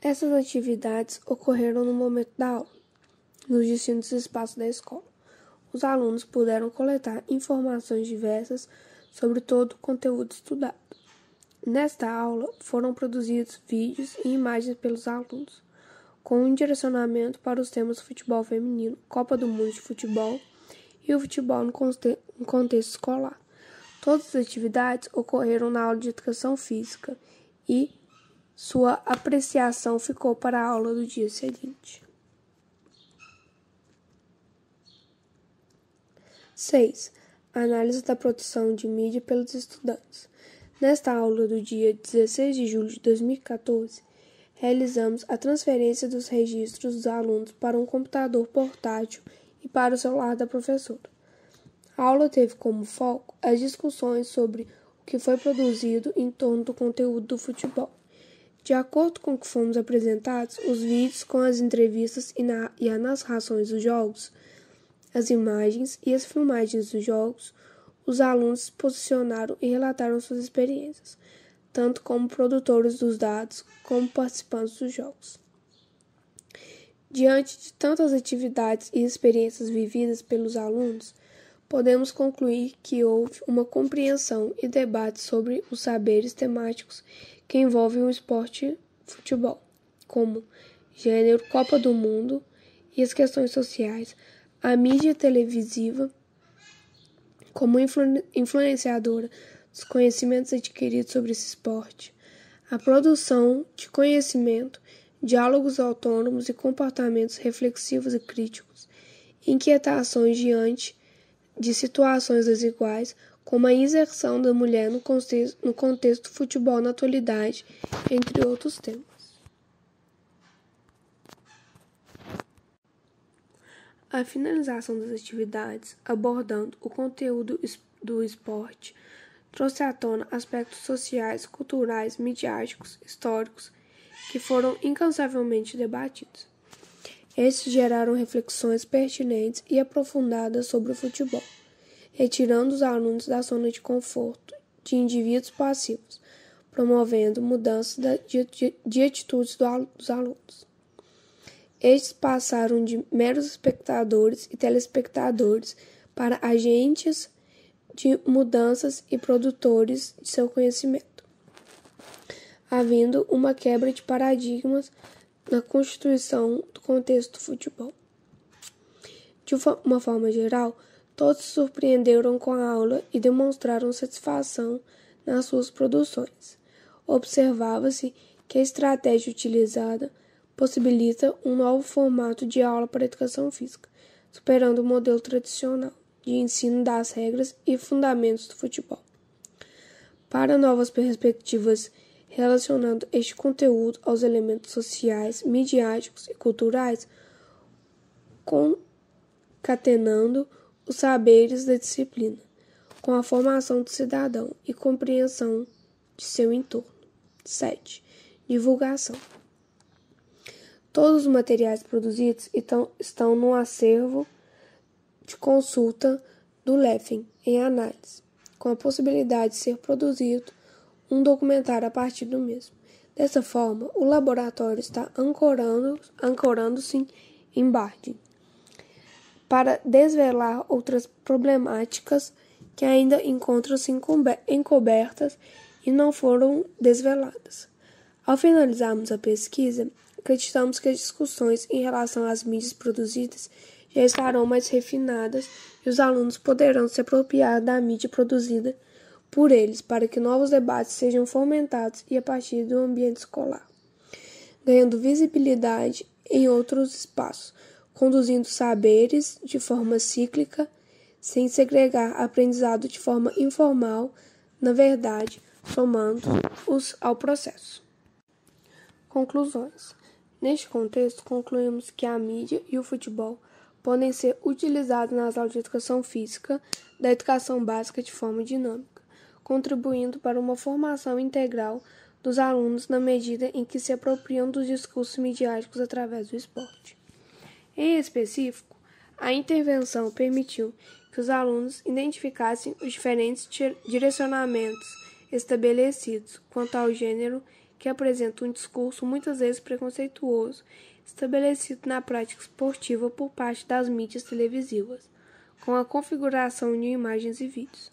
Essas atividades ocorreram no momento da aula, nos distintos espaços da escola. Os alunos puderam coletar informações diversas sobre todo o conteúdo estudado. Nesta aula foram produzidos vídeos e imagens pelos alunos, com um direcionamento para os temas futebol feminino, Copa do Mundo de Futebol e o futebol no, no contexto escolar. Todas as atividades ocorreram na aula de educação física e sua apreciação ficou para a aula do dia seguinte. 6. Análise da produção de mídia pelos estudantes. Nesta aula do dia 16 de julho de 2014, realizamos a transferência dos registros dos alunos para um computador portátil e para o celular da professora. A aula teve como foco as discussões sobre o que foi produzido em torno do conteúdo do futebol. De acordo com o que fomos apresentados, os vídeos com as entrevistas e, na, e a narrações dos jogos as imagens e as filmagens dos jogos, os alunos se posicionaram e relataram suas experiências, tanto como produtores dos dados como participantes dos jogos. Diante de tantas atividades e experiências vividas pelos alunos, podemos concluir que houve uma compreensão e debate sobre os saberes temáticos que envolvem o esporte futebol, como gênero, Copa do Mundo e as questões sociais, a mídia televisiva, como influ influenciadora dos conhecimentos adquiridos sobre esse esporte, a produção de conhecimento, diálogos autônomos e comportamentos reflexivos e críticos, inquietações diante de situações desiguais, como a inserção da mulher no contexto, no contexto do futebol na atualidade, entre outros temas. a finalização das atividades, abordando o conteúdo do esporte, trouxe à tona aspectos sociais, culturais, midiáticos, históricos, que foram incansavelmente debatidos. Estes geraram reflexões pertinentes e aprofundadas sobre o futebol, retirando os alunos da zona de conforto de indivíduos passivos, promovendo mudanças de atitudes dos alunos. Estes passaram de meros espectadores e telespectadores para agentes de mudanças e produtores de seu conhecimento, havendo uma quebra de paradigmas na constituição do contexto do futebol. De uma forma geral, todos se surpreenderam com a aula e demonstraram satisfação nas suas produções. Observava-se que a estratégia utilizada possibilita um novo formato de aula para a educação física, superando o modelo tradicional de ensino das regras e fundamentos do futebol. Para novas perspectivas, relacionando este conteúdo aos elementos sociais, midiáticos e culturais, concatenando os saberes da disciplina com a formação do cidadão e compreensão de seu entorno. 7. Divulgação. Todos os materiais produzidos estão no acervo de consulta do Leffen em análise, com a possibilidade de ser produzido um documentário a partir do mesmo. Dessa forma, o laboratório está ancorando-se ancorando em Bardin para desvelar outras problemáticas que ainda encontram-se encobertas e não foram desveladas. Ao finalizarmos a pesquisa, acreditamos que as discussões em relação às mídias produzidas já estarão mais refinadas e os alunos poderão se apropriar da mídia produzida por eles para que novos debates sejam fomentados e a partir do ambiente escolar, ganhando visibilidade em outros espaços, conduzindo saberes de forma cíclica, sem segregar aprendizado de forma informal, na verdade, somando-os ao processo. Conclusões. Neste contexto, concluímos que a mídia e o futebol podem ser utilizados nas aulas de educação física da educação básica de forma dinâmica, contribuindo para uma formação integral dos alunos na medida em que se apropriam dos discursos midiáticos através do esporte. Em específico, a intervenção permitiu que os alunos identificassem os diferentes direcionamentos estabelecidos quanto ao gênero que apresenta um discurso muitas vezes preconceituoso, estabelecido na prática esportiva por parte das mídias televisivas, com a configuração de imagens e vídeos.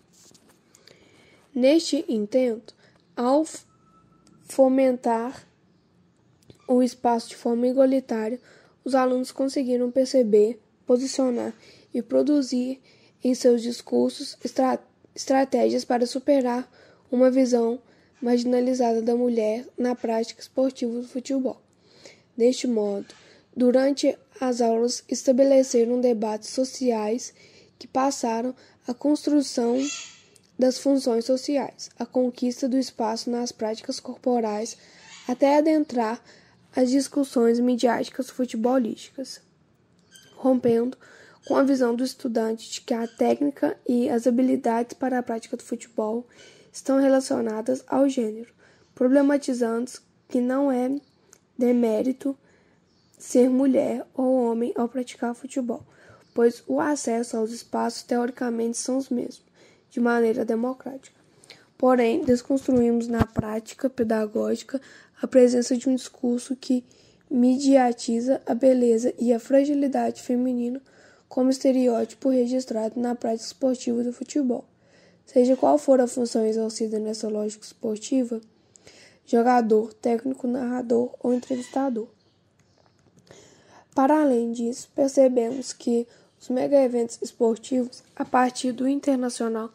Neste intento, ao fomentar o espaço de forma igualitária, os alunos conseguiram perceber, posicionar e produzir em seus discursos estratégias para superar uma visão marginalizada da mulher na prática esportiva do futebol. Deste modo, durante as aulas estabeleceram debates sociais que passaram a construção das funções sociais, a conquista do espaço nas práticas corporais, até adentrar as discussões midiáticas futebolísticas, rompendo com a visão do estudante de que a técnica e as habilidades para a prática do futebol estão relacionadas ao gênero, problematizando que não é demérito ser mulher ou homem ao praticar futebol, pois o acesso aos espaços teoricamente são os mesmos, de maneira democrática. Porém, desconstruímos na prática pedagógica a presença de um discurso que mediatiza a beleza e a fragilidade feminina como estereótipo registrado na prática esportiva do futebol. Seja qual for a função exercida nessa lógica esportiva, jogador, técnico, narrador ou entrevistador. Para além disso, percebemos que os mega-eventos esportivos, a partir do Internacional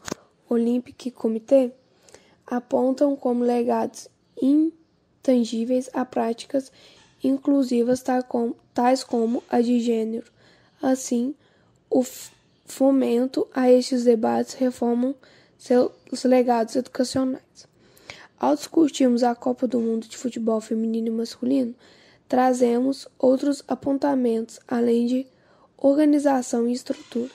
Olympic Committee, apontam como legados intangíveis a práticas inclusivas tais como a de gênero. Assim, o fomento a estes debates reformam seus legados educacionais. Ao discutirmos a Copa do Mundo de futebol feminino e masculino, trazemos outros apontamentos além de organização e estrutura.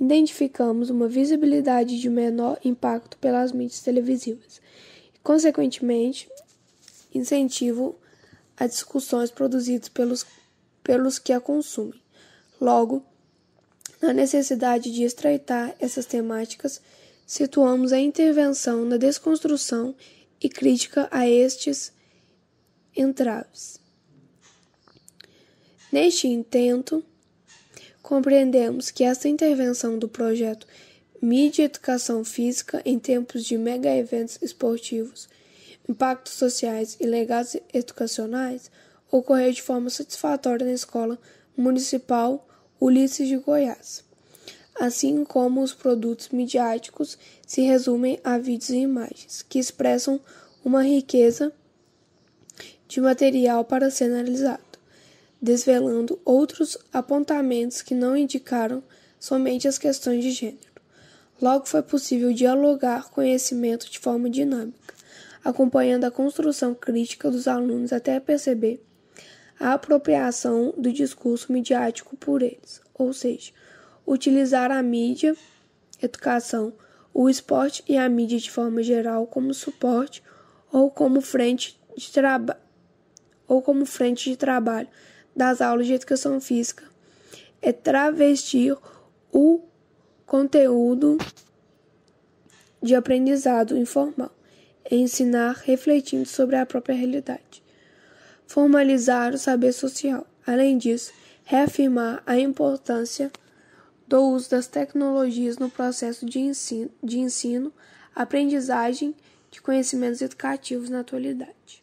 Identificamos uma visibilidade de menor impacto pelas mídias televisivas e, consequentemente, incentivo a discussões produzidas pelos, pelos que a consumem. Logo, na necessidade de estreitar essas temáticas situamos a intervenção na desconstrução e crítica a estes entraves. Neste intento, compreendemos que esta intervenção do projeto Mídia Educação Física em tempos de mega eventos esportivos, impactos sociais e legados educacionais ocorreu de forma satisfatória na Escola Municipal Ulisses de Goiás assim como os produtos midiáticos se resumem a vídeos e imagens, que expressam uma riqueza de material para ser analisado, desvelando outros apontamentos que não indicaram somente as questões de gênero. Logo foi possível dialogar conhecimento de forma dinâmica, acompanhando a construção crítica dos alunos até perceber a apropriação do discurso midiático por eles, ou seja, utilizar a mídia, educação, o esporte e a mídia de forma geral como suporte ou como frente de trabalho ou como frente de trabalho das aulas de educação física é travestir o conteúdo de aprendizado informal é ensinar refletindo sobre a própria realidade formalizar o saber social além disso reafirmar a importância do uso das tecnologias no processo de ensino, de ensino aprendizagem de conhecimentos educativos na atualidade.